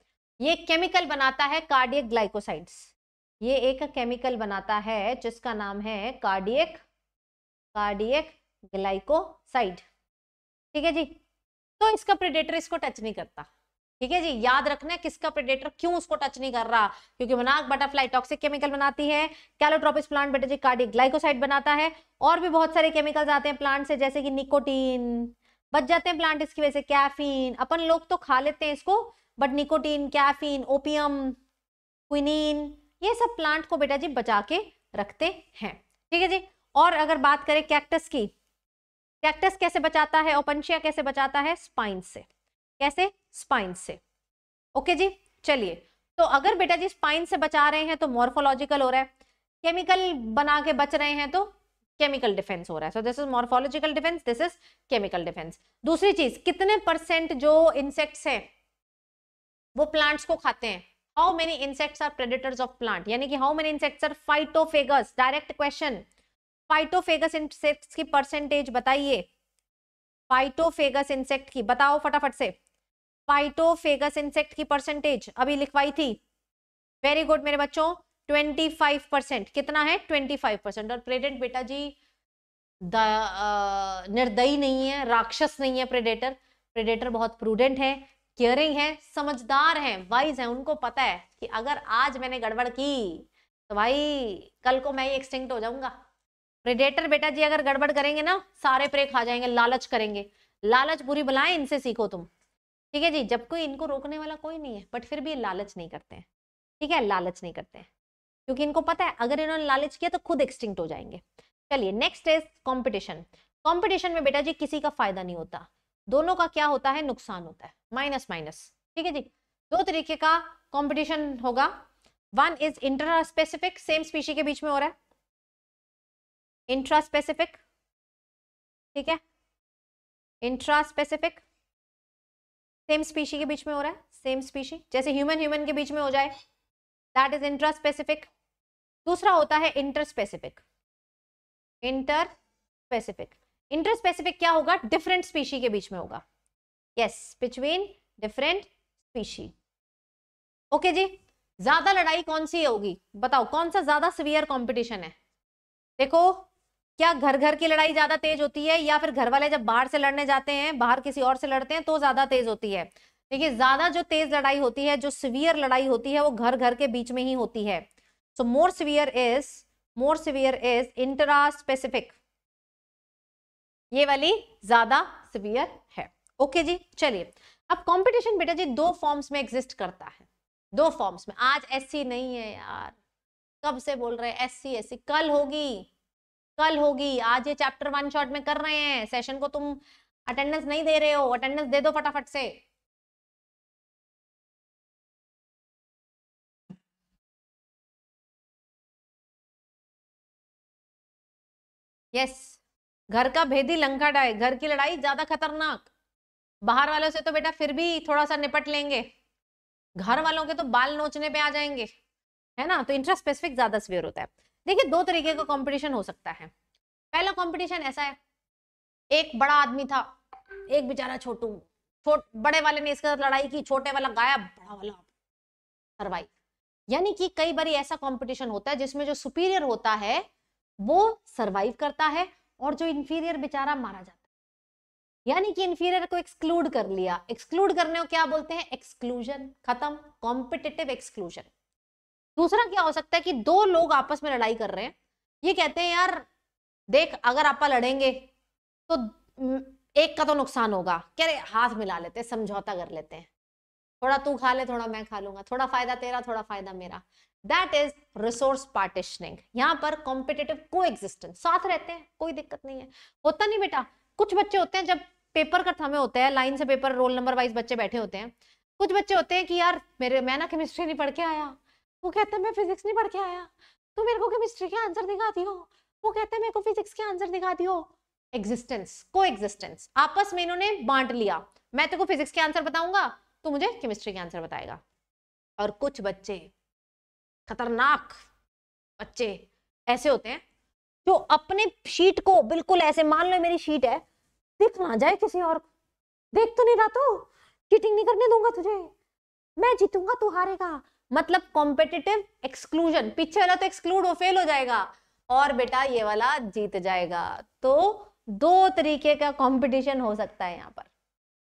ये केमिकल बनाता है कार्डियक ग्लाइकोसाइड्स ये एक केमिकल बनाता है जिसका नाम है कार्डियक कार्डियक ग्लाइकोसाइड ठीक है जी तो इसका प्रेडेटर इसको टच नहीं करता ठीक है जी याद रखना है किसका प्रेडेटर क्यों उसको टच नहीं कर रहा क्योंकि मनाक बटरफ्लाई टॉक्सिक केमिकल बनाती है कैलोट्रोपिस प्लांट बेटा जी कार्डिक ग्लाइकोसाइड बनाता है और भी बहुत सारे केमिकल्स आते हैं प्लांट से जैसे कि निकोटीन बच जाते हैं प्लांट इसकी वजह से कैफीन अपन लोग तो खा लेते हैं इसको but nicotine caffeine opium quinine ये सब प्लांट को बेटा जी बचा के रखते हैं ठीक है जी और अगर बात करें कैक्टस की कैक्टस कैसे बचाता है ओपनशिया कैसे बचाता है स्पाइन से कैसे स्पाइन से ओके जी चलिए तो अगर बेटा जी स्पाइन से बचा रहे हैं तो मॉर्फोलॉजिकल हो रहा है केमिकल बना के बच रहे हैं तो केमिकल डिफेंस हो रहा है so this is morphological defence this is chemical defence दूसरी चीज कितने परसेंट जो इंसेक्ट्स हैं वो प्लांट्स को खाते हैं how many insects are predators of plant यानी कि how many insects are phytophagous direct question phytophagous insects की परसेंटेज बताइए फाइटोफेगस इंसेक्ट की बताओ फटाफट से फाइटोफेगस इंसेक्ट की परसेंटेज अभी लिखवाई थी वेरी गुड मेरे बच्चों 25 परसेंट कितना है 25 परसेंट और प्रेडेंट बेटा जी निर्दयी नहीं है राक्षस नहीं है प्रेडेटर प्रेडेटर बहुत प्रूडेंट है केयरिंग है समझदार हैं वाइज हैं उनको पता है कि अगर आज मैंने गड़बड़ की तो भाई कल को मैं ही एक्सटिंक्ट हो जाऊंगा प्रेडेटर बेटा जी अगर गड़बड़ करेंगे ना सारे प्रे खा जाएंगे लालच करेंगे लालच बुरी बुलाएं इनसे सीखो तुम ठीक है जी जब कोई इनको रोकने वाला कोई नहीं है बट फिर भी लालच नहीं करते हैं ठीक है लालच नहीं करते हैं क्योंकि इनको पता है अगर इन्होंने लालच किया तो खुद एक्सटिंक्ट हो जाएंगे चलिए नेक्स्ट इज कॉम्पिटिशन कॉम्पिटिशन में बेटा जी किसी का फायदा नहीं होता दोनों का क्या होता है नुकसान होता है माइनस माइनस ठीक है जी दो तरीके का कंपटीशन होगा one is interspecific same species के बीच में हो रहा है इंट्रा स्पेसिफिक ठीक है इंट्रा स्पेसिफिक सेम स्पीशी के बीच में हो रहा है सेम स्पीशी जैसे ह्यूमन ह्यूमन के बीच में हो जाए दैट इज इंट्रा स्पेसिफिक दूसरा होता है interspecific interspecific interspecific क्या होगा डिफरेंट स्पीशी के बीच में होगा yes between different species okay जी ज्यादा लड़ाई कौन सी होगी बताओ कौन सा ज्यादा सिवियर कॉम्पिटिशन है देखो क्या घर घर की लड़ाई ज्यादा तेज होती है या फिर घर वाले जब बाहर से लड़ने जाते हैं बाहर किसी और से लड़ते हैं तो ज्यादा तेज होती है देखिए ज्यादा जो तेज लड़ाई होती है जो सिवियर लड़ाई होती है वो घर घर के बीच में ही होती है so more severe is more severe is intraspecific ये वाली ज्यादा सिवियर है ओके जी चलिए अब कंपटीशन बेटा जी दो फॉर्म्स में एग्जिस्ट करता है दो फॉर्म्स में आज एससी नहीं है यार कब से बोल रहे हैं एससी एससी कल होगी कल होगी आज ये चैप्टर वन शॉट में कर रहे हैं सेशन को तुम अटेंडेंस नहीं दे रहे हो अटेंडेंस दे दो फटाफट से यस yes. घर का भेदी लंका डाए घर की लड़ाई ज्यादा खतरनाक बाहर वालों से तो बेटा फिर भी थोड़ा सा निपट लेंगे घर वालों के तो बाल नोचने पे आ जाएंगे है ना तो इंटरेस्ट स्पेसिफिक ज्यादा स्वेयर होता है देखिए दो तरीके का कंपटीशन हो सकता है पहला कंपटीशन ऐसा है एक बड़ा आदमी था एक बेचारा छोटू छोट बड़े वाले ने इसके साथ लड़ाई की छोटे वाला गायब बड़ा वाला सर्वाइव यानी कि कई बार ऐसा कंपटीशन होता है जिसमें जो सुपीरियर होता है वो सरवाइव करता है और जो इन्फीरियर बेचारा मारा जाता है यानी कि इन्फीरियर को एक्सक्लूड कर लिया एक्सक्लूड करने को क्या बोलते हैं एक्सक्लूजन खत्म कॉम्पिटेटिव एक्सक्लूजन दूसरा क्या हो सकता है कि दो लोग आपस में लड़ाई कर रहे हैं ये कहते हैं यार देख अगर आप लड़ेंगे तो एक का तो नुकसान होगा कह रहे हाथ मिला लेते समझौता कर लेते हैं थोड़ा तू खा ले थोड़ा मैं खा लूंगा थोड़ा फायदा तेरा थोड़ा फायदा मेरा दैट इज रिसोर्स पार्टिशनिंग यहाँ पर कॉम्पिटेटिव को साथ रहते हैं कोई दिक्कत नहीं है होता नहीं बेटा कुछ बच्चे होते हैं जब पेपर का समय होता है लाइन से पेपर रोल नंबर वाइज बच्चे बैठे होते हैं कुछ बच्चे होते हैं कि यार मेरे मैं ना केमिस्ट्री नहीं पढ़ के आया वो कहते हैं मैं फिजिक्स नहीं पढ़ के आया तो मेरे को केमिस्ट्री के आंसर दिखा दियो वो कहते हैं मेरे को फिजिक्स के आंसर दिखा दियो एग्जिस्टेंस को एग्जिस्टेंस आपस में इन्होंने बांट लिया मैं तेरे को फिजिक्स के आंसर बताऊंगा तो मुझे केमिस्ट्री के आंसर बताएगा और कुछ बच्चे खतरनाक बच्चे ऐसे होते हैं जो अपने शीट को बिल्कुल ऐसे मान लो मेरी शीट है दिख ना जाए किसी और देख तो नहीं रहा तो चीटिंग नहीं करने दूंगा तुझे मैं जीतूंगा तू हारेगा मतलब कॉम्पिटिटिव एक्सक्लूजन पीछे वाला तो एक्सक्लूड हो फेल हो जाएगा और बेटा ये वाला जीत जाएगा तो दो तरीके का कंपटीशन हो सकता है यहाँ पर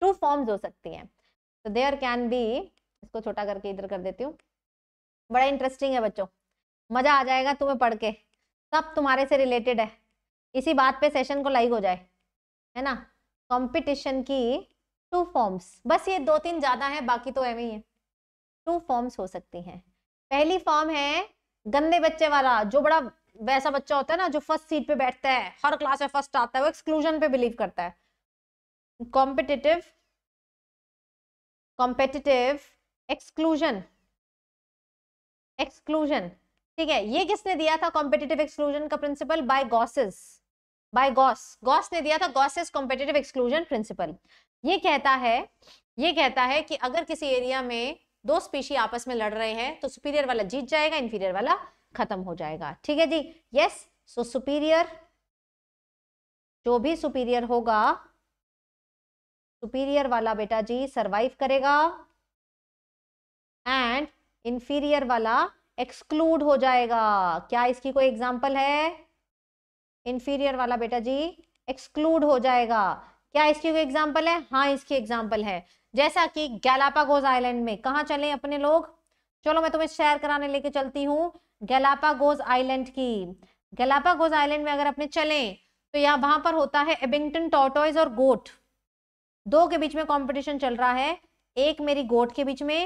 टू फॉर्म्स हो सकती हैं तो देयर कैन बी इसको छोटा करके इधर कर देती हूँ बड़ा इंटरेस्टिंग है बच्चों मजा आ जाएगा तुम्हें पढ़ के सब तुम्हारे से रिलेटेड है इसी बात पे सेशन को लाइक हो जाए है ना कंपटीशन की टू फॉर्म्स बस ये दो तीन ज्यादा है बाकी तो एवं ही है टू फॉर्म्स हो सकती हैं पहली फॉर्म है गंदे बच्चे वाला जो बड़ा वैसा बच्चा होता है ना जो फर्स्ट सीट पे बैठता है हर क्लास में फर्स्ट आता है वो एक्सक्लूजन पे बिलीव करता है कॉम्पिटिटिव कॉम्पिटिटिव एक्सक्लूजन एक्सक्लूजन ठीक है ये किसने दिया था कॉम्पिटेटिव एक्सक्लूजन का principle by Gause's by Gause Gause ने दिया था गॉसेस कॉम्पिटेटिव एक्सक्लूजन प्रिंसिपल ये कहता है ये कहता है कि अगर किसी एरिया में दो स्पीशी आपस में लड़ रहे हैं तो सुपीरियर वाला जीत जाएगा इंफीरियर वाला खत्म हो जाएगा ठीक है जी यस सो सुपीरियर जो भी सुपीरियर होगा सुपीरियर वाला बेटा जी सरवाइव करेगा एंड इंफीरियर वाला एक्सक्लूड हो जाएगा क्या इसकी कोई एग्जाम्पल है इंफीरियर वाला बेटा जी एक्सक्लूड हो जाएगा क्या इसकी कोई एग्जाम्पल है हाँ इसकी एग्जाम्पल है जैसा कि गैलापागोज आइलैंड में कहा चले अपने लोग चलो मैं तुम्हें शेयर कराने लेके चलती हूँ गैलापागोज आइलैंड की गैलापागोज आइलैंड में अगर अपने चलें तो यहाँ वहां पर होता है एबिंगटन टोटोइ और गोट दो के बीच में कॉम्पिटिशन चल रहा है एक मेरी गोट के बीच में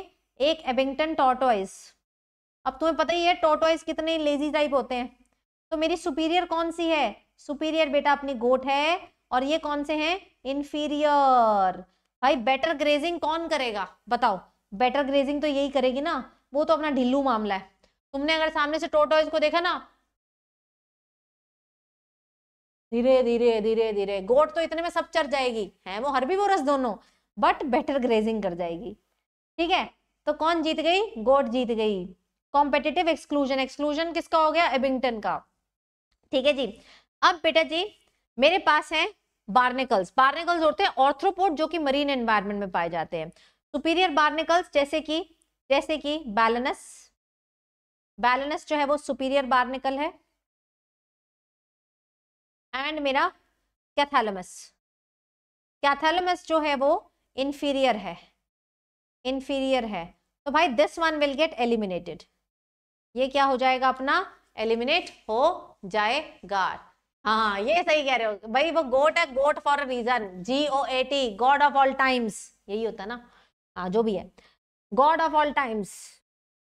एक एबिंगटन टोटोइस अब तुम्हें पता ही है टोटोइस कितने लेजी टाइप होते हैं तो मेरी सुपीरियर कौन सी है सुपीरियर बेटा अपनी गोट है और ये कौन से हैं इन्फीरियर भाई बेटर ग्रेजिंग कौन करेगा बताओ बेटर ग्रेजिंग तो यही करेगी ना वो तो अपना ढिल्लू मामला है तुमने अगर सामने से टोटोइस को देखा ना धीरे धीरे धीरे धीरे गोट तो इतने में सब चर जाएगी है वो हर भी वो दोनों बट बेटर ग्रेजिंग कर जाएगी ठीक है तो कौन जीत गई गोट जीत गई कॉम्पिटेटिव एक्सक्लूजन एक्सक्लूजन किसका हो गया एबिंगटन का ठीक है जी अब बेटा जी मेरे पास है बार्निकल्स बार्निकल्स होते हैं ऑर्थ्रोपोड जो कि मरीन एनवायरमेंट में पाए जाते हैं सुपीरियर बार्निकल्स जैसे कि जैसे कि बैलनस बैलनस जो है वो सुपीरियर बार्निकल है एंड मेरा कैथैलमस कैथैलमस जो है वो इंफीरियर है इनफीरियर है तो भाई this one will get eliminated ये क्या हो जाएगा अपना एलिमिनेट हो जाएगा हाँ ये सही कह रहे हो भाई वो गोट है GOAT for a reason G O A T god of all times यही होता ना हाँ जो भी है god of all times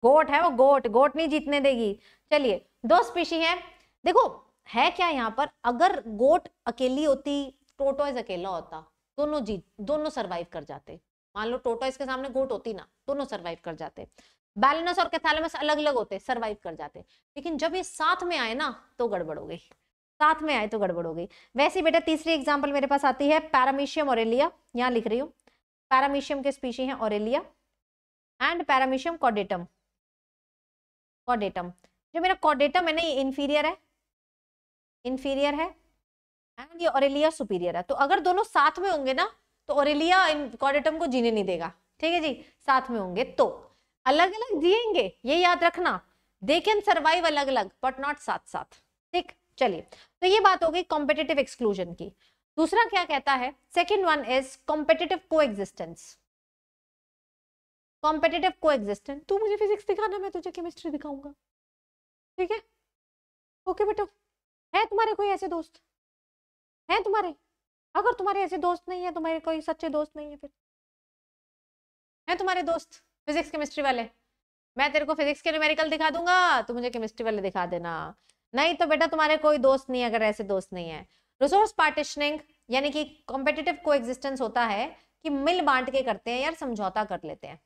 GOAT है वो गोट गोट नहीं जीतने देगी चलिए दो स्पीशी है देखो है क्या यहाँ पर अगर गोट अकेली होती टोटोइ अकेला होता दोनों जीत दोनों सरवाइव कर जाते मान लो टोटो इसके सामने घोट होती ना दोनों सर्वाइव कर जाते बैलेनस और कैथेलमस अलग अलग होते सर्वाइव कर जाते लेकिन जब ये साथ में आए ना तो गड़बड़ हो गई साथ में आए तो गड़बड़ हो गई वैसे बेटा तीसरी एग्जाम्पल मेरे पास आती है पैरामीशियम ओरेलिया यहाँ लिख रही हूँ पैरामीशियम के स्पीशी है aurelia and paramecium caudatum caudatum जो मेरा कॉडेटम है ना ये इन्फीरियर है इन्फीरियर है एंड ये ओरेलिया सुपीरियर है तो अगर दोनों साथ में होंगे ना तो ओरेलिया इन कॉडेटम को जीने नहीं देगा ठीक है जी साथ में होंगे तो अलग अलग जियेंगे ये याद रखना दे कैन सर्वाइव अलग अलग बट नॉट साथ साथ ठीक चलिए तो ये बात हो गई कॉम्पिटेटिव एक्सक्लूजन की दूसरा क्या कहता है second one is competitive coexistence competitive coexistence तू मुझे फिजिक्स दिखाना मैं तुझे केमिस्ट्री दिखाऊंगा ठीक है ओके बेटा है तुम्हारे कोई ऐसे दोस्त है तुम्हारे अगर तुम्हारे ऐसे दोस्त नहीं है तुम्हारे कोई सच्चे दोस्त नहीं है फिर है तुम्हारे दोस्त फिजिक्स केमिस्ट्री वाले मैं तेरे को फिजिक्स के न्यूमेरिकल दिखा दूंगा तो मुझे केमिस्ट्री वाले दिखा देना नहीं तो बेटा तुम्हारे कोई दोस्त नहीं है अगर ऐसे दोस्त नहीं है रिसोर्स पार्टिशनिंग यानी कि कॉम्पिटेटिव को होता है कि मिल बांट के करते हैं यार समझौता कर लेते हैं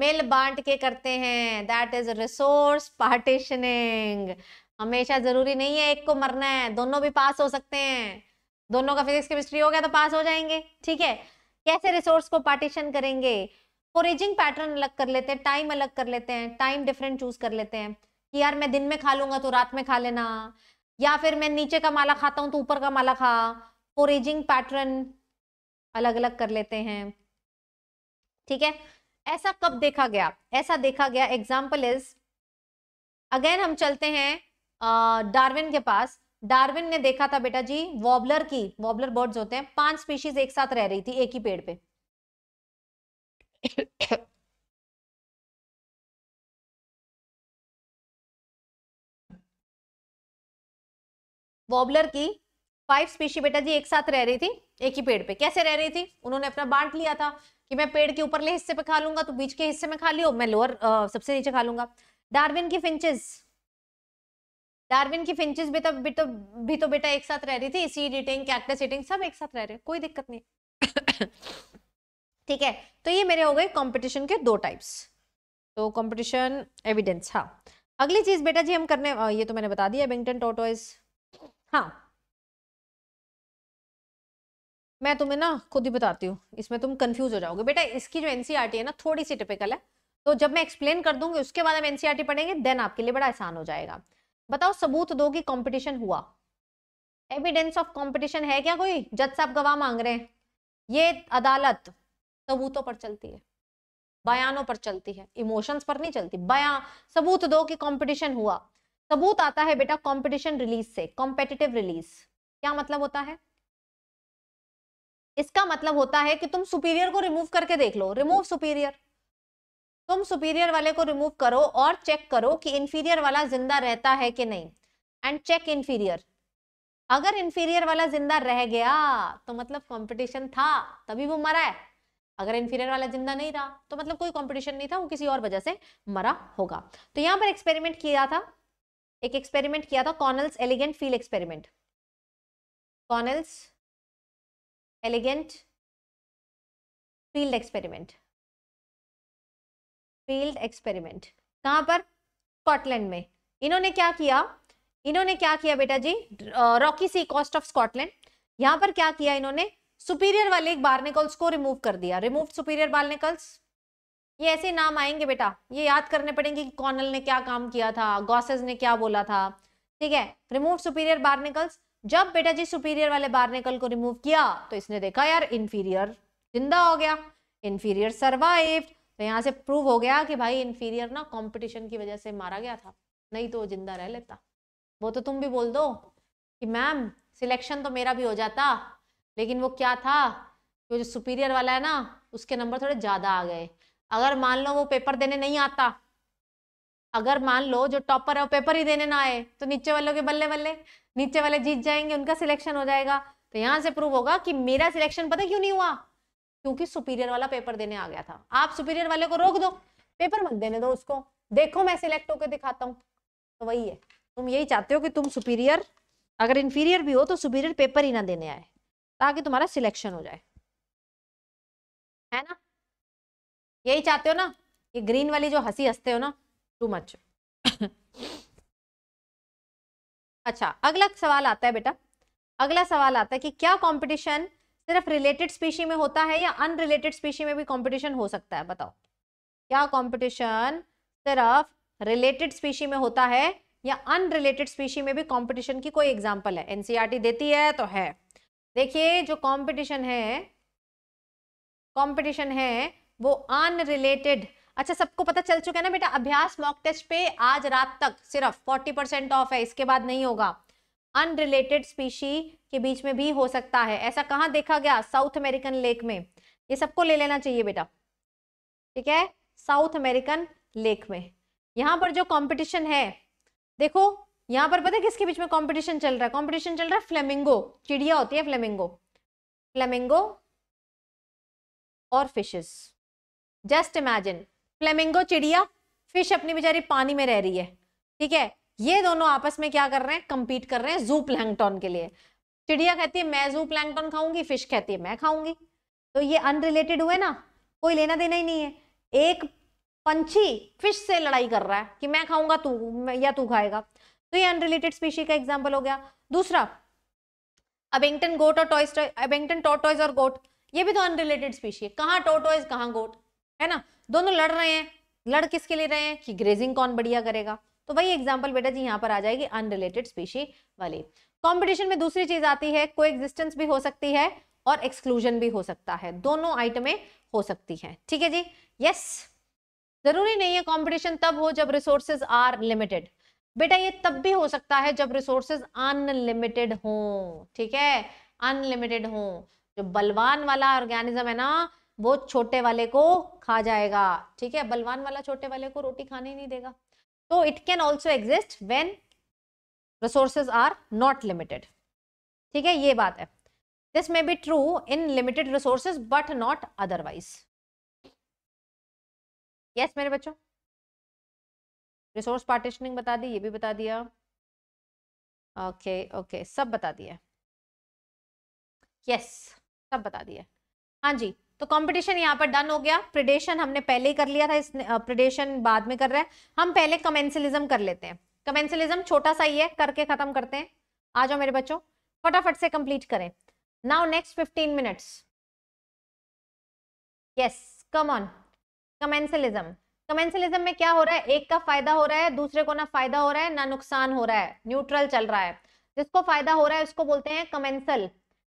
मिल बांट के करते हैं दैट इज रिसोर्स पार्टिशनिंग हमेशा जरूरी नहीं है एक को मरना है दोनों भी पास हो सकते हैं दोनों का फिजिक्स केमिस्ट्री हो गया तो पास हो जाएंगे ठीक है कैसे रिसोर्स को पार्टीशन करेंगे फोरेजिंग पैटर्न अलग कर लेते हैं टाइम अलग कर लेते हैं टाइम डिफरेंट चूज कर लेते हैं कि यार मैं दिन में खा लूंगा तो रात में खा लेना या फिर मैं नीचे का माला खाता हूँ तो ऊपर का माला खा फोरेजिंग पैटर्न अलग अलग कर लेते हैं ठीक है ऐसा कब देखा गया ऐसा देखा गया एग्जाम्पल इज अगेन हम चलते हैं डार्विन के पास डार्विन ने देखा था बेटा जी वॉबलर की वॉबलर बर्ड्स होते हैं पांच स्पीशीज एक साथ रह रही थी एक ही पेड़ पे वॉबलर की फाइव स्पीशी बेटा जी एक साथ रह रही थी एक ही पेड़ पे कैसे रह रही थी उन्होंने अपना बांट लिया था कि मैं पेड़ के ऊपरले हिस्से पे खा लूंगा तो बीच के हिस्से में खा लियो मैं लोअर सबसे नीचे खा लूंगा डार्विन की फिंचेस डार्विन की फिंचेस भी तो भी तो भी तो बेटा एक साथ रह रही थी सी डिटिंग कैक्टस सीटिंग सब एक साथ रह रहे कोई दिक्कत नहीं ठीक है तो ये मेरे हो गए कंपटीशन के दो टाइप्स तो कंपटीशन एविडेंस हाँ अगली चीज बेटा जी हम करने ये तो मैंने बता दिया बिंगटन टोटोइज हाँ मैं तुम्हें ना खुद ही बताती हूँ इसमें तुम कंफ्यूज हो जाओगे बेटा इसकी जो एनसीईआरटी e है ना थोड़ी सी टिपिकल है तो जब मैं एक्सप्लेन कर दूंगी उसके बाद हम एनसीईआरटी e पढ़ेंगे देन आपके लिए बड़ा आसान हो जाएगा बताओ सबूत दो कि कंपटीशन हुआ एविडेंस ऑफ कंपटीशन है क्या कोई जज साहब गवाह मांग रहे हैं ये अदालत सबूतों पर चलती है बयानों पर चलती है इमोशंस पर नहीं चलती बयान सबूत दो कि कंपटीशन हुआ सबूत आता है बेटा कंपटीशन रिलीज से कॉम्पिटिटिव रिलीज क्या मतलब होता है इसका मतलब होता है कि तुम सुपीरियर को रिमूव करके देख लो रिमूव सुपीरियर तुम सुपीरियर वाले को रिमूव करो और चेक करो कि इन्फीरियर वाला जिंदा रहता है कि नहीं एंड चेक इन्फीरियर अगर इन्फीरियर वाला जिंदा रह गया तो मतलब कंपटीशन था तभी वो मरा है अगर इन्फीरियर वाला जिंदा नहीं रहा तो मतलब कोई कंपटीशन नहीं था वो किसी और वजह से मरा होगा तो यहाँ पर एक्सपेरिमेंट किया था एक एक्सपेरिमेंट किया था Connell's elegant field experiment Connell's elegant field experiment field experiment कहाँ पर स्कॉटलैंड में इन्होंने क्या किया इन्होंने क्या किया बेटा जी rocky sea coast of Scotland यहाँ पर क्या किया इन्होंने सुपीरियर वाले एक बार्निकल्स को रिमूव कर दिया रिमूव सुपीरियर बार्निकल्स ये ऐसे नाम आएंगे बेटा ये याद करने पड़ेंगे कि कॉनल ने क्या काम किया था गॉसेज ने क्या बोला था ठीक है रिमूव सुपीरियर बार्निकल्स जब बेटा जी सुपीरियर वाले बार्निकल को रिमूव किया तो इसने देखा यार इन्फीरियर जिंदा हो गया इन्फीरियर सर्वाइव्ड तो यहाँ से प्रूव हो गया कि भाई इन्फीरियर ना कंपटीशन की वजह से मारा गया था नहीं तो जिंदा रह लेता वो तो तुम भी बोल दो कि मैम सिलेक्शन तो मेरा भी हो जाता लेकिन वो क्या था कि जो सुपीरियर वाला है ना उसके नंबर थोड़े ज़्यादा आ गए अगर मान लो वो पेपर देने नहीं आता अगर मान लो जो टॉपर है वो पेपर ही देने ना आए तो नीचे वालों के बल्ले बल्ले नीचे वाले जीत जाएंगे उनका सिलेक्शन हो जाएगा तो यहाँ से प्रूव होगा कि मेरा सिलेक्शन पता क्यों नहीं हुआ क्योंकि सुपीरियर वाला पेपर देने आ गया था आप सुपीरियर वाले को रोक दो पेपर मत देने दो उसको देखो मैं सिलेक्ट होकर दिखाता हूँ तो वही है तुम यही चाहते हो कि तुम सुपीरियर अगर इन्फीरियर भी हो तो सुपीरियर पेपर ही ना देने आए ताकि तुम्हारा सिलेक्शन हो जाए है ना यही चाहते हो ना ये ग्रीन वाली जो हंसी हंसते हो ना टू मच अच्छा अगला सवाल आता है बेटा अगला सवाल आता है कि क्या कंपटीशन सिर्फ रिलेटेड स्पीशी में होता है या अनरिलेटेड स्पीशी में भी कंपटीशन हो सकता है बताओ क्या कंपटीशन सिर्फ रिलेटेड स्पीशी में होता है या अनरिलेटेड स्पीशी में भी कंपटीशन की कोई एग्जांपल है एनसीईआरटी e देती है तो है देखिए जो कंपटीशन है कंपटीशन है वो अनरिलेटेड अच्छा सबको पता चल चुका है ना बेटा अभ्यास मॉक टेस्ट पे आज रात तक सिर्फ फोर्टी परसेंट ऑफ है इसके बाद नहीं होगा अनरिलेटेड स्पीशी के बीच में भी हो सकता है ऐसा कहाँ देखा गया साउथ अमेरिकन लेक में ये सबको ले लेना चाहिए बेटा ठीक है साउथ अमेरिकन लेक में यहाँ पर जो कंपटीशन है देखो यहाँ पर पता है किसके बीच में कंपटीशन चल रहा है कंपटीशन चल रहा है फ्लेमिंगो चिड़िया होती है फ्लेमिंगो फ्लेमिंगो और फिशेस जस्ट इमेजिन फ्लेमिंगो चिड़िया फिश अपनी बेचारी पानी में रह रही है ठीक है ये दोनों आपस में क्या कर रहे हैं कंपीट कर रहे हैं जू प्लैंगटॉन के लिए चिड़िया कहती है मैं जू प्लैंगटॉन खाऊंगी फिश कहती है मैं खाऊंगी तो ये अनरिलेटेड हुए ना कोई लेना देना ही नहीं है एक पंछी फिश से लड़ाई कर रहा है कि मैं खाऊंगा तू या तू खाएगा तो ये अनरिलेटेड स्पीशी का एग्जाम्पल हो गया दूसरा अबेंगटन गोट और टॉयज अबेंगटन टोटॉयज और गोट ये भी तो अनरिलेटेड स्पीशी है कहाँ टोटॉयज कहाँ गोट है ना दोनों लड़ रहे हैं लड़ किसके लिए रहे हैं कि ग्रेजिंग कौन बढ़िया करेगा तो वही एग्जाम्पल बेटा जी यहाँ पर आ जाएगी अनरिलेटेड स्पीशी वाली कॉम्पिटिशन में दूसरी चीज आती है को भी हो सकती है और एक्सक्लूजन भी हो सकता है दोनों आइटमें हो सकती है ठीक है जी यस जरूरी नहीं है कंपटीशन तब हो जब रिसोर्सेज आर लिमिटेड बेटा ये तब भी हो सकता है जब रिसोर्सेज अनलिमिटेड हो ठीक है अनलिमिटेड हो जो बलवान वाला ऑर्गेनिज्म है ना वो छोटे वाले को खा जाएगा ठीक है बलवान वाला छोटे वाले को रोटी खाने ही नहीं देगा तो it can also exist when resources are not limited ठीक है ये बात है this may be true in limited resources but not otherwise yes मेरे बच्चों रिसोर्स पार्टिशनिंग बता दी ये भी बता दिया ओके okay, ओके okay, सब बता दिया यस yes, सब बता दिया हाँ जी तो कंपटीशन यहाँ पर डन हो गया प्रिडेशन हमने पहले ही कर लिया था इस प्रिडेशन बाद में कर रहे हैं हम पहले कमेंसलिज्म कर लेते हैं कमेंसलिज्म छोटा सा ही है करके खत्म करते हैं आ जाओ मेरे बच्चों फटाफट से कंप्लीट करें now next fifteen minutes yes come on commensalism commensalism में क्या हो रहा है एक का फायदा हो रहा है दूसरे को ना फायदा हो रहा है ना नुकसान हो रहा है न्यूट्रल चल रहा है जिसको फायदा हो रहा है उसको बोलते हैं कमेंसल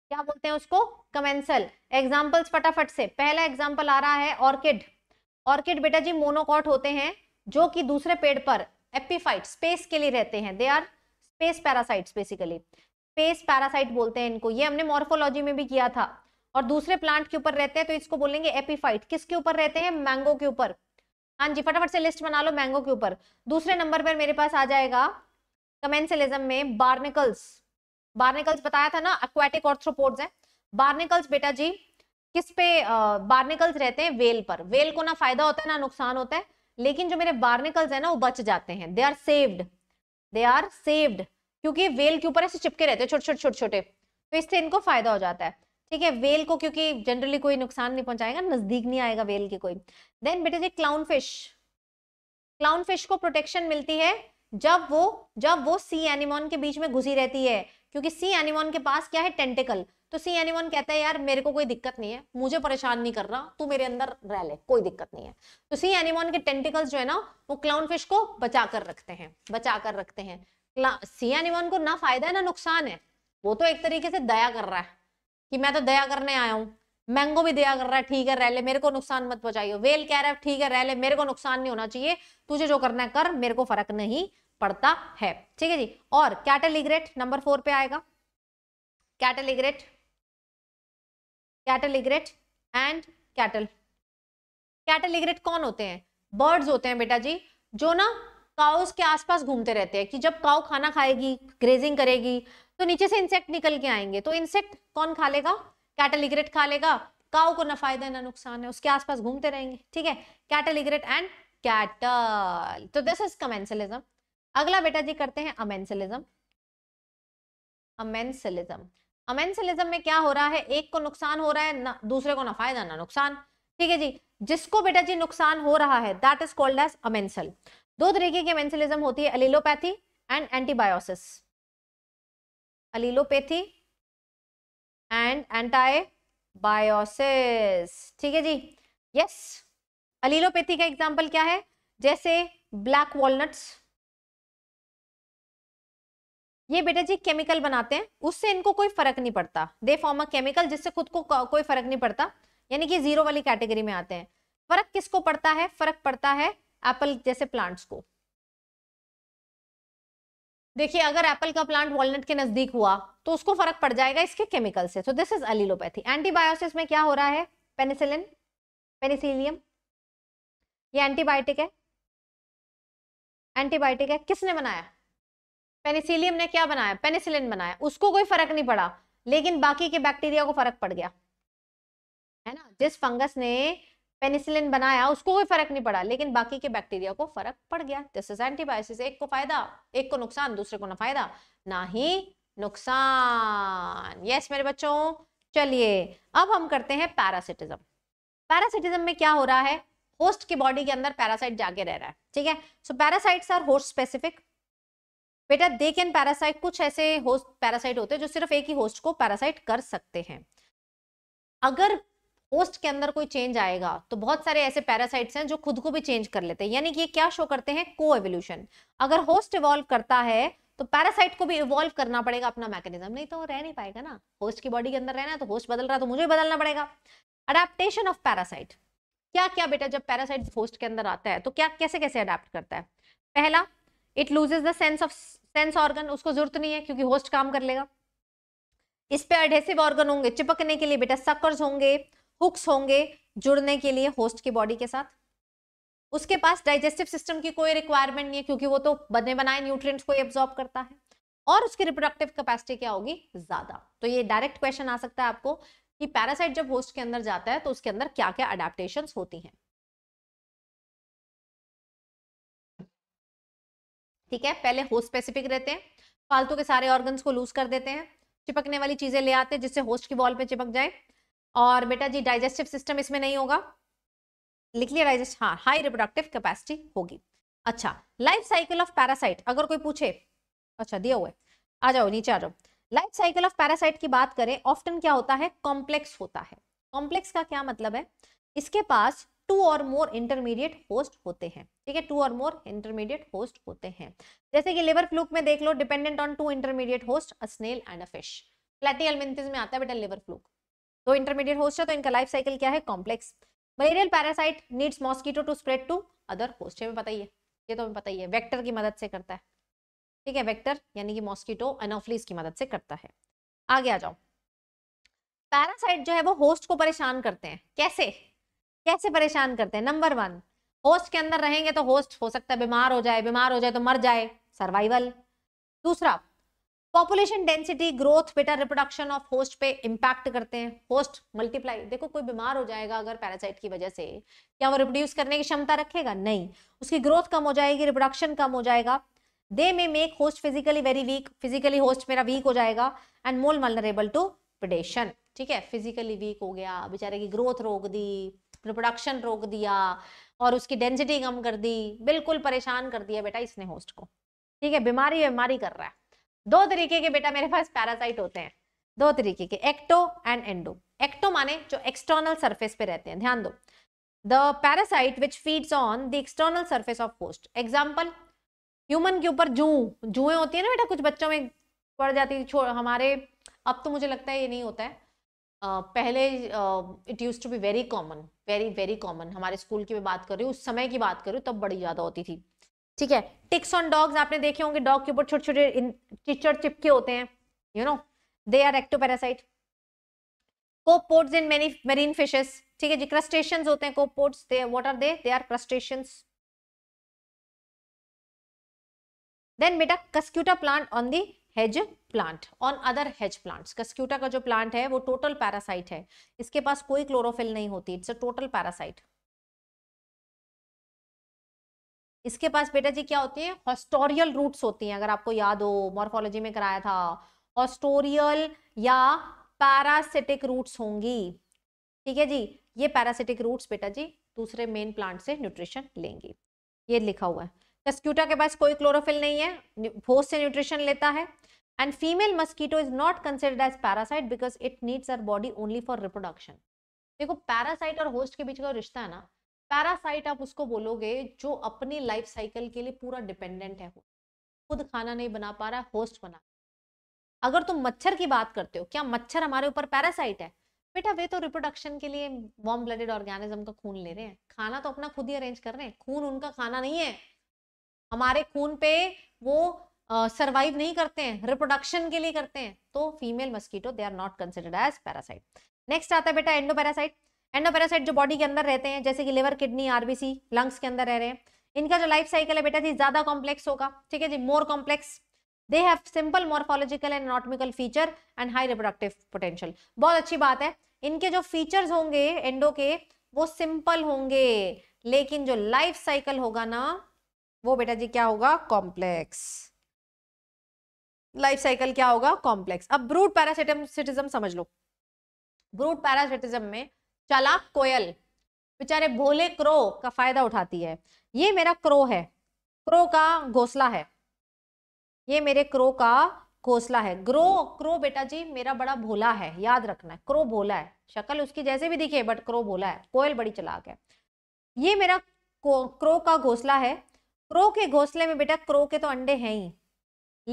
क्या बोलते हैं उसको कमेंसल एग्जाम्पल्स फटाफट से पहला एग्जाम्पल आ रहा है ऑर्किड ऑर्किड बेटा जी मोनोकॉट होते हैं जो कि दूसरे पेड़ पर एपिफाइट स्पेस के लिए रहते हैं they are space parasite basically space parasite बोलते हैं इनको ये हमने मॉर्फोलॉजी में भी किया था और दूसरे प्लांट के ऊपर रहते हैं तो इसको बोलेंगे एपिफाइट किसके ऊपर रहते हैं मैंगो के ऊपर हाँ जी फटाफट से लिस्ट बना लो मैंगो के ऊपर दूसरे नंबर पर मेरे पास आ जाएगा कमेंसलिज्म में बार्निकल्स बार्निकल्स बताया था ना एक्वाटिक ऑर्थ्रोपोड्स हैं बार्निकल्स बेटा जी किस पे बार्निकल्स रहते हैं वेल पर वेल को ना फायदा होता है ना नुकसान होता है लेकिन जो मेरे बार्निकल्स है ना वो बच जाते हैं they are saved they are saved क्योंकि वेल के ऊपर ऐसे चिपके रहते हैं छोटे छोटे छोटे छोटे तो इससे इनको फायदा हो जाता है ठीक है वेल को क्योंकि जनरली कोई नुकसान नहीं पहुंचाएगा नजदीक नहीं आएगा वेल के कोई देन बेटा जी क्लाउन फिश क्लाउन फिश को प्रोटेक्शन मिलती है जब वो जब वो सी एनिमोन के बीच में घुसी रहती है क्योंकि सी एनिमॉन के पास क्या है टेंटिकल तो सी एनिमॉन कहता है यार मेरे को कोई दिक्कत नहीं है मुझे परेशान नहीं कर रहा तू मेरे अंदर रह ले कोई दिक्कत नहीं है तो सी एनिमॉन के टेंटिकल्स जो है ना वो क्लाउन फिश को बचा कर रखते हैं बचा कर रखते हैं सी एनिमॉन को ना फायदा है ना नुकसान है वो तो एक तरीके से दया कर रहा है कि मैं तो दया करने आया हूँ मैंगो भी दया कर रहा है ठीक है रह ले मेरे को नुकसान मत पहुंचाइयो वेल कह रहा है ठीक है रह ले मेरे को नुकसान नहीं होना चाहिए तुझे जो करना है कर मेरे को फर्क नहीं पड़ता है ठीक है जी और कैटेलिग्रेट नंबर फोर पे आएगा कैटेलिग्रेट कैटेलिग्रेट एंड कैटल कैटेलिग्रेट कौन होते हैं बर्ड्स होते हैं बेटा जी जो ना काउस के आसपास घूमते रहते हैं कि जब काउ खाना खाएगी ग्रेजिंग करेगी तो नीचे से इंसेक्ट निकल के आएंगे तो इंसेक्ट कौन खा लेगा कैटेलिग्रेट खा लेगा काउ को ना फायदा ना नुकसान है उसके आसपास घूमते रहेंगे ठीक है कैटेलिग्रेट एंड कैटल तो दिस इज कमेंसलिज्म अगला बेटा जी करते हैं अमेंसलिज्म अमेंसलिज्म अमेंसलिज्म में क्या हो रहा है एक को नुकसान हो रहा है ना दूसरे को ना फायदा ना नुकसान ठीक है जी जिसको बेटा जी नुकसान हो रहा है that is called as amensal दो तरीके की अमेंसलिज्म होती है allelopathy and antibiosis allelopathy and antibiosis ठीक है जी यस yes. अलीलोपैथी का एग्जाम्पल क्या है जैसे ब्लैक वॉलनट्स ये बेटा जी केमिकल बनाते हैं उससे इनको कोई फर्क नहीं पड़ता दे फॉर्म अ केमिकल जिससे खुद को कोई फर्क नहीं पड़ता यानी कि जीरो वाली कैटेगरी में आते हैं फर्क किसको पड़ता है फर्क पड़ता है एप्पल जैसे प्लांट्स को देखिए अगर एप्पल का प्लांट वॉलनट के नजदीक हुआ तो उसको फर्क पड़ जाएगा इसके केमिकल से so this is allelopathy antibiosis में क्या हो रहा है पेनिसिलिन पेनिसिलियम ये एंटीबायोटिक है एंटीबायोटिक है किसने बनाया पेनिसिलियम ने क्या बनाया पेनिसिलिन बनाया उसको कोई फर्क नहीं पड़ा लेकिन बाकी के बैक्टीरिया को फर्क पड़ गया है ना जिस फंगस ने पेनिसिलिन बनाया उसको कोई फर्क नहीं पड़ा लेकिन बाकी के बैक्टीरिया को फर्क पड़ गया दिस इज एंटीबायोसिस एक को फायदा एक को नुकसान दूसरे को ना फायदा ना ही नुकसान यस मेरे बच्चों चलिए अब हम करते हैं पैरासिटिज्म पैरासिटिज्म में क्या हो रहा है होस्ट की बॉडी के अंदर पैरासाइट जाके रह रहा है ठीक है so parasites are host specific बेटा दे कैन पैरासाइट कुछ ऐसे होस्ट पैरासाइट होते हैं जो सिर्फ एक ही होस्ट को पैरासाइट कर सकते हैं अगर होस्ट के अंदर कोई चेंज आएगा तो बहुत सारे ऐसे पैरासाइट्स हैं जो खुद को भी चेंज कर लेते हैं यानी कि ये क्या शो करते हैं को एवोल्यूशन अगर होस्ट इवॉल्व करता है तो पैरासाइट को भी इवॉल्व करना पड़ेगा अपना मैकेनिज्म नहीं तो रह नहीं पाएगा ना होस्ट की बॉडी के अंदर रहना है तो होस्ट बदल रहा तो मुझे बदलना पड़ेगा अडेप्टेशन ऑफ पैरासाइट क्या क्या बेटा जब पैरासाइट होस्ट के अंदर आता है तो क्या कैसे कैसे अडेप्ट करता है पहला it loses the sense of sense organ उसको जरूरत नहीं है क्योंकि होस्ट काम कर लेगा इस पे एडहेसिव ऑर्गन होंगे चिपकने के लिए बेटा सकर्स होंगे हुक्स होंगे जुड़ने के लिए होस्ट की बॉडी के साथ उसके पास डाइजेस्टिव सिस्टम की कोई रिक्वायरमेंट नहीं है क्योंकि वो तो बने बनाए न्यूट्रिएंट्स को एब्जॉर्ब करता है और उसकी रिप्रोडक्टिव कैपेसिटी क्या होगी ज्यादा तो ये डायरेक्ट क्वेश्चन आ सकता है आपको कि पैरासाइट जब होस्ट के अंदर जाता है तो उसके अंदर क्या क्या अडेप्टेशन होती हैं ठीक है पहले होस्ट स्पेसिफिक रहते हैं फालतू के सारे ऑर्गन्स को लूज कर देते हैं चिपकने वाली चीजें ले आते हैं जिससे होस्ट की वॉल पे चिपक जाए और बेटा जी डाइजेस्टिव सिस्टम इसमें नहीं होगा लिख लिया डाइजेस्ट हाँ हाई रिप्रोडक्टिव कैपेसिटी होगी अच्छा लाइफ साइकिल ऑफ पैरासाइट अगर कोई पूछे अच्छा दिया हुआ है आ जाओ नीचे आ जाओ लाइफ साइकिल ऑफ पैरासाइट की बात करें ऑफ्टन क्या होता है कॉम्प्लेक्स होता है कॉम्प्लेक्स का क्या मतलब है इसके पास टू और मोर इंटरमीडिएट होस्ट होते हैं ठीक है टू और मोर इंटरमीडिएट होस्ट होते हैं जैसे कि लिवर फ्लूक में देख लो dependent on two intermediate host a snail and a fish platyhelminthes में आता है बेटा लिवर फ्लूक तो इंटरमीडिएट होस्ट है तो इनका लाइफ साइकिल क्या है complex malarial parasite needs mosquito to spread to other host हमें पता ही है ये तो हमें पता ही है वेक्टर की मदद से करता है ठीक है वेक्टर यानी कि मॉस्किटो एनोफ्लिस की मदद से करता है आगे आ जाओ पैरासाइट जो है वो होस्ट को परेशान करते हैं कैसे कैसे परेशान करते हैं नंबर वन होस्ट के अंदर रहेंगे तो होस्ट हो सकता है बीमार हो जाए बीमार हो जाए तो मर जाए सर्वाइवल दूसरा population density growth better reproduction of host पे इम्पैक्ट करते हैं होस्ट मल्टीप्लाई देखो कोई बीमार हो जाएगा अगर पैरासाइट की वजह से क्या वो रिप्रोड्यूस करने की क्षमता रखेगा नहीं उसकी ग्रोथ कम हो जाएगी रिप्रोडक्शन कम हो जाएगा they may make host physically very weak physically host मेरा वीक हो जाएगा and more vulnerable to predation ठीक है फिजिकली वीक हो गया बेचारे की ग्रोथ रोक दी प्रोडक्शन रोक दिया और उसकी डेंसिटी कम कर दी बिल्कुल परेशान कर दिया बेटा इसने होस्ट को ठीक है बीमारी बीमारी कर रहा है दो तरीके के बेटा मेरे पास पैरासाइट होते हैं दो तरीके के एक्टो एंड एंडो एक्टो माने जो एक्सटर्नल सर्फेस पे रहते हैं ध्यान दो the parasite which feeds on the external surface of host example human के ऊपर जू जुएं होती है ना बेटा कुछ बच्चों में पड़ जाती है हमारे अब तो मुझे लगता है ये नहीं होता है पहले it use to be very common very very common हमारे स्कूल की मैं बात कर रही हूँ उस समय की बात कर रही हूँ तब बड़ी ज़्यादा होती थी ठीक है टिक्स ऑन डॉग्स आपने देखे होंगे डॉग के ऊपर छोटे छोटे चिचड़ चिपके होते हैं you know they are ectoparasite copepods in many marine fishes ठीक है जी क्रस्टेशन होते हैं copepods they what are they they are crustacean then बेटा cuscuta plant on the hedge plant on other hedge plants cuscuta का जो plant है वो टोटल पैरासाइट है इसके पास कोई क्लोरोफिल नहीं होती इट्स अ टोटल पैरासाइट इसके पास बेटा जी क्या होती है हॉस्टोरियल रूट्स होती हैं अगर आपको याद हो मॉर्फोलॉजी में कराया था हॉस्टोरियल या पैरासिटिक रूट्स होंगी ठीक है जी ये पैरासिटिक रूट्स बेटा जी दूसरे मेन प्लांट से न्यूट्रिशन लेंगी ये लिखा हुआ है कस्क्यूटा के पास कोई क्लोरोफिल नहीं है होस्ट से न्यूट्रिशन लेता है and female mosquito is not considered as parasite because it needs our body only for reproduction देखो पैरासाइट और होस्ट के बीच का रिश्ता है ना पैरासाइट आप उसको बोलोगे जो अपनी लाइफ साइकिल के लिए पूरा डिपेंडेंट है खुद खाना नहीं बना पा रहा होस्ट बना अगर तुम मच्छर की बात करते हो क्या मच्छर हमारे ऊपर पैरासाइट है बेटा वे तो रिप्रोडक्शन के लिए वॉर्म ब्लडेड ऑर्गेनिज्म का खून ले रहे हैं खाना तो अपना खुद ही अरेंज कर रहे हैं खून उनका खाना नहीं है हमारे खून पे वो सरवाइव uh, नहीं करते हैं रिप्रोडक्शन के लिए करते हैं तो female mosquito they are not considered as parasite next आता है बेटा एंडोपैरासाइट एंडोपैरासाइट जो बॉडी के अंदर रहते हैं जैसे कि लिवर किडनी आरबीसी लंग्स के अंदर रह रहे हैं इनका जो लाइफ साइकिल है बेटा जी ज्यादा कॉम्प्लेक्स होगा ठीक है जी more complex they have simple morphological and anatomical feature and high reproductive potential बहुत अच्छी बात है इनके जो फीचर्स होंगे एंडो के वो सिंपल होंगे लेकिन जो लाइफ साइकिल होगा ना वो बेटा जी क्या होगा कॉम्प्लेक्स लाइफ साइकिल क्या होगा कॉम्प्लेक्स अब ब्रूड पैरासिटिज्म समझ लो ब्रूड पैरासिटिज्म में चालाक कोयल बेचारे भोले क्रो का फायदा उठाती है ये मेरा क्रो है क्रो का घोसला है ये मेरे क्रो का घोसला है ग्रो क्रो बेटा जी मेरा बड़ा भोला है याद रखना है क्रो भोला है शक्ल उसकी जैसे भी दिखे बट क्रो भोला है कोयल बड़ी चलाक है ये मेरा क्रो का घोसला है क्रो के घोंसले में बेटा क्रो के तो अंडे हैं ही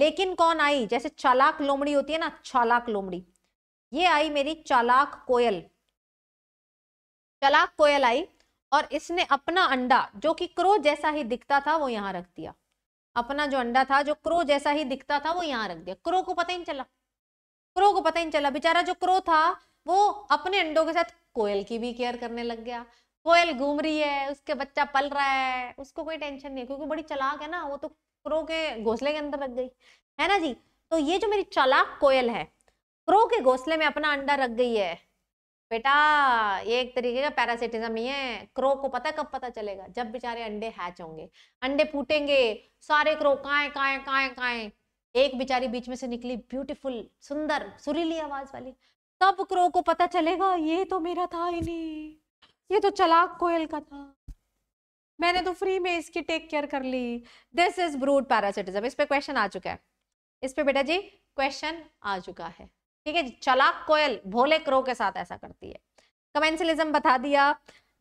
लेकिन कौन आई जैसे चालाक लोमड़ी होती है ना चालाक लोमड़ी ये आई मेरी चालाक कोयल चालाक कोयल आई और इसने अपना अंडा जो कि क्रो जैसा ही दिखता था वो यहाँ रख दिया अपना जो अंडा था जो क्रो जैसा ही दिखता था वो यहाँ रख दिया क्रो को पता ही नहीं चला क्रो को पता ही नहीं चला बेचारा जो क्रो था वो अपने अंडों के साथ कोयल की भी केयर करने लग गया कोयल घूम रही है उसके बच्चा पल रहा है उसको कोई टेंशन नहीं क्योंकि बड़ी चलाक है ना वो तो क्रो के घोंसले के अंदर रख गई है ना जी तो ये जो मेरी चलाक कोयल है क्रो के घोंसले में अपना अंडा रख गई है बेटा ये एक तरीके का पैरासिटिज्म ही है क्रो को पता कब पता चलेगा जब बेचारे अंडे हैच होंगे अंडे फूटेंगे सारे क्रो काए काए काए काए एक बेचारी बीच में से निकली ब्यूटीफुल सुंदर सुरीली आवाज वाली तब क्रो को पता चलेगा ये तो मेरा था ही नहीं ये तो चलाक कोयल का था मैंने तो फ्री में इसकी टेक केयर कर ली दिस इज ब्रूड पैरासिटिज्म इस पे क्वेश्चन आ चुका है इस पे बेटा जी क्वेश्चन आ चुका है ठीक है चलाक कोयल भोले क्रो के साथ ऐसा करती है कमेंसिलिज्म बता दिया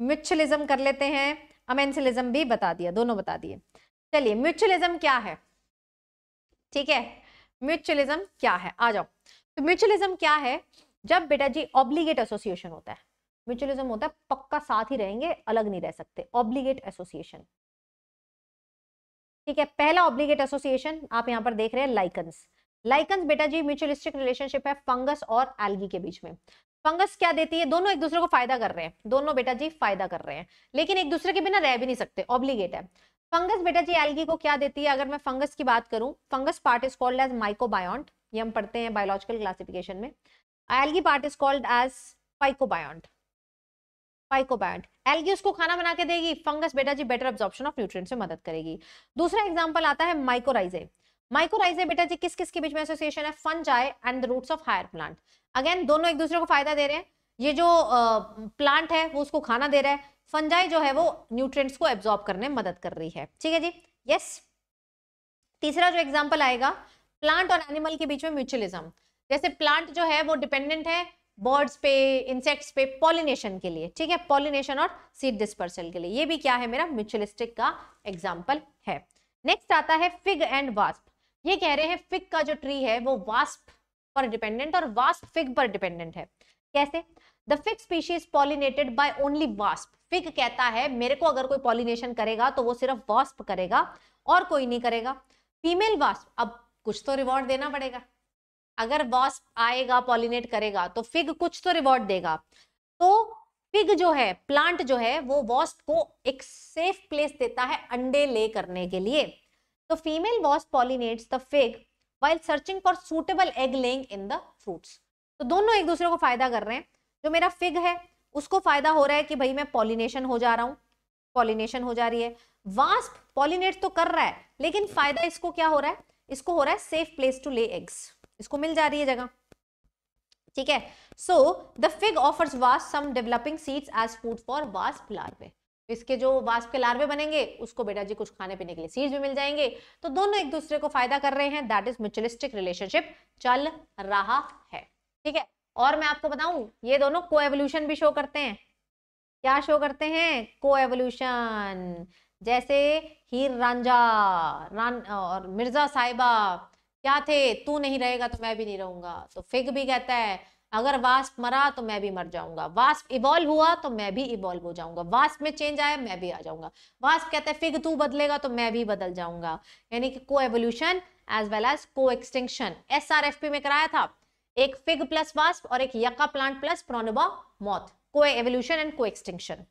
म्यूचुअलिज्म कर लेते हैं अमेंसिलिज्म भी बता दिया दोनों बता दिए चलिए म्यूचुअलिज्म क्या है ठीक है म्यूचुअलिज्म क्या है आ जाओ तो म्यूचुअलिज्म क्या है जब बेटा जी ऑब्लीगेट एसोसिएशन होता है म्यूचुअलिज्म होता है पक्का साथ ही रहेंगे अलग नहीं रह सकते ऑब्लीगेट एसोसिएशन ठीक है पहला ऑब्लीगेट एसोसिएशन आप यहाँ पर देख रहे हैं लाइकन्स लाइकन्स बेटा जी म्यूचुअलिस्टिक रिलेशनशिप है फंगस और एल्गी के बीच में फंगस क्या देती है दोनों एक दूसरे को फायदा कर रहे हैं दोनों बेटा जी फायदा कर रहे हैं लेकिन एक दूसरे के बिना रह भी नहीं सकते ऑब्लीगेट है फंगस बेटा जी एल्गी को क्या देती है अगर मैं फंगस की बात करूं fungus part is called as mycobiont ये हम पढ़ते हैं बायोलॉजिकल क्लासिफिकेशन में algae part is called as phycobiont phycobiont algae उसको खाना बना के देगी फंगस बेटा जी बेटर ऑब्जॉर्प्शन ऑफ न्यूट्रिएंट्स में मदद करेगी दूसरा एग्जांपल आता है माइकोराइजे माइकोराइजे बेटा जी किस किस के बीच में एसोसिएशन है fungi and the roots of higher plant again दोनों एक दूसरे को फायदा दे रहे हैं ये जो प्लांट uh, है वो उसको खाना दे रहा है फंजाई जो है वो न्यूट्रिएंट्स को एब्जॉर्ब करने में मदद कर रही है ठीक है जी यस yes. तीसरा जो एग्जाम्पल आएगा प्लांट और एनिमल के बीच में म्यूचुअलिज्म जैसे प्लांट जो है वो डिपेंडेंट है बर्ड्स पे इंसेक्ट्स पे पॉलिनेशन के लिए ठीक है पॉलिनेशन और सीड डिस्पर्सल के लिए ये भी क्या है मेरा म्यूचुअलिस्टिक का एग्जाम्पल है नेक्स्ट आता है फिग एंड वास्प ये कह रहे हैं फिग का जो ट्री है वो वास्प पर डिपेंडेंट और वास्प फिग पर डिपेंडेंट है कैसे the fig species pollinated by only wasp fig कहता है मेरे को अगर कोई पॉलिनेशन करेगा तो वो सिर्फ वास्प करेगा और कोई नहीं करेगा फीमेल वास्प अब कुछ तो रिवॉर्ड देना पड़ेगा अगर वॉस्प आएगा पॉलिनेट करेगा तो फिग कुछ तो रिवॉर्ड देगा तो फिग जो है प्लांट जो है वो वॉस्प को एक सेफ प्लेस देता है अंडे ले करने के लिए तो female wasp pollinates the fig while searching for suitable egg laying in the fruits तो दोनों एक दूसरे को फायदा कर रहे हैं जो मेरा फिग है उसको फायदा हो रहा है कि भाई मैं पॉलिनेशन हो जा रहा हूँ पॉलिनेशन हो जा रही है वास्प पॉलिनेट तो कर रहा है लेकिन फायदा इसको क्या हो रहा है इसको हो रहा है safe place to lay eggs इसको मिल जा रही है जगह ठीक है so the fig offers wasp some developing seeds as food for wasp larvae इसके जो वास्प के लार्वे बनेंगे उसको बेटा जी कुछ खाने पीने के लिए सीड्स भी मिल जाएंगे तो दोनों एक दूसरे को फायदा कर रहे हैं दैट इज म्यूचुअलिस्टिक रिलेशनशिप चल रहा है ठीक है और मैं आपको बताऊं ये दोनों को एवोल्यूशन भी शो करते हैं क्या शो करते हैं को एवोल्यूशन जैसे हीर रांझा रान और मिर्जा साहिबा क्या थे तू नहीं रहेगा तो मैं भी नहीं रहूंगा तो फिग भी कहता है अगर वास्प मरा तो मैं भी मर जाऊंगा वास्प इवॉल्व हुआ तो मैं भी इवॉल्व हो जाऊंगा वास्प में चेंज आया मैं भी आ जाऊंगा वास्प कहता है फिग तू बदलेगा तो मैं भी बदल जाऊंगा यानी कि coevolution as well as coextinction S R F P में कराया था एक फिग प्लस वास्प और एक यका प्लांट प्लस प्रोनोबा मौत को एवोल्यूशन एंड को एक्सटिंक्शन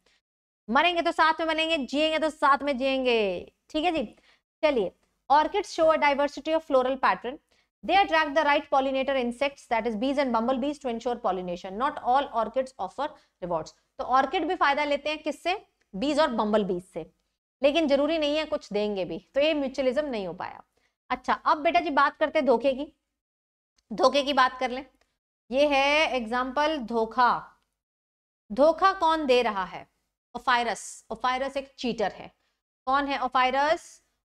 मरेंगे तो साथ में मरेंगे जिएंगे तो साथ में जिएंगे ठीक है जी चलिए Orchids show a diversity of floral pattern. They attract the right pollinator insects, that is bees and bumblebees, to ensure pollination. Not all orchids offer rewards. तो ऑर्किड भी फायदा लेते हैं किससे bees aur bumblebees se lekin zaruri nahi hai kuch denge bhi to तो ये mutualism नहीं हो पाया अच्छा अब बेटा जी बात करते हैं धोखे ki धोखे की बात कर लें ये है एग्जाम्पल धोखा धोखा कौन दे रहा है ओफायरस ओफायरस एक चीटर है कौन है ओफायरस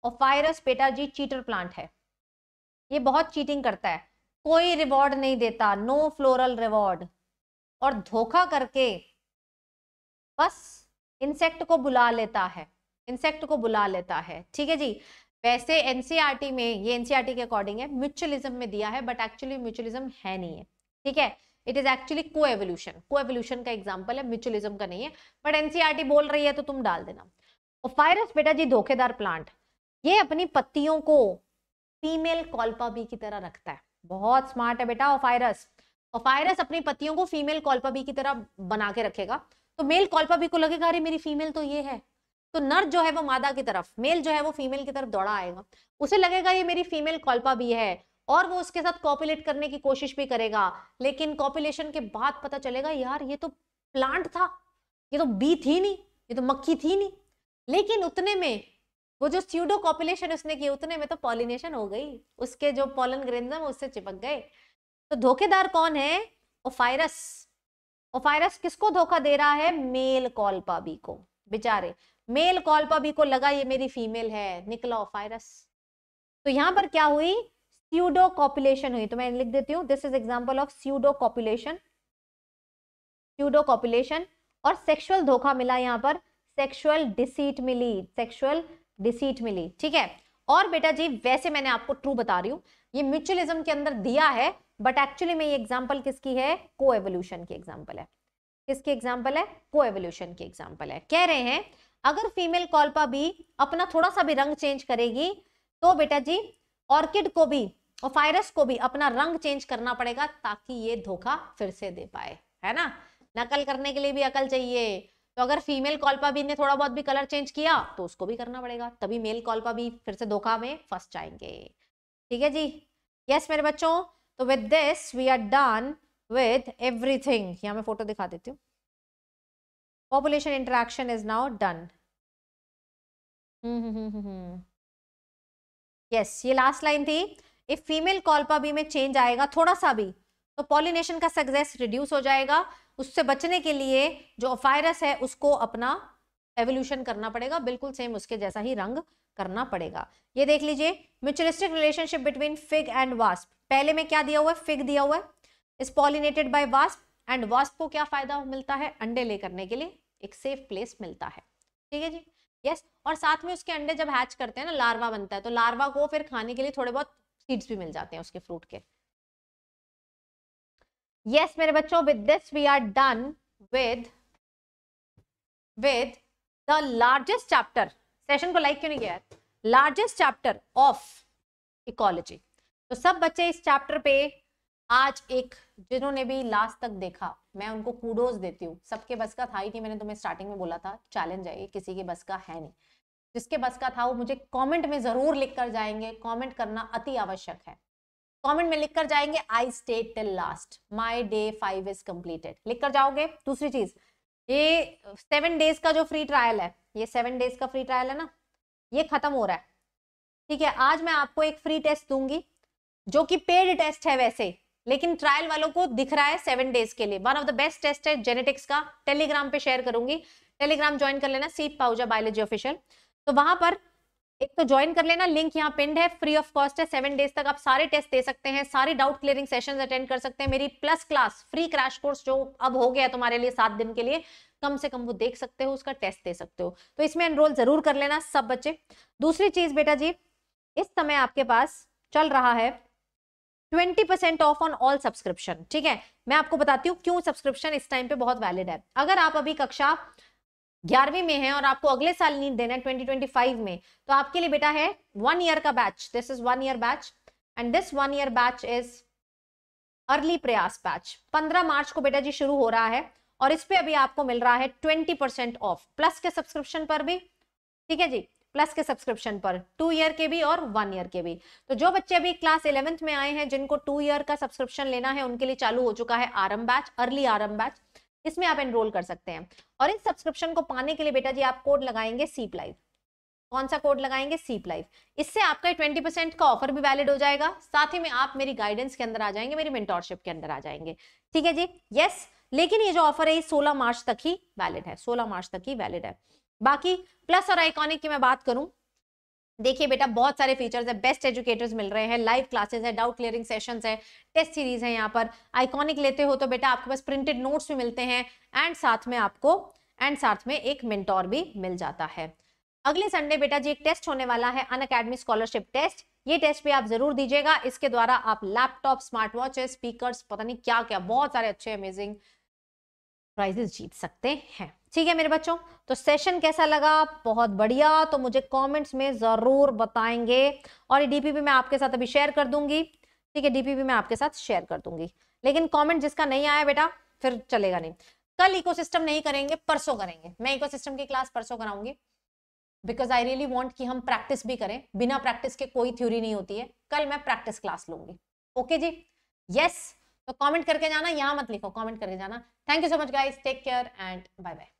और फायरस पेटाजी चीटर प्लांट है ये बहुत चीटिंग करता है कोई रिवॉर्ड नहीं देता नो फ्लोरल रिवॉर्ड और धोखा करके बस इंसेक्ट को बुला लेता है इंसेक्ट को बुला लेता है ठीक है जी वैसे एनसीईआरटी e में ये एनसीईआरटी e के अकॉर्डिंग है म्यूचुअलिज्म में दिया है बट एक्चुअली म्यूचुअलिज्म है नहीं है ठीक है it is actually coevolution coevolution का एग्जाम्पल है म्यूचुअलिज्म का नहीं है बट एनसीआरटी e बोल रही है तो तुम डाल देना ओफायरस बेटा जी धोखेदार प्लांट ये अपनी पत्तियों को फीमेल कॉल्पा बी की तरह रखता है बहुत स्मार्ट है बेटा ओफायरस ओफायरस अपनी पत्तियों को फीमेल कॉल्पा बी की तरह बना के रखेगा तो मेल कॉल्पा बी को लगेगा अरे मेरी फीमेल तो ये है तो नर जो है वो मादा की तरफ मेल जो है वो फीमेल की तरफ दौड़ा आएगा उसे लगेगा ये मेरी फीमेल कॉल्पा बी है और वो उसके साथ कॉपुलेट करने की कोशिश भी करेगा लेकिन कॉपुलेशन के बाद पता चलेगा यार ये तो प्लांट था ये तो बी थी नहीं ये तो मक्खी थी नहीं लेकिन उतने में वो जो स्यूडो कॉपुलेशन उसने की उतने में तो पॉलिनेशन हो गई उसके जो पॉलन ग्रेंजम उससे चिपक गए तो धोखेदार कौन है ओफायरस ओफायरस किसको धोखा दे रहा है मेल कॉल्पाबी को बेचारे मेल कॉल्पाबी को लगा ये मेरी फीमेल है निकला ओफायरस तो यहाँ पर क्या हुई स्यूडो कॉपुलेशन हुई तो मैं लिख देती हूँ this is example of pseudo copulation pseudo copulation और सेक्सुअल धोखा मिला यहाँ पर सेक्सुअल डिसीट मिली सेक्सुअल डिसीट मिली ठीक है और बेटा जी वैसे मैंने आपको ट्रू बता रही हूँ ये म्यूचुअलिज्म के अंदर दिया है बट एक्चुअली में ये एग्जाम्पल किसकी है को एवोल्यूशन की एग्जाम्पल है किसकी एग्जाम्पल है को एवोल्यूशन की एग्जाम्पल है कह रहे हैं अगर फीमेल कॉल्पा भी अपना थोड़ा सा भी रंग चेंज करेगी तो बेटा जी ऑर्किड को भी और फायरस को भी अपना रंग चेंज करना पड़ेगा ताकि ये धोखा फिर से दे पाए है ना नकल करने के लिए भी अकल चाहिए तो अगर फीमेल कॉल्पाबीन ने थोड़ा बहुत भी कलर चेंज किया तो उसको भी करना पड़ेगा तभी मेल कॉल्पाबी फिर से धोखा में फंस जाएंगे ठीक है जी यस मेरे बच्चों तो with this we are done with everything यहाँ मैं फोटो दिखा देती हूँ population interaction is now done yes ये लास्ट लाइन थी इफ फीमेल कॉल्पा बी में चेंज आएगा थोड़ा सा भी तो पॉलिनेशन का सक्सेस रिड्यूस हो जाएगा उससे बचने के लिए जो फायरस है उसको अपना एवोल्यूशन करना पड़ेगा बिल्कुल सेम उसके जैसा ही रंग करना पड़ेगा ये देख लीजिए mutualistic relationship between fig and wasp पहले में क्या दिया हुआ है फिग दिया हुआ है इस pollinated by wasp and wasp को क्या फायदा मिलता है अंडे ले करने के लिए एक सेफ प्लेस मिलता है ठीक है जी यस yes. और साथ में उसके अंडे जब हैच करते हैं ना लार्वा बनता है तो लार्वा को फिर खाने के लिए थोड़े बहुत सीड्स भी मिल जाते हैं उसके फ्रूट के यस yes, मेरे बच्चों with this we are done with with the largest chapter session को लाइक क्यों नहीं किया लार्जेस्ट चैप्टर ऑफ इकोलॉजी तो सब बच्चे इस चैप्टर पे आज एक जिन्होंने भी लास्ट तक देखा मैं उनको कूडोज देती हूँ सबके बस का था ही नहीं मैंने तुम्हें स्टार्टिंग में बोला था चैलेंज है किसी के बस का है नहीं जिसके बस का था वो मुझे कमेंट में जरूर लिख कर जाएंगे कमेंट करना अति आवश्यक है कमेंट में लिखकर जाएंगे I stay till last my day five is completed लिखकर जाओगे दूसरी चीज ये सेवन डेज का जो फ्री ट्रायल है ये सेवन डेज का फ्री ट्रायल है ना ये खत्म हो रहा है ठीक है आज मैं आपको एक फ्री टेस्ट दूंगी जो कि पेड टेस्ट है वैसे लेकिन ट्रायल वालों को दिख रहा है सेवन डेज के लिए one of the best test है जेनेटिक्स का टेलीग्राम पे शेयर करूंगी टेलीग्राम ज्वाइन कर लेना सीट पाउजा बायोलॉजी ऑफिशियल तो वहां पर एक तो ज्वाइन कर लेना लिंक यहाँ पिंड है फ्री ऑफ कॉस्ट है सेवन डेज तक आप सारे टेस्ट दे सकते हैं सारे डाउट क्लियरिंग सेशंस अटेंड कर सकते हैं मेरी plus class free crash course जो अब हो गया तुम्हारे लिए सात दिन के लिए कम से कम वो देख सकते हो उसका टेस्ट दे सकते हो तो इसमें एनरोल जरूर कर लेना सब बच्चे दूसरी चीज बेटा जी इस समय आपके पास चल रहा है 20% ऑफ ऑन ऑल सब्सक्रिप्शन ठीक है मैं आपको बताती हूँ क्यों सब्सक्रिप्शन इस टाइम पे बहुत वैलिड है अगर आप अभी कक्षा ग्यारहवीं में है और आपको अगले साल नींद देना है 2025 में तो आपके लिए बेटा है वन ईयर का batch this is one year batch and this one year batch is early Prayas batch पंद्रह मार्च को बेटा जी शुरू हो रहा है और इस पे अभी आपको मिल रहा है ट्वेंटी परसेंट ऑफ प्लस के सब्सक्रिप्शन पर भी ठीक है जी प्लस के सब्सक्रिप्शन पर टू ईयर के भी और वन ईयर के भी तो जो बच्चे अभी क्लास इलेवेंथ में आए हैं जिनको टू ईयर का सब्सक्रिप्शन लेना है उनके लिए चालू हो चुका है Aarambh batch early Aarambh batch इसमें आप एनरोल कर सकते हैं और इस सब्सक्रिप्शन को पाने के लिए बेटा जी आप कोड लगाएंगे सीप लाइव कौन सा कोड लगाएंगे सीप लाइव इससे आपका ट्वेंटी परसेंट का ऑफर भी वैलिड हो जाएगा साथ ही में आप मेरी गाइडेंस के अंदर आ जाएंगे मेरी मेंटोरशिप के अंदर आ जाएंगे ठीक है जी यस लेकिन ये जो ऑफर है ये सोलह मार्च तक ही वैलिड है सोलह मार्च तक ही वैलिड है बाकी प्लस और आइकॉनिक की मैं बात करूं देखिए बेटा बहुत सारे फीचर्स है बेस्ट एजुकेटर्स मिल रहे हैं लाइव क्लासेस है डाउट क्लियरिंग सेशंस है टेस्ट सीरीज है यहाँ पर आइकॉनिक लेते हो तो बेटा आपके पास प्रिंटेड नोट्स भी मिलते हैं एंड साथ में आपको एंड साथ में एक मिनटोर भी मिल जाता है अगले संडे बेटा जी एक टेस्ट होने वाला है अन अकेडमी स्कॉलरशिप टेस्ट ये टेस्ट भी आप जरूर दीजिएगा इसके द्वारा आप लैपटॉप स्मार्ट वॉचेस स्पीकर पता नहीं क्या क्या बहुत सारे अच्छे अमेजिंग प्राइजेस जीत सकते हैं ठीक है मेरे बच्चों तो सेशन कैसा लगा बहुत बढ़िया तो मुझे कमेंट्स में ज़रूर बताएंगे और ये डीपीपी मैं आपके साथ अभी शेयर कर दूंगी ठीक है डीपीपी मैं आपके साथ शेयर कर दूंगी लेकिन कमेंट जिसका नहीं आया बेटा फिर चलेगा नहीं कल इकोसिस्टम नहीं करेंगे परसों करेंगे मैं इको की क्लास परसों कराऊंगी बिकॉज आई रियली वॉन्ट कि हम प्रैक्टिस भी करें बिना प्रैक्टिस के कोई थ्योरी नहीं होती है कल मैं प्रैक्टिस क्लास लूंगी ओके जी यस yes, तो कमेंट करके जाना यहाँ मत लिखो कमेंट करके जाना thank you so much guys take care and bye bye